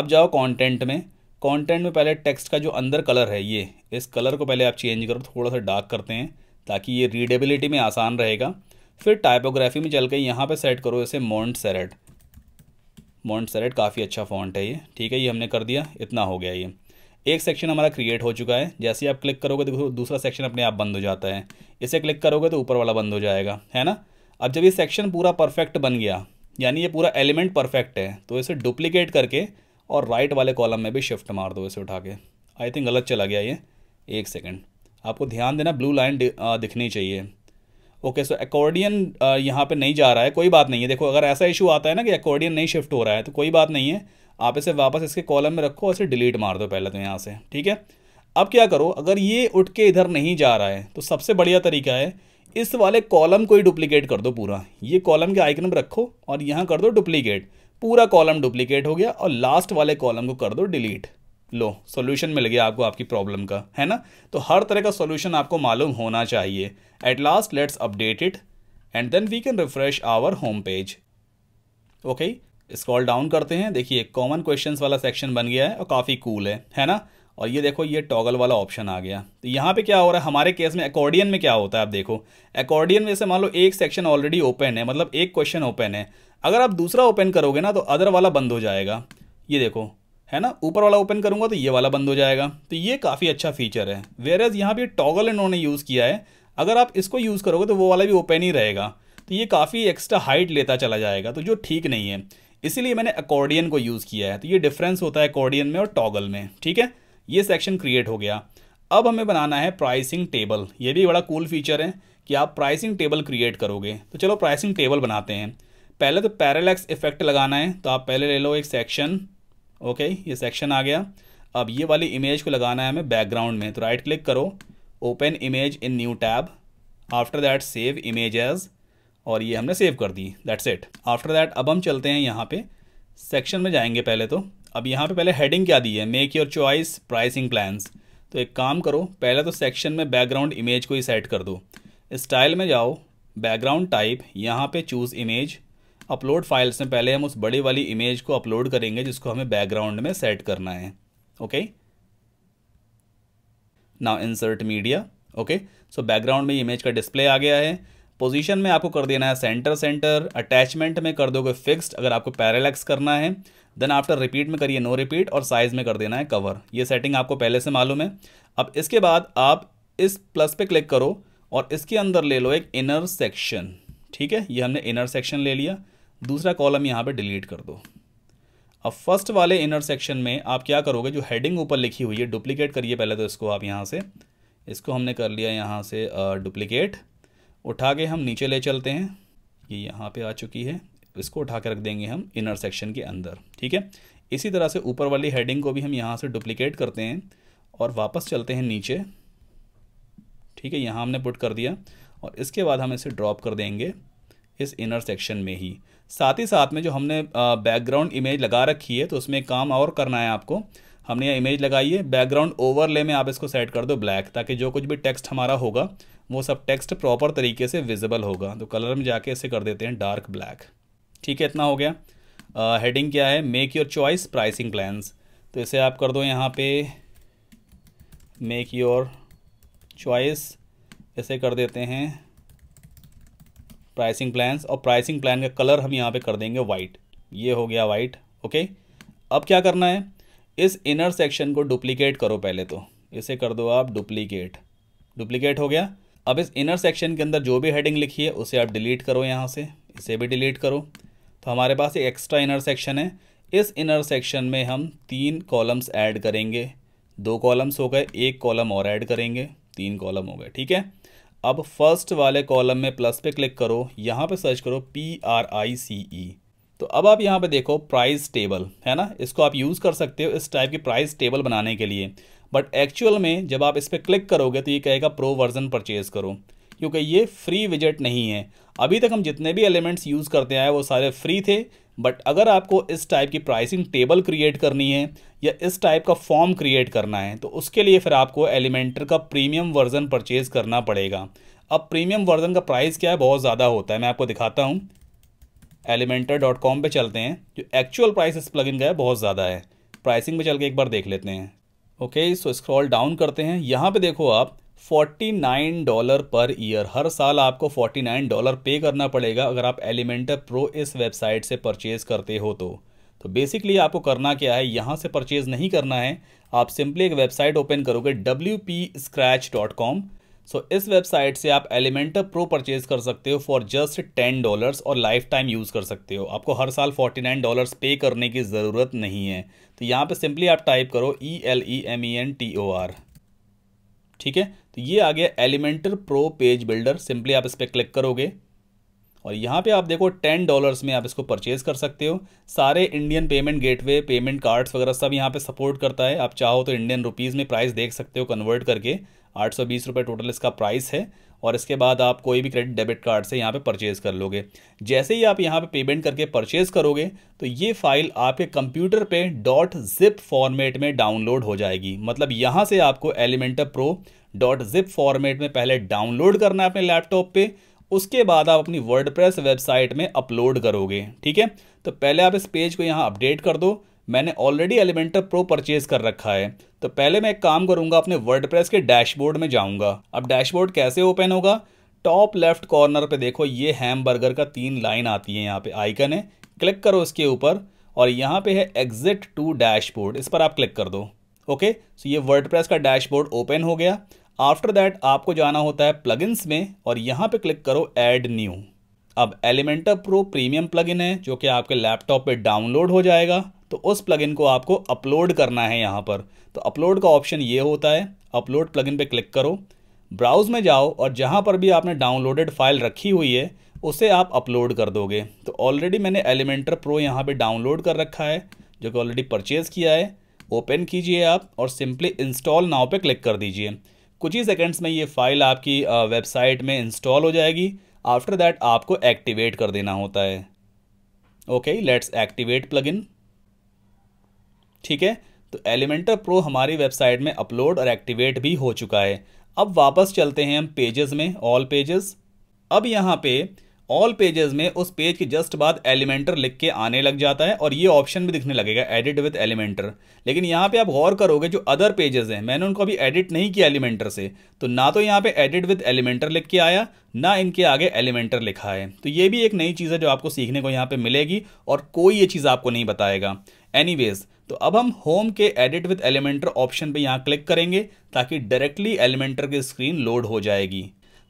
आप जाओ कॉन्टेंट में कंटेंट में पहले टेक्स्ट का जो अंदर कलर है ये इस कलर को पहले आप चेंज करो थोड़ा सा डार्क करते हैं ताकि ये रीडेबिलिटी में आसान रहेगा फिर टाइपोग्राफी में चल के यहाँ पर सेट करो इसे मॉन्ट सेरेट मॉन्ट सेरेट काफ़ी अच्छा फॉन्ट है ये ठीक है ये हमने कर दिया इतना हो गया ये एक सेक्शन हमारा क्रिएट हो चुका है जैसे ही आप क्लिक करोगे तो दूसरा सेक्शन अपने आप बंद हो जाता है इसे क्लिक करोगे तो ऊपर वाला बंद हो जाएगा है ना अब जब ये सेक्शन पूरा परफेक्ट बन गया यानी ये पूरा एलिमेंट परफेक्ट है तो इसे डुप्लीकेट करके और राइट वाले कॉलम में भी शिफ्ट मार दो इसे उठा के आई थिंक गलत चला गया ये एक सेकेंड आपको ध्यान देना ब्लू लाइन दिखनी चाहिए ओके सो एकॉर्डियन यहाँ पे नहीं जा रहा है कोई बात नहीं है देखो अगर ऐसा इशू आता है ना कि एकॉर्डियन नहीं शिफ्ट हो रहा है तो कोई बात नहीं है आप इसे वापस इसके कॉलम में रखो और इसे डिलीट मार दो पहले तो यहाँ से ठीक है अब क्या करो अगर ये उठ के इधर नहीं जा रहा है तो सबसे बढ़िया तरीका है इस वाले कॉलम को ही डुप्लीकेट कर दो पूरा ये कॉलम के आइकन में रखो और यहाँ कर दो डुप्लीकेट पूरा कॉलम डुप्लीकेट हो गया और लास्ट वाले कॉलम को कर दो डिलीट लो सॉल्यूशन मिल गया आपको आपकी प्रॉब्लम का है ना तो हर तरह का सॉल्यूशन आपको मालूम होना चाहिए at last let's update it and then we can refresh our home page okay scroll down करते हैं देखिए कॉमन क्वेश्चंस वाला सेक्शन बन गया है और काफ़ी कूल cool है है ना और ये देखो ये टॉगल वाला ऑप्शन आ गया तो यहाँ पे क्या हो रहा है हमारे केस में अकॉर्डियन में क्या होता है आप देखो अकॉर्डियन में से मान लो एक सेक्शन ऑलरेडी ओपन है मतलब एक क्वेश्चन ओपन है अगर आप दूसरा ओपन करोगे ना तो अदर वाला बंद हो जाएगा ये देखो है ना ऊपर वाला ओपन करूँगा तो ये वाला बंद हो जाएगा तो ये काफ़ी अच्छा फीचर है वेर एज यहाँ पर टॉगल इन्होंने यूज़ किया है अगर आप इसको यूज़ करोगे तो वो वाला भी ओपन ही रहेगा तो ये काफ़ी एक्स्ट्रा हाइट लेता चला जाएगा तो जो ठीक नहीं है इसीलिए मैंने अकॉर्डियन को यूज़ किया है तो ये डिफरेंस होता है अकॉर्डियन में और टॉगल में ठीक है ये सेक्शन क्रिएट हो गया अब हमें बनाना है प्राइसिंग टेबल ये भी बड़ा कूल फीचर है कि आप प्राइसिंग टेबल क्रिएट करोगे तो चलो प्राइसिंग टेबल बनाते हैं पहले तो पैरालैक्स इफेक्ट लगाना है तो आप पहले ले लो एक सेक्शन ओके ये सेक्शन आ गया अब ये वाली इमेज को लगाना है हमें बैकग्राउंड में तो राइट क्लिक करो open image in new tab after that save image और ये हमने सेव कर दी दैट्स इट आफ्टर दैट अब हम चलते हैं यहाँ पे सेक्शन में जाएंगे पहले तो अब यहाँ पे पहले हेडिंग क्या दी है make your choice pricing plans तो एक काम करो पहले तो सेक्शन में बैकग्राउंड इमेज को ही सेट कर दो स्टाइल में जाओ बैकग्राउंड टाइप यहाँ पे चूज़ इमेज अपलोड फाइल्स में पहले हम उस बड़ी वाली इमेज को अपलोड करेंगे जिसको हमें बैकग्राउंड में सेट करना है okay now insert media okay so background में इमेज का डिस्प्ले आ गया है पोजीशन में आपको कर देना है सेंटर सेंटर अटैचमेंट में कर दोगे फिक्स्ड अगर आपको पैरालैक्स करना है देन आफ्टर रिपीट में करिए नो रिपीट और साइज़ में कर देना है कवर ये सेटिंग आपको पहले से मालूम है अब इसके बाद आप इस प्लस पे क्लिक करो और इसके अंदर ले लो एक इनर सेक्शन ठीक है ये हमने इनर सेक्शन ले लिया दूसरा कॉलम यहाँ पे डिलीट कर दो अब फर्स्ट वाले इनर सेक्शन में आप क्या करोगे जो हेडिंग ऊपर लिखी हुई है डुप्लीकेट करिए पहले तो इसको आप यहाँ से इसको हमने कर लिया यहाँ से डुप्लीकेट उठा के हम नीचे ले चलते हैं ये यहाँ पे आ चुकी है इसको उठा के रख देंगे हम इनर सेक्शन के अंदर ठीक है इसी तरह से ऊपर वाली हेडिंग को भी हम यहाँ से डुप्लीकेट करते हैं और वापस चलते हैं नीचे ठीक है यहाँ हमने पुट कर दिया और इसके बाद हम इसे ड्रॉप कर देंगे इस इनर सेक्शन में ही साथ ही साथ में जो हमने बैकग्राउंड इमेज लगा रखी है तो उसमें काम और करना है आपको हमने यह इमेज लगाई है बैकग्राउंड ओवरले में आप इसको सेट कर दो ब्लैक ताकि जो कुछ भी टेक्स्ट हमारा होगा वो सब टेक्स्ट प्रॉपर तरीके से विजिबल होगा तो कलर में जाके इसे कर देते हैं डार्क ब्लैक ठीक है इतना हो गया हेडिंग क्या है make your choice pricing plans तो इसे आप कर दो यहाँ पे मेक योर चॉइस इसे कर देते हैं प्राइसिंग प्लान्स और प्राइसिंग प्लान का कलर हम यहाँ पे कर देंगे वाइट ये हो गया वाइट ओके अब क्या करना है इस इनर सेक्शन को डुप्लीकेट करो पहले तो इसे कर दो आप डुप्लीकेट डुप्लीकेट हो गया अब इस इनर सेक्शन के अंदर जो भी हेडिंग लिखी है उसे आप डिलीट करो यहाँ से इसे भी डिलीट करो तो हमारे पास एक एक्स्ट्रा इनर सेक्शन है इस इनर सेक्शन में हम तीन कॉलम्स ऐड करेंगे दो कॉलम्स हो गए एक कॉलम और ऐड करेंगे तीन कॉलम हो गए ठीक है अब फर्स्ट वाले कॉलम में प्लस पे क्लिक करो यहाँ पे सर्च करो पी आर आई सी ई तो अब आप यहाँ पे देखो प्राइस टेबल है ना इसको आप यूज़ कर सकते हो इस टाइप की प्राइस टेबल बनाने के लिए बट एक्चुअल में जब आप इस पर क्लिक करोगे तो ये कहेगा प्रो वर्जन परचेज़ करो क्योंकि ये फ्री विजेट नहीं है अभी तक हम जितने भी एलिमेंट्स यूज़ करते आए वो सारे फ्री थे बट अगर आपको इस टाइप की प्राइसिंग टेबल क्रिएट करनी है या इस टाइप का फॉर्म क्रिएट करना है तो उसके लिए फिर आपको एलिमेंटर का प्रीमियम वर्जन परचेज़ करना पड़ेगा अब प्रीमियम वर्जन का प्राइस क्या है बहुत ज़्यादा होता है मैं आपको दिखाता हूँ एलिमेंटर डॉट कॉम पर चलते हैं जो एक्चुअल प्राइस इस प्लगिन का है बहुत ज़्यादा है प्राइसिंग पे चल के एक बार देख लेते हैं ओके सो स्क्रॉल डाउन करते हैं यहाँ पे देखो आप 49 डॉलर पर ईयर हर साल आपको 49 डॉलर पे करना पड़ेगा अगर आप एलिमेंटर प्रो इस वेबसाइट से परचेज़ करते हो तो तो बेसिकली आपको करना क्या है यहाँ से परचेज़ नहीं करना है आप सिंपली एक वेबसाइट ओपन करोगे W P scratch dot com so इस वेबसाइट से आप एलिमेंटर प्रो परचेज कर सकते हो फॉर जस्ट टेन डॉलर्स और लाइफ टाइम यूज़ कर सकते हो आपको हर साल फोर्टी नाइन डॉलर्स पे करने की ज़रूरत नहीं है तो यहाँ पे सिंपली आप टाइप करो E L E M E N T O R ठीक है तो ये आ गया Elementor Pro page builder simply आप इस पर क्लिक करोगे और यहाँ पे आप देखो टेन डॉलर्स में आप इसको परचेज़ कर सकते हो सारे Indian payment gateway payment cards वगैरह सब यहाँ पे सपोर्ट करता है आप चाहो तो इंडियन रुपीज़ में प्राइस देख सकते हो कन्वर्ट करके आठ सौ बीस रुपये टोटल इसका प्राइस है और इसके बाद आप कोई भी क्रेडिट डेबिट कार्ड से यहाँ पे परचेज़ कर लोगे जैसे ही आप यहाँ पे पेमेंट करके परचेज़ करोगे तो ये फाइल आपके कंप्यूटर पे डॉट जिप फॉर्मेट में डाउनलोड हो जाएगी मतलब यहाँ से आपको Elementor Pro dot zip format में पहले डाउनलोड करना है अपने लैपटॉप पर उसके बाद आप अपनी वर्डप्रेस वेबसाइट में अपलोड करोगे ठीक है तो पहले आप इस पेज को यहाँ अपडेट कर दो मैंने ऑलरेडी एलिमेंटर प्रो परचेज कर रखा है तो पहले मैं एक काम करूंगा अपने वर्ड के डैशबोर्ड में जाऊंगा अब डैशबोर्ड कैसे ओपन होगा टॉप लेफ्ट कॉर्नर पे देखो ये हैम बर्गर का तीन लाइन आती है यहाँ पे आइकन है क्लिक करो इसके ऊपर और यहाँ पे है एग्जिट टू डैशबोर्ड इस पर आप क्लिक कर दो ओके सो ये वर्ड का डैशबोर्ड ओपन हो गया आफ्टर दैट आपको जाना होता है प्लगइन्स में और यहाँ पे क्लिक करो एड न्यू अब एलिमेंटर प्रो प्रीमियम प्लगइन है जो कि आपके लैपटॉप पे डाउनलोड हो जाएगा तो उस प्लगइन को आपको अपलोड करना है यहाँ पर तो अपलोड का ऑप्शन ये होता है अपलोड प्लगइन पे क्लिक करो ब्राउज़ में जाओ और जहाँ पर भी आपने डाउनलोडेड फाइल रखी हुई है उसे आप अपलोड कर दोगे तो ऑलरेडी मैंने एलिमेंटर प्रो यहाँ पे डाउनलोड कर रखा है जो कि ऑलरेडी परचेज़ किया है ओपन कीजिए आप और सिंपली इंस्टॉल नाव पे क्लिक कर दीजिए कुछ ही सेकंड्स में ये फ़ाइल आपकी वेबसाइट में इंस्टॉल हो जाएगी आफ्टर दैट आपको एक्टिवेट कर देना होता है ओके लेट्स एक्टिवेट प्लगइन ठीक है तो एलिमेंटर प्रो हमारी वेबसाइट में अपलोड और एक्टिवेट भी हो चुका है अब वापस चलते हैं हम पेजेस में ऑल पेजेस अब यहाँ पे ऑल पेजेस में उस पेज के जस्ट बाद एलिमेंटर लिख के आने लग जाता है और ये ऑप्शन भी दिखने लगेगा एडिट विद एलिमेंटर लेकिन यहाँ पे आप गौर करोगे जो अदर पेजेस हैं मैंने उनको अभी एडिट नहीं किया एलिमेंटर से तो ना तो यहाँ पे एडिट विद एलिमेंटर लिख के आया ना इनके आगे एलिमेंटर लिखा है तो ये भी एक नई चीज़ है जो आपको सीखने को यहाँ पर मिलेगी और कोई ये चीज़ आपको नहीं बताएगा एनी तो अब हम होम के एडिट विद एलिमेंटर ऑप्शन पे यहाँ क्लिक करेंगे ताकि डायरेक्टली एलिमेंटर की स्क्रीन लोड हो जाएगी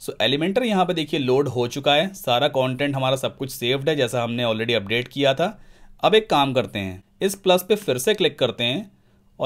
सो एलिमेंटर यहाँ पे देखिए लोड हो चुका है सारा कंटेंट हमारा सब कुछ सेव्ड है जैसा हमने ऑलरेडी अपडेट किया था अब एक काम करते हैं इस प्लस पे फिर से क्लिक करते हैं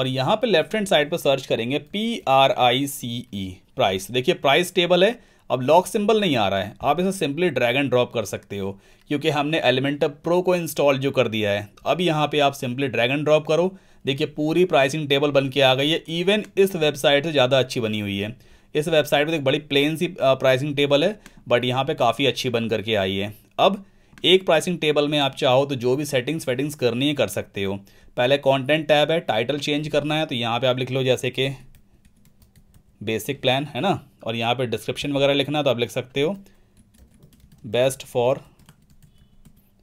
और यहाँ पे लेफ्ट हैंड साइड पर सर्च करेंगे P R I C E price देखिए प्राइस टेबल है अब लॉक सिंबल नहीं आ रहा है आप इसे सिंपली ड्रैग एंड ड्रॉप कर सकते हो क्योंकि हमने एलिमेंटर प्रो को इंस्टॉल जो कर दिया है अब यहाँ पे आप सिंपली ड्रैग एंड ड्रॉप करो देखिए पूरी प्राइसिंग टेबल बन के आ गई है इवन इस वेबसाइट से ज़्यादा अच्छी बनी हुई है इस वेबसाइट पर एक बड़ी प्लेन सी प्राइसिंग टेबल है बट यहाँ पर काफ़ी अच्छी बन करके आई है अब एक प्राइसिंग टेबल में आप चाहो तो जो भी सेटिंग्स वेटिंग्स करनी है कर सकते हो पहले कॉन्टेंट टैब है टाइटल चेंज करना है तो यहाँ पर आप लिख लो जैसे कि बेसिक प्लान है ना और यहाँ पे डिस्क्रिप्शन वगैरह लिखना है तो आप लिख सकते हो बेस्ट फॉर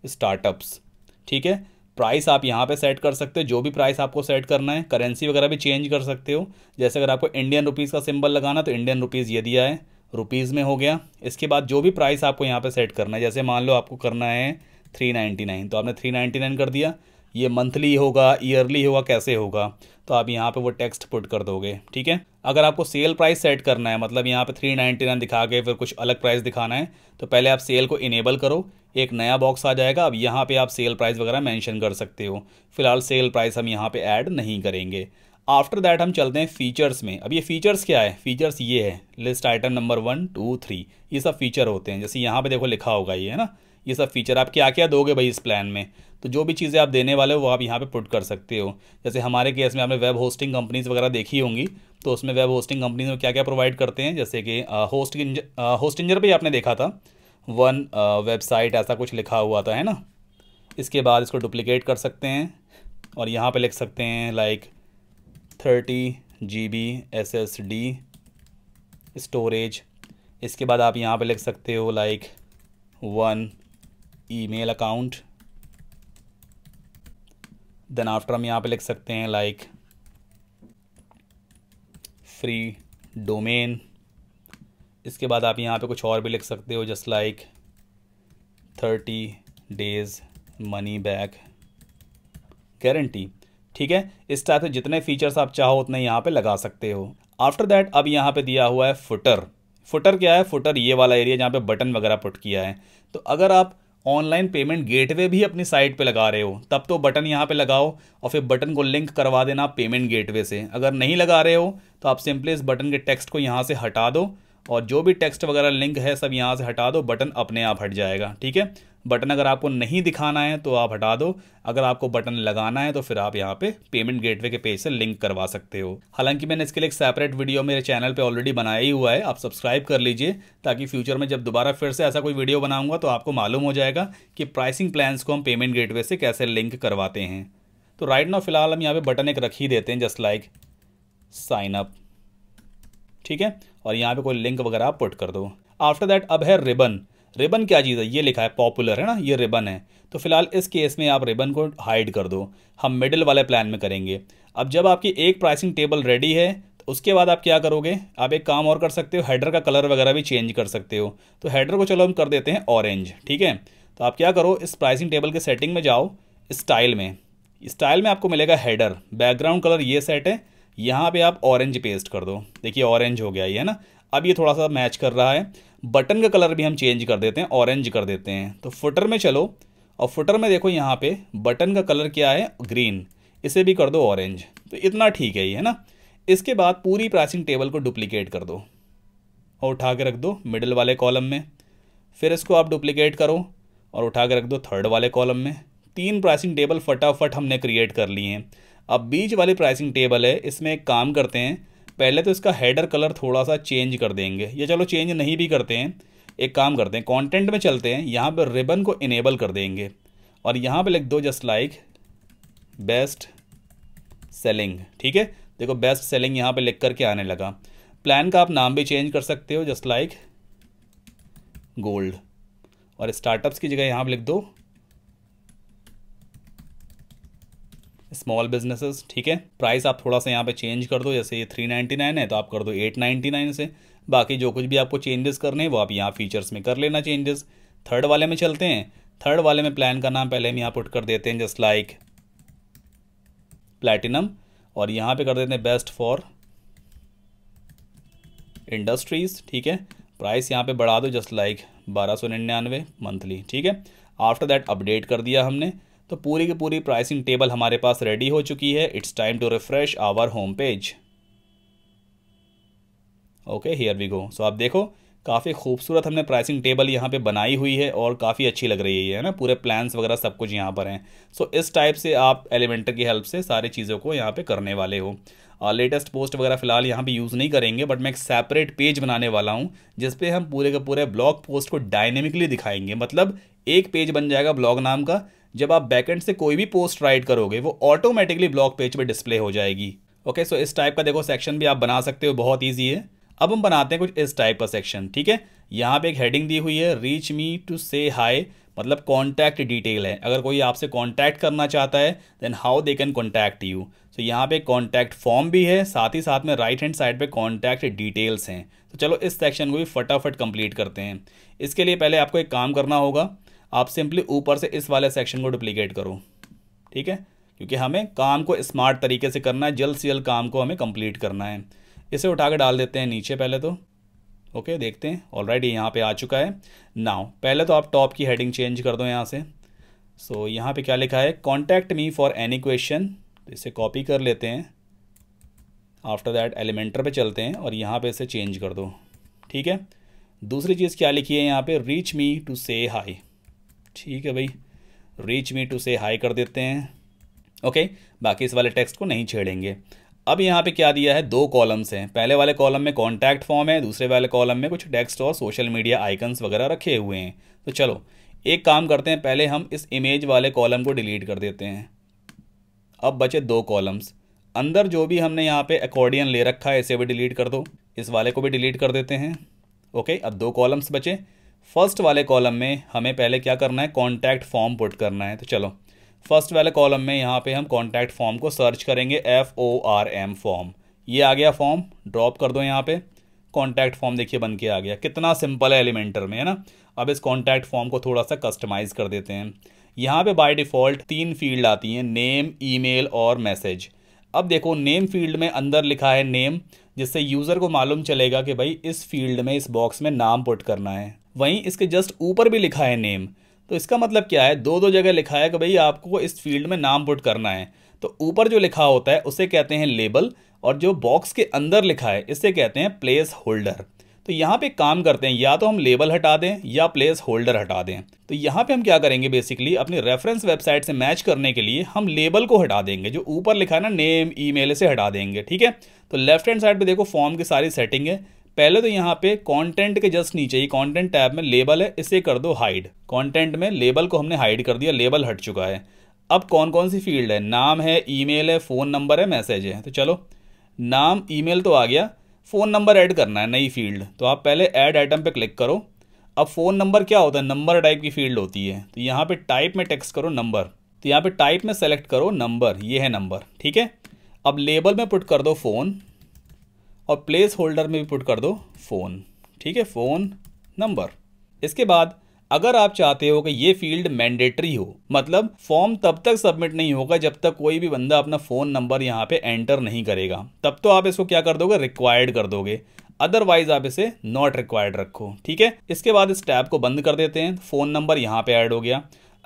स्टार्टअप्स ठीक है प्राइस आप यहाँ पे सेट कर सकते हो जो भी प्राइस आपको सेट करना है करेंसी वगैरह भी चेंज कर सकते हो जैसे अगर आपको इंडियन रुपीज़ का सिंबल लगाना तो इंडियन रुपीज़ ये दिया है रुपीज़ में हो गया इसके बाद जो भी प्राइस आपको यहाँ पे सेट करना है जैसे मान लो आपको करना है थ्री नाइन्टी नाइन तो आपने थ्री नाइन्टी नाइन कर दिया ये मंथली होगा ईयरली होगा कैसे होगा तो आप यहाँ पे वो टेक्स्ट पुट कर दोगे ठीक है अगर आपको सेल प्राइस सेट करना है मतलब यहाँ पे थ्री नाइन्टी नाइन दिखा के फिर कुछ अलग प्राइस दिखाना है तो पहले आप सेल को इनेबल करो एक नया बॉक्स आ जाएगा अब यहाँ पे आप सेल प्राइस वगैरह मेंशन कर सकते हो फिलहाल सेल प्राइस हम यहाँ पर ऐड नहीं करेंगे आफ्टर दैट हम चलते हैं फीचर्स में अब ये फीचर्स क्या है फीचर्स ये है list item number one two three ये सब फीचर होते हैं जैसे यहाँ पे देखो लिखा होगा ये है ना ये सब फीचर आप क्या क्या दोगे भाई इस प्लान में तो जो भी चीज़ें आप देने वाले हो वो आप यहाँ पे पुट कर सकते हो जैसे हमारे केस में आपने वेब होस्टिंग कंपनीज वगैरह देखी होंगी तो उसमें वेब होस्टिंग कंपनीज में क्या क्या प्रोवाइड करते हैं जैसे कि होस्ट इंजर पर आपने देखा था वन वेबसाइट ऐसा कुछ लिखा हुआ था है ना इसके बाद इसको डुप्लिकेट कर सकते हैं और यहाँ पर लिख सकते हैं like thirty G B S S D storage इसके बाद आप यहाँ पे लिख सकते हो like one email account then after हम यहाँ पे लिख सकते हैं लाइक फ्री डोमेन इसके बाद आप यहाँ पे कुछ और भी लिख सकते हो just like thirty days money back guarantee ठीक है इस टाइप से जितने फीचर्स आप चाहो उतने यहाँ पे लगा सकते हो आफ्टर दैट अब यहाँ पे दिया हुआ है फुटर फुटर क्या है फुटर ये वाला एरिया जहाँ पे बटन वगैरह पुट किया है तो अगर आप ऑनलाइन पेमेंट गेटवे भी अपनी साइट पे लगा रहे हो तब तो बटन यहाँ पे लगाओ और फिर बटन को लिंक करवा देना पेमेंट गेटवे से अगर नहीं लगा रहे हो तो आप सिंपली इस बटन के टेक्स्ट को यहाँ से हटा दो और जो भी टेक्स्ट वगैरह लिंक है सब यहाँ से हटा दो बटन अपने आप हट जाएगा ठीक है बटन अगर आपको नहीं दिखाना है तो आप हटा दो अगर आपको बटन लगाना है तो फिर आप यहाँ पे पेमेंट गेटवे के पेज से लिंक करवा सकते हो हालांकि मैंने इसके लिए एक सेपरेट वीडियो मेरे चैनल पे ऑलरेडी बनाया ही हुआ है आप सब्सक्राइब कर लीजिए ताकि फ्यूचर में जब दोबारा फिर से ऐसा कोई वीडियो बनाऊंगा तो आपको मालूम हो जाएगा कि प्राइसिंग प्लान्स को हम पेमेंट गेटवे से कैसे लिंक करवाते हैं तो राइट नाउ फिलहाल हम यहाँ पर बटन एक रख ही देते हैं जस्ट लाइक साइनअप ठीक है और यहाँ पे कोई लिंक वगैरह आप पुट कर दो आफ्टर दैट अब है रिबन रिबन क्या चीज़ है ये लिखा है पॉपुलर है ना ये रिबन है तो फिलहाल इस केस में आप रिबन को हाइड कर दो हम मिडिल वाले प्लान में करेंगे अब जब आपकी एक प्राइसिंग टेबल रेडी है तो उसके बाद आप क्या करोगे आप एक काम और कर सकते हो हेडर का कलर वगैरह भी चेंज कर सकते हो तो हेडर को चलो हम कर देते हैं ऑरेंज ठीक है तो आप क्या करो इस प्राइसिंग टेबल के सेटिंग में जाओ स्टाइल में स्टाइल में आपको मिलेगा हेडर बैकग्राउंड कलर ये सेट है यहाँ पे आप ऑरेंज पेस्ट कर दो देखिए ऑरेंज हो गया ये है ना अब ये थोड़ा सा मैच कर रहा है बटन का कलर भी हम चेंज कर देते हैं ऑरेंज कर देते हैं तो फुटर में चलो और फुटर में देखो यहाँ पे बटन का कलर क्या है ग्रीन इसे भी कर दो ऑरेंज तो इतना ठीक है ये है ना इसके बाद पूरी प्राइसिंग टेबल को डुप्लीकेट कर दो और उठा के रख दो मिडिल वाले कॉलम में फिर इसको आप डुप्लीकेट करो और उठा के रख दो थर्ड वाले कॉलम में तीन प्राइसिंग टेबल फटाफट हमने क्रिएट कर लिए हैं अब बीच वाली प्राइसिंग टेबल है इसमें एक काम करते हैं पहले तो इसका हेडर कलर थोड़ा सा चेंज कर देंगे या चलो चेंज नहीं भी करते हैं एक काम करते हैं कंटेंट में चलते हैं यहाँ पर रिबन को इनेबल कर देंगे और यहाँ पर लिख दो जस्ट लाइक बेस्ट सेलिंग ठीक है देखो बेस्ट सेलिंग यहाँ पे लिख करके आने लगा प्लान का आप नाम भी चेंज कर सकते हो जस्ट लाइक गोल्ड और स्टार्टअप्स की जगह यहाँ पर लिख दो स्मॉल बिजनेसेस ठीक है प्राइस आप थोड़ा सा यहाँ पे चेंज कर दो जैसे ये थ्री नाइन्टी नाइन है तो आप कर दो एट नाइन्टी नाइन से बाकी जो कुछ भी आपको चेंजेस करने हैं वो आप यहाँ फीचर्स में कर लेना चेंजेस थर्ड वाले में चलते हैं थर्ड वाले में प्लान का नाम पहले हम यहाँ पुट कर देते हैं जस्ट लाइक प्लेटिनम और यहाँ पे कर देते हैं बेस्ट फॉर इंडस्ट्रीज़ ठीक है प्राइस यहाँ पे बढ़ा दो जस्ट लाइक बारह सौ निन्यानवे मंथली ठीक है आफ्टर दैट अपडेट कर दिया हमने तो पूरी की पूरी प्राइसिंग टेबल हमारे पास रेडी हो चुकी है it's time to refresh our home page okay here we go so आप देखो काफ़ी खूबसूरत हमने प्राइसिंग टेबल यहाँ पे बनाई हुई है और काफ़ी अच्छी लग रही है ना पूरे प्लान्स वगैरह सब कुछ यहाँ पर हैं सो so, इस टाइप से आप एलिमेंटर की हेल्प से सारी चीज़ों को यहाँ पे करने वाले हो लेटेस्ट पोस्ट वगैरह फ़िलहाल यहाँ पे यूज़ नहीं करेंगे बट मैं एक सेपरेट पेज बनाने वाला हूँ जिसपे हम पूरे के पूरे ब्लॉग पोस्ट को डायनेमिकली दिखाएंगे मतलब एक पेज बन जाएगा ब्लॉग नाम का जब आप बैकेंड से कोई भी पोस्ट राइट करोगे वो ऑटोमेटिकली ब्लॉक पेज पे डिस्प्ले हो जाएगी ओके सो इस टाइप का देखो सेक्शन भी आप बना सकते हो बहुत ईजी है अब हम बनाते हैं कुछ इस टाइप का सेक्शन ठीक है यहाँ पे एक हेडिंग दी हुई है reach me to say hi मतलब कॉन्टैक्ट डिटेल है अगर कोई आपसे कॉन्टैक्ट करना चाहता है then how they can contact you तो यहाँ पे कॉन्टैक्ट फॉर्म भी है साथ ही साथ में राइट हैंड साइड पे कॉन्टैक्ट डिटेल्स हैं तो चलो इस सेक्शन को भी फटाफट कंप्लीट करते हैं इसके लिए पहले आपको एक काम करना होगा आप सिंपली ऊपर से इस वाले सेक्शन को डुप्लीकेट करो ठीक है क्योंकि हमें काम को स्मार्ट तरीके से करना है जल्द से जल्द काम को हमें कंप्लीट करना है इसे उठा के डाल देते हैं नीचे पहले तो ओके देखते हैं ऑलरेडी यहाँ पे आ चुका है नाउ पहले तो आप टॉप की हेडिंग चेंज कर दो यहाँ से सो so, यहाँ पे क्या लिखा है contact me for any question इसे कॉपी कर लेते हैं आफ्टर दैट एलिमेंटर पर चलते हैं और यहाँ पर इसे चेंज कर दो ठीक है दूसरी चीज़ क्या लिखी है यहाँ पर reach me to say hi ठीक है भाई reach me to say hi कर देते हैं ओके बाकी इस वाले टेक्स्ट को नहीं छेड़ेंगे अब यहाँ पे क्या दिया है दो कॉलम्स हैं पहले वाले कॉलम में कॉन्टैक्ट फॉर्म है दूसरे वाले कॉलम में कुछ टेक्स्ट और सोशल मीडिया आइकन्स वगैरह रखे हुए हैं तो चलो एक काम करते हैं पहले हम इस इमेज वाले कॉलम को डिलीट कर देते हैं अब बचे दो कॉलम्स अंदर जो भी हमने यहाँ पे अकॉर्डियन ले रखा है इसे भी डिलीट कर दो इस वाले को भी डिलीट कर देते हैं ओके अब दो कॉलम्स बचे फर्स्ट वाले कॉलम में हमें पहले क्या करना है कॉन्टैक्ट फॉर्म पुट करना है तो चलो फर्स्ट वाले कॉलम में यहाँ पे हम कॉन्टैक्ट फॉर्म को सर्च करेंगे F O R M form ये आ गया फॉर्म ड्रॉप कर दो यहाँ पे कॉन्टैक्ट फॉर्म देखिए बन के आ गया कितना सिंपल है एलिमेंटर में है ना अब इस कॉन्टैक्ट फॉर्म को थोड़ा सा कस्टमाइज़ कर देते हैं यहाँ पे बाय डिफ़ॉल्ट तीन फील्ड आती हैं नेम ईमेल और मैसेज अब देखो नेम फील्ड में अंदर लिखा है नेम जिससे यूज़र को मालूम चलेगा कि भाई इस फील्ड में इस बॉक्स में नाम पुट करना है वहीं इसके जस्ट ऊपर भी लिखा है नेम तो इसका मतलब क्या है दो दो जगह लिखा है कि भाई आपको इस फील्ड में नाम पुट करना है तो ऊपर जो लिखा होता है उसे कहते हैं लेबल और जो बॉक्स के अंदर लिखा है इसे कहते हैं प्लेस होल्डर तो यहाँ पे काम करते हैं या तो हम लेबल हटा दें या प्लेस होल्डर हटा दें तो यहाँ पे हम क्या करेंगे बेसिकली अपनी रेफरेंस वेबसाइट से मैच करने के लिए हम लेबल को हटा देंगे जो ऊपर लिखा है ना नेम ईमेल से हटा देंगे ठीक है तो लेफ्ट हैंड साइड पे देखो फॉर्म की सारी सेटिंग है पहले तो यहाँ पे कंटेंट के जस्ट नीचे ही कंटेंट टैब में लेबल है इसे कर दो हाइड कंटेंट में लेबल को हमने हाइड कर दिया लेबल हट चुका है अब कौन कौन सी फील्ड है नाम है ईमेल है फ़ोन नंबर है मैसेज है तो चलो नाम ईमेल तो आ गया फ़ोन नंबर ऐड करना है नई फील्ड तो आप पहले ऐड आइटम पर क्लिक करो अब फ़ोन नंबर क्या होता है नंबर टाइप की फील्ड होती है तो यहाँ पर टाइप में टेक्स करो नंबर तो यहाँ पर टाइप में सेलेक्ट करो नंबर ये है नंबर ठीक है अब लेबल में पुट कर दो फ़ोन और प्लेस होल्डर में भी पुट कर दो फ़ोन ठीक है फ़ोन नंबर इसके बाद अगर आप चाहते हो कि ये फील्ड मैंडेटरी हो मतलब फॉर्म तब तक सबमिट नहीं होगा जब तक कोई भी बंदा अपना फ़ोन नंबर यहाँ पे एंटर नहीं करेगा तब तो आप इसको क्या कर दोगे रिक्वायर्ड कर दोगे अदरवाइज आप इसे नॉट रिक्वायर्ड रखो ठीक है इसके बाद इस टैब को बंद कर देते हैं फ़ोन नंबर यहाँ पे ऐड हो गया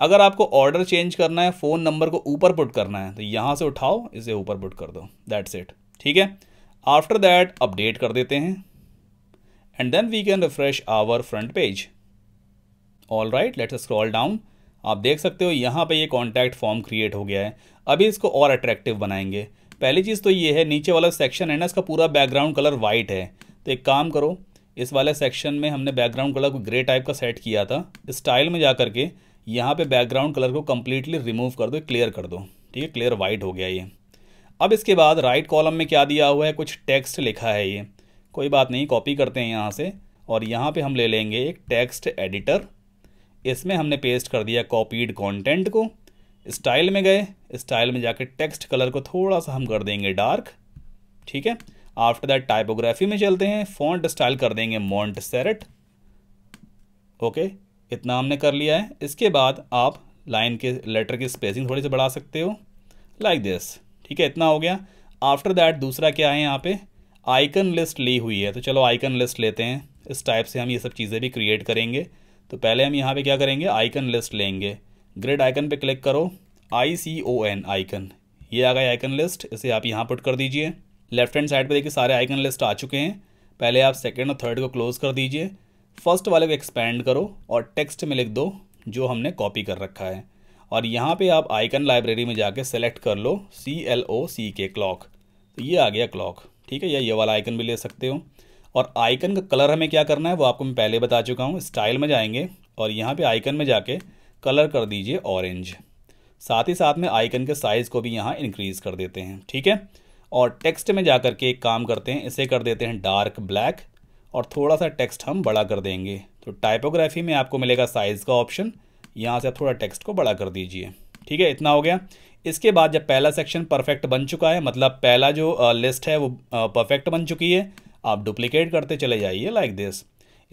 अगर आपको ऑर्डर चेंज करना है फ़ोन नंबर को ऊपर पुट करना है तो यहाँ से उठाओ इसे ऊपर पुट कर दो दैट्स इट ठीक है आफ्टर दैट अपडेट कर देते हैं and then we can refresh our front page all right let's scroll down आप देख सकते हो यहाँ पे ये कॉन्टैक्ट फॉर्म क्रिएट हो गया है अभी इसको और अट्रैक्टिव बनाएंगे पहली चीज़ तो ये है नीचे वाला सेक्शन है ना इसका पूरा बैकग्राउंड कलर वाइट है तो एक काम करो इस वाले सेक्शन में हमने बैकग्राउंड कलर को ग्रे टाइप का सेट किया था स्टाइल में जा करके यहाँ पे बैकग्राउंड कलर को कम्प्लीटली रिमूव कर दो क्लियर कर दो ठीक है क्लियर वाइट हो गया ये अब इसके बाद राइट कॉलम में क्या दिया हुआ है कुछ टेक्स्ट लिखा है ये कोई बात नहीं कॉपी करते हैं यहाँ से और यहाँ पे हम ले लेंगे एक टेक्स्ट एडिटर इसमें हमने पेस्ट कर दिया कॉपीड कंटेंट को स्टाइल में गए स्टाइल में जाके टेक्स्ट कलर को थोड़ा सा हम कर देंगे डार्क ठीक है आफ्टर दैट टाइपोग्राफी में चलते हैं फॉन्ट स्टाइल कर देंगे मॉन्ट सेरेट ओके इतना हमने कर लिया है इसके बाद आप लाइन के लेटर की स्पेसिंग थोड़ी सी बढ़ा सकते हो लाइक like दिस ठीक है इतना हो गया आफ्टर दैट दूसरा क्या है यहाँ पे आइकन लिस्ट ली हुई है तो चलो आइकन लिस्ट लेते हैं इस टाइप से हम ये सब चीज़ें भी क्रिएट करेंगे तो पहले हम यहाँ पे क्या करेंगे आइकन लिस्ट लेंगे ग्रिड आइकन पे क्लिक करो I C O N icon ये आ गया आइकन लिस्ट इसे आप यहाँ पुट कर दीजिए लेफ्ट हैंड साइड पे देखिए सारे आइकन लिस्ट आ चुके हैं पहले आप सेकेंड और थर्ड को क्लोज़ कर दीजिए फर्स्ट वाले को एक्सपेंड करो और टेक्स्ट में लिख दो जो हमने कॉपी कर रखा है और यहाँ पे आप आइकन लाइब्रेरी में जाके सेलेक्ट कर लो सी एल ओ सी के क्लॉक तो ये आ गया क्लॉक ठीक है या ये वाला आइकन भी ले सकते हो और आइकन का कलर हमें क्या करना है वो आपको मैं पहले बता चुका हूँ स्टाइल में जाएंगे और यहाँ पे आइकन में जाके कलर कर दीजिए ऑरेंज साथ ही साथ में आइकन के साइज़ को भी यहाँ इंक्रीज़ कर देते हैं ठीक है और टेक्स्ट में जा के एक काम करते हैं इसे कर देते हैं डार्क ब्लैक और थोड़ा सा टेक्स्ट हम बड़ा कर देंगे तो टाइपोग्राफी में आपको मिलेगा साइज़ का ऑप्शन यहाँ से आप थोड़ा टेक्स्ट को बड़ा कर दीजिए ठीक है इतना हो गया इसके बाद जब पहला सेक्शन परफेक्ट बन चुका है मतलब पहला जो लिस्ट है वो परफेक्ट बन चुकी है आप डुप्लीकेट करते चले जाइए लाइक दिस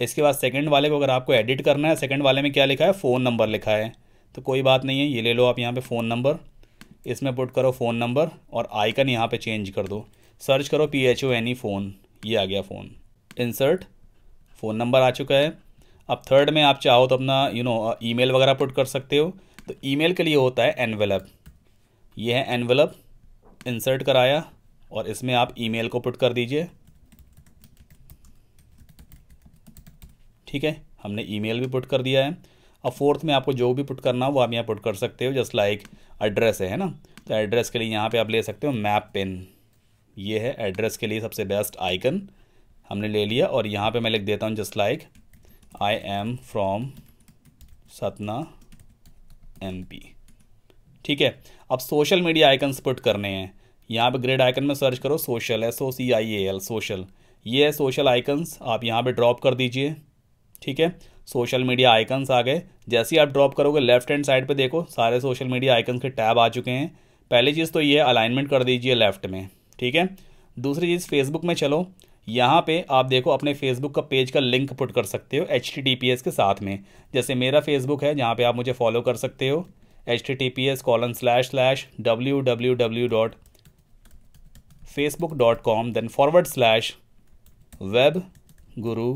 इसके बाद सेकंड वाले को अगर आपको एडिट करना है सेकंड वाले में क्या लिखा है फ़ोन नंबर लिखा है तो कोई बात नहीं है ये ले लो आप यहाँ पे फ़ोन नंबर इसमें पुट करो फ़ोन नंबर और आइकन यहाँ पे चेंज कर दो सर्च करो P H O N E phone ये आ गया फ़ोन इंसर्ट फ़ोन नंबर आ चुका है अब थर्ड में आप चाहो तो अपना यू नो ई वगैरह पुट कर सकते हो तो ई के लिए होता है एनवेलप ये है एनवेलप इंसर्ट कराया और इसमें आप ई को पुट कर दीजिए ठीक है हमने ईमेल भी पुट कर दिया है अब फोर्थ में आपको जो भी पुट करना हो वो आप यहाँ पुट कर सकते हो जस्ट लाइक एड्रेस है ना तो एड्रेस के लिए यहाँ पे आप ले सकते हो मैप पेन ये है एड्रेस के लिए सबसे बेस्ट आइकन हमने ले लिया और यहाँ पे मैं लिख देता हूँ just like I am from Satna P ठीक है अब सोशल मीडिया आइकन्स पुट करने हैं यहाँ पे ग्रेड आइकन में सर्च करो social S O C I A L social ये है सोशल आइकन्स आप यहाँ पे ड्रॉप कर दीजिए ठीक है सोशल मीडिया आइकन्स आ गए जैसे ही आप ड्रॉप करोगे लेफ्ट हैंड साइड पे देखो सारे सोशल मीडिया आइकन्स के टैब आ चुके हैं पहली चीज़ तो ये अलाइनमेंट कर दीजिए लेफ्ट में ठीक है दूसरी चीज़ फेसबुक में चलो यहाँ पे आप देखो अपने फेसबुक का पेज का लिंक पुट कर सकते हो एच के साथ में जैसे मेरा फेसबुक है जहाँ पे आप मुझे फॉलो कर सकते हो H T T P S colon slash slash W W W dot Facebook dot com then forward slash web Guru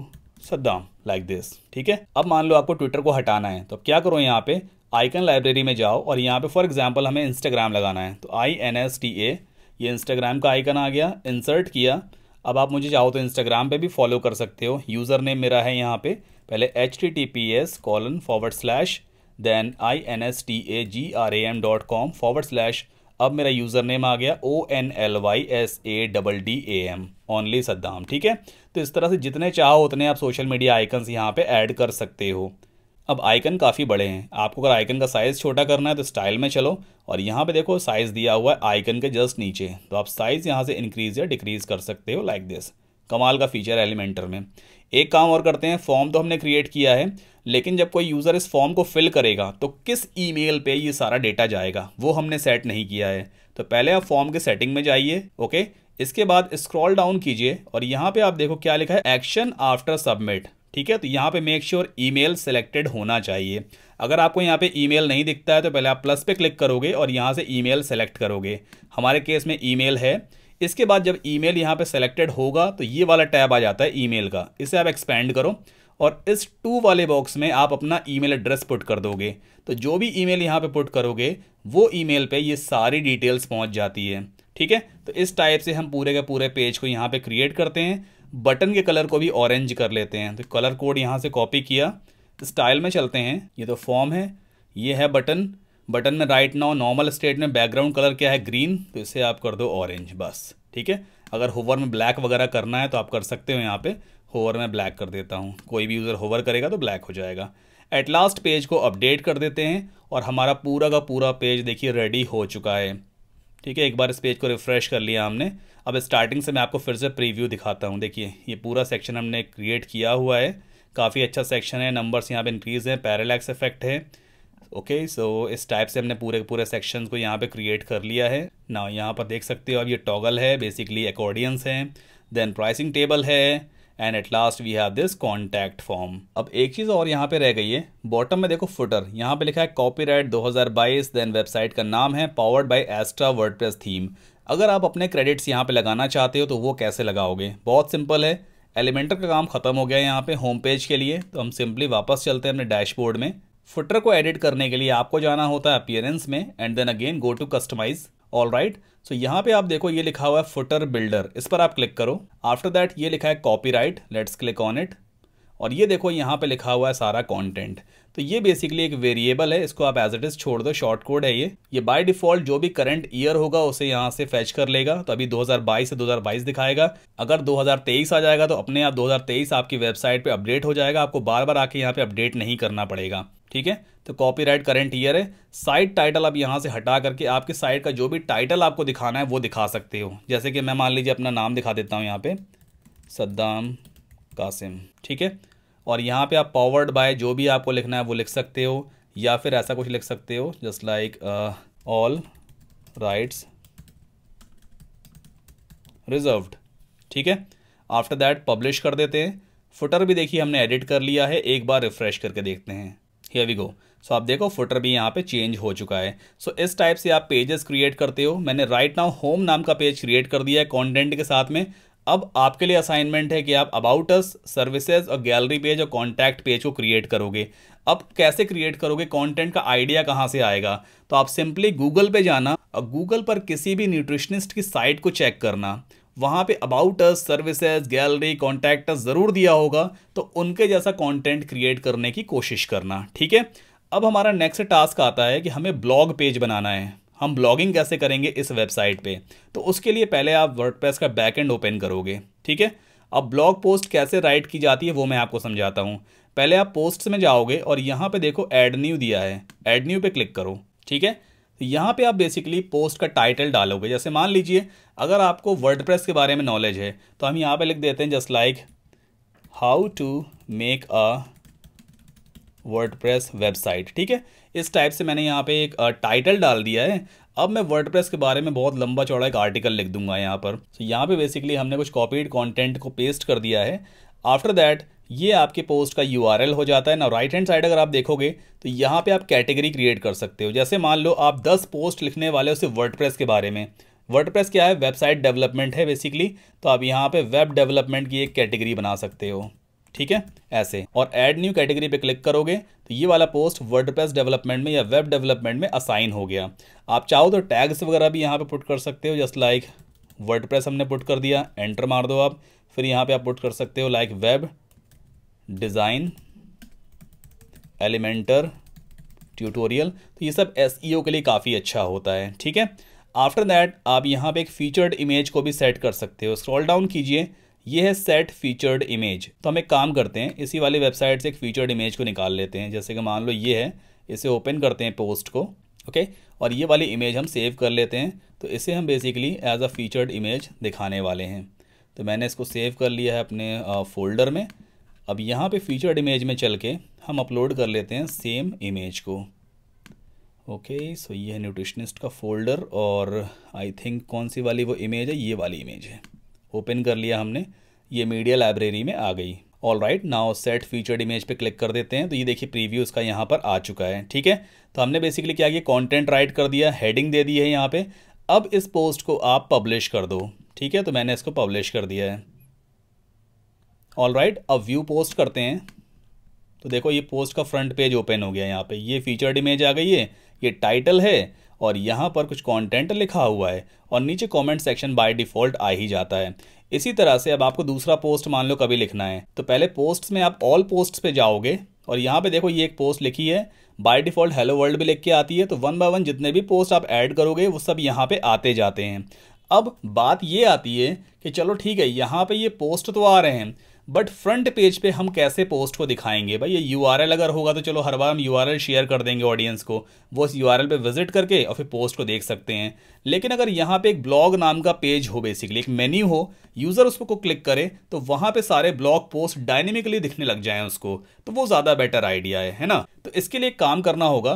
Saddam like this ठीक है अब मान लो आपको ट्विटर को हटाना है तो अब क्या करो यहाँ पे आइकन लाइब्रेरी में जाओ और यहाँ पे फॉर एग्जाम्पल हमें इंस्टाग्राम लगाना है तो I N S T A ये इंस्टाग्राम का आइकन आ गया इंसर्ट किया अब आप मुझे चाहो तो इंस्टाग्राम पे भी फॉलो कर सकते हो यूज़र नेम मेरा है यहाँ पे पहले H T T P S colon forward slash then I N S T A G R A M dot com forward slash अब मेरा यूज़र नेम आ गया O N L Y S A double D A M only Saddam ठीक है तो इस तरह से जितने चाहो उतने आप सोशल मीडिया आइकन्स यहाँ पे ऐड कर सकते हो अब आइकन काफ़ी बड़े हैं आपको अगर आइकन का साइज़ छोटा करना है तो स्टाइल में चलो और यहाँ पे देखो साइज़ दिया हुआ है आइकन के जस्ट नीचे तो आप साइज़ यहाँ से इंक्रीज़ या डिक्रीज़ कर सकते हो लाइक दिस कमाल का फीचर है एलिमेंटर में एक काम और करते हैं फॉर्म तो हमने क्रिएट किया है लेकिन जब कोई यूज़र इस फॉर्म को फिल करेगा तो किस ई मेल ये सारा डेटा जाएगा वो हमने सेट नहीं किया है तो पहले आप फॉर्म के सेटिंग में जाइए ओके इसके बाद स्क्रॉल डाउन कीजिए और यहाँ पर आप देखो क्या लिखा है एक्शन आफ्टर सबमिट ठीक है तो यहाँ पे make sure email selected होना चाहिए अगर आपको यहाँ पे मेल नहीं दिखता है तो पहले आप प्लस पे क्लिक करोगे और यहाँ से ई मेल सेलेक्ट करोगे हमारे केस में ई मेल है इसके बाद जब ई मेल यहाँ पर सेलेक्टेड होगा तो ये वाला टैब आ जाता है ई मेल का इसे आप एक्सपेंड करो और इस टू वाले बॉक्स में आप अपना ई मेल एड्रेस पुट कर दोगे तो जो भी ई मेल यहाँ पर पुट करोगे वो ई मेल पर ये सारी डिटेल्स पहुँच जाती है ठीक है तो इस टाइप से हम पूरे के पूरे पेज को यहाँ पे क्रिएट करते हैं बटन के कलर को भी ऑरेंज कर लेते हैं तो कलर कोड यहाँ से कॉपी किया स्टाइल तो में चलते हैं ये तो फॉर्म है ये है बटन बटन में राइट नाउ नॉर्मल स्टेट में बैकग्राउंड कलर क्या है ग्रीन तो इसे आप कर दो ऑरेंज बस ठीक है अगर होवर में ब्लैक वगैरह करना है तो आप कर सकते हो यहाँ पे होवर में ब्लैक कर देता हूँ कोई भी यूज़र होवर करेगा तो ब्लैक हो जाएगा एट लास्ट पेज को अपडेट कर देते हैं और हमारा पूरा का पूरा पेज देखिए रेडी हो चुका है ठीक है एक बार इस पेज को रिफ़्रेश कर लिया हमने अब स्टार्टिंग से मैं आपको फिर से प्रीव्यू दिखाता हूँ देखिए ये पूरा सेक्शन हमने क्रिएट किया हुआ है काफ़ी अच्छा सेक्शन है नंबर्स यहाँ पे इंक्रीज़ हैं पैरालैक्स इफेक्ट है ओके okay, सो so इस टाइप से हमने पूरे पूरे सेक्शन को यहाँ पे क्रिएट कर लिया है ना यहाँ पर देख सकते हो अब ये टॉगल है बेसिकली एकॉर्डियंस है देन प्राइसिंग टेबल है and at last we have this contact form अब एक चीज़ और यहाँ पे रह गई है बॉटम में देखो फुटर यहाँ पे लिखा है कॉपीराइट 2022 देन वेबसाइट का नाम है powered by Astra WordPress theme अगर आप अपने क्रेडिट्स यहाँ पे लगाना चाहते हो तो वो कैसे लगाओगे बहुत सिंपल है एलिमेंटर का काम खत्म हो गया है यहाँ पे होम पेज के लिए तो हम सिंपली वापस चलते हैं अपने डैशबोर्ड में फुटर को एडिट करने के लिए आपको जाना होता है अपियरेंस में and then again go to customize all right so यहाँ पे आप देखो ये लिखा हुआ है फुटर बिल्डर इस पर आप क्लिक करो आफ्टर दैट ये लिखा है copyright let's click on it और ये देखो यहाँ पे लिखा हुआ है सारा कॉन्टेंट तो ये बेसिकली एक वेरिएबल है इसको आप एज इट इज छोड़ दो शॉर्ट कोड है ये ये बाय डिफॉल्ट जो भी करंट ईयर होगा उसे यहाँ से फैच कर लेगा तो अभी 2022 से 2022 दिखाएगा अगर 2023 आ जाएगा तो अपने आप 2023 आपकी वेबसाइट पे अपडेट हो जाएगा आपको बार बार आके यहाँ पे अपडेट नहीं करना पड़ेगा ठीक है तो कॉपीराइट करंट ईयर है साइट टाइटल आप यहाँ से हटा करके आपके साइट का जो भी टाइटल आपको दिखाना है वो दिखा सकते हो जैसे कि मैं मान लीजिए अपना नाम दिखा देता हूँ यहाँ पे सद्दाम कासिम ठीक है और यहाँ पे आप पावर्ड बाय जो भी आपको लिखना है वो लिख सकते हो या फिर ऐसा कुछ लिख सकते हो just like all rights reserved ठीक है आफ्टर दैट पब्लिश कर देते हैं फुटर भी देखिए हमने एडिट कर लिया है एक बार रिफ्रेश करके देखते हैं हियर वी गो सो आप देखो फुटर भी यहाँ पे चेंज हो चुका है सो so, इस टाइप से आप पेजेस क्रिएट करते हो मैंने राइट नाउ होम नाम का पेज क्रिएट कर दिया है कॉन्टेंट के साथ में अब आपके लिए असाइनमेंट है कि आप अबाउट अस सर्विसेज और गैलरी पेज और कॉन्टैक्ट पेज को क्रिएट करोगे अब कैसे क्रिएट करोगे कंटेंट का आइडिया कहाँ से आएगा तो आप सिंपली गूगल पे जाना और गूगल पर किसी भी न्यूट्रिशनिस्ट की साइट को चेक करना वहाँ पे about us services gallery contact ज़रूर दिया होगा तो उनके जैसा कॉन्टेंट क्रिएट करने की कोशिश करना ठीक है अब हमारा नेक्स्ट टास्क आता है कि हमें ब्लॉग पेज बनाना है हम ब्लॉगिंग कैसे करेंगे इस वेबसाइट पे तो उसके लिए पहले आप वर्डप्रेस का एंड ओपन करोगे ठीक है अब ब्लॉग पोस्ट कैसे राइट की जाती है वो मैं आपको समझाता हूँ पहले आप पोस्ट्स में जाओगे और यहाँ पे देखो एड न्यू दिया है एड न्यू पे क्लिक करो ठीक है यहाँ पे आप बेसिकली पोस्ट का टाइटल डालोगे जैसे मान लीजिए अगर आपको वर्डप्रेस के बारे में नॉलेज है तो हम यहाँ पे लिख देते हैं just like how to make a WordPress website ठीक है इस टाइप से मैंने यहाँ पे एक टाइटल डाल दिया है अब मैं वर्डप्रेस के बारे में बहुत लंबा चौड़ा एक आर्टिकल लिख दूंगा यहाँ पर तो so, यहाँ पे बेसिकली हमने कुछ कॉपीड कंटेंट को पेस्ट कर दिया है आफ्टर दैट ये आपके पोस्ट का यू हो जाता है ना राइट हैंड साइड अगर आप देखोगे तो यहाँ पे आप कैटेगरी क्रिएट कर सकते हो जैसे मान लो आप 10 पोस्ट लिखने वाले हो सिर्फ वर्ड के बारे में वर्ड क्या है वेबसाइट डेवलपमेंट है बेसिकली तो आप यहाँ पे वेब डेवलपमेंट की एक कैटेगरी बना सकते हो ठीक है ऐसे और एड न्यू कैटेगरी पे क्लिक करोगे तो ये वाला पोस्ट वर्डप्रेस डेवलपमेंट में या वेब डेवलपमेंट में असाइन हो गया आप चाहो तो टैग्स वगैरह भी यहाँ पे पुट कर सकते हो जस्ट लाइक वर्डप्रेस हमने पुट कर दिया एंटर मार दो आप फिर यहाँ पे आप पुट कर सकते हो like web design Elementor tutorial तो ये सब एस e के लिए काफ़ी अच्छा होता है ठीक है आफ्टर दैट आप यहाँ पर एक फीचर्ड इमेज को भी सेट कर सकते हो स्क्रॉल डाउन कीजिए ये है सेट फीचर्ड इमेज तो हम एक काम करते हैं इसी वाली वेबसाइट से एक फीचर्ड इमेज को निकाल लेते हैं जैसे कि मान लो ये है इसे ओपन करते हैं पोस्ट को ओके और ये वाली इमेज हम सेव कर लेते हैं तो इसे हम basically as a featured image दिखाने वाले हैं तो मैंने इसको सेव कर लिया है अपने फोल्डर में अब यहाँ पे फीचर्ड इमेज में चल के हम अपलोड कर लेते हैं सेम इमेज को ओके okay, सो so ये है न्यूट्रिशनिस्ट का फोल्डर और आई थिंक कौन सी वाली वो इमेज है ये वाली इमेज है ओपन कर लिया हमने ये मीडिया लाइब्रेरी में आ गई all right now set featured image पे क्लिक कर देते हैं तो ये देखिए प्रीव्यू इसका यहाँ पर आ चुका है ठीक है तो हमने बेसिकली क्या किया कंटेंट राइट कर दिया हेडिंग दे दी है यहाँ पे अब इस पोस्ट को आप पब्लिश कर दो ठीक है तो मैंने इसको पब्लिश कर दिया है ऑल राइट अब व्यू पोस्ट करते हैं तो देखो ये पोस्ट का फ्रंट पेज ओपन हो गया यहाँ पे ये फीचर्ड इमेज आ गई है ये टाइटल है और यहाँ पर कुछ कंटेंट लिखा हुआ है और नीचे कमेंट सेक्शन बाय डिफ़ॉल्ट आ ही जाता है इसी तरह से अब आपको दूसरा पोस्ट मान लो कभी लिखना है तो पहले पोस्ट्स में आप ऑल पोस्ट्स पे जाओगे और यहाँ पे देखो ये एक पोस्ट लिखी है बाय डिफ़ॉल्ट हेलो वर्ल्ड भी लिख के आती है तो वन बाय वन जितने भी पोस्ट आप ऐड करोगे वो सब यहाँ पे आते जाते हैं अब बात ये आती है कि चलो ठीक है यहाँ पे ये पोस्ट तो आ रहे हैं बट फ्रंट पेज पे हम कैसे पोस्ट को दिखाएंगे भाई ये यू अगर होगा तो चलो हर बार हम यू शेयर कर देंगे ऑडियंस को वो उस यू पे विजिट करके और फिर पोस्ट को देख सकते हैं लेकिन अगर यहाँ पे एक ब्लॉग नाम का पेज हो बेसिकली एक मेन्यू हो यूज़र उस को क्लिक करे तो वहाँ पे सारे ब्लॉग पोस्ट डायनेमिकली दिखने लग जाए उसको तो वो ज़्यादा बेटर आइडिया है है ना तो इसके लिए काम करना होगा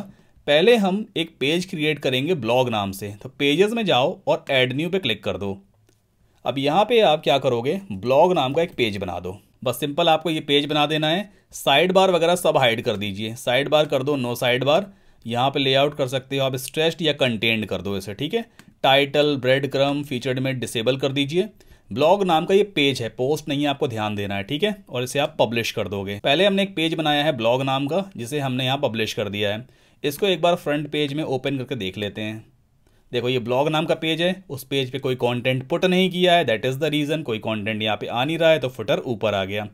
पहले हम एक पेज क्रिएट करेंगे ब्लॉग नाम से तो पेजेस में जाओ और एड न्यू पे क्लिक कर दो अब यहाँ पे आप क्या करोगे ब्लॉग नाम का एक पेज बना दो बस सिंपल आपको ये पेज बना देना है साइड बार वगैरह सब हाइड कर दीजिए साइड बार कर दो नो साइड बार यहाँ पे लेआउट कर सकते हो आप स्ट्रेस्ड या कंटेंट कर दो इसे ठीक है टाइटल ब्रेड क्रम फीचर्ड में डिसेबल कर दीजिए ब्लॉग नाम का ये पेज है पोस्ट नहीं है आपको ध्यान देना है ठीक है और इसे आप पब्लिश कर दोगे पहले हमने एक पेज बनाया है ब्लॉग नाम का जिसे हमने यहाँ पब्लिश कर दिया है इसको एक बार फ्रंट पेज में ओपन करके देख लेते हैं देखो ये ब्लॉग नाम का पेज है उस पेज पे कोई कंटेंट पुट नहीं किया है दैट इज़ द रीज़न कोई कंटेंट यहाँ पे आ नहीं रहा है तो फुटर ऊपर आ गया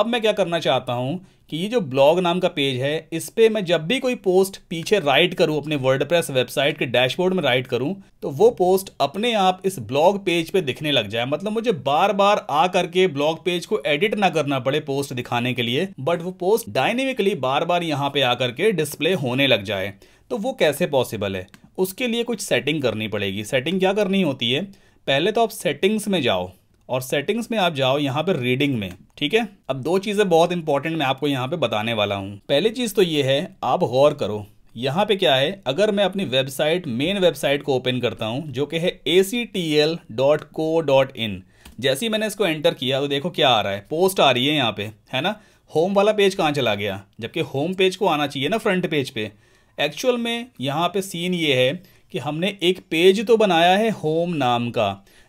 अब मैं क्या करना चाहता हूँ कि ये जो ब्लॉग नाम का पेज है इस पर मैं जब भी कोई पोस्ट पीछे राइट करूँ अपने वर्ल्ड वेबसाइट के डैशबोर्ड में राइट करूँ तो वो पोस्ट अपने आप इस ब्लॉग पेज पे दिखने लग जाए मतलब मुझे बार बार आ करके ब्लॉग पेज को एडिट ना करना पड़े पोस्ट दिखाने के लिए बट वो पोस्ट डायनेमिकली बार बार यहाँ पे आकर के डिस्प्ले होने लग जाए तो वो कैसे पॉसिबल है उसके लिए कुछ सेटिंग करनी पड़ेगी सेटिंग क्या करनी होती है पहले तो आप सेटिंग्स में जाओ और सेटिंग्स में आप जाओ यहाँ पर रीडिंग में ठीक है अब दो चीज़ें बहुत इंपॉर्टेंट मैं आपको यहाँ पे बताने वाला हूँ पहली चीज़ तो ये है आप गौर करो यहाँ पे क्या है अगर मैं अपनी वेबसाइट मेन वेबसाइट को ओपन करता हूँ जो कि है A C T L dot co dot in जैसे ही मैंने इसको एंटर किया तो देखो क्या आ रहा है पोस्ट आ रही है यहाँ पे है ना होम वाला पेज कहाँ चला गया जबकि होम पेज को आना चाहिए ना फ्रंट पेज पे एक्चुअल में यहाँ पे सीन ये है कि हमने एक पेज तो बनाया है होम नाम का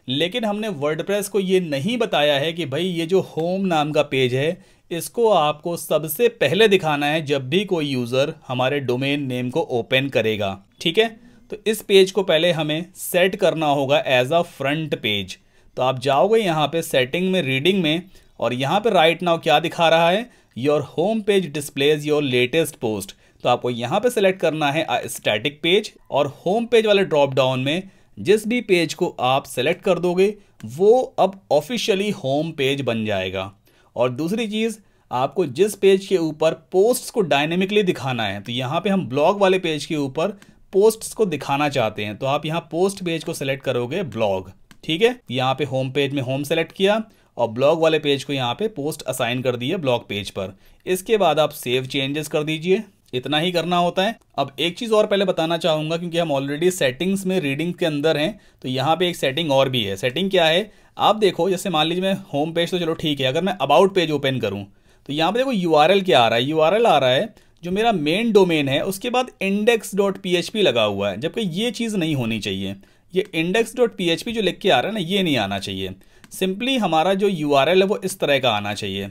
लेकिन हमने वर्डप्रेस को ये नहीं बताया है कि भाई ये जो होम नाम का पेज है इसको आपको सबसे पहले दिखाना है जब भी कोई यूज़र हमारे डोमेन नेम को ओपन करेगा ठीक है तो इस पेज को पहले हमें सेट करना होगा एज अ फ्रंट पेज तो आप जाओगे यहाँ पे सेटिंग में रीडिंग में और यहाँ पे राइट नाउ क्या दिखा रहा है your home page displays your latest post तो आपको यहाँ पे सेलेक्ट करना है स्टैटिक पेज और होम पेज वाले ड्रॉप डाउन में जिस भी पेज को आप सेलेक्ट कर दोगे वो अब ऑफिशियली होम पेज बन जाएगा और दूसरी चीज़ आपको जिस पेज के ऊपर पोस्ट्स को डायनेमिकली दिखाना है तो यहाँ पे हम ब्लॉग वाले पेज के ऊपर पोस्ट्स को दिखाना चाहते हैं तो आप यहाँ पोस्ट पेज को सिलेक्ट करोगे ब्लॉग ठीक है यहाँ पे होम पेज में होम सेलेक्ट किया और ब्लॉग वाले पेज को यहाँ पे पोस्ट असाइन कर दिए ब्लॉग पेज पर इसके बाद आप सेव चेंजेस कर दीजिए इतना ही करना होता है अब एक चीज़ और पहले बताना चाहूंगा क्योंकि हम ऑलरेडी सेटिंग्स में रीडिंग के अंदर हैं तो यहाँ पे एक सेटिंग और भी है सेटिंग क्या है आप देखो जैसे मान लीजिए मैं होम पेज तो चलो ठीक है अगर मैं अबाउट पेज ओपन करूँ तो यहाँ पे देखो यू क्या आ रहा है यू आ रहा है जो मेरा मेन डोमेन है उसके बाद इंडेक्स डॉट पी लगा हुआ है जबकि ये चीज़ नहीं होनी चाहिए ये इंडेक्स डॉट पी जो लिख के आ रहा है ना ये नहीं आना चाहिए सिंपली हमारा जो यू है वो इस तरह का आना चाहिए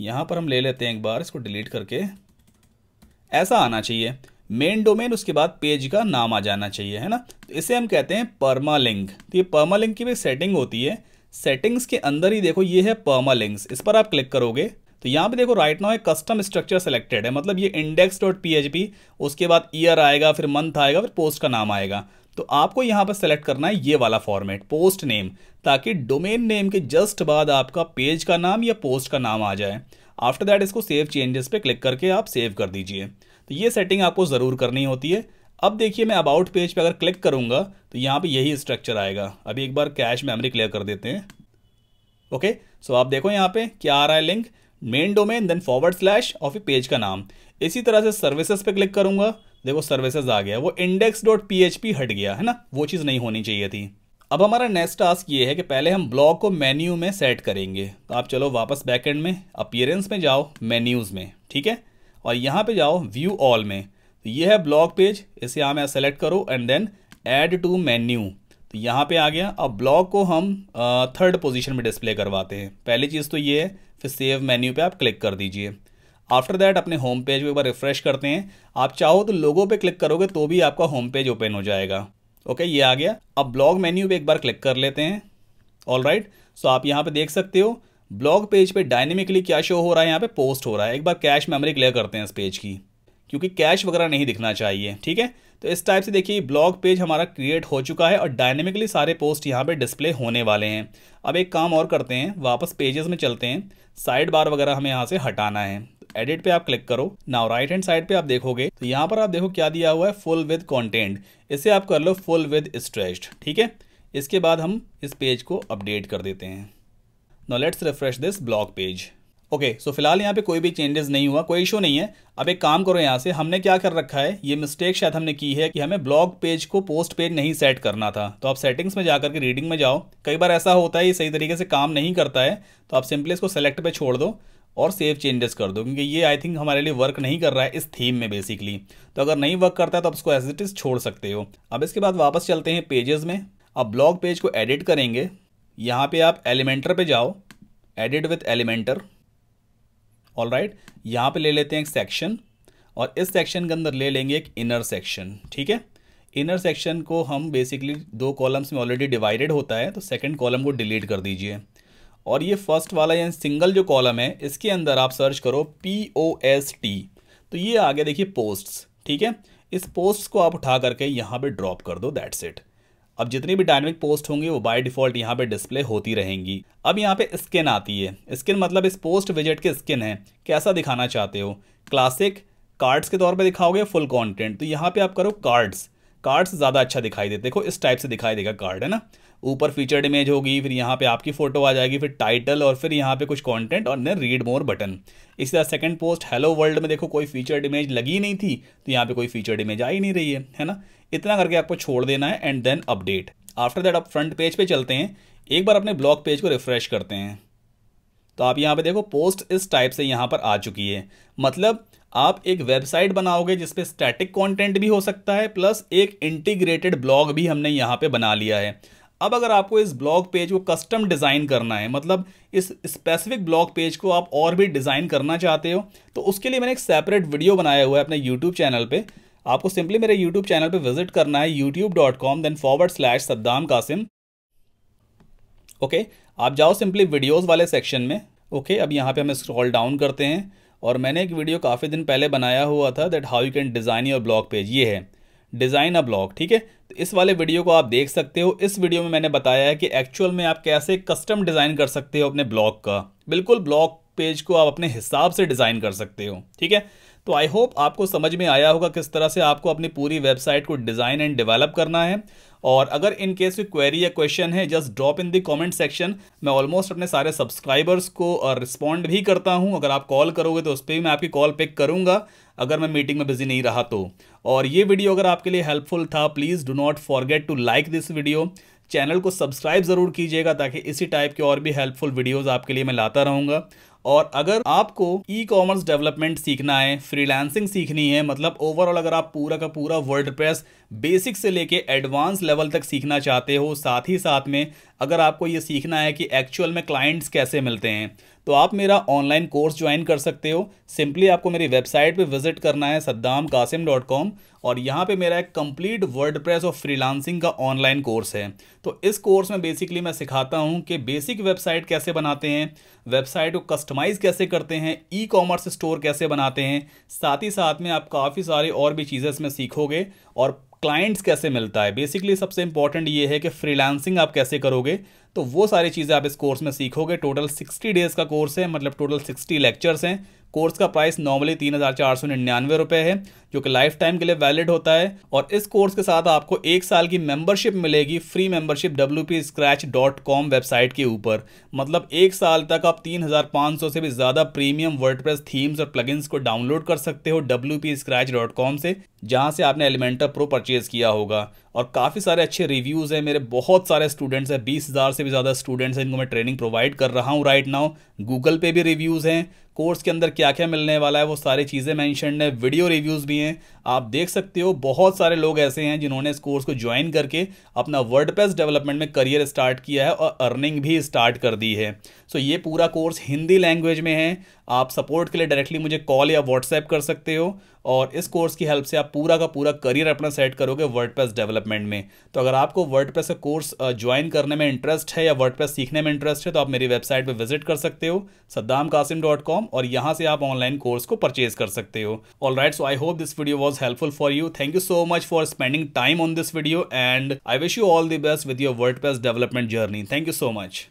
यहाँ पर हम ले लेते हैं एक बार इसको डिलीट करके ऐसा आना चाहिए मेन डोमेन उसके बाद पेज का नाम आ जाना चाहिए है ना तो इसे हम कहते हैं लिंक तो ये लिंक की भी सेटिंग होती है सेटिंग्स के अंदर ही देखो ये है परमालिंक्स इस पर आप क्लिक करोगे तो यहाँ पे देखो राइट नाउ एक कस्टम स्ट्रक्चर सेलेक्टेड है मतलब ये इंडेक्स डॉट पी उसके बाद ईयर आएगा फिर मंथ आएगा फिर पोस्ट का नाम आएगा तो आपको यहाँ पर सेलेक्ट करना है ये वाला फॉर्मेट पोस्ट नेम ताकि डोमेन नेम के जस्ट बाद आपका पेज का नाम या पोस्ट का नाम आ जाए आफ्टर दैट इसको सेव चेंजेस पे क्लिक करके आप सेव कर दीजिए तो ये सेटिंग आपको ज़रूर करनी होती है अब देखिए मैं अबाउट पेज पे अगर क्लिक करूँगा तो यहाँ पे यही स्ट्रक्चर आएगा अभी एक बार कैश मेमोरी क्लियर कर देते हैं ओके सो आप देखो यहाँ पे क्या आ रहा है link main domain then forward slash और फिर पेज का नाम इसी तरह से सर्विसेज पे क्लिक करूँगा देखो सर्विसेज आ गया वो इंडेक्स डॉट पी हट गया है ना वो चीज़ नहीं होनी चाहिए थी अब हमारा नेक्स्ट टास्क ये है कि पहले हम ब्लॉग को मेन्यू में सेट करेंगे तो आप चलो वापस बैकेंड में अपियरेंस में जाओ मेन्यूज़ में ठीक है और यहाँ पे जाओ व्यू ऑल में तो ये है ब्लॉग पेज इसे यहाँ मैं सेलेक्ट करो and then add to menu तो यहाँ पे आ गया अब ब्लॉग को हम थर्ड पोजीशन में डिस्प्ले करवाते हैं पहली चीज़ तो ये है फिर सेव मेन्यू पे आप क्लिक कर दीजिए आफ्टर दैट अपने होम पेज पर एक बार रिफ्रेश करते हैं आप चाहो तो लोगों पर क्लिक करोगे तो भी आपका होम पेज ओपन हो जाएगा ओके ये आ गया अब ब्लॉग मेन्यू पे एक बार क्लिक कर लेते हैं ऑल राइट सो आप यहाँ पे देख सकते हो ब्लॉग पेज पे डायनेमिकली क्या शो हो रहा है यहाँ पे पोस्ट हो रहा है एक बार कैश मेमोरी क्लियर करते हैं इस पेज की क्योंकि कैश वगैरह नहीं दिखना चाहिए ठीक है तो इस टाइप से देखिए ब्लॉग पेज हमारा क्रिएट हो चुका है और डायनेमिकली सारे पोस्ट यहाँ पे डिस्प्ले होने वाले हैं अब एक काम और करते हैं वापस पेजेस में चलते हैं साइड बार वगैरह हमें यहाँ से हटाना है एडिट पे आप क्लिक करो नाउ राइट हैंड साइड पे आप देखोगे तो यहाँ पर आप देखो क्या दिया हुआ है फुल विद कॉन्टेंट इसे आप कर लो फुल विद स्ट्रेस्ड ठीक है इसके बाद हम इस पेज को अपडेट कर देते हैं no let's refresh this blog page okay so फिलहाल यहाँ पे कोई भी चेंजेस नहीं हुआ कोई इशू नहीं है अब एक काम करो यहाँ से हमने क्या कर रखा है ये मिस्टेक शायद हमने की है कि हमें ब्लॉग पेज को पोस्ट पेज नहीं सेट करना था तो आप सेटिंग्स में जाकर के रीडिंग में जाओ कई बार ऐसा होता है ये सही तरीके से काम नहीं करता है तो आप सिंपली इसको सेलेक्ट पे छोड़ दो और सेव चेंजेस कर दो क्योंकि ये आई थिंक हमारे लिए वर्क नहीं कर रहा है इस थीम में बेसिकली तो अगर नहीं वर्क करता है तो आप उसको एज इट इज़ छोड़ सकते हो अब इसके बाद वापस चलते हैं पेजेस में आप ब्लॉग पेज को एडिट करेंगे यहाँ पे आप एलिमेंटर पे जाओ edit with Elementor all right यहाँ पर ले लेते हैं एक सेक्शन और इस सेक्शन के अंदर ले लेंगे एक इनर सेक्शन ठीक है इनर सेक्शन को हम बेसिकली दो कॉलम्स में ऑलरेडी डिवाइडेड होता है तो सेकेंड कॉलम को डिलीट कर दीजिए और ये फर्स्ट वाला यानी सिंगल जो कॉलम है इसके अंदर आप सर्च करो पी ओ एस टी तो ये आगे देखिए पोस्ट्स ठीक है इस पोस्ट को आप उठा करके यहाँ पे ड्रॉप कर दो दैट्स इट अब जितनी भी डायनेमिक पोस्ट होंगी वो बाय डिफॉल्ट यहाँ पे डिस्प्ले होती रहेंगी अब यहाँ पे स्किन आती है स्किन मतलब इस पोस्ट विजिट के स्किन है कैसा दिखाना चाहते हो क्लासिक कार्ड्स के तौर पे दिखाओगे फुल कंटेंट तो यहाँ पे आप करो कार्ड्स कार्ड्स ज़्यादा अच्छा दिखाई देते देखो इस टाइप से दिखाई देगा कार्ड है ना ऊपर फीचर्ड इमेज होगी फिर यहाँ पे आपकी फ़ोटो आ जाएगी फिर टाइटल और फिर यहाँ पे कुछ कंटेंट और देन रीड मोर बटन इसी तरह सेकंड पोस्ट हेलो वर्ल्ड में देखो कोई फीचर्ड इमेज लगी नहीं थी तो यहाँ पे कोई फीचर्ड इमेज आ ही नहीं रही है है ना इतना करके आपको छोड़ देना है and then update after that आप फ्रंट पेज पे चलते हैं एक बार अपने ब्लॉग पेज को रिफ्रेश करते हैं तो आप यहाँ पे देखो पोस्ट इस टाइप से यहाँ पर आ चुकी है मतलब आप एक वेबसाइट बनाओगे जिसपे स्टैटिक कंटेंट भी हो सकता है प्लस एक इंटीग्रेटेड ब्लॉग भी हमने यहाँ पे बना लिया है अब अगर आपको इस ब्लॉग पेज को कस्टम डिज़ाइन करना है मतलब इस स्पेसिफिक ब्लॉग पेज को आप और भी डिज़ाइन करना चाहते हो तो उसके लिए मैंने एक सेपरेट वीडियो बनाया हुआ है अपने यूट्यूब चैनल पर आपको सिंपली मेरे यूट्यूब चैनल पर विजिट करना है YouTube dot com then forward slash Saddam Qasim okay आप जाओ सिंपली वीडियोज़ वाले सेक्शन में ओके अब यहाँ पर हम स्क्रॉल डाउन करते हैं और मैंने एक वीडियो काफ़ी दिन पहले बनाया हुआ था that how you can design your blog page ये है डिज़ाइन अ ब्लॉग ठीक है तो इस वाले वीडियो को आप देख सकते हो इस वीडियो में मैंने बताया है कि एक्चुअल में आप कैसे कस्टम डिज़ाइन कर सकते हो अपने ब्लॉग का बिल्कुल ब्लॉग पेज को आप अपने हिसाब से डिज़ाइन कर सकते हो ठीक है तो आई होप आपको समझ में आया होगा किस तरह से आपको अपनी पूरी वेबसाइट को डिज़ाइन एंड डेवलप करना है और अगर इन केस कोई क्वेरी या क्वेश्चन है just drop in the comment section मैं ऑलमोस्ट अपने सारे सब्सक्राइबर्स को रिस्पॉन्ड भी करता हूं अगर आप कॉल करोगे तो उस पर भी मैं आपकी कॉल पिक करूंगा अगर मैं मीटिंग में बिजी नहीं रहा तो और ये वीडियो अगर आपके लिए हेल्पफुल था please do not forget to like this video channel को सब्सक्राइब ज़रूर कीजिएगा ताकि इसी टाइप के और भी हेल्पफुल वीडियोज़ आपके लिए मैं लाता रहूँगा और अगर आपको ई कॉमर्स डेवलपमेंट सीखना है फ्रीलांसिंग सीखनी है मतलब ओवरऑल अगर आप पूरा का पूरा वर्ल्ड प्रेस बेसिक से लेके एडवांस लेवल तक सीखना चाहते हो साथ ही साथ में अगर आपको ये सीखना है कि एक्चुअल में क्लाइंट्स कैसे मिलते हैं तो आप मेरा ऑनलाइन कोर्स ज्वाइन कर सकते हो सिंपली आपको मेरी वेबसाइट पे विजिट करना है सद्दाम कासिम डॉट कॉम और यहाँ पे मेरा एक कंप्लीट वर्ड प्रेस और फ्रीलांसिंग का ऑनलाइन कोर्स है तो इस कोर्स में बेसिकली मैं सिखाता हूँ कि बेसिक वेबसाइट कैसे बनाते हैं वेबसाइट को कस्टमाइज़ कैसे करते हैं ई कॉमर्स स्टोर कैसे बनाते हैं साथ ही साथ में आप काफ़ी सारे और भी चीज़ें इसमें सीखोगे और क्लाइंट्स कैसे मिलता है बेसिकली सबसे इंपॉर्टेंट ये है कि फ्रीलांसिंग आप कैसे करोगे तो वो सारी चीज़ें आप इस कोर्स में सीखोगे टोटल 60 डेज़ का कोर्स है मतलब टोटल 60 लेक्चर्स हैं कोर्स का प्राइस नॉर्मली तीन हज़ार चार सौ निन्यानवे रुपये है जो कि लाइफ टाइम के लिए वैलिड होता है और इस कोर्स के साथ आपको एक साल की मेंबरशिप मिलेगी फ्री मेंबरशिप डब्ल्यू वेबसाइट के ऊपर मतलब एक साल तक आप 3500 से भी ज़्यादा प्रीमियम वर्डप्रेस थीम्स और प्लगइन्स को डाउनलोड कर सकते हो डब्ल्यू से जहाँ से आपने एलिमेंटर प्रो परचेज़ किया होगा और काफ़ी सारे अच्छे रिव्यूज़ हैं मेरे बहुत सारे स्टूडेंट्स हैं बीस हज़ार से भी ज़्यादा स्टूडेंट्स हैं इनको मैं ट्रेनिंग प्रोवाइड कर रहा हूँ राइट नाउ गूगल पे भी रिव्यूज़ हैं कोर्स के अंदर क्या क्या मिलने वाला है वो सारी चीज़ें मैंशन है वीडियो रिव्यूज़ भी year. आप देख सकते हो बहुत सारे लोग ऐसे हैं जिन्होंने इस कोर्स को ज्वाइन करके अपना वर्ड डेवलपमेंट में करियर स्टार्ट किया है और अर्निंग भी स्टार्ट कर दी है सो so ये पूरा कोर्स हिंदी लैंग्वेज में है आप सपोर्ट के लिए डायरेक्टली मुझे कॉल या व्हाट्सएप कर सकते हो और इस कोर्स की हेल्प से आप पूरा का पूरा करियर अपना सेट करोगे वर्ड डेवलपमेंट में तो अगर आपको वर्ड का कोर्स ज्वाइन करने में इंटरेस्ट है या वर्ड सीखने में इंटरेस्ट है तो आप मेरी वेबसाइट पर विजिट कर सकते हो सद्दाम और यहाँ से आप ऑनलाइन कोर्स को परचेज कर सकते हो all right so I hope this video was was helpful for you. Thank you so much for spending time on this video and I wish you all the best with your WordPress development journey. Thank you so much.